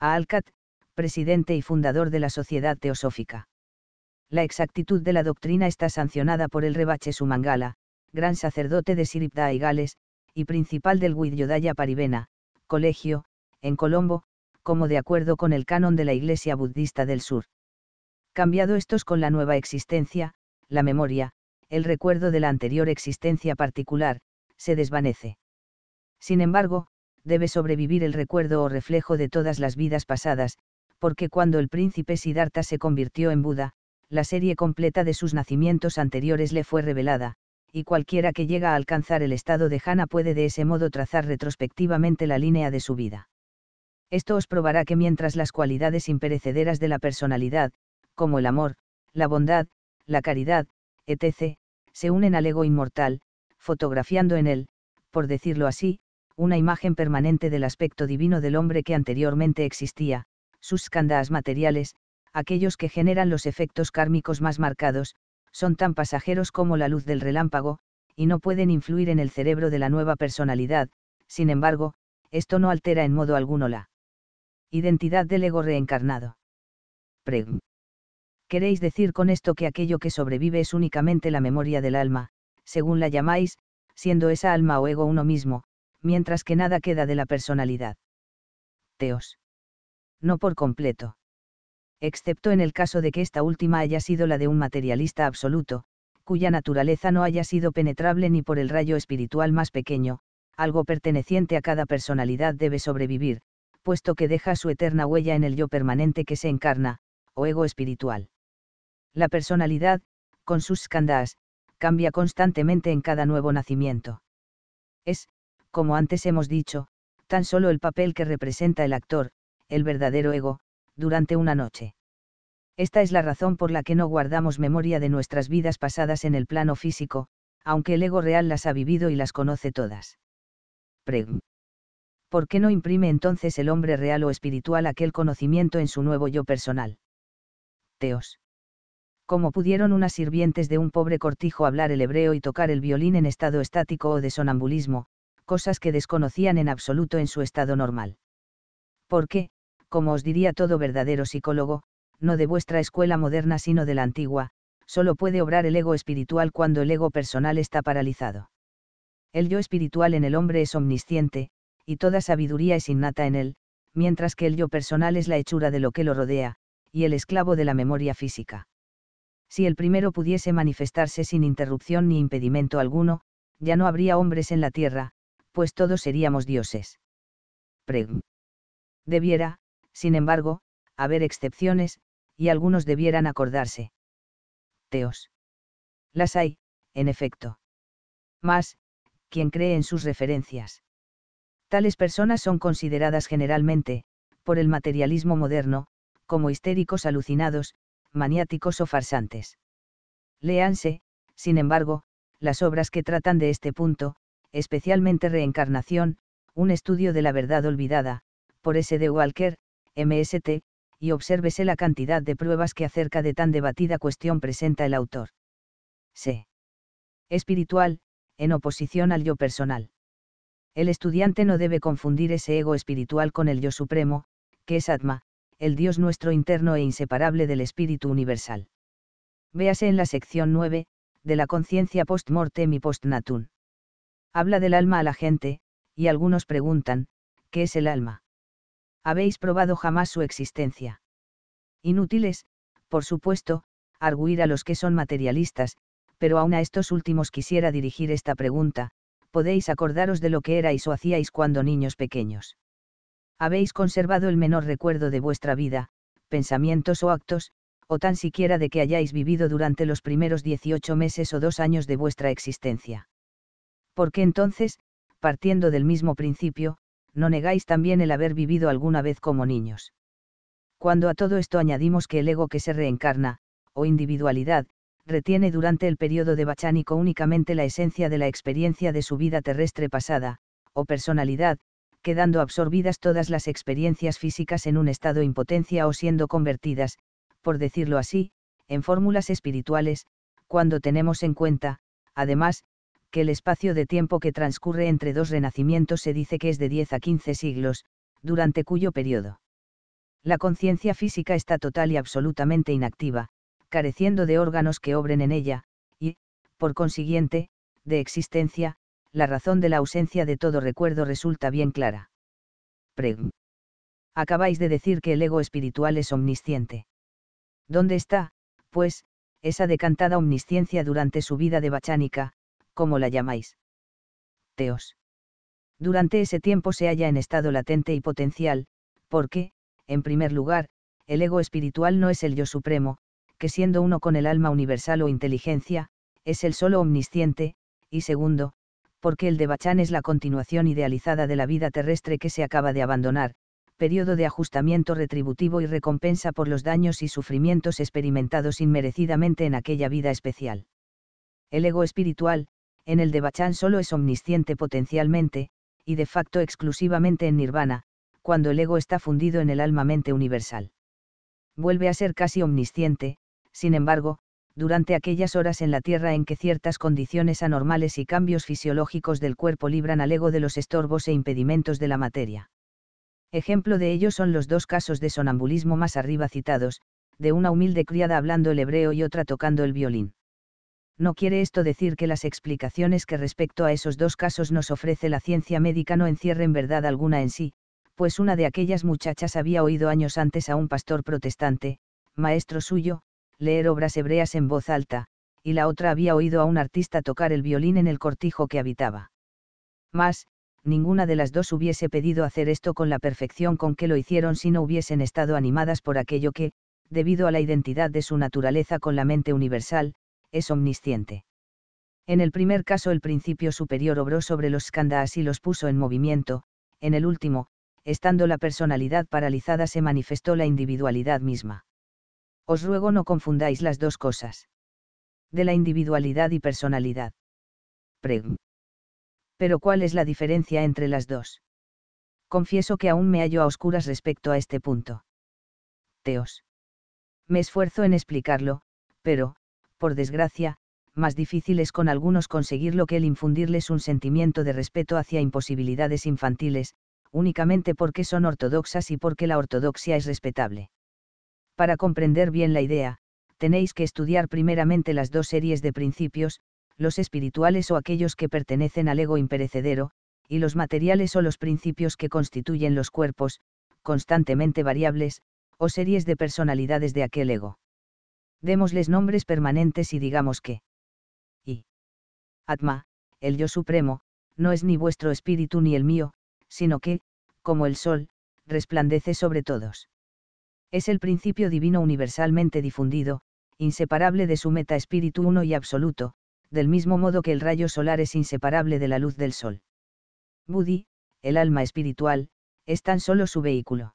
S1: A. Alcat, presidente y fundador de la Sociedad Teosófica. La exactitud de la doctrina está sancionada por el rebache Sumangala, gran sacerdote de Siripda y Gales, y principal del Widyodaya Parivena, colegio, en Colombo, como de acuerdo con el canon de la Iglesia Budista del Sur. Cambiado estos con la nueva existencia, la memoria, el recuerdo de la anterior existencia particular, se desvanece. Sin embargo, debe sobrevivir el recuerdo o reflejo de todas las vidas pasadas, porque cuando el príncipe Siddhartha se convirtió en Buda, la serie completa de sus nacimientos anteriores le fue revelada, y cualquiera que llega a alcanzar el estado de Hana puede de ese modo trazar retrospectivamente la línea de su vida. Esto os probará que mientras las cualidades imperecederas de la personalidad, como el amor, la bondad, la caridad, etc., se unen al ego inmortal, fotografiando en él, por decirlo así, una imagen permanente del aspecto divino del hombre que anteriormente existía, sus cándas materiales, aquellos que generan los efectos kármicos más marcados, son tan pasajeros como la luz del relámpago, y no pueden influir en el cerebro de la nueva personalidad, sin embargo, esto no altera en modo alguno la identidad del ego reencarnado queréis decir con esto que aquello que sobrevive es únicamente la memoria del alma, según la llamáis, siendo esa alma o ego uno mismo, mientras que nada queda de la personalidad. Teos. No por completo. Excepto en el caso de que esta última haya sido la de un materialista absoluto, cuya naturaleza no haya sido penetrable ni por el rayo espiritual más pequeño, algo perteneciente a cada personalidad debe sobrevivir, puesto que deja su eterna huella en el yo permanente que se encarna, o ego espiritual la personalidad, con sus skandhas, cambia constantemente en cada nuevo nacimiento. Es, como antes hemos dicho, tan solo el papel que representa el actor, el verdadero ego, durante una noche. Esta es la razón por la que no guardamos memoria de nuestras vidas pasadas en el plano físico, aunque el ego real las ha vivido y las conoce todas. Preg. ¿Por qué no imprime entonces el hombre real o espiritual aquel conocimiento en su nuevo yo personal? Teos como pudieron unas sirvientes de un pobre cortijo hablar el hebreo y tocar el violín en estado estático o de sonambulismo, cosas que desconocían en absoluto en su estado normal. Porque, como os diría todo verdadero psicólogo, no de vuestra escuela moderna sino de la antigua, solo puede obrar el ego espiritual cuando el ego personal está paralizado. El yo espiritual en el hombre es omnisciente, y toda sabiduría es innata en él, mientras que el yo personal es la hechura de lo que lo rodea, y el esclavo de la memoria física. Si el primero pudiese manifestarse sin interrupción ni impedimento alguno, ya no habría hombres en la tierra, pues todos seríamos dioses. Preg. Debiera, sin embargo, haber excepciones, y algunos debieran acordarse. Teos. Las hay, en efecto. Mas, quien cree en sus referencias. Tales personas son consideradas generalmente, por el materialismo moderno, como histéricos alucinados, maniáticos o farsantes. Léanse, sin embargo, las obras que tratan de este punto, especialmente Reencarnación, un estudio de la verdad olvidada, por S. de Walker, MST, y obsérvese la cantidad de pruebas que acerca de tan debatida cuestión presenta el autor. C. Espiritual, en oposición al yo personal. El estudiante no debe confundir ese ego espiritual con el yo supremo, que es Atma, el Dios nuestro interno e inseparable del Espíritu Universal. Véase en la sección 9, de la conciencia post-mortem y post-natum. Habla del alma a la gente, y algunos preguntan, ¿qué es el alma? ¿Habéis probado jamás su existencia? Inútiles, por supuesto, arguir a los que son materialistas, pero aún a estos últimos quisiera dirigir esta pregunta, podéis acordaros de lo que erais o hacíais cuando niños pequeños habéis conservado el menor recuerdo de vuestra vida, pensamientos o actos, o tan siquiera de que hayáis vivido durante los primeros 18 meses o dos años de vuestra existencia. Porque entonces, partiendo del mismo principio, no negáis también el haber vivido alguna vez como niños. Cuando a todo esto añadimos que el ego que se reencarna, o individualidad, retiene durante el periodo de bachánico únicamente la esencia de la experiencia de su vida terrestre pasada, o personalidad, quedando absorbidas todas las experiencias físicas en un estado de impotencia o siendo convertidas, por decirlo así, en fórmulas espirituales, cuando tenemos en cuenta, además, que el espacio de tiempo que transcurre entre dos renacimientos se dice que es de 10 a 15 siglos, durante cuyo periodo la conciencia física está total y absolutamente inactiva, careciendo de órganos que obren en ella, y, por consiguiente, de existencia, la razón de la ausencia de todo recuerdo resulta bien clara. Preg. Acabáis de decir que el ego espiritual es omnisciente. ¿Dónde está, pues, esa decantada omnisciencia durante su vida de bachánica, como la llamáis? Teos. Durante ese tiempo se halla en estado latente y potencial, porque, en primer lugar, el ego espiritual no es el yo supremo, que siendo uno con el alma universal o inteligencia, es el solo omnisciente, y segundo, porque el de es la continuación idealizada de la vida terrestre que se acaba de abandonar, periodo de ajustamiento retributivo y recompensa por los daños y sufrimientos experimentados inmerecidamente en aquella vida especial. El ego espiritual, en el de solo es omnisciente potencialmente, y de facto exclusivamente en nirvana, cuando el ego está fundido en el alma mente universal. Vuelve a ser casi omnisciente, sin embargo, durante aquellas horas en la Tierra en que ciertas condiciones anormales y cambios fisiológicos del cuerpo libran al ego de los estorbos e impedimentos de la materia. Ejemplo de ello son los dos casos de sonambulismo más arriba citados, de una humilde criada hablando el hebreo y otra tocando el violín. No quiere esto decir que las explicaciones que respecto a esos dos casos nos ofrece la ciencia médica no encierren verdad alguna en sí, pues una de aquellas muchachas había oído años antes a un pastor protestante, maestro suyo, leer obras hebreas en voz alta, y la otra había oído a un artista tocar el violín en el cortijo que habitaba. Mas, ninguna de las dos hubiese pedido hacer esto con la perfección con que lo hicieron si no hubiesen estado animadas por aquello que, debido a la identidad de su naturaleza con la mente universal, es omnisciente. En el primer caso el principio superior obró sobre los skandhas y los puso en movimiento, en el último, estando la personalidad paralizada se manifestó la individualidad misma. Os ruego no confundáis las dos cosas. De la individualidad y personalidad. Preg. Pero ¿cuál es la diferencia entre las dos? Confieso que aún me hallo a oscuras respecto a este punto. Teos. Me esfuerzo en explicarlo, pero, por desgracia, más difícil es con algunos conseguirlo que el infundirles un sentimiento de respeto hacia imposibilidades infantiles, únicamente porque son ortodoxas y porque la ortodoxia es respetable. Para comprender bien la idea, tenéis que estudiar primeramente las dos series de principios, los espirituales o aquellos que pertenecen al ego imperecedero, y los materiales o los principios que constituyen los cuerpos, constantemente variables, o series de personalidades de aquel ego. Démosles nombres permanentes y digamos que. Y. Atma, el yo supremo, no es ni vuestro espíritu ni el mío, sino que, como el sol, resplandece sobre todos es el principio divino universalmente difundido, inseparable de su meta espíritu uno y absoluto, del mismo modo que el rayo solar es inseparable de la luz del sol. Budi, el alma espiritual, es tan solo su vehículo.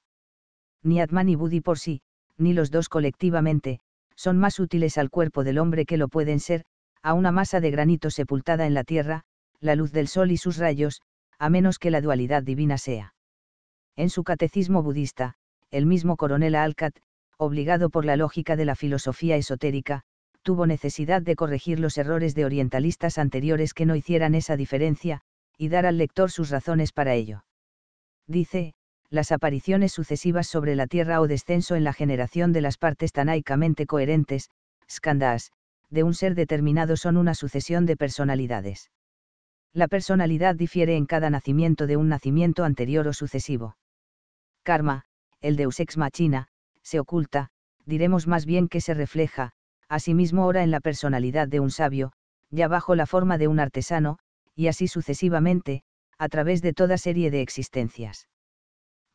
S1: Ni Atman ni Budi por sí, ni los dos colectivamente, son más útiles al cuerpo del hombre que lo pueden ser, a una masa de granito sepultada en la tierra, la luz del sol y sus rayos, a menos que la dualidad divina sea. En su catecismo budista, el mismo coronel Alcat, obligado por la lógica de la filosofía esotérica, tuvo necesidad de corregir los errores de orientalistas anteriores que no hicieran esa diferencia, y dar al lector sus razones para ello. Dice, las apariciones sucesivas sobre la Tierra o descenso en la generación de las partes tanaicamente coherentes, skandhas, de un ser determinado son una sucesión de personalidades. La personalidad difiere en cada nacimiento de un nacimiento anterior o sucesivo. Karma, el Deus ex machina, se oculta, diremos más bien que se refleja, asimismo ora en la personalidad de un sabio, ya bajo la forma de un artesano, y así sucesivamente, a través de toda serie de existencias.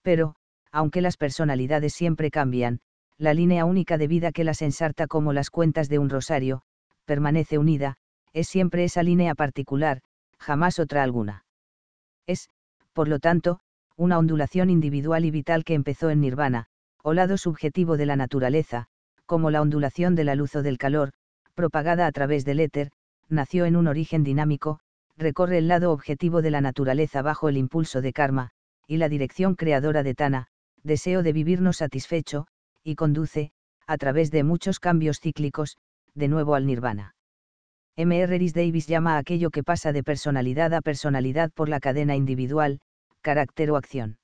S1: Pero, aunque las personalidades siempre cambian, la línea única de vida que las ensarta como las cuentas de un rosario, permanece unida, es siempre esa línea particular, jamás otra alguna. Es, por lo tanto, una ondulación individual y vital que empezó en nirvana, o lado subjetivo de la naturaleza, como la ondulación de la luz o del calor, propagada a través del éter, nació en un origen dinámico, recorre el lado objetivo de la naturaleza bajo el impulso de karma, y la dirección creadora de Tana, deseo de vivirnos satisfecho, y conduce, a través de muchos cambios cíclicos, de nuevo al nirvana. M. R. Davis llama a aquello que pasa de personalidad a personalidad por la cadena individual, carácter o acción.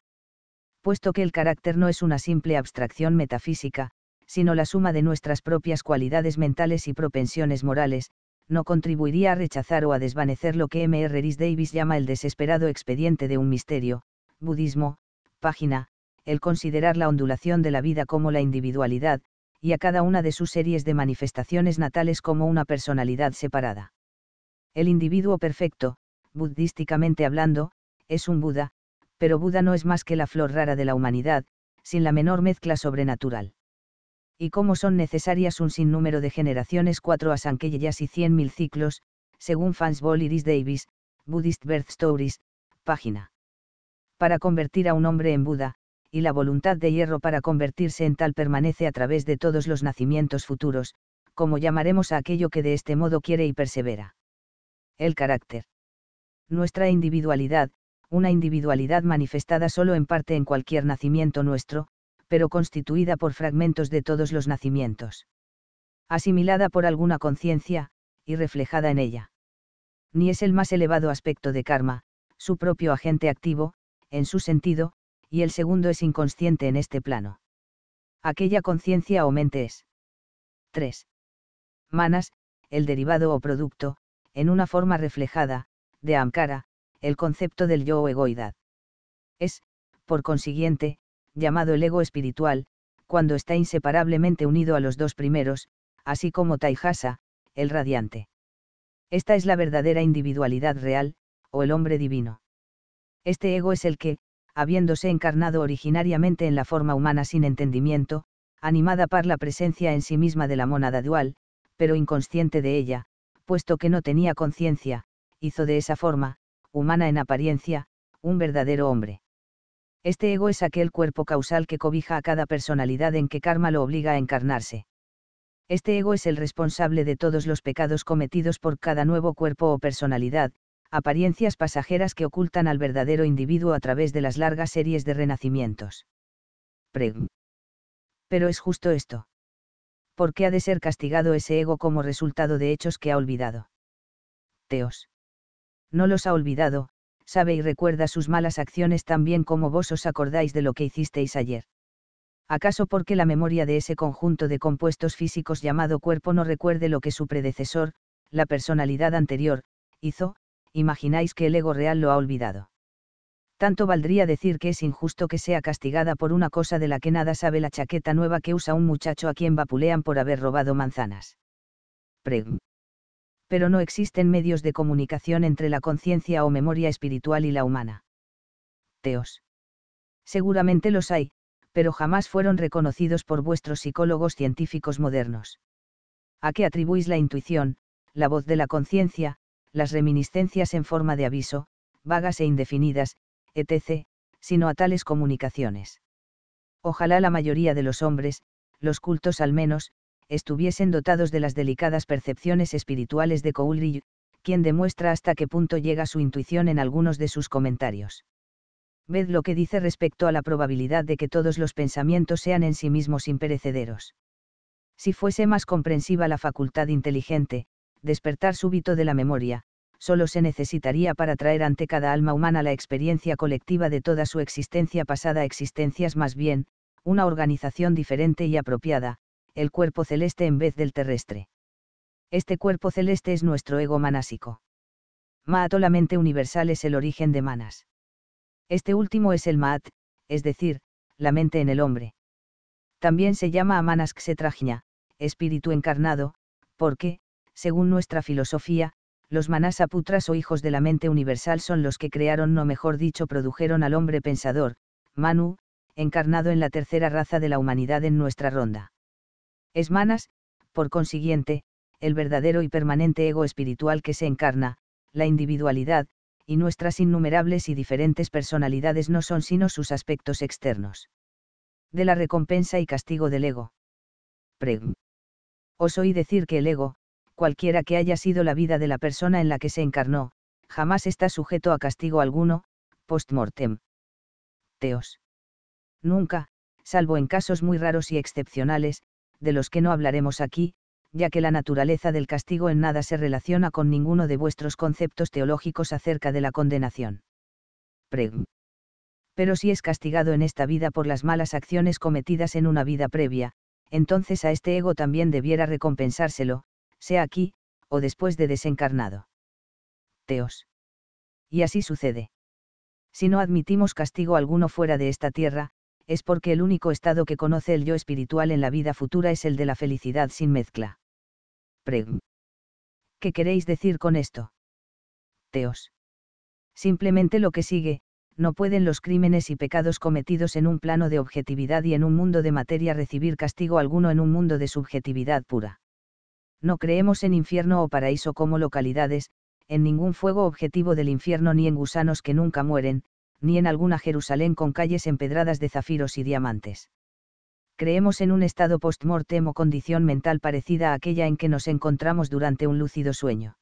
S1: Puesto que el carácter no es una simple abstracción metafísica, sino la suma de nuestras propias cualidades mentales y propensiones morales, no contribuiría a rechazar o a desvanecer lo que M. R. Rhys Davis llama el desesperado expediente de un misterio, budismo, página, el considerar la ondulación de la vida como la individualidad, y a cada una de sus series de manifestaciones natales como una personalidad separada. El individuo perfecto, budísticamente hablando, es un Buda, pero Buda no es más que la flor rara de la humanidad, sin la menor mezcla sobrenatural. Y cómo son necesarias un sinnúmero de generaciones, cuatro asanqueyas y cien mil ciclos, según Fansbol Iris Davis, Buddhist Birth Stories, página. Para convertir a un hombre en Buda, y la voluntad de hierro para convertirse en tal permanece a través de todos los nacimientos futuros, como llamaremos a aquello que de este modo quiere y persevera. El carácter. Nuestra individualidad, una individualidad manifestada solo en parte en cualquier nacimiento nuestro, pero constituida por fragmentos de todos los nacimientos. Asimilada por alguna conciencia, y reflejada en ella. Ni es el más elevado aspecto de karma, su propio agente activo, en su sentido, y el segundo es inconsciente en este plano. Aquella conciencia o mente es. 3. Manas, el derivado o producto, en una forma reflejada, de Amkara, el concepto del yo o egoidad. Es, por consiguiente, llamado el ego espiritual, cuando está inseparablemente unido a los dos primeros, así como Taihasa, el radiante. Esta es la verdadera individualidad real, o el hombre divino. Este ego es el que, habiéndose encarnado originariamente en la forma humana sin entendimiento, animada par la presencia en sí misma de la monada dual, pero inconsciente de ella, puesto que no tenía conciencia, hizo de esa forma, humana en apariencia, un verdadero hombre. Este ego es aquel cuerpo causal que cobija a cada personalidad en que karma lo obliga a encarnarse. Este ego es el responsable de todos los pecados cometidos por cada nuevo cuerpo o personalidad, apariencias pasajeras que ocultan al verdadero individuo a través de las largas series de renacimientos. Pero es justo esto. ¿Por qué ha de ser castigado ese ego como resultado de hechos que ha olvidado? Teos no los ha olvidado, sabe y recuerda sus malas acciones tan bien como vos os acordáis de lo que hicisteis ayer. ¿Acaso porque la memoria de ese conjunto de compuestos físicos llamado cuerpo no recuerde lo que su predecesor, la personalidad anterior, hizo, imagináis que el ego real lo ha olvidado? Tanto valdría decir que es injusto que sea castigada por una cosa de la que nada sabe la chaqueta nueva que usa un muchacho a quien vapulean por haber robado manzanas pero no existen medios de comunicación entre la conciencia o memoria espiritual y la humana. Teos. Seguramente los hay, pero jamás fueron reconocidos por vuestros psicólogos científicos modernos. ¿A qué atribuís la intuición, la voz de la conciencia, las reminiscencias en forma de aviso, vagas e indefinidas, etc., sino a tales comunicaciones? Ojalá la mayoría de los hombres, los cultos al menos, estuviesen dotados de las delicadas percepciones espirituales de Coolidge, quien demuestra hasta qué punto llega su intuición en algunos de sus comentarios. Ved lo que dice respecto a la probabilidad de que todos los pensamientos sean en sí mismos imperecederos. Si fuese más comprensiva la facultad inteligente, despertar súbito de la memoria, solo se necesitaría para traer ante cada alma humana la experiencia colectiva de toda su existencia pasada existencias más bien, una organización diferente y apropiada, el cuerpo celeste en vez del terrestre. Este cuerpo celeste es nuestro ego manásico. Maat o la mente universal es el origen de manas. Este último es el Maat, es decir, la mente en el hombre. También se llama Amanas Ksetrajña, espíritu encarnado, porque, según nuestra filosofía, los manasaputras o hijos de la mente universal son los que crearon, no mejor dicho, produjeron al hombre pensador, Manu, encarnado en la tercera raza de la humanidad en nuestra ronda. Esmanas, por consiguiente, el verdadero y permanente ego espiritual que se encarna, la individualidad, y nuestras innumerables y diferentes personalidades no son sino sus aspectos externos. De la recompensa y castigo del ego. Preg. Os oí decir que el ego, cualquiera que haya sido la vida de la persona en la que se encarnó, jamás está sujeto a castigo alguno, post-mortem. Teos. Nunca, salvo en casos muy raros y excepcionales, de los que no hablaremos aquí, ya que la naturaleza del castigo en nada se relaciona con ninguno de vuestros conceptos teológicos acerca de la condenación. Pero si es castigado en esta vida por las malas acciones cometidas en una vida previa, entonces a este ego también debiera recompensárselo, sea aquí, o después de desencarnado. Teos. Y así sucede. Si no admitimos castigo alguno fuera de esta tierra, es porque el único estado que conoce el yo espiritual en la vida futura es el de la felicidad sin mezcla. Preg. ¿Qué queréis decir con esto? Teos. Simplemente lo que sigue, no pueden los crímenes y pecados cometidos en un plano de objetividad y en un mundo de materia recibir castigo alguno en un mundo de subjetividad pura. No creemos en infierno o paraíso como localidades, en ningún fuego objetivo del infierno ni en gusanos que nunca mueren, ni en alguna Jerusalén con calles empedradas de zafiros y diamantes. Creemos en un estado post-mortem o condición mental parecida a aquella en que nos encontramos durante un lúcido sueño.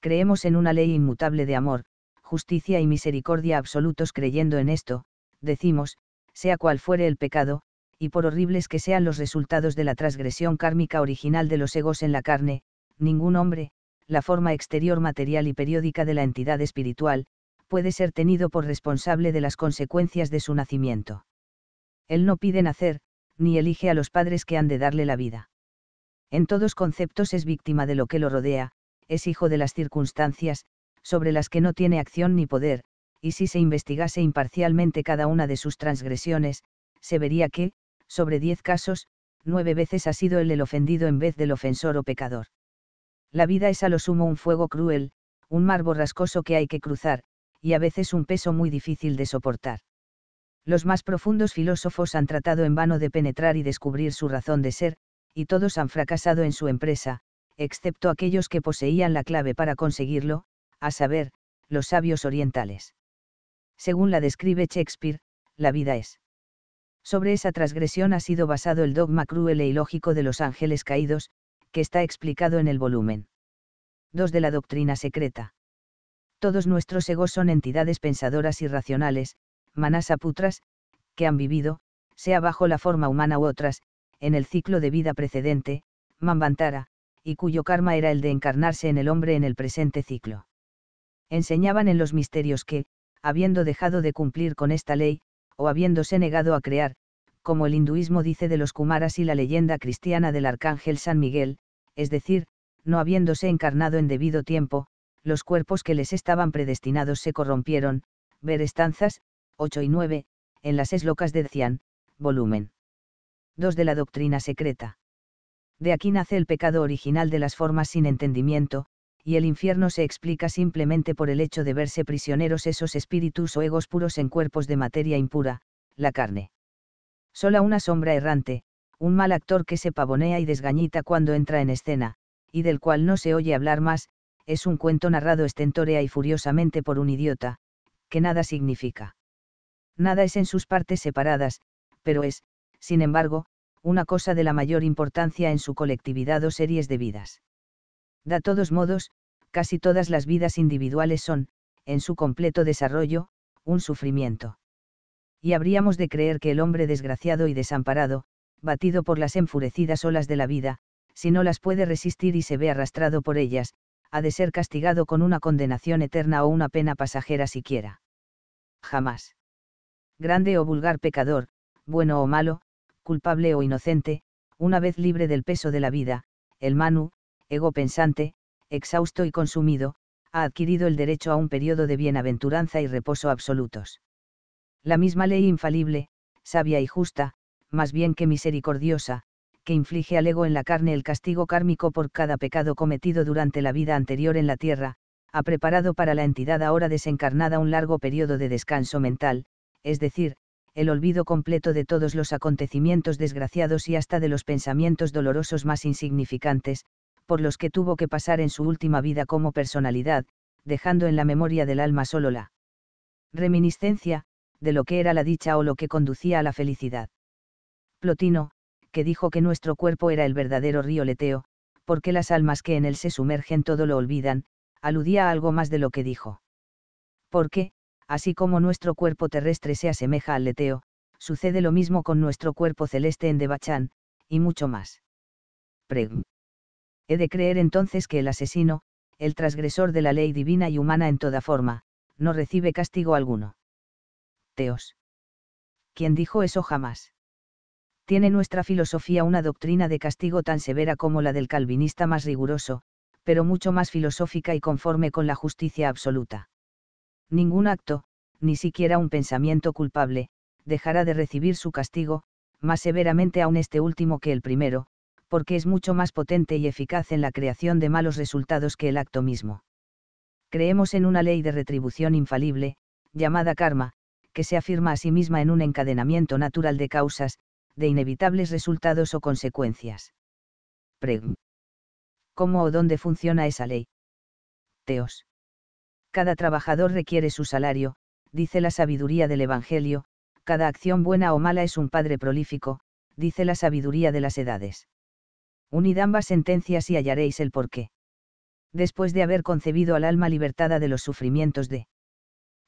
S1: Creemos en una ley inmutable de amor, justicia y misericordia absolutos creyendo en esto, decimos, sea cual fuere el pecado, y por horribles que sean los resultados de la transgresión kármica original de los egos en la carne, ningún hombre, la forma exterior material y periódica de la entidad espiritual, puede ser tenido por responsable de las consecuencias de su nacimiento. Él no pide nacer, ni elige a los padres que han de darle la vida. En todos conceptos es víctima de lo que lo rodea, es hijo de las circunstancias, sobre las que no tiene acción ni poder, y si se investigase imparcialmente cada una de sus transgresiones, se vería que, sobre diez casos, nueve veces ha sido él el ofendido en vez del ofensor o pecador. La vida es a lo sumo un fuego cruel, un mar borrascoso que hay que cruzar, y a veces un peso muy difícil de soportar. Los más profundos filósofos han tratado en vano de penetrar y descubrir su razón de ser, y todos han fracasado en su empresa, excepto aquellos que poseían la clave para conseguirlo, a saber, los sabios orientales. Según la describe Shakespeare, la vida es. Sobre esa transgresión ha sido basado el dogma cruel e ilógico de los ángeles caídos, que está explicado en el volumen 2 de la doctrina secreta todos nuestros egos son entidades pensadoras y racionales, manasaputras, que han vivido, sea bajo la forma humana u otras, en el ciclo de vida precedente, Manvantara, y cuyo karma era el de encarnarse en el hombre en el presente ciclo. Enseñaban en los misterios que, habiendo dejado de cumplir con esta ley, o habiéndose negado a crear, como el hinduismo dice de los Kumaras y la leyenda cristiana del arcángel San Miguel, es decir, no habiéndose encarnado en debido tiempo, los cuerpos que les estaban predestinados se corrompieron, ver estanzas, 8 y 9, en las eslocas de Cian, volumen 2 de la doctrina secreta. De aquí nace el pecado original de las formas sin entendimiento, y el infierno se explica simplemente por el hecho de verse prisioneros esos espíritus o egos puros en cuerpos de materia impura, la carne. Sola una sombra errante, un mal actor que se pavonea y desgañita cuando entra en escena, y del cual no se oye hablar más, es un cuento narrado estentórea y furiosamente por un idiota, que nada significa. Nada es en sus partes separadas, pero es, sin embargo, una cosa de la mayor importancia en su colectividad o series de vidas. De todos modos, casi todas las vidas individuales son, en su completo desarrollo, un sufrimiento. Y habríamos de creer que el hombre desgraciado y desamparado, batido por las enfurecidas olas de la vida, si no las puede resistir y se ve arrastrado por ellas, ha de ser castigado con una condenación eterna o una pena pasajera siquiera. Jamás. Grande o vulgar pecador, bueno o malo, culpable o inocente, una vez libre del peso de la vida, el Manu, ego pensante, exhausto y consumido, ha adquirido el derecho a un periodo de bienaventuranza y reposo absolutos. La misma ley infalible, sabia y justa, más bien que misericordiosa, que inflige al ego en la carne el castigo kármico por cada pecado cometido durante la vida anterior en la tierra, ha preparado para la entidad ahora desencarnada un largo periodo de descanso mental, es decir, el olvido completo de todos los acontecimientos desgraciados y hasta de los pensamientos dolorosos más insignificantes, por los que tuvo que pasar en su última vida como personalidad, dejando en la memoria del alma sólo la reminiscencia, de lo que era la dicha o lo que conducía a la felicidad. Plotino, dijo que nuestro cuerpo era el verdadero río leteo, porque las almas que en él se sumergen todo lo olvidan, aludía a algo más de lo que dijo. Porque, así como nuestro cuerpo terrestre se asemeja al leteo, sucede lo mismo con nuestro cuerpo celeste en Debachán, y mucho más. Preg. He de creer entonces que el asesino, el transgresor de la ley divina y humana en toda forma, no recibe castigo alguno. Teos. ¿Quién dijo eso jamás? tiene nuestra filosofía una doctrina de castigo tan severa como la del calvinista más riguroso, pero mucho más filosófica y conforme con la justicia absoluta. Ningún acto, ni siquiera un pensamiento culpable, dejará de recibir su castigo, más severamente aún este último que el primero, porque es mucho más potente y eficaz en la creación de malos resultados que el acto mismo. Creemos en una ley de retribución infalible, llamada karma, que se afirma a sí misma en un encadenamiento natural de causas, de inevitables resultados o consecuencias. Preg. ¿Cómo o dónde funciona esa ley? Teos. Cada trabajador requiere su salario, dice la sabiduría del Evangelio, cada acción buena o mala es un padre prolífico, dice la sabiduría de las edades. Unid ambas sentencias y hallaréis el porqué. Después de haber concebido al alma libertada de los sufrimientos de.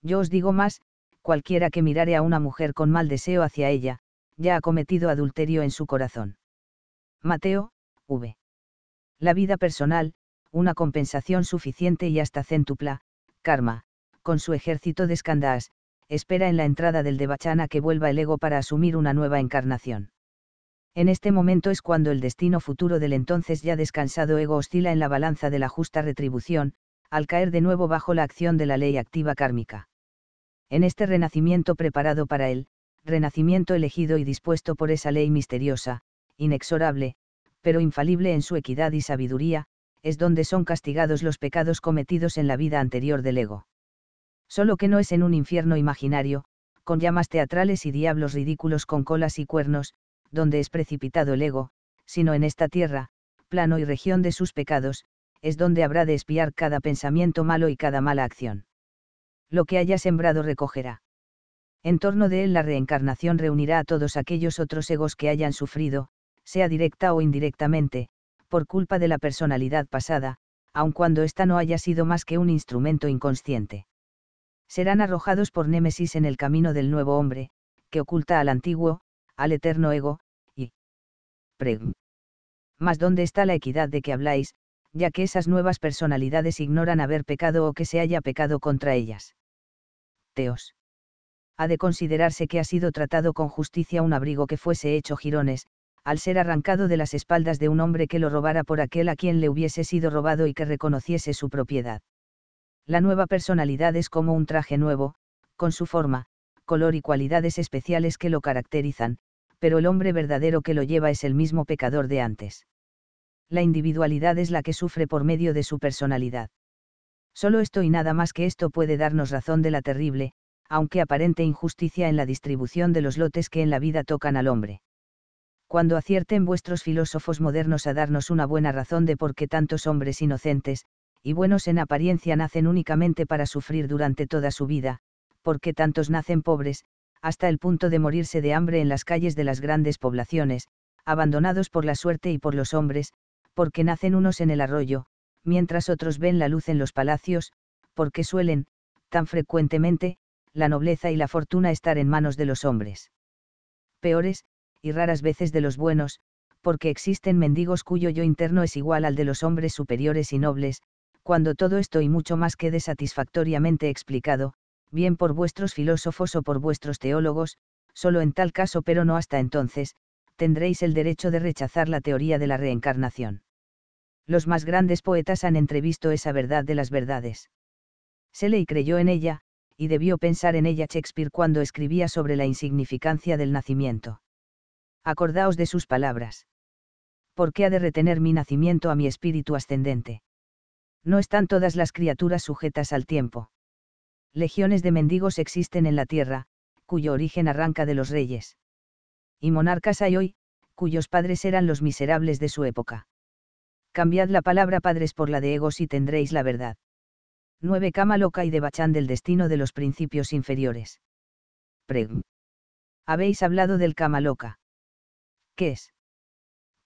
S1: Yo os digo más, cualquiera que mirare a una mujer con mal deseo hacia ella, ya ha cometido adulterio en su corazón. Mateo, v. La vida personal, una compensación suficiente y hasta céntupla, karma, con su ejército de escandas, espera en la entrada del Devachana que vuelva el ego para asumir una nueva encarnación. En este momento es cuando el destino futuro del entonces ya descansado ego oscila en la balanza de la justa retribución, al caer de nuevo bajo la acción de la ley activa kármica. En este renacimiento preparado para él, renacimiento elegido y dispuesto por esa ley misteriosa, inexorable, pero infalible en su equidad y sabiduría, es donde son castigados los pecados cometidos en la vida anterior del ego. Solo que no es en un infierno imaginario, con llamas teatrales y diablos ridículos con colas y cuernos, donde es precipitado el ego, sino en esta tierra, plano y región de sus pecados, es donde habrá de espiar cada pensamiento malo y cada mala acción. Lo que haya sembrado recogerá. En torno de él la reencarnación reunirá a todos aquellos otros egos que hayan sufrido, sea directa o indirectamente, por culpa de la personalidad pasada, aun cuando ésta no haya sido más que un instrumento inconsciente. Serán arrojados por Némesis en el camino del nuevo hombre, que oculta al antiguo, al eterno ego, y... Pregn. Mas ¿dónde está la equidad de que habláis, ya que esas nuevas personalidades ignoran haber pecado o que se haya pecado contra ellas? Teos ha de considerarse que ha sido tratado con justicia un abrigo que fuese hecho jirones, al ser arrancado de las espaldas de un hombre que lo robara por aquel a quien le hubiese sido robado y que reconociese su propiedad. La nueva personalidad es como un traje nuevo, con su forma, color y cualidades especiales que lo caracterizan, pero el hombre verdadero que lo lleva es el mismo pecador de antes. La individualidad es la que sufre por medio de su personalidad. Solo esto y nada más que esto puede darnos razón de la terrible, aunque aparente injusticia en la distribución de los lotes que en la vida tocan al hombre. Cuando acierten vuestros filósofos modernos a darnos una buena razón de por qué tantos hombres inocentes, y buenos en apariencia nacen únicamente para sufrir durante toda su vida, porque tantos nacen pobres, hasta el punto de morirse de hambre en las calles de las grandes poblaciones, abandonados por la suerte y por los hombres, porque nacen unos en el arroyo, mientras otros ven la luz en los palacios, porque suelen, tan frecuentemente, la nobleza y la fortuna estar en manos de los hombres. Peores, y raras veces de los buenos, porque existen mendigos cuyo yo interno es igual al de los hombres superiores y nobles, cuando todo esto y mucho más quede satisfactoriamente explicado, bien por vuestros filósofos o por vuestros teólogos, solo en tal caso pero no hasta entonces, tendréis el derecho de rechazar la teoría de la reencarnación. Los más grandes poetas han entrevisto esa verdad de las verdades. Shelley creyó en ella, y debió pensar en ella Shakespeare cuando escribía sobre la insignificancia del nacimiento. Acordaos de sus palabras. ¿Por qué ha de retener mi nacimiento a mi espíritu ascendente? No están todas las criaturas sujetas al tiempo. Legiones de mendigos existen en la tierra, cuyo origen arranca de los reyes. Y monarcas hay hoy, cuyos padres eran los miserables de su época. Cambiad la palabra padres por la de egos y tendréis la verdad. 9. Cama loca y de del destino de los principios inferiores. Preg. Habéis hablado del cama loca. ¿Qué es?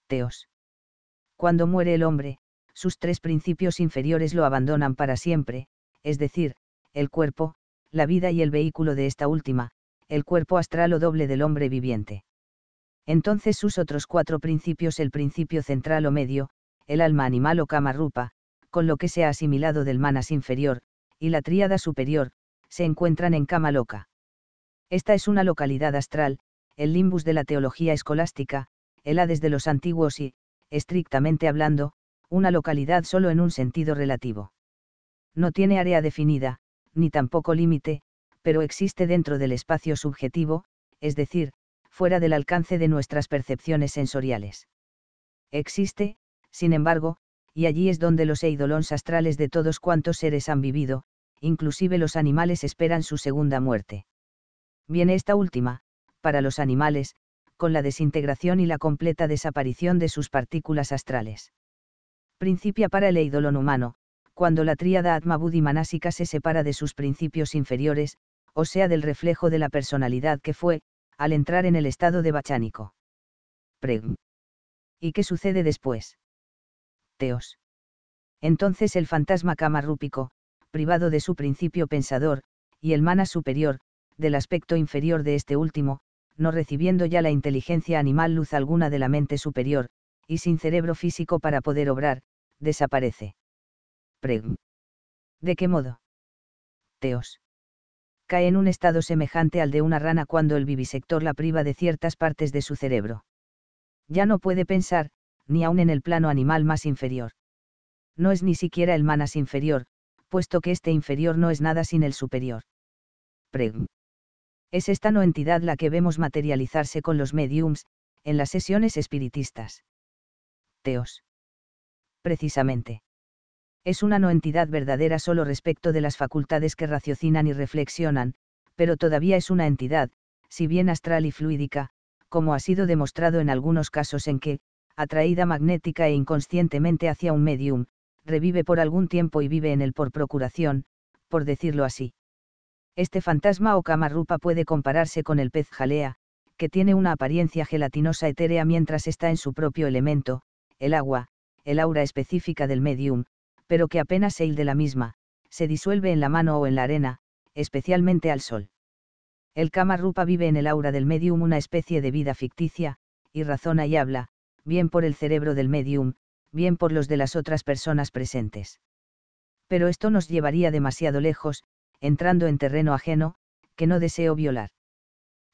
S1: Teos. Cuando muere el hombre, sus tres principios inferiores lo abandonan para siempre, es decir, el cuerpo, la vida y el vehículo de esta última, el cuerpo astral o doble del hombre viviente. Entonces sus otros cuatro principios, el principio central o medio, el alma animal o cama rupa, con lo que se ha asimilado del manas inferior, y la tríada superior, se encuentran en cama Loca. Esta es una localidad astral, el limbus de la teología escolástica, el Hades de los antiguos y, estrictamente hablando, una localidad solo en un sentido relativo. No tiene área definida, ni tampoco límite, pero existe dentro del espacio subjetivo, es decir, fuera del alcance de nuestras percepciones sensoriales. Existe, sin embargo, y allí es donde los eidolons astrales de todos cuantos seres han vivido, inclusive los animales esperan su segunda muerte. Viene esta última, para los animales, con la desintegración y la completa desaparición de sus partículas astrales. Principia para el eidolon humano, cuando la tríada Atma Buddhi Manasika se separa de sus principios inferiores, o sea del reflejo de la personalidad que fue, al entrar en el estado de bachánico. Preg. ¿Y qué sucede después? teos. Entonces el fantasma camarúpico, privado de su principio pensador, y el mana superior, del aspecto inferior de este último, no recibiendo ya la inteligencia animal luz alguna de la mente superior, y sin cerebro físico para poder obrar, desaparece. Preg. ¿De qué modo? Teos. Cae en un estado semejante al de una rana cuando el vivisector la priva de ciertas partes de su cerebro. Ya no puede pensar, ni aun en el plano animal más inferior. No es ni siquiera el manas inferior, puesto que este inferior no es nada sin el superior. Preg. Es esta no entidad la que vemos materializarse con los mediums, en las sesiones espiritistas. Teos. Precisamente. Es una no entidad verdadera solo respecto de las facultades que raciocinan y reflexionan, pero todavía es una entidad, si bien astral y fluídica, como ha sido demostrado en algunos casos en que, atraída magnética e inconscientemente hacia un medium, revive por algún tiempo y vive en él por procuración, por decirlo así. Este fantasma o camarupa puede compararse con el pez jalea, que tiene una apariencia gelatinosa etérea mientras está en su propio elemento, el agua, el aura específica del medium, pero que apenas se de la misma, se disuelve en la mano o en la arena, especialmente al sol. El camarupa vive en el aura del medium una especie de vida ficticia, y razona y habla, bien por el cerebro del medium, bien por los de las otras personas presentes. Pero esto nos llevaría demasiado lejos, entrando en terreno ajeno, que no deseo violar.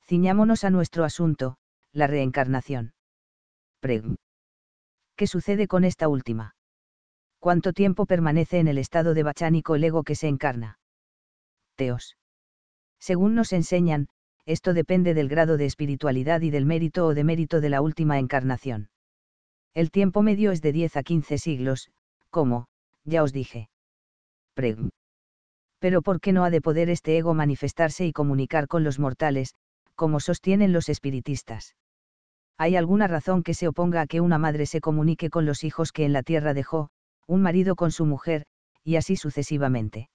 S1: Ciñámonos a nuestro asunto, la reencarnación. Preg. ¿Qué sucede con esta última? ¿Cuánto tiempo permanece en el estado de bachánico el ego que se encarna? Teos. Según nos enseñan, esto depende del grado de espiritualidad y del mérito o mérito de la última encarnación. El tiempo medio es de 10 a 15 siglos, como, ya os dije. Pero ¿por qué no ha de poder este ego manifestarse y comunicar con los mortales, como sostienen los espiritistas? ¿Hay alguna razón que se oponga a que una madre se comunique con los hijos que en la tierra dejó, un marido con su mujer, y así sucesivamente?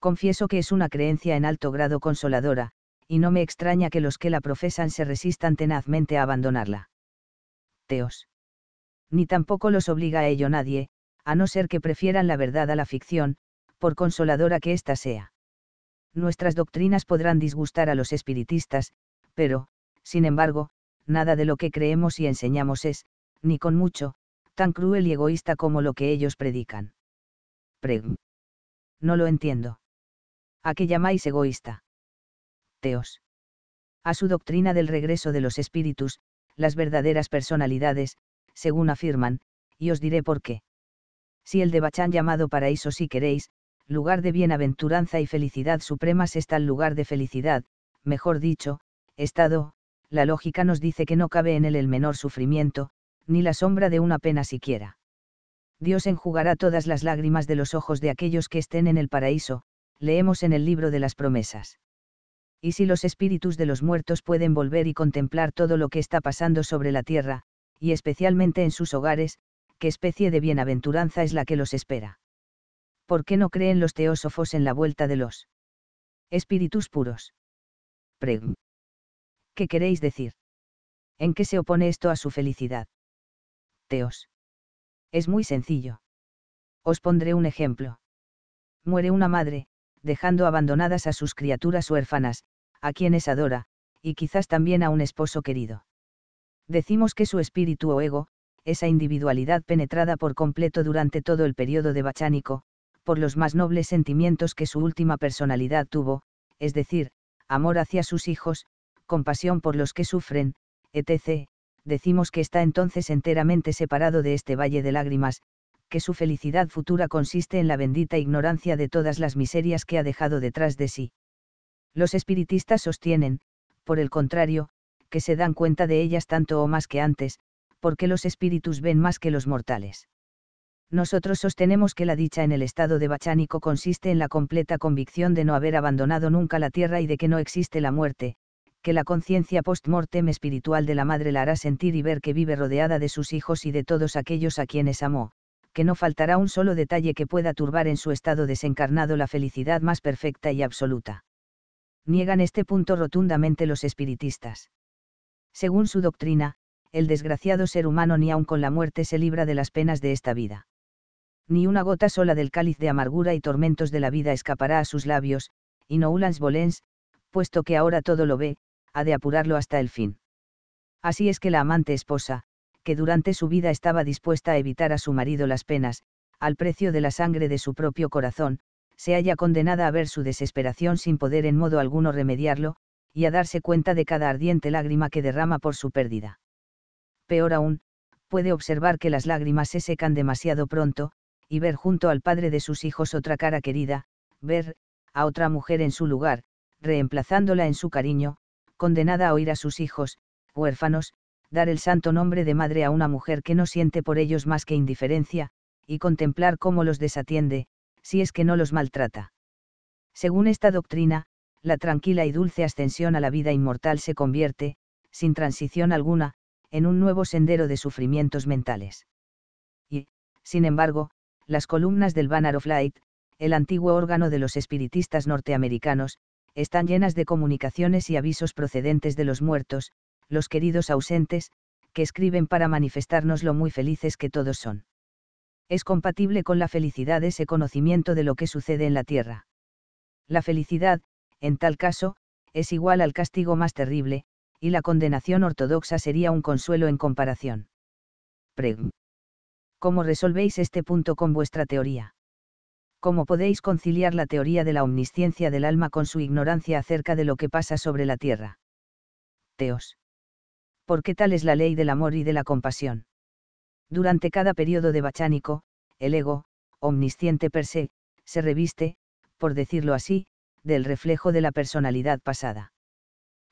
S1: Confieso que es una creencia en alto grado consoladora, y no me extraña que los que la profesan se resistan tenazmente a abandonarla. Teos ni tampoco los obliga a ello nadie, a no ser que prefieran la verdad a la ficción, por consoladora que ésta sea. Nuestras doctrinas podrán disgustar a los espiritistas, pero, sin embargo, nada de lo que creemos y enseñamos es, ni con mucho, tan cruel y egoísta como lo que ellos predican. Preg. No lo entiendo. ¿A qué llamáis egoísta? Teos. A su doctrina del regreso de los espíritus, las verdaderas personalidades, según afirman, y os diré por qué. Si el de Bachán llamado paraíso si queréis, lugar de bienaventuranza y felicidad supremas es tal lugar de felicidad, mejor dicho, estado, la lógica nos dice que no cabe en él el menor sufrimiento, ni la sombra de una pena siquiera. Dios enjugará todas las lágrimas de los ojos de aquellos que estén en el paraíso, leemos en el libro de las promesas. Y si los espíritus de los muertos pueden volver y contemplar todo lo que está pasando sobre la tierra, y especialmente en sus hogares, qué especie de bienaventuranza es la que los espera. ¿Por qué no creen los teósofos en la vuelta de los espíritus puros? Preg. ¿Qué queréis decir? ¿En qué se opone esto a su felicidad? Teos. Es muy sencillo. Os pondré un ejemplo. Muere una madre, dejando abandonadas a sus criaturas huérfanas, a quienes adora, y quizás también a un esposo querido decimos que su espíritu o ego, esa individualidad penetrada por completo durante todo el periodo de Bachánico, por los más nobles sentimientos que su última personalidad tuvo, es decir, amor hacia sus hijos, compasión por los que sufren, etc., decimos que está entonces enteramente separado de este valle de lágrimas, que su felicidad futura consiste en la bendita ignorancia de todas las miserias que ha dejado detrás de sí. Los espiritistas sostienen, por el contrario, que se dan cuenta de ellas tanto o más que antes, porque los espíritus ven más que los mortales. Nosotros sostenemos que la dicha en el estado de bachánico consiste en la completa convicción de no haber abandonado nunca la tierra y de que no existe la muerte, que la conciencia post-mortem espiritual de la madre la hará sentir y ver que vive rodeada de sus hijos y de todos aquellos a quienes amó, que no faltará un solo detalle que pueda turbar en su estado desencarnado la felicidad más perfecta y absoluta. Niegan este punto rotundamente los espiritistas. Según su doctrina, el desgraciado ser humano ni aun con la muerte se libra de las penas de esta vida. Ni una gota sola del cáliz de amargura y tormentos de la vida escapará a sus labios, y Noulans Volens, puesto que ahora todo lo ve, ha de apurarlo hasta el fin. Así es que la amante esposa, que durante su vida estaba dispuesta a evitar a su marido las penas, al precio de la sangre de su propio corazón, se halla condenada a ver su desesperación sin poder en modo alguno remediarlo, y a darse cuenta de cada ardiente lágrima que derrama por su pérdida. Peor aún, puede observar que las lágrimas se secan demasiado pronto, y ver junto al padre de sus hijos otra cara querida, ver, a otra mujer en su lugar, reemplazándola en su cariño, condenada a oír a sus hijos, huérfanos, dar el santo nombre de madre a una mujer que no siente por ellos más que indiferencia, y contemplar cómo los desatiende, si es que no los maltrata. Según esta doctrina, la tranquila y dulce ascensión a la vida inmortal se convierte, sin transición alguna, en un nuevo sendero de sufrimientos mentales. Y, sin embargo, las columnas del Banner of Light, el antiguo órgano de los espiritistas norteamericanos, están llenas de comunicaciones y avisos procedentes de los muertos, los queridos ausentes, que escriben para manifestarnos lo muy felices que todos son. Es compatible con la felicidad ese conocimiento de lo que sucede en la Tierra. La felicidad, en tal caso, es igual al castigo más terrible, y la condenación ortodoxa sería un consuelo en comparación. Preg. ¿Cómo resolvéis este punto con vuestra teoría? ¿Cómo podéis conciliar la teoría de la omnisciencia del alma con su ignorancia acerca de lo que pasa sobre la tierra? Teos. ¿Por qué tal es la ley del amor y de la compasión. Durante cada periodo de bachánico, el ego, omnisciente per se, se reviste, por decirlo así, del reflejo de la personalidad pasada.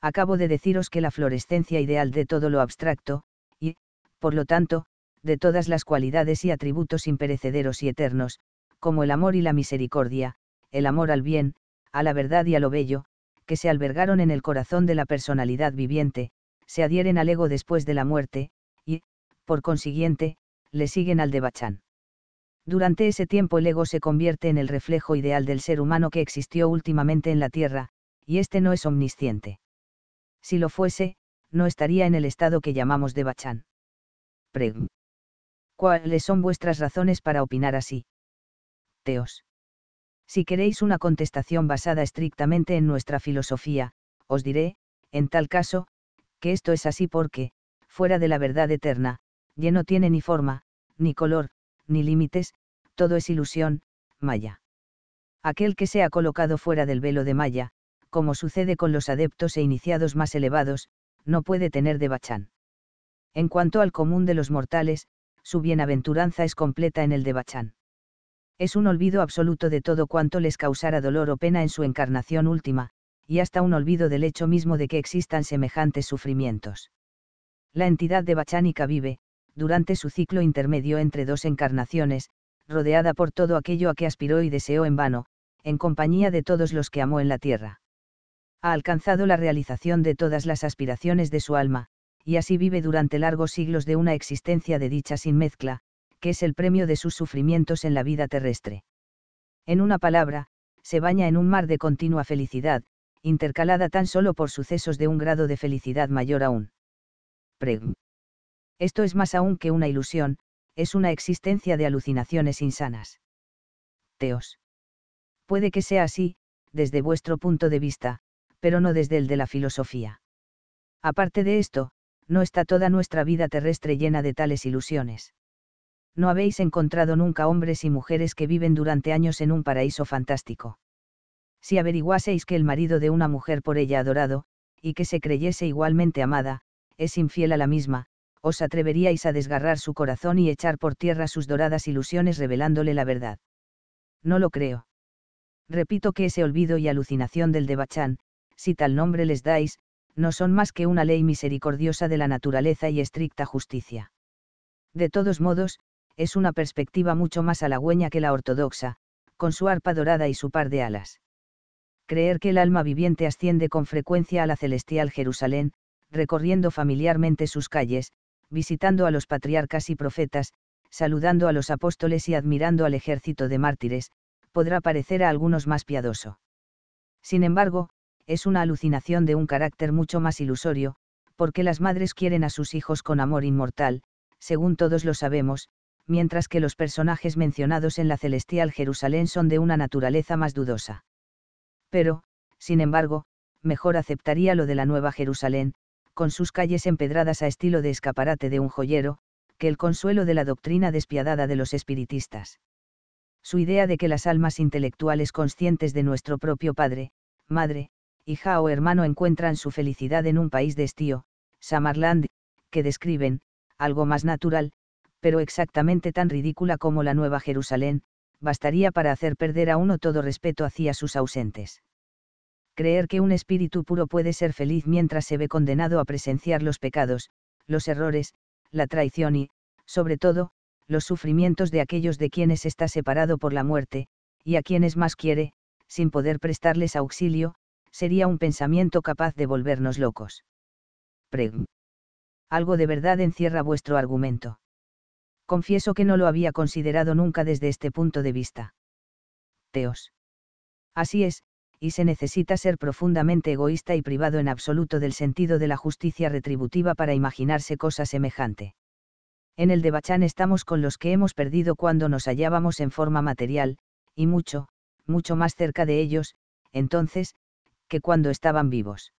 S1: Acabo de deciros que la florescencia ideal de todo lo abstracto, y, por lo tanto, de todas las cualidades y atributos imperecederos y eternos, como el amor y la misericordia, el amor al bien, a la verdad y a lo bello, que se albergaron en el corazón de la personalidad viviente, se adhieren al ego después de la muerte, y, por consiguiente, le siguen al de Bachán. Durante ese tiempo el ego se convierte en el reflejo ideal del ser humano que existió últimamente en la Tierra, y este no es omnisciente. Si lo fuese, no estaría en el estado que llamamos de Bachán. Preg. ¿Cuáles son vuestras razones para opinar así? Teos. Si queréis una contestación basada estrictamente en nuestra filosofía, os diré, en tal caso, que esto es así porque, fuera de la verdad eterna, ya no tiene ni forma, ni color, ni límites, todo es ilusión, Maya. Aquel que se ha colocado fuera del velo de Maya, como sucede con los adeptos e iniciados más elevados, no puede tener de Bachán. En cuanto al común de los mortales, su bienaventuranza es completa en el de Bachán. Es un olvido absoluto de todo cuanto les causara dolor o pena en su encarnación última, y hasta un olvido del hecho mismo de que existan semejantes sufrimientos. La entidad de Bachánica vive, durante su ciclo intermedio entre dos encarnaciones, rodeada por todo aquello a que aspiró y deseó en vano, en compañía de todos los que amó en la tierra. Ha alcanzado la realización de todas las aspiraciones de su alma, y así vive durante largos siglos de una existencia de dicha sin mezcla, que es el premio de sus sufrimientos en la vida terrestre. En una palabra, se baña en un mar de continua felicidad, intercalada tan solo por sucesos de un grado de felicidad mayor aún. Esto es más aún que una ilusión, es una existencia de alucinaciones insanas. Teos. Puede que sea así, desde vuestro punto de vista, pero no desde el de la filosofía. Aparte de esto, no está toda nuestra vida terrestre llena de tales ilusiones. No habéis encontrado nunca hombres y mujeres que viven durante años en un paraíso fantástico. Si averiguaseis que el marido de una mujer por ella adorado, y que se creyese igualmente amada, es infiel a la misma, os atreveríais a desgarrar su corazón y echar por tierra sus doradas ilusiones revelándole la verdad. No lo creo. Repito que ese olvido y alucinación del debachán, si tal nombre les dais, no son más que una ley misericordiosa de la naturaleza y estricta justicia. De todos modos, es una perspectiva mucho más halagüeña que la ortodoxa, con su arpa dorada y su par de alas. Creer que el alma viviente asciende con frecuencia a la celestial Jerusalén, recorriendo familiarmente sus calles, visitando a los patriarcas y profetas, saludando a los apóstoles y admirando al ejército de mártires, podrá parecer a algunos más piadoso. Sin embargo, es una alucinación de un carácter mucho más ilusorio, porque las madres quieren a sus hijos con amor inmortal, según todos lo sabemos, mientras que los personajes mencionados en la celestial Jerusalén son de una naturaleza más dudosa. Pero, sin embargo, mejor aceptaría lo de la Nueva Jerusalén, con sus calles empedradas a estilo de escaparate de un joyero, que el consuelo de la doctrina despiadada de los espiritistas. Su idea de que las almas intelectuales conscientes de nuestro propio padre, madre, hija o hermano encuentran su felicidad en un país de estío, Samarland, que describen, algo más natural, pero exactamente tan ridícula como la Nueva Jerusalén, bastaría para hacer perder a uno todo respeto hacia sus ausentes creer que un espíritu puro puede ser feliz mientras se ve condenado a presenciar los pecados, los errores, la traición y, sobre todo, los sufrimientos de aquellos de quienes está separado por la muerte, y a quienes más quiere, sin poder prestarles auxilio, sería un pensamiento capaz de volvernos locos. Preg. Algo de verdad encierra vuestro argumento. Confieso que no lo había considerado nunca desde este punto de vista. Teos. Así es, y se necesita ser profundamente egoísta y privado en absoluto del sentido de la justicia retributiva para imaginarse cosa semejante. En el de Bachán estamos con los que hemos perdido cuando nos hallábamos en forma material, y mucho, mucho más cerca de ellos, entonces, que cuando estaban vivos.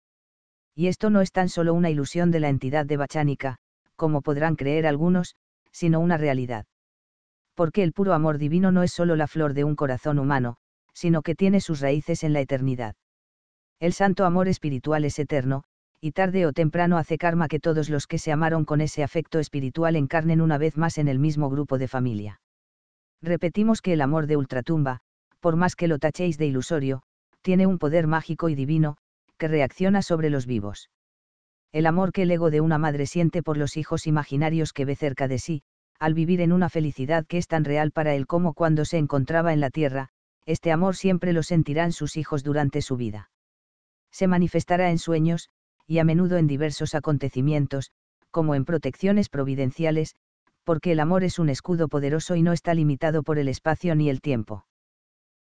S1: Y esto no es tan solo una ilusión de la entidad de Bachánica, como podrán creer algunos, sino una realidad. Porque el puro amor divino no es solo la flor de un corazón humano, sino que tiene sus raíces en la eternidad. El santo amor espiritual es eterno, y tarde o temprano hace karma que todos los que se amaron con ese afecto espiritual encarnen una vez más en el mismo grupo de familia. Repetimos que el amor de ultratumba, por más que lo tachéis de ilusorio, tiene un poder mágico y divino, que reacciona sobre los vivos. El amor que el ego de una madre siente por los hijos imaginarios que ve cerca de sí, al vivir en una felicidad que es tan real para él como cuando se encontraba en la tierra, este amor siempre lo sentirán sus hijos durante su vida. Se manifestará en sueños, y a menudo en diversos acontecimientos, como en protecciones providenciales, porque el amor es un escudo poderoso y no está limitado por el espacio ni el tiempo.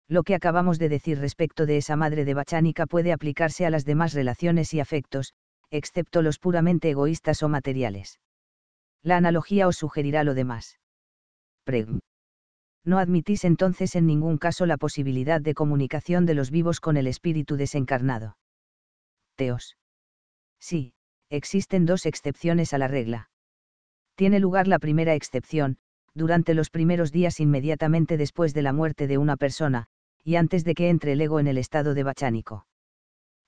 S1: Lo que acabamos de decir respecto de esa madre de Bachánica puede aplicarse a las demás relaciones y afectos, excepto los puramente egoístas o materiales. La analogía os sugerirá lo demás. Pregn no admitís entonces en ningún caso la posibilidad de comunicación de los vivos con el espíritu desencarnado. Teos. Sí, existen dos excepciones a la regla. Tiene lugar la primera excepción, durante los primeros días inmediatamente después de la muerte de una persona, y antes de que entre el ego en el estado de bachánico.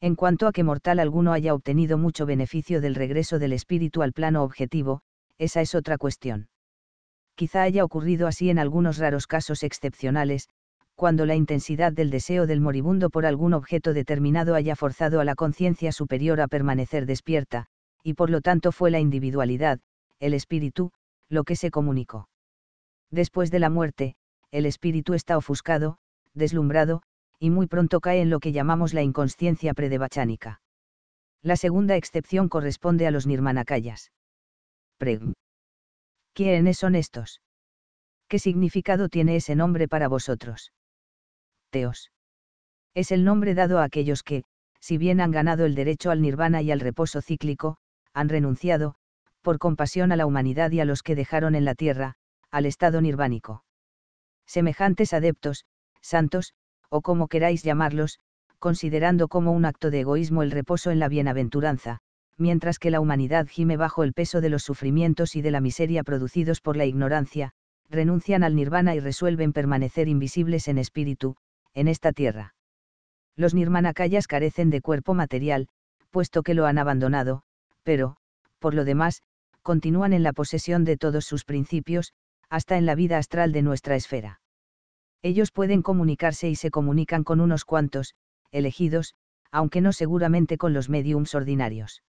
S1: En cuanto a que mortal alguno haya obtenido mucho beneficio del regreso del espíritu al plano objetivo, esa es otra cuestión quizá haya ocurrido así en algunos raros casos excepcionales, cuando la intensidad del deseo del moribundo por algún objeto determinado haya forzado a la conciencia superior a permanecer despierta, y por lo tanto fue la individualidad, el espíritu, lo que se comunicó. Después de la muerte, el espíritu está ofuscado, deslumbrado, y muy pronto cae en lo que llamamos la inconsciencia predebachánica. La segunda excepción corresponde a los nirmanakayas. Pregn. ¿Quiénes son estos? ¿Qué significado tiene ese nombre para vosotros? Teos. Es el nombre dado a aquellos que, si bien han ganado el derecho al nirvana y al reposo cíclico, han renunciado, por compasión a la humanidad y a los que dejaron en la tierra, al estado nirvánico. Semejantes adeptos, santos, o como queráis llamarlos, considerando como un acto de egoísmo el reposo en la bienaventuranza, mientras que la humanidad gime bajo el peso de los sufrimientos y de la miseria producidos por la ignorancia, renuncian al nirvana y resuelven permanecer invisibles en espíritu, en esta tierra. Los nirmanakayas carecen de cuerpo material, puesto que lo han abandonado, pero, por lo demás, continúan en la posesión de todos sus principios, hasta en la vida astral de nuestra esfera. Ellos pueden comunicarse y se comunican con unos cuantos, elegidos, aunque no seguramente con los mediums ordinarios.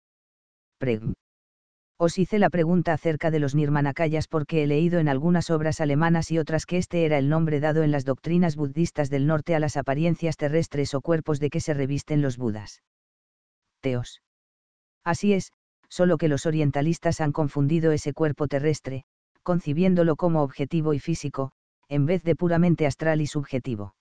S1: Os hice la pregunta acerca de los nirmanakayas porque he leído en algunas obras alemanas y otras que este era el nombre dado en las doctrinas budistas del norte a las apariencias terrestres o cuerpos de que se revisten los budas. Teos. Así es, solo que los orientalistas han confundido ese cuerpo terrestre, concibiéndolo como objetivo y físico, en vez de puramente astral y subjetivo.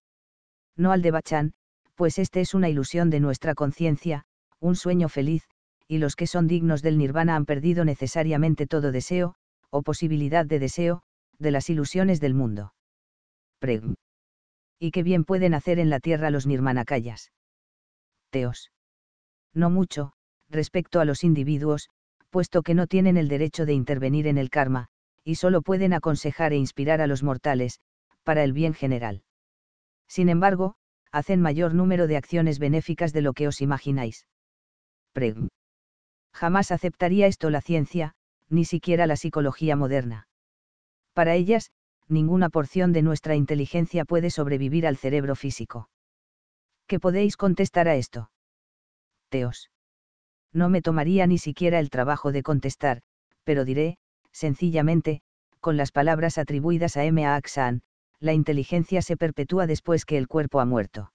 S1: No al de Bachán, pues este es una ilusión de nuestra conciencia, un sueño feliz, y los que son dignos del nirvana han perdido necesariamente todo deseo, o posibilidad de deseo, de las ilusiones del mundo. Preg. Y qué bien pueden hacer en la tierra los nirmanakayas. Teos. No mucho, respecto a los individuos, puesto que no tienen el derecho de intervenir en el karma, y solo pueden aconsejar e inspirar a los mortales, para el bien general. Sin embargo, hacen mayor número de acciones benéficas de lo que os imagináis. Preg. Jamás aceptaría esto la ciencia, ni siquiera la psicología moderna. Para ellas, ninguna porción de nuestra inteligencia puede sobrevivir al cerebro físico. ¿Qué podéis contestar a esto? Teos. No me tomaría ni siquiera el trabajo de contestar, pero diré, sencillamente, con las palabras atribuidas a M. A. la inteligencia se perpetúa después que el cuerpo ha muerto.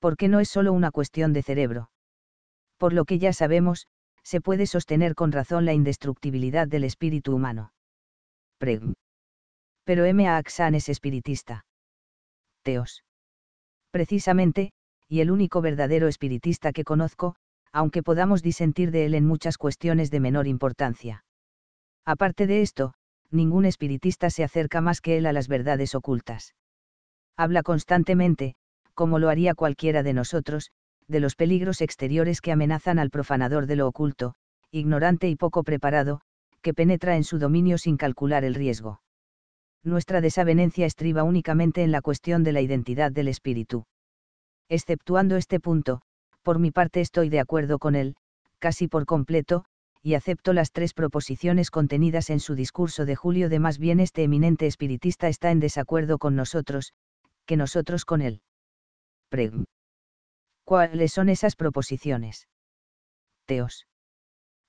S1: Porque no es solo una cuestión de cerebro. Por lo que ya sabemos, se puede sostener con razón la indestructibilidad del espíritu humano. Preg. Pero M. A. es espiritista. Teos. Precisamente, y el único verdadero espiritista que conozco, aunque podamos disentir de él en muchas cuestiones de menor importancia. Aparte de esto, ningún espiritista se acerca más que él a las verdades ocultas. Habla constantemente, como lo haría cualquiera de nosotros, de los peligros exteriores que amenazan al profanador de lo oculto, ignorante y poco preparado, que penetra en su dominio sin calcular el riesgo. Nuestra desavenencia estriba únicamente en la cuestión de la identidad del espíritu. Exceptuando este punto, por mi parte estoy de acuerdo con él, casi por completo, y acepto las tres proposiciones contenidas en su discurso de julio de más bien este eminente espiritista está en desacuerdo con nosotros, que nosotros con él. ¿Cuáles son esas proposiciones? Teos.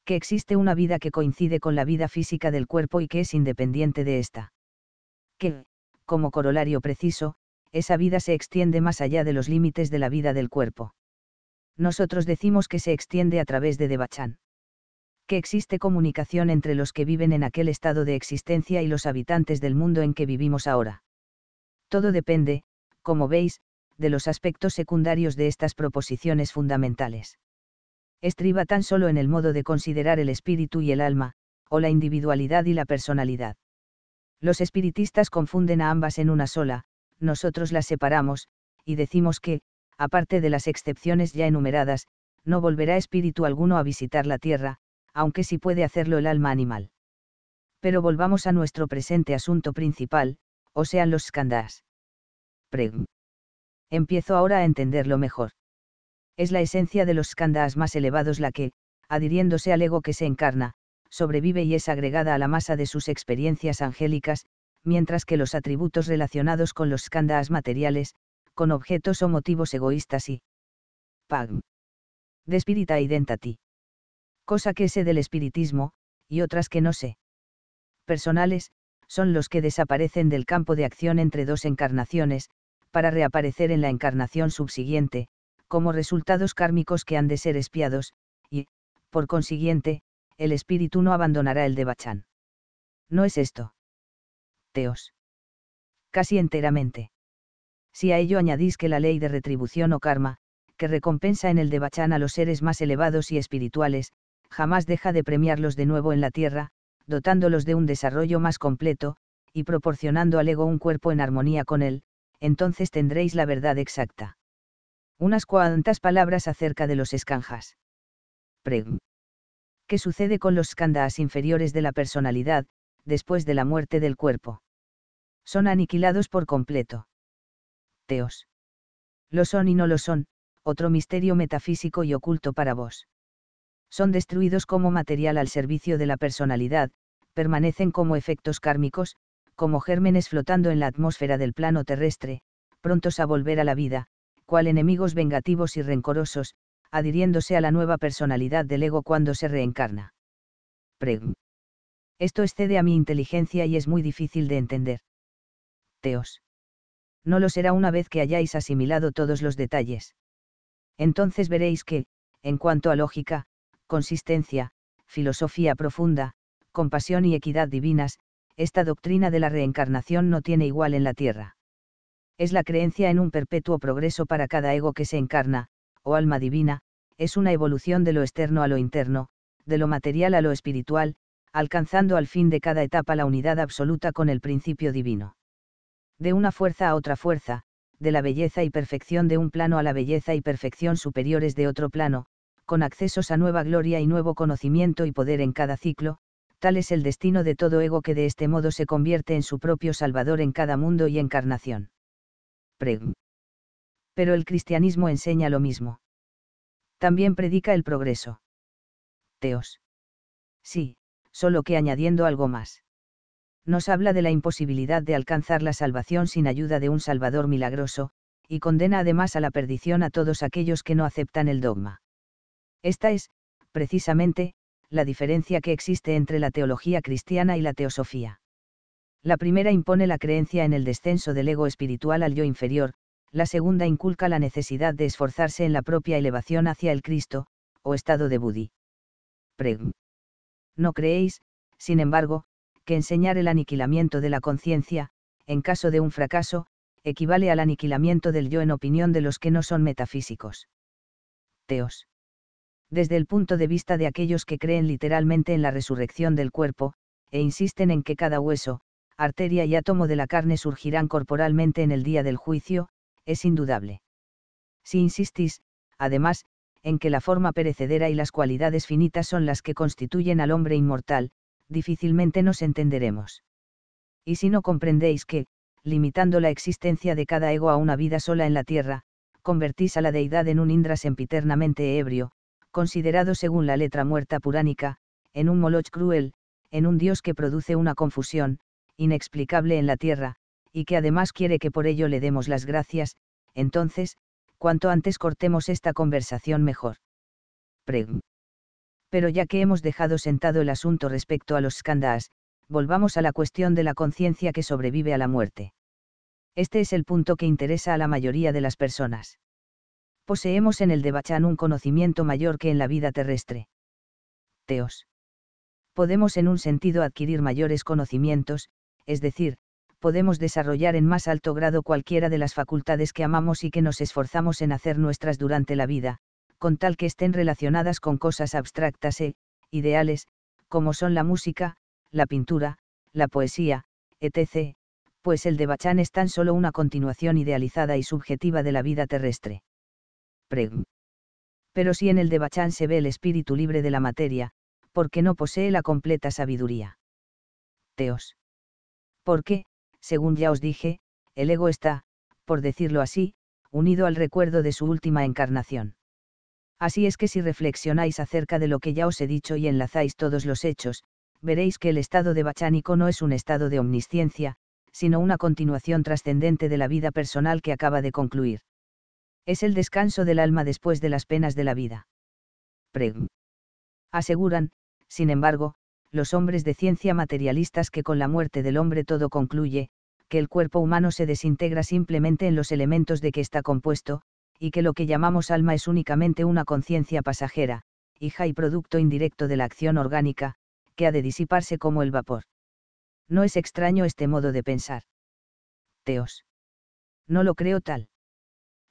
S1: Que existe una vida que coincide con la vida física del cuerpo y que es independiente de ésta. Que, como corolario preciso, esa vida se extiende más allá de los límites de la vida del cuerpo. Nosotros decimos que se extiende a través de Debachán. Que existe comunicación entre los que viven en aquel estado de existencia y los habitantes del mundo en que vivimos ahora. Todo depende, como veis, de los aspectos secundarios de estas proposiciones fundamentales. Estriba tan solo en el modo de considerar el espíritu y el alma, o la individualidad y la personalidad. Los espiritistas confunden a ambas en una sola, nosotros las separamos, y decimos que, aparte de las excepciones ya enumeradas, no volverá espíritu alguno a visitar la tierra, aunque sí puede hacerlo el alma animal. Pero volvamos a nuestro presente asunto principal, o sean los skandhas empiezo ahora a entenderlo mejor. Es la esencia de los skandhas más elevados la que, adhiriéndose al ego que se encarna, sobrevive y es agregada a la masa de sus experiencias angélicas, mientras que los atributos relacionados con los skandhas materiales, con objetos o motivos egoístas y Pagm. De espírita Identity. Cosa que sé del espiritismo, y otras que no sé. Personales, son los que desaparecen del campo de acción entre dos encarnaciones, para reaparecer en la encarnación subsiguiente, como resultados kármicos que han de ser espiados, y, por consiguiente, el espíritu no abandonará el de No es esto. Teos. Casi enteramente. Si a ello añadís que la ley de retribución o karma, que recompensa en el debachán a los seres más elevados y espirituales, jamás deja de premiarlos de nuevo en la tierra, dotándolos de un desarrollo más completo, y proporcionando al ego un cuerpo en armonía con él, entonces tendréis la verdad exacta. Unas cuantas palabras acerca de los escanjas. Preg. ¿Qué sucede con los escándalas inferiores de la personalidad, después de la muerte del cuerpo? Son aniquilados por completo. Teos. Lo son y no lo son, otro misterio metafísico y oculto para vos. Son destruidos como material al servicio de la personalidad, permanecen como efectos kármicos, como gérmenes flotando en la atmósfera del plano terrestre, prontos a volver a la vida, cual enemigos vengativos y rencorosos, adhiriéndose a la nueva personalidad del ego cuando se reencarna. Preg. Esto excede a mi inteligencia y es muy difícil de entender. Teos. No lo será una vez que hayáis asimilado todos los detalles. Entonces veréis que, en cuanto a lógica, consistencia, filosofía profunda, compasión y equidad divinas, esta doctrina de la reencarnación no tiene igual en la Tierra. Es la creencia en un perpetuo progreso para cada ego que se encarna, o oh alma divina, es una evolución de lo externo a lo interno, de lo material a lo espiritual, alcanzando al fin de cada etapa la unidad absoluta con el principio divino. De una fuerza a otra fuerza, de la belleza y perfección de un plano a la belleza y perfección superiores de otro plano, con accesos a nueva gloria y nuevo conocimiento y poder en cada ciclo, tal es el destino de todo ego que de este modo se convierte en su propio Salvador en cada mundo y encarnación. Pero el cristianismo enseña lo mismo. También predica el progreso. Teos. Sí, solo que añadiendo algo más. Nos habla de la imposibilidad de alcanzar la salvación sin ayuda de un Salvador milagroso, y condena además a la perdición a todos aquellos que no aceptan el dogma. Esta es, precisamente, la diferencia que existe entre la teología cristiana y la teosofía. La primera impone la creencia en el descenso del ego espiritual al yo inferior, la segunda inculca la necesidad de esforzarse en la propia elevación hacia el Cristo, o estado de Budi. Pregn. No creéis, sin embargo, que enseñar el aniquilamiento de la conciencia, en caso de un fracaso, equivale al aniquilamiento del yo en opinión de los que no son metafísicos. Teos desde el punto de vista de aquellos que creen literalmente en la resurrección del cuerpo, e insisten en que cada hueso, arteria y átomo de la carne surgirán corporalmente en el día del juicio, es indudable. Si insistís, además, en que la forma perecedera y las cualidades finitas son las que constituyen al hombre inmortal, difícilmente nos entenderemos. Y si no comprendéis que, limitando la existencia de cada ego a una vida sola en la tierra, convertís a la deidad en un Indra sempiternamente ebrio, considerado según la letra muerta puránica, en un Moloch cruel, en un dios que produce una confusión, inexplicable en la tierra, y que además quiere que por ello le demos las gracias, entonces, cuanto antes cortemos esta conversación mejor. Pero ya que hemos dejado sentado el asunto respecto a los skandhas, volvamos a la cuestión de la conciencia que sobrevive a la muerte. Este es el punto que interesa a la mayoría de las personas poseemos en el Devachan un conocimiento mayor que en la vida terrestre. Teos. Podemos en un sentido adquirir mayores conocimientos, es decir, podemos desarrollar en más alto grado cualquiera de las facultades que amamos y que nos esforzamos en hacer nuestras durante la vida, con tal que estén relacionadas con cosas abstractas e, ideales, como son la música, la pintura, la poesía, etc., pues el de es tan solo una continuación idealizada y subjetiva de la vida terrestre. Pero si en el de Bachán se ve el espíritu libre de la materia, ¿por qué no posee la completa sabiduría. Teos. Porque, según ya os dije, el ego está, por decirlo así, unido al recuerdo de su última encarnación. Así es que si reflexionáis acerca de lo que ya os he dicho y enlazáis todos los hechos, veréis que el estado de bachánico no es un estado de omnisciencia, sino una continuación trascendente de la vida personal que acaba de concluir. Es el descanso del alma después de las penas de la vida. Preg. Aseguran, sin embargo, los hombres de ciencia materialistas que con la muerte del hombre todo concluye, que el cuerpo humano se desintegra simplemente en los elementos de que está compuesto, y que lo que llamamos alma es únicamente una conciencia pasajera, hija y producto indirecto de la acción orgánica, que ha de disiparse como el vapor. No es extraño este modo de pensar. Teos. No lo creo tal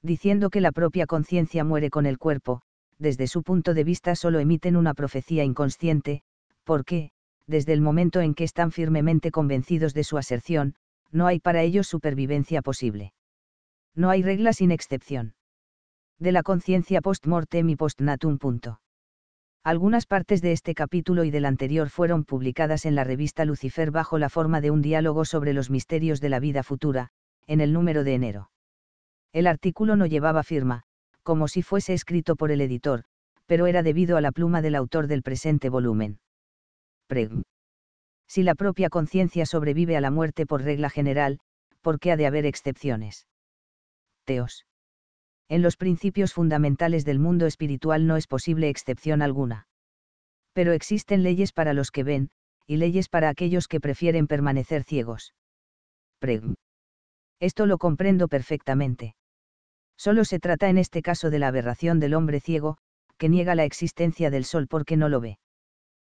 S1: diciendo que la propia conciencia muere con el cuerpo, desde su punto de vista solo emiten una profecía inconsciente, porque, desde el momento en que están firmemente convencidos de su aserción, no hay para ellos supervivencia posible. No hay regla sin excepción. De la conciencia post-mortem y post-natum. Algunas partes de este capítulo y del anterior fueron publicadas en la revista Lucifer bajo la forma de un diálogo sobre los misterios de la vida futura, en el número de enero. El artículo no llevaba firma, como si fuese escrito por el editor, pero era debido a la pluma del autor del presente volumen. Preg. Si la propia conciencia sobrevive a la muerte por regla general, ¿por qué ha de haber excepciones? Teos. En los principios fundamentales del mundo espiritual no es posible excepción alguna. Pero existen leyes para los que ven, y leyes para aquellos que prefieren permanecer ciegos. Preg. Esto lo comprendo perfectamente. Solo se trata en este caso de la aberración del hombre ciego, que niega la existencia del sol porque no lo ve.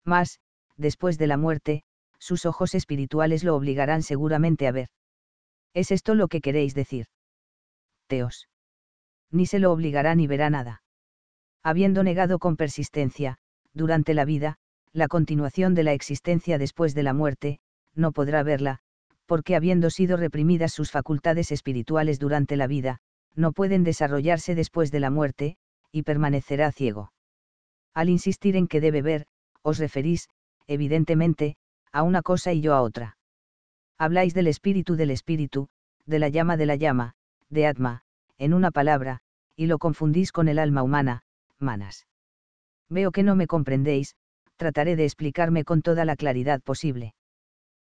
S1: Mas, después de la muerte, sus ojos espirituales lo obligarán seguramente a ver. ¿Es esto lo que queréis decir? Teos. Ni se lo obligará ni verá nada. Habiendo negado con persistencia, durante la vida, la continuación de la existencia después de la muerte, no podrá verla, porque habiendo sido reprimidas sus facultades espirituales durante la vida, no pueden desarrollarse después de la muerte, y permanecerá ciego. Al insistir en que debe ver, os referís, evidentemente, a una cosa y yo a otra. Habláis del espíritu del espíritu, de la llama de la llama, de Atma, en una palabra, y lo confundís con el alma humana, manas. Veo que no me comprendéis, trataré de explicarme con toda la claridad posible.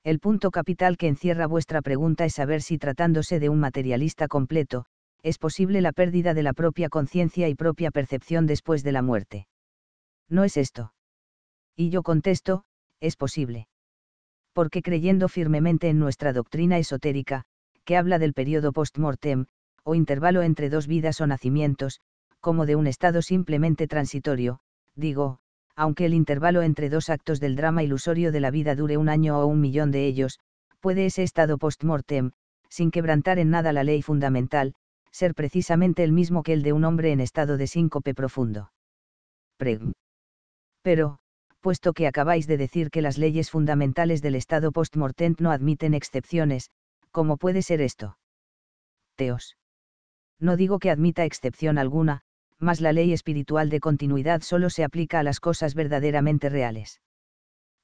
S1: El punto capital que encierra vuestra pregunta es saber si tratándose de un materialista completo, es posible la pérdida de la propia conciencia y propia percepción después de la muerte. ¿No es esto? Y yo contesto, es posible. Porque creyendo firmemente en nuestra doctrina esotérica, que habla del periodo post-mortem, o intervalo entre dos vidas o nacimientos, como de un estado simplemente transitorio, digo, aunque el intervalo entre dos actos del drama ilusorio de la vida dure un año o un millón de ellos, puede ese estado post-mortem, sin quebrantar en nada la ley fundamental, ser precisamente el mismo que el de un hombre en estado de síncope profundo. Preg. Pero, puesto que acabáis de decir que las leyes fundamentales del estado post-mortem no admiten excepciones, ¿cómo puede ser esto? Teos. No digo que admita excepción alguna, mas la ley espiritual de continuidad solo se aplica a las cosas verdaderamente reales.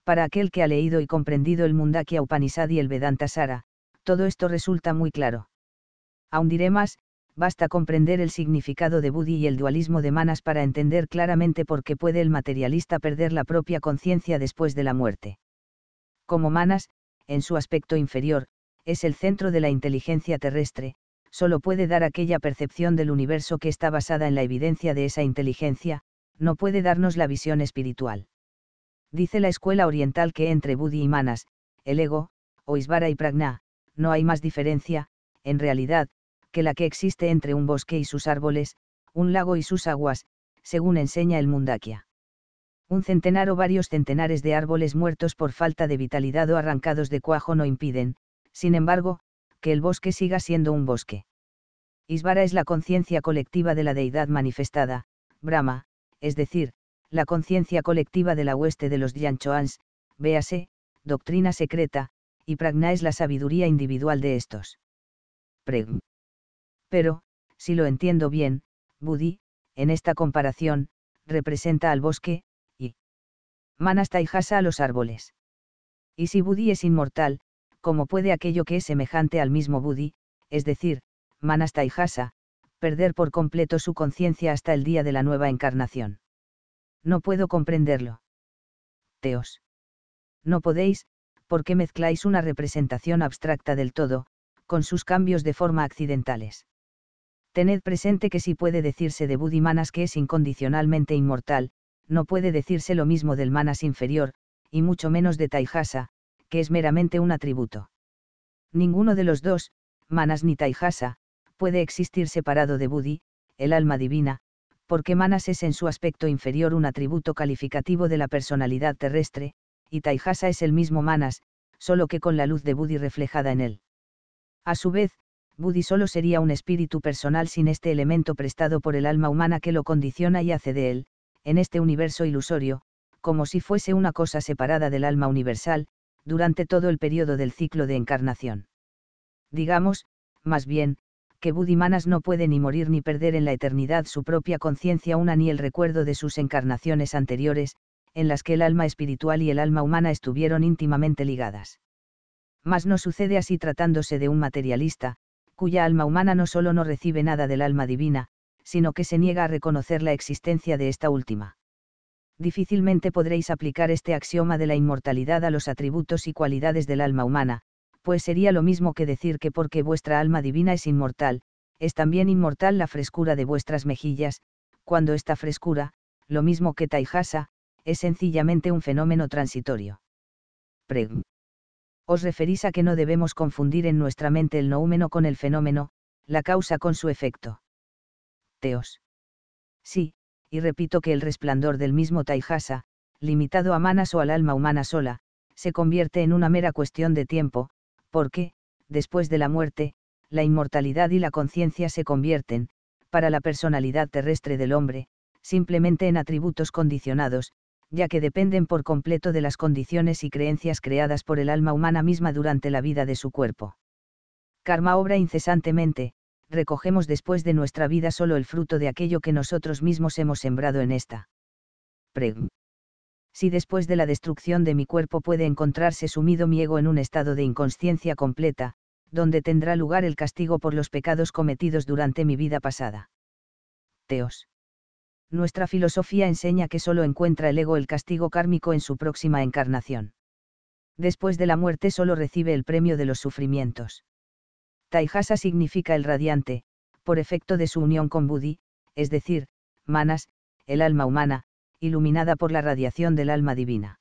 S1: Para aquel que ha leído y comprendido el Mundakya Upanishad y el Vedanta Sara, todo esto resulta muy claro. Aún diré más, basta comprender el significado de Budi y el dualismo de Manas para entender claramente por qué puede el materialista perder la propia conciencia después de la muerte. Como Manas, en su aspecto inferior, es el centro de la inteligencia terrestre, solo puede dar aquella percepción del universo que está basada en la evidencia de esa inteligencia, no puede darnos la visión espiritual. Dice la escuela oriental que entre Budi y Manas, el ego, o Isvara y Pragna, no hay más diferencia, en realidad, que la que existe entre un bosque y sus árboles, un lago y sus aguas, según enseña el Mundakya. Un centenar o varios centenares de árboles muertos por falta de vitalidad o arrancados de cuajo no impiden, sin embargo, que el bosque siga siendo un bosque. Isvara es la conciencia colectiva de la deidad manifestada, Brahma, es decir, la conciencia colectiva de la hueste de los Yanchoans, véase, doctrina secreta, y Pragna es la sabiduría individual de estos pero, si lo entiendo bien, Budi, en esta comparación, representa al bosque, y Manasta y a los árboles. Y si Budi es inmortal, ¿cómo puede aquello que es semejante al mismo Budi, es decir, Manasta perder por completo su conciencia hasta el día de la nueva encarnación? No puedo comprenderlo. Teos. No podéis, porque mezcláis una representación abstracta del todo, con sus cambios de forma accidentales tened presente que si puede decirse de Manas que es incondicionalmente inmortal, no puede decirse lo mismo del Manas inferior, y mucho menos de Taihasa, que es meramente un atributo. Ninguno de los dos, Manas ni Taihasa, puede existir separado de Budi, el alma divina, porque Manas es en su aspecto inferior un atributo calificativo de la personalidad terrestre, y Taihasa es el mismo Manas, solo que con la luz de Budi reflejada en él. A su vez, Buddy solo sería un espíritu personal sin este elemento prestado por el alma humana que lo condiciona y hace de él, en este universo ilusorio, como si fuese una cosa separada del alma universal, durante todo el periodo del ciclo de encarnación. Digamos, más bien, que Manas no puede ni morir ni perder en la eternidad su propia conciencia una ni el recuerdo de sus encarnaciones anteriores, en las que el alma espiritual y el alma humana estuvieron íntimamente ligadas. Mas no sucede así tratándose de un materialista, cuya alma humana no solo no recibe nada del alma divina, sino que se niega a reconocer la existencia de esta última. Difícilmente podréis aplicar este axioma de la inmortalidad a los atributos y cualidades del alma humana, pues sería lo mismo que decir que porque vuestra alma divina es inmortal, es también inmortal la frescura de vuestras mejillas, cuando esta frescura, lo mismo que Taihasa, es sencillamente un fenómeno transitorio os referís a que no debemos confundir en nuestra mente el noúmeno con el fenómeno, la causa con su efecto. Teos. Sí, y repito que el resplandor del mismo Taihasa, limitado a manas o al alma humana sola, se convierte en una mera cuestión de tiempo, porque, después de la muerte, la inmortalidad y la conciencia se convierten, para la personalidad terrestre del hombre, simplemente en atributos condicionados, ya que dependen por completo de las condiciones y creencias creadas por el alma humana misma durante la vida de su cuerpo. Karma obra incesantemente, recogemos después de nuestra vida solo el fruto de aquello que nosotros mismos hemos sembrado en esta. Preg. Si después de la destrucción de mi cuerpo puede encontrarse sumido mi ego en un estado de inconsciencia completa, donde tendrá lugar el castigo por los pecados cometidos durante mi vida pasada. Teos nuestra filosofía enseña que solo encuentra el ego el castigo kármico en su próxima encarnación. Después de la muerte solo recibe el premio de los sufrimientos. Taihasa significa el radiante, por efecto de su unión con Budi, es decir, Manas, el alma humana, iluminada por la radiación del alma divina.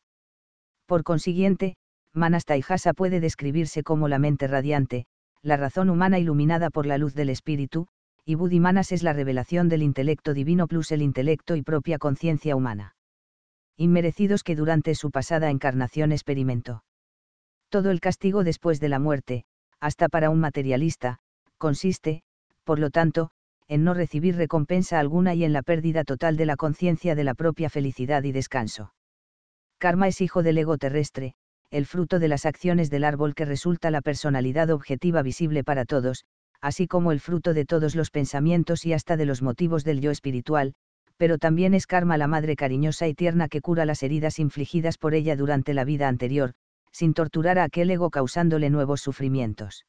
S1: Por consiguiente, Manas Taihasa puede describirse como la mente radiante, la razón humana iluminada por la luz del espíritu, y Budimanas es la revelación del intelecto divino plus el intelecto y propia conciencia humana. Inmerecidos que durante su pasada encarnación experimentó. Todo el castigo después de la muerte, hasta para un materialista, consiste, por lo tanto, en no recibir recompensa alguna y en la pérdida total de la conciencia de la propia felicidad y descanso. Karma es hijo del ego terrestre, el fruto de las acciones del árbol que resulta la personalidad objetiva visible para todos, así como el fruto de todos los pensamientos y hasta de los motivos del yo espiritual, pero también es karma la madre cariñosa y tierna que cura las heridas infligidas por ella durante la vida anterior, sin torturar a aquel ego causándole nuevos sufrimientos.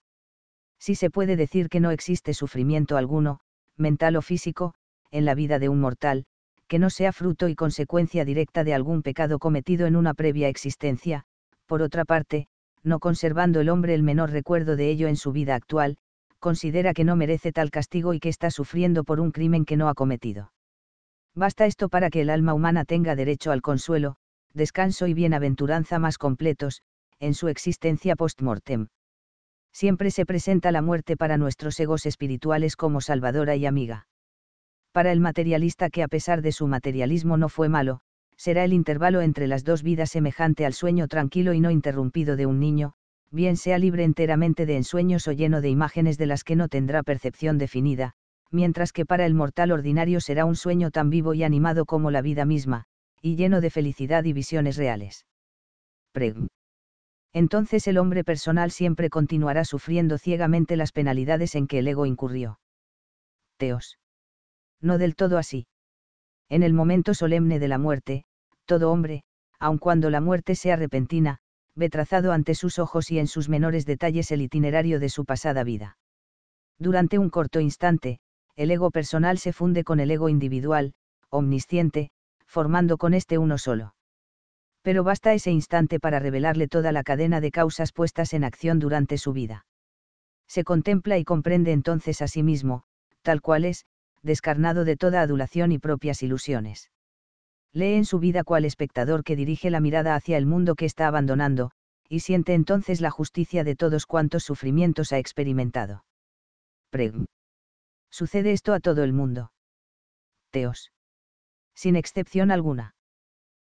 S1: Si se puede decir que no existe sufrimiento alguno, mental o físico, en la vida de un mortal, que no sea fruto y consecuencia directa de algún pecado cometido en una previa existencia, por otra parte, no conservando el hombre el menor recuerdo de ello en su vida actual, considera que no merece tal castigo y que está sufriendo por un crimen que no ha cometido. Basta esto para que el alma humana tenga derecho al consuelo, descanso y bienaventuranza más completos, en su existencia post-mortem. Siempre se presenta la muerte para nuestros egos espirituales como salvadora y amiga. Para el materialista que a pesar de su materialismo no fue malo, será el intervalo entre las dos vidas semejante al sueño tranquilo y no interrumpido de un niño, bien sea libre enteramente de ensueños o lleno de imágenes de las que no tendrá percepción definida, mientras que para el mortal ordinario será un sueño tan vivo y animado como la vida misma, y lleno de felicidad y visiones reales. Preg. Entonces el hombre personal siempre continuará sufriendo ciegamente las penalidades en que el ego incurrió. Teos. No del todo así. En el momento solemne de la muerte, todo hombre, aun cuando la muerte sea repentina, ve trazado ante sus ojos y en sus menores detalles el itinerario de su pasada vida. Durante un corto instante, el ego personal se funde con el ego individual, omnisciente, formando con este uno solo. Pero basta ese instante para revelarle toda la cadena de causas puestas en acción durante su vida. Se contempla y comprende entonces a sí mismo, tal cual es, descarnado de toda adulación y propias ilusiones lee en su vida cual espectador que dirige la mirada hacia el mundo que está abandonando, y siente entonces la justicia de todos cuantos sufrimientos ha experimentado. Sucede esto a todo el mundo. Teos. Sin excepción alguna.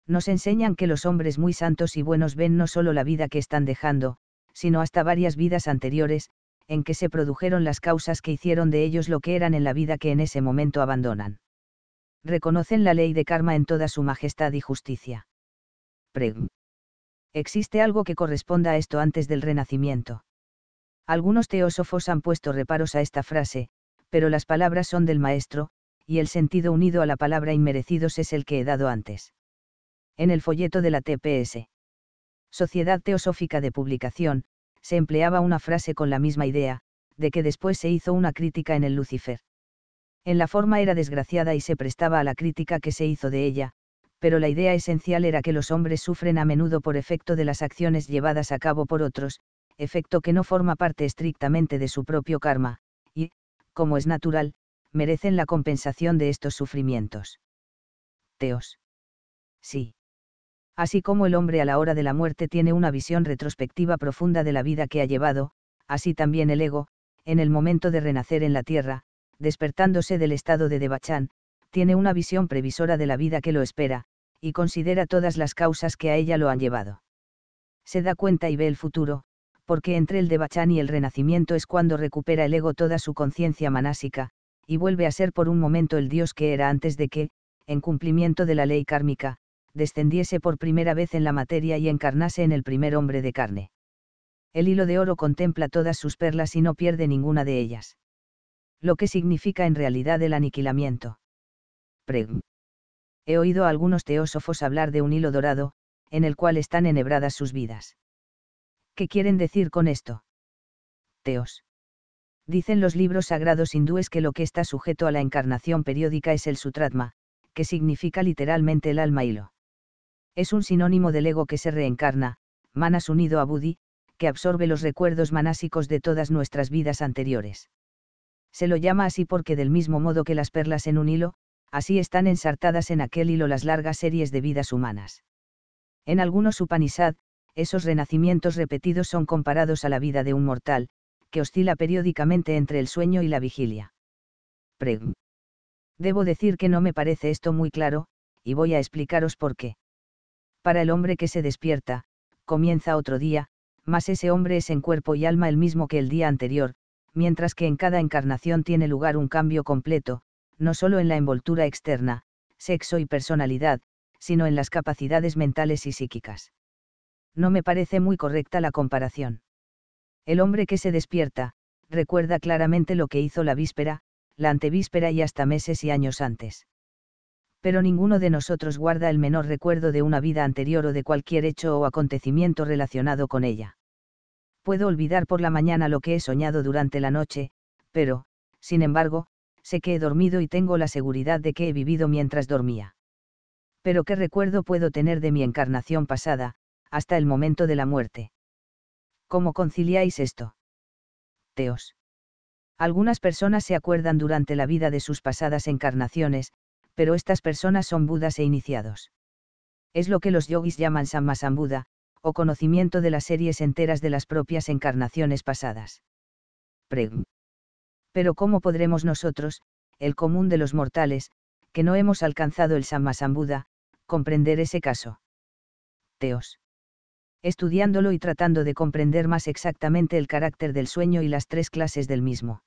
S1: Nos enseñan que los hombres muy santos y buenos ven no solo la vida que están dejando, sino hasta varias vidas anteriores, en que se produjeron las causas que hicieron de ellos lo que eran en la vida que en ese momento abandonan reconocen la ley de karma en toda su majestad y justicia. Preg. Existe algo que corresponda a esto antes del renacimiento. Algunos teósofos han puesto reparos a esta frase, pero las palabras son del maestro, y el sentido unido a la palabra inmerecidos es el que he dado antes. En el folleto de la TPS. Sociedad Teosófica de Publicación, se empleaba una frase con la misma idea, de que después se hizo una crítica en el Lucifer. En la forma era desgraciada y se prestaba a la crítica que se hizo de ella, pero la idea esencial era que los hombres sufren a menudo por efecto de las acciones llevadas a cabo por otros, efecto que no forma parte estrictamente de su propio karma, y, como es natural, merecen la compensación de estos sufrimientos. Teos. Sí. Así como el hombre a la hora de la muerte tiene una visión retrospectiva profunda de la vida que ha llevado, así también el ego, en el momento de renacer en la tierra, despertándose del estado de Debachán, tiene una visión previsora de la vida que lo espera, y considera todas las causas que a ella lo han llevado. Se da cuenta y ve el futuro, porque entre el Debachán y el renacimiento es cuando recupera el ego toda su conciencia manásica, y vuelve a ser por un momento el dios que era antes de que, en cumplimiento de la ley kármica, descendiese por primera vez en la materia y encarnase en el primer hombre de carne. El hilo de oro contempla todas sus perlas y no pierde ninguna de ellas lo que significa en realidad el aniquilamiento. He oído a algunos teósofos hablar de un hilo dorado, en el cual están enhebradas sus vidas. ¿Qué quieren decir con esto? Teos. Dicen los libros sagrados hindúes que lo que está sujeto a la encarnación periódica es el sutratma, que significa literalmente el alma hilo. Es un sinónimo del ego que se reencarna, manas unido a Budi, que absorbe los recuerdos manásicos de todas nuestras vidas anteriores se lo llama así porque del mismo modo que las perlas en un hilo, así están ensartadas en aquel hilo las largas series de vidas humanas. En algunos Upanishad, esos renacimientos repetidos son comparados a la vida de un mortal, que oscila periódicamente entre el sueño y la vigilia. Pregn. Debo decir que no me parece esto muy claro, y voy a explicaros por qué. Para el hombre que se despierta, comienza otro día, mas ese hombre es en cuerpo y alma el mismo que el día anterior, mientras que en cada encarnación tiene lugar un cambio completo, no solo en la envoltura externa, sexo y personalidad, sino en las capacidades mentales y psíquicas. No me parece muy correcta la comparación. El hombre que se despierta, recuerda claramente lo que hizo la víspera, la antevíspera y hasta meses y años antes. Pero ninguno de nosotros guarda el menor recuerdo de una vida anterior o de cualquier hecho o acontecimiento relacionado con ella puedo olvidar por la mañana lo que he soñado durante la noche, pero, sin embargo, sé que he dormido y tengo la seguridad de que he vivido mientras dormía. Pero qué recuerdo puedo tener de mi encarnación pasada, hasta el momento de la muerte. ¿Cómo conciliáis esto? Teos. Algunas personas se acuerdan durante la vida de sus pasadas encarnaciones, pero estas personas son budas e iniciados. Es lo que los yogis llaman sammasambuddha, o conocimiento de las series enteras de las propias encarnaciones pasadas. Preg. Pero ¿cómo podremos nosotros, el común de los mortales, que no hemos alcanzado el Sammasambuddha, comprender ese caso? Teos. Estudiándolo y tratando de comprender más exactamente el carácter del sueño y las tres clases del mismo.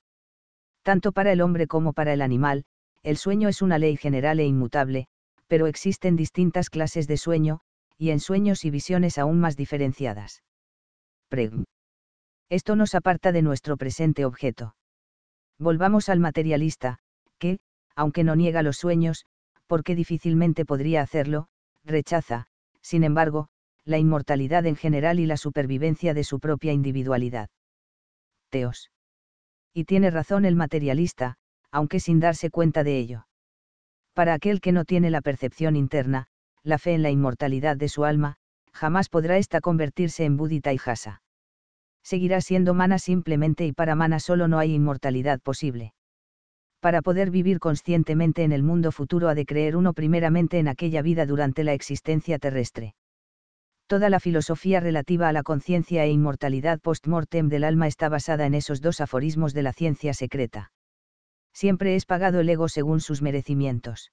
S1: Tanto para el hombre como para el animal, el sueño es una ley general e inmutable, pero existen distintas clases de sueño, y en sueños y visiones aún más diferenciadas. Esto nos aparta de nuestro presente objeto. Volvamos al materialista, que, aunque no niega los sueños, porque difícilmente podría hacerlo, rechaza, sin embargo, la inmortalidad en general y la supervivencia de su propia individualidad. Teos. Y tiene razón el materialista, aunque sin darse cuenta de ello. Para aquel que no tiene la percepción interna, la fe en la inmortalidad de su alma, jamás podrá ésta convertirse en budita y jasa. Seguirá siendo mana simplemente y para mana solo no hay inmortalidad posible. Para poder vivir conscientemente en el mundo futuro ha de creer uno primeramente en aquella vida durante la existencia terrestre. Toda la filosofía relativa a la conciencia e inmortalidad post-mortem del alma está basada en esos dos aforismos de la ciencia secreta. Siempre es pagado el ego según sus merecimientos.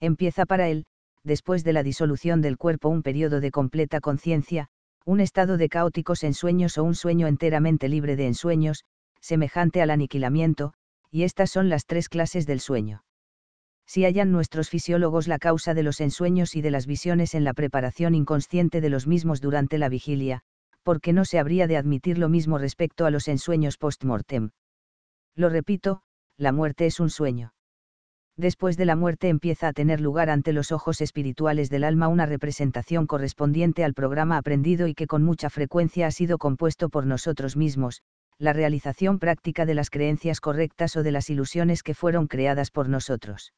S1: Empieza para él, después de la disolución del cuerpo, un periodo de completa conciencia, un estado de caóticos ensueños o un sueño enteramente libre de ensueños, semejante al aniquilamiento, y estas son las tres clases del sueño. Si hallan nuestros fisiólogos la causa de los ensueños y de las visiones en la preparación inconsciente de los mismos durante la vigilia, porque no se habría de admitir lo mismo respecto a los ensueños post-mortem. Lo repito, la muerte es un sueño después de la muerte empieza a tener lugar ante los ojos espirituales del alma una representación correspondiente al programa aprendido y que con mucha frecuencia ha sido compuesto por nosotros mismos, la realización práctica de las creencias correctas o de las ilusiones que fueron creadas por nosotros.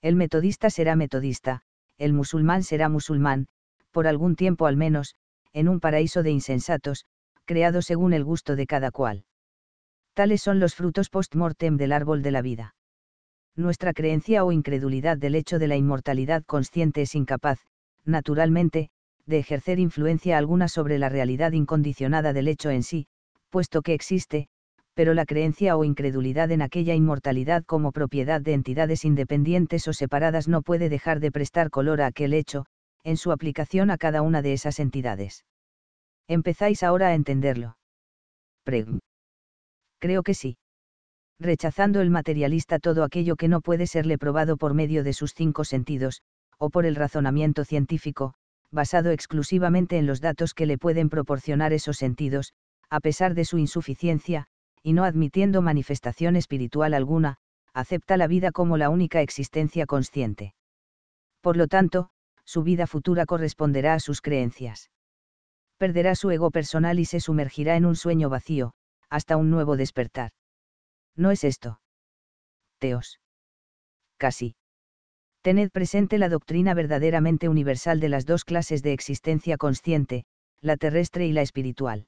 S1: El metodista será metodista, el musulmán será musulmán, por algún tiempo al menos, en un paraíso de insensatos, creado según el gusto de cada cual. Tales son los frutos post-mortem del árbol de la vida nuestra creencia o incredulidad del hecho de la inmortalidad consciente es incapaz, naturalmente, de ejercer influencia alguna sobre la realidad incondicionada del hecho en sí, puesto que existe, pero la creencia o incredulidad en aquella inmortalidad como propiedad de entidades independientes o separadas no puede dejar de prestar color a aquel hecho, en su aplicación a cada una de esas entidades. ¿Empezáis ahora a entenderlo? Creo que sí rechazando el materialista todo aquello que no puede serle probado por medio de sus cinco sentidos, o por el razonamiento científico, basado exclusivamente en los datos que le pueden proporcionar esos sentidos, a pesar de su insuficiencia, y no admitiendo manifestación espiritual alguna, acepta la vida como la única existencia consciente. Por lo tanto, su vida futura corresponderá a sus creencias. Perderá su ego personal y se sumergirá en un sueño vacío, hasta un nuevo despertar. No es esto. Teos. Casi. Tened presente la doctrina verdaderamente universal de las dos clases de existencia consciente, la terrestre y la espiritual.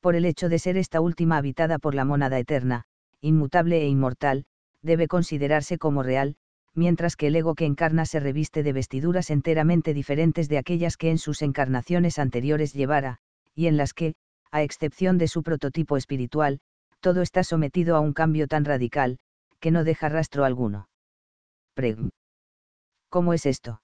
S1: Por el hecho de ser esta última habitada por la mónada eterna, inmutable e inmortal, debe considerarse como real, mientras que el ego que encarna se reviste de vestiduras enteramente diferentes de aquellas que en sus encarnaciones anteriores llevara, y en las que, a excepción de su prototipo espiritual, todo está sometido a un cambio tan radical, que no deja rastro alguno. Preg. ¿Cómo es esto?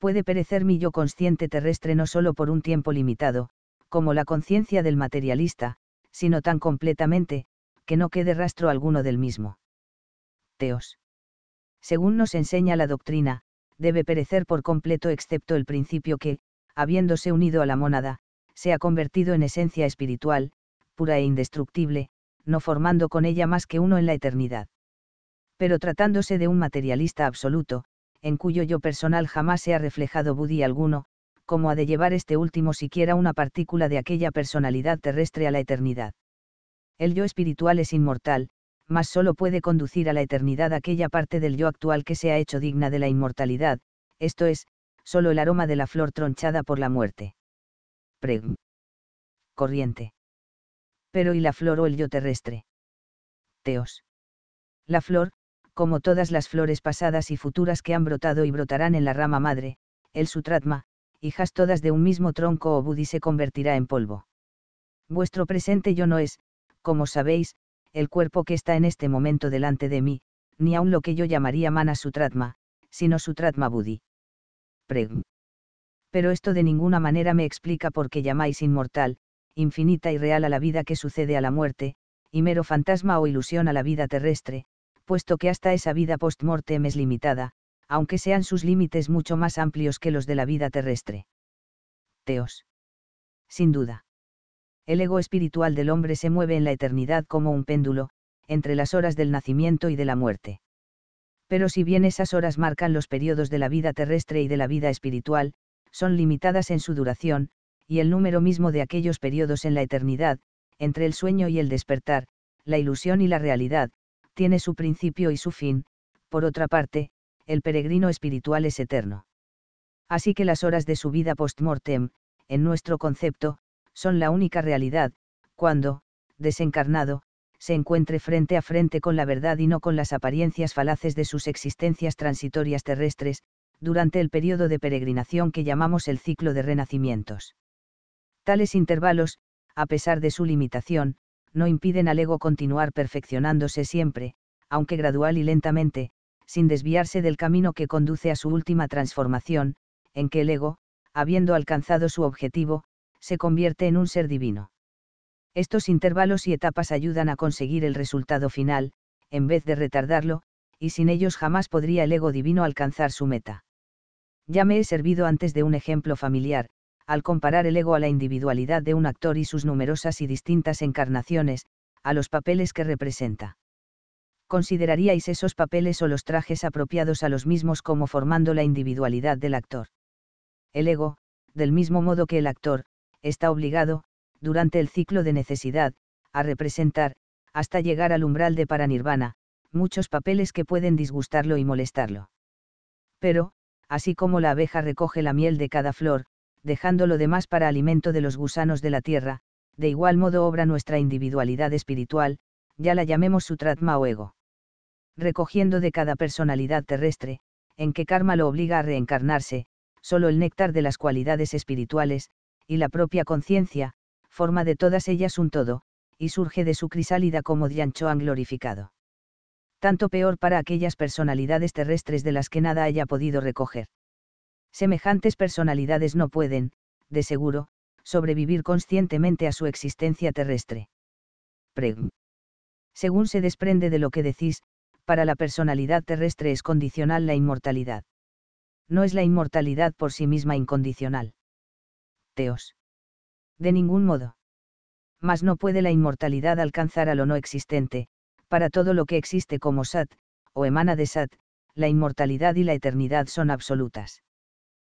S1: Puede perecer mi yo consciente terrestre no solo por un tiempo limitado, como la conciencia del materialista, sino tan completamente, que no quede rastro alguno del mismo. Teos. Según nos enseña la doctrina, debe perecer por completo excepto el principio que, habiéndose unido a la mónada, se ha convertido en esencia espiritual, pura e indestructible, no formando con ella más que uno en la eternidad. Pero tratándose de un materialista absoluto, en cuyo yo personal jamás se ha reflejado Budi alguno, como ha de llevar este último siquiera una partícula de aquella personalidad terrestre a la eternidad. El yo espiritual es inmortal, mas solo puede conducir a la eternidad aquella parte del yo actual que se ha hecho digna de la inmortalidad, esto es, solo el aroma de la flor tronchada por la muerte. Preg. Corriente pero y la flor o el yo terrestre. Teos. La flor, como todas las flores pasadas y futuras que han brotado y brotarán en la rama madre, el sutratma, hijas todas de un mismo tronco o budi se convertirá en polvo. Vuestro presente yo no es, como sabéis, el cuerpo que está en este momento delante de mí, ni aun lo que yo llamaría mana sutratma, sino sutratma budi. Pregn. Pero esto de ninguna manera me explica por qué llamáis inmortal, infinita y real a la vida que sucede a la muerte, y mero fantasma o ilusión a la vida terrestre, puesto que hasta esa vida post-mortem es limitada, aunque sean sus límites mucho más amplios que los de la vida terrestre. Teos. Sin duda. El ego espiritual del hombre se mueve en la eternidad como un péndulo, entre las horas del nacimiento y de la muerte. Pero si bien esas horas marcan los periodos de la vida terrestre y de la vida espiritual, son limitadas en su duración, y el número mismo de aquellos periodos en la eternidad, entre el sueño y el despertar, la ilusión y la realidad, tiene su principio y su fin, por otra parte, el peregrino espiritual es eterno. Así que las horas de su vida post-mortem, en nuestro concepto, son la única realidad, cuando, desencarnado, se encuentre frente a frente con la verdad y no con las apariencias falaces de sus existencias transitorias terrestres, durante el periodo de peregrinación que llamamos el ciclo de renacimientos. Tales intervalos, a pesar de su limitación, no impiden al ego continuar perfeccionándose siempre, aunque gradual y lentamente, sin desviarse del camino que conduce a su última transformación, en que el ego, habiendo alcanzado su objetivo, se convierte en un ser divino. Estos intervalos y etapas ayudan a conseguir el resultado final, en vez de retardarlo, y sin ellos jamás podría el ego divino alcanzar su meta. Ya me he servido antes de un ejemplo familiar, al comparar el ego a la individualidad de un actor y sus numerosas y distintas encarnaciones, a los papeles que representa. ¿Consideraríais esos papeles o los trajes apropiados a los mismos como formando la individualidad del actor? El ego, del mismo modo que el actor, está obligado, durante el ciclo de necesidad, a representar, hasta llegar al umbral de Paranirvana, muchos papeles que pueden disgustarlo y molestarlo. Pero, así como la abeja recoge la miel de cada flor, dejando lo demás para alimento de los gusanos de la tierra, de igual modo obra nuestra individualidad espiritual, ya la llamemos sutratma o ego. Recogiendo de cada personalidad terrestre, en que karma lo obliga a reencarnarse, solo el néctar de las cualidades espirituales, y la propia conciencia, forma de todas ellas un todo, y surge de su crisálida como han glorificado. Tanto peor para aquellas personalidades terrestres de las que nada haya podido recoger. Semejantes personalidades no pueden, de seguro, sobrevivir conscientemente a su existencia terrestre. Según se desprende de lo que decís, para la personalidad terrestre es condicional la inmortalidad. No es la inmortalidad por sí misma incondicional. Teos. De ningún modo. Mas no puede la inmortalidad alcanzar a lo no existente, para todo lo que existe como Sat, o emana de Sat, la inmortalidad y la eternidad son absolutas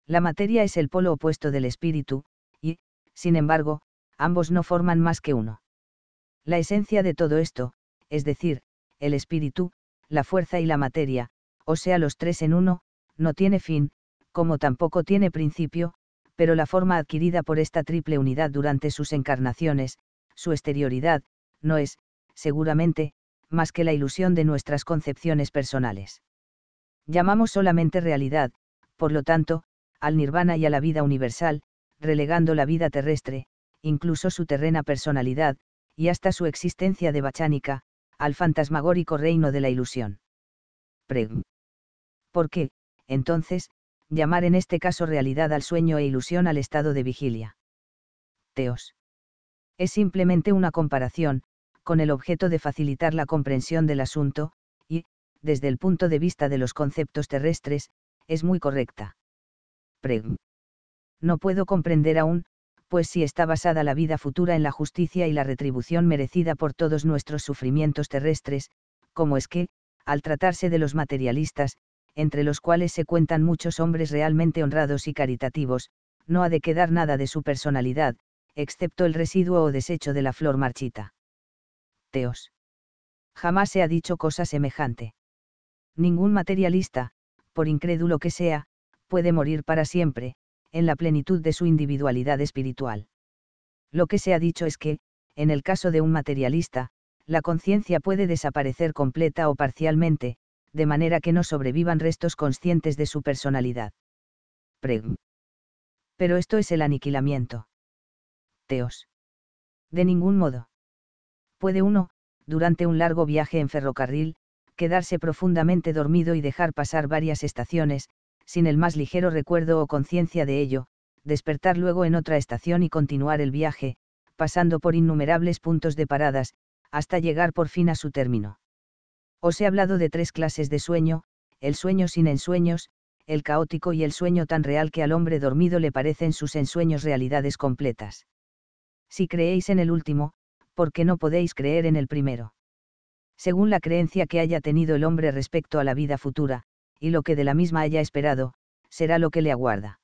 S1: la materia es el polo opuesto del espíritu, y, sin embargo, ambos no forman más que uno. La esencia de todo esto, es decir, el espíritu, la fuerza y la materia, o sea los tres en uno, no tiene fin, como tampoco tiene principio, pero la forma adquirida por esta triple unidad durante sus encarnaciones, su exterioridad, no es, seguramente, más que la ilusión de nuestras concepciones personales. Llamamos solamente realidad, por lo tanto, al nirvana y a la vida universal, relegando la vida terrestre, incluso su terrena personalidad, y hasta su existencia de bachánica, al fantasmagórico reino de la ilusión. Preg. ¿Por qué, entonces, llamar en este caso realidad al sueño e ilusión al estado de vigilia? Teos. Es simplemente una comparación, con el objeto de facilitar la comprensión del asunto, y, desde el punto de vista de los conceptos terrestres, es muy correcta. No puedo comprender aún, pues si está basada la vida futura en la justicia y la retribución merecida por todos nuestros sufrimientos terrestres, como es que, al tratarse de los materialistas, entre los cuales se cuentan muchos hombres realmente honrados y caritativos, no ha de quedar nada de su personalidad, excepto el residuo o desecho de la flor marchita. Teos. Jamás se ha dicho cosa semejante. Ningún materialista, por incrédulo que sea, puede morir para siempre, en la plenitud de su individualidad espiritual. Lo que se ha dicho es que, en el caso de un materialista, la conciencia puede desaparecer completa o parcialmente, de manera que no sobrevivan restos conscientes de su personalidad. Pero esto es el aniquilamiento. Teos. De ningún modo. Puede uno, durante un largo viaje en ferrocarril, quedarse profundamente dormido y dejar pasar varias estaciones, sin el más ligero recuerdo o conciencia de ello, despertar luego en otra estación y continuar el viaje, pasando por innumerables puntos de paradas, hasta llegar por fin a su término. Os he hablado de tres clases de sueño, el sueño sin ensueños, el caótico y el sueño tan real que al hombre dormido le parecen sus ensueños realidades completas. Si creéis en el último, ¿por qué no podéis creer en el primero? Según la creencia que haya tenido el hombre respecto a la vida futura, y lo que de la misma haya esperado, será lo que le aguarda.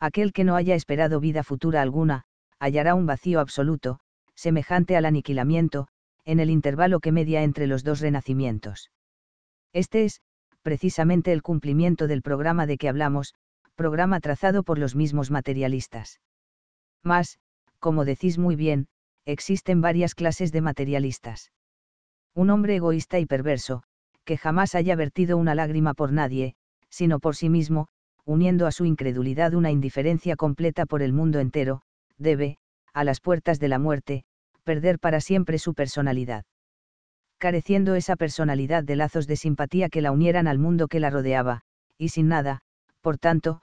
S1: Aquel que no haya esperado vida futura alguna, hallará un vacío absoluto, semejante al aniquilamiento, en el intervalo que media entre los dos renacimientos. Este es, precisamente, el cumplimiento del programa de que hablamos, programa trazado por los mismos materialistas. Mas, como decís muy bien, existen varias clases de materialistas. Un hombre egoísta y perverso, que jamás haya vertido una lágrima por nadie, sino por sí mismo, uniendo a su incredulidad una indiferencia completa por el mundo entero, debe, a las puertas de la muerte, perder para siempre su personalidad. Careciendo esa personalidad de lazos de simpatía que la unieran al mundo que la rodeaba, y sin nada, por tanto,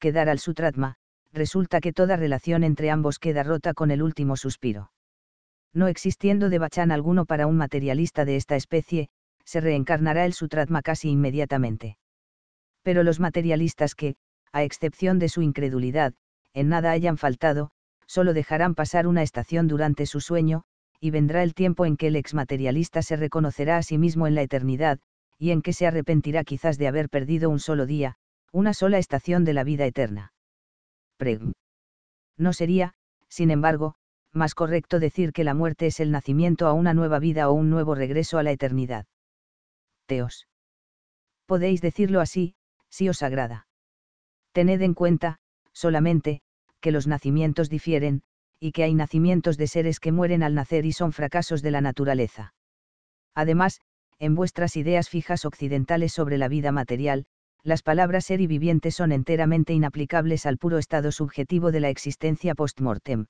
S1: quedar al sutratma, resulta que toda relación entre ambos queda rota con el último suspiro. No existiendo de bachán alguno para un materialista de esta especie, se reencarnará el Sutratma casi inmediatamente. Pero los materialistas que, a excepción de su incredulidad, en nada hayan faltado, solo dejarán pasar una estación durante su sueño, y vendrá el tiempo en que el exmaterialista se reconocerá a sí mismo en la eternidad, y en que se arrepentirá quizás de haber perdido un solo día, una sola estación de la vida eterna. No sería, sin embargo, más correcto decir que la muerte es el nacimiento a una nueva vida o un nuevo regreso a la eternidad. Podéis decirlo así, si os agrada. Tened en cuenta, solamente, que los nacimientos difieren, y que hay nacimientos de seres que mueren al nacer y son fracasos de la naturaleza. Además, en vuestras ideas fijas occidentales sobre la vida material, las palabras ser y viviente son enteramente inaplicables al puro estado subjetivo de la existencia post-mortem.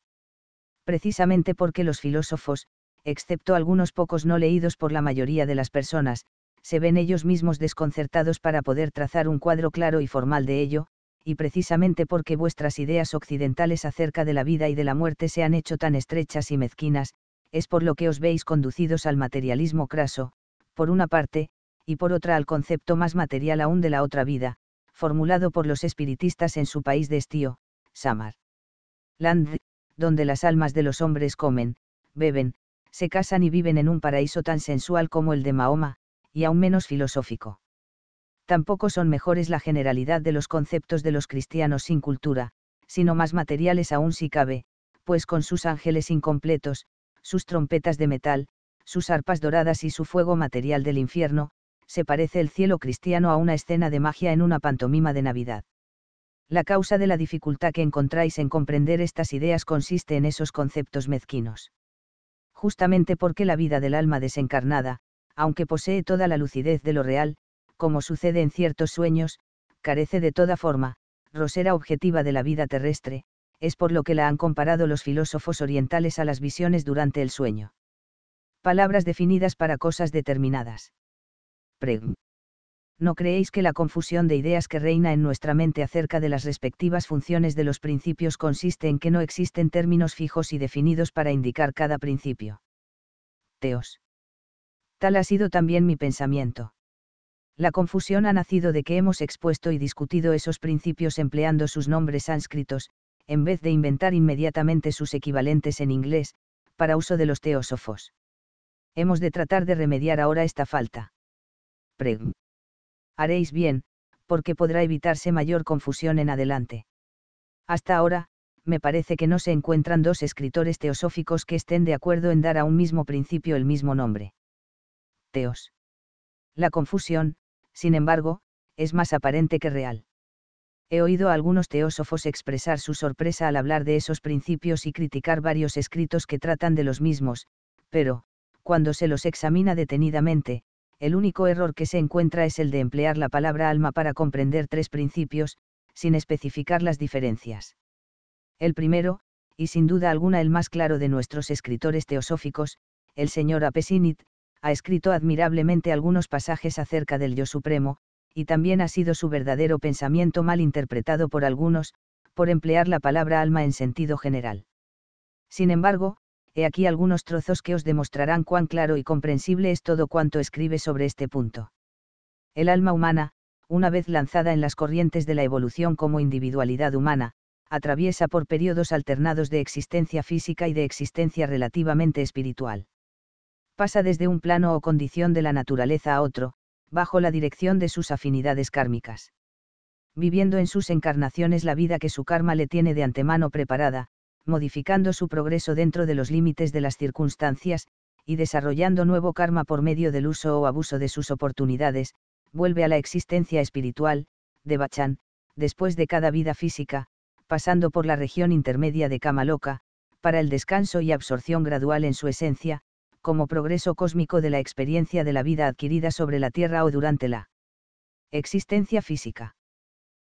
S1: Precisamente porque los filósofos, excepto algunos pocos no leídos por la mayoría de las personas, se ven ellos mismos desconcertados para poder trazar un cuadro claro y formal de ello, y precisamente porque vuestras ideas occidentales acerca de la vida y de la muerte se han hecho tan estrechas y mezquinas, es por lo que os veis conducidos al materialismo craso, por una parte, y por otra al concepto más material aún de la otra vida, formulado por los espiritistas en su país de estío, Samar. Land, donde las almas de los hombres comen, beben, se casan y viven en un paraíso tan sensual como el de Mahoma, y aún menos filosófico. Tampoco son mejores la generalidad de los conceptos de los cristianos sin cultura, sino más materiales aún si cabe, pues con sus ángeles incompletos, sus trompetas de metal, sus arpas doradas y su fuego material del infierno, se parece el cielo cristiano a una escena de magia en una pantomima de Navidad. La causa de la dificultad que encontráis en comprender estas ideas consiste en esos conceptos mezquinos. Justamente porque la vida del alma desencarnada, aunque posee toda la lucidez de lo real, como sucede en ciertos sueños, carece de toda forma, rosera objetiva de la vida terrestre, es por lo que la han comparado los filósofos orientales a las visiones durante el sueño. Palabras definidas para cosas determinadas. Preg. ¿No creéis que la confusión de ideas que reina en nuestra mente acerca de las respectivas funciones de los principios consiste en que no existen términos fijos y definidos para indicar cada principio? Teos tal ha sido también mi pensamiento. La confusión ha nacido de que hemos expuesto y discutido esos principios empleando sus nombres sánscritos, en vez de inventar inmediatamente sus equivalentes en inglés, para uso de los teósofos. Hemos de tratar de remediar ahora esta falta. Preg. Haréis bien, porque podrá evitarse mayor confusión en adelante. Hasta ahora, me parece que no se encuentran dos escritores teosóficos que estén de acuerdo en dar a un mismo principio el mismo nombre teos. La confusión, sin embargo, es más aparente que real. He oído a algunos teósofos expresar su sorpresa al hablar de esos principios y criticar varios escritos que tratan de los mismos, pero, cuando se los examina detenidamente, el único error que se encuentra es el de emplear la palabra alma para comprender tres principios, sin especificar las diferencias. El primero, y sin duda alguna el más claro de nuestros escritores teosóficos, el señor Apesinit, ha escrito admirablemente algunos pasajes acerca del yo supremo, y también ha sido su verdadero pensamiento mal interpretado por algunos, por emplear la palabra alma en sentido general. Sin embargo, he aquí algunos trozos que os demostrarán cuán claro y comprensible es todo cuanto escribe sobre este punto. El alma humana, una vez lanzada en las corrientes de la evolución como individualidad humana, atraviesa por periodos alternados de existencia física y de existencia relativamente espiritual pasa desde un plano o condición de la naturaleza a otro, bajo la dirección de sus afinidades kármicas. Viviendo en sus encarnaciones la vida que su karma le tiene de antemano preparada, modificando su progreso dentro de los límites de las circunstancias, y desarrollando nuevo karma por medio del uso o abuso de sus oportunidades, vuelve a la existencia espiritual, de Bachan, después de cada vida física, pasando por la región intermedia de Loca, para el descanso y absorción gradual en su esencia, como progreso cósmico de la experiencia de la vida adquirida sobre la Tierra o durante la existencia física.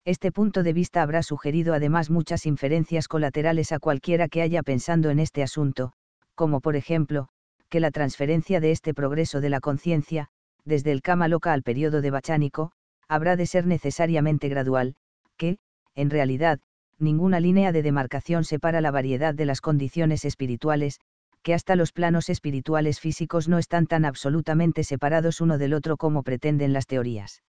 S1: Este punto de vista habrá sugerido además muchas inferencias colaterales a cualquiera que haya pensando en este asunto, como por ejemplo, que la transferencia de este progreso de la conciencia, desde el Kama loca al periodo de Bachánico, habrá de ser necesariamente gradual, que, en realidad, ninguna línea de demarcación separa la variedad de las condiciones espirituales, que hasta los planos espirituales físicos no están tan absolutamente separados uno del otro como pretenden las teorías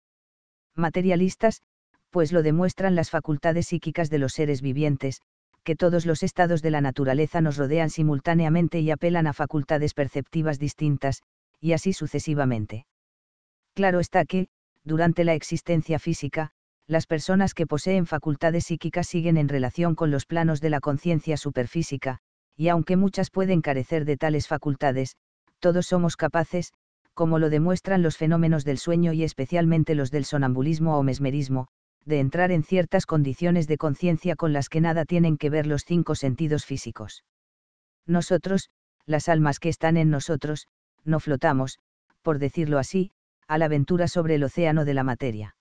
S1: materialistas, pues lo demuestran las facultades psíquicas de los seres vivientes, que todos los estados de la naturaleza nos rodean simultáneamente y apelan a facultades perceptivas distintas, y así sucesivamente. Claro está que, durante la existencia física, las personas que poseen facultades psíquicas siguen en relación con los planos de la conciencia superfísica, y aunque muchas pueden carecer de tales facultades, todos somos capaces, como lo demuestran los fenómenos del sueño y especialmente los del sonambulismo o mesmerismo, de entrar en ciertas condiciones de conciencia con las que nada tienen que ver los cinco sentidos físicos. Nosotros, las almas que están en nosotros, no flotamos, por decirlo así, a la aventura sobre el océano de la materia.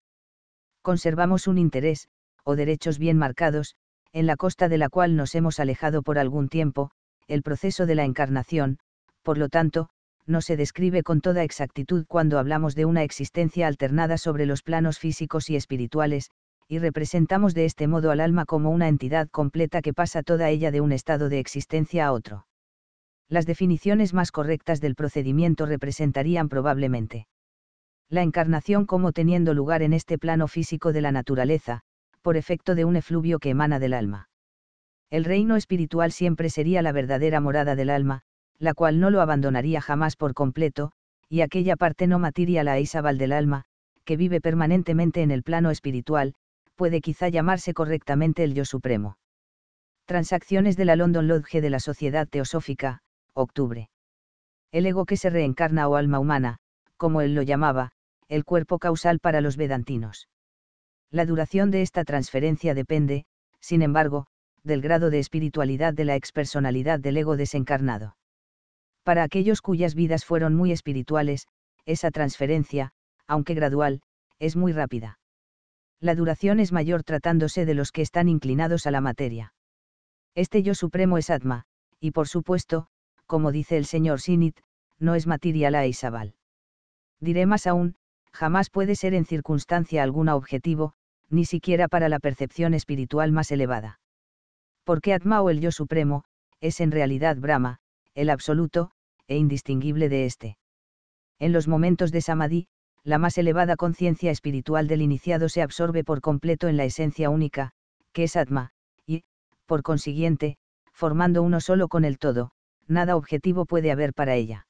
S1: Conservamos un interés, o derechos bien marcados, en la costa de la cual nos hemos alejado por algún tiempo, el proceso de la encarnación, por lo tanto, no se describe con toda exactitud cuando hablamos de una existencia alternada sobre los planos físicos y espirituales, y representamos de este modo al alma como una entidad completa que pasa toda ella de un estado de existencia a otro. Las definiciones más correctas del procedimiento representarían probablemente la encarnación como teniendo lugar en este plano físico de la naturaleza, por efecto de un efluvio que emana del alma. El reino espiritual siempre sería la verdadera morada del alma, la cual no lo abandonaría jamás por completo, y aquella parte no materia la Eisabal del alma, que vive permanentemente en el plano espiritual, puede quizá llamarse correctamente el yo supremo. Transacciones de la London Lodge de la Sociedad Teosófica, octubre. El ego que se reencarna o alma humana, como él lo llamaba, el cuerpo causal para los vedantinos. La duración de esta transferencia depende, sin embargo, del grado de espiritualidad de la expersonalidad del ego desencarnado. Para aquellos cuyas vidas fueron muy espirituales, esa transferencia, aunque gradual, es muy rápida. La duración es mayor tratándose de los que están inclinados a la materia. Este yo supremo es Atma, y por supuesto, como dice el señor Sinit, no es material a Isabal. Diré más aún, jamás puede ser en circunstancia alguna objetivo, ni siquiera para la percepción espiritual más elevada. Porque Atma o el yo supremo, es en realidad Brahma, el absoluto, e indistinguible de éste. En los momentos de Samadhi, la más elevada conciencia espiritual del iniciado se absorbe por completo en la esencia única, que es Atma, y, por consiguiente, formando uno solo con el todo, nada objetivo puede haber para ella.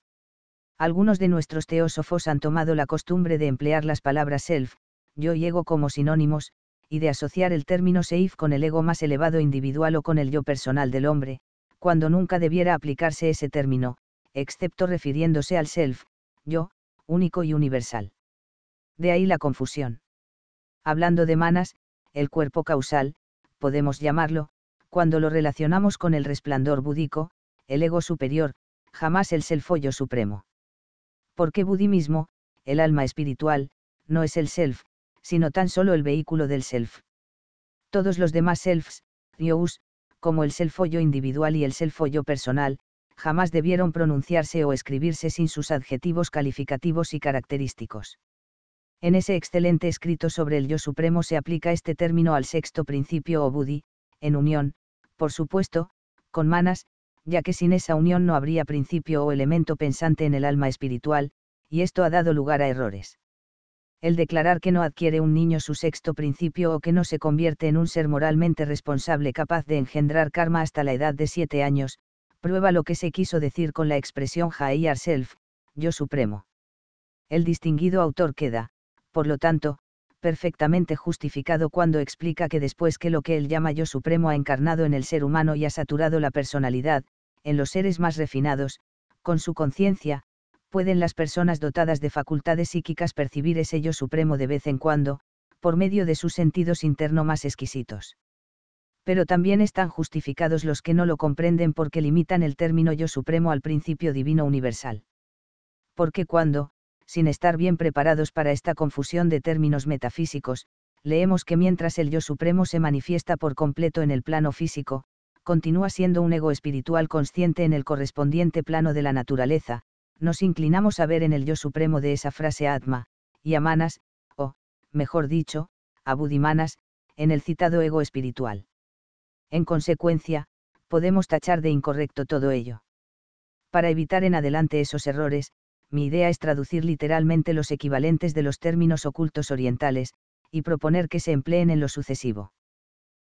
S1: Algunos de nuestros teósofos han tomado la costumbre de emplear las palabras self, yo y ego como sinónimos, y de asociar el término seif con el ego más elevado individual o con el yo personal del hombre, cuando nunca debiera aplicarse ese término, excepto refiriéndose al self, yo, único y universal. De ahí la confusión. Hablando de manas, el cuerpo causal, podemos llamarlo, cuando lo relacionamos con el resplandor budico, el ego superior, jamás el self yo supremo. Porque mismo, el alma espiritual, no es el self, sino tan solo el vehículo del self. Todos los demás selfs, yous, como el self-yo individual y el self-yo personal, jamás debieron pronunciarse o escribirse sin sus adjetivos calificativos y característicos. En ese excelente escrito sobre el yo supremo se aplica este término al sexto principio o buddhi, en unión, por supuesto, con manas, ya que sin esa unión no habría principio o elemento pensante en el alma espiritual, y esto ha dado lugar a errores el declarar que no adquiere un niño su sexto principio o que no se convierte en un ser moralmente responsable capaz de engendrar karma hasta la edad de siete años, prueba lo que se quiso decir con la expresión Higher Self, yo supremo. El distinguido autor queda, por lo tanto, perfectamente justificado cuando explica que después que lo que él llama yo supremo ha encarnado en el ser humano y ha saturado la personalidad, en los seres más refinados, con su conciencia, pueden las personas dotadas de facultades psíquicas percibir ese yo supremo de vez en cuando, por medio de sus sentidos interno más exquisitos. Pero también están justificados los que no lo comprenden porque limitan el término yo supremo al principio divino universal. Porque cuando, sin estar bien preparados para esta confusión de términos metafísicos, leemos que mientras el yo supremo se manifiesta por completo en el plano físico, continúa siendo un ego espiritual consciente en el correspondiente plano de la naturaleza, nos inclinamos a ver en el yo supremo de esa frase Atma, y Amanas, o, mejor dicho, a en el citado ego espiritual. En consecuencia, podemos tachar de incorrecto todo ello. Para evitar en adelante esos errores, mi idea es traducir literalmente los equivalentes de los términos ocultos orientales, y proponer que se empleen en lo sucesivo.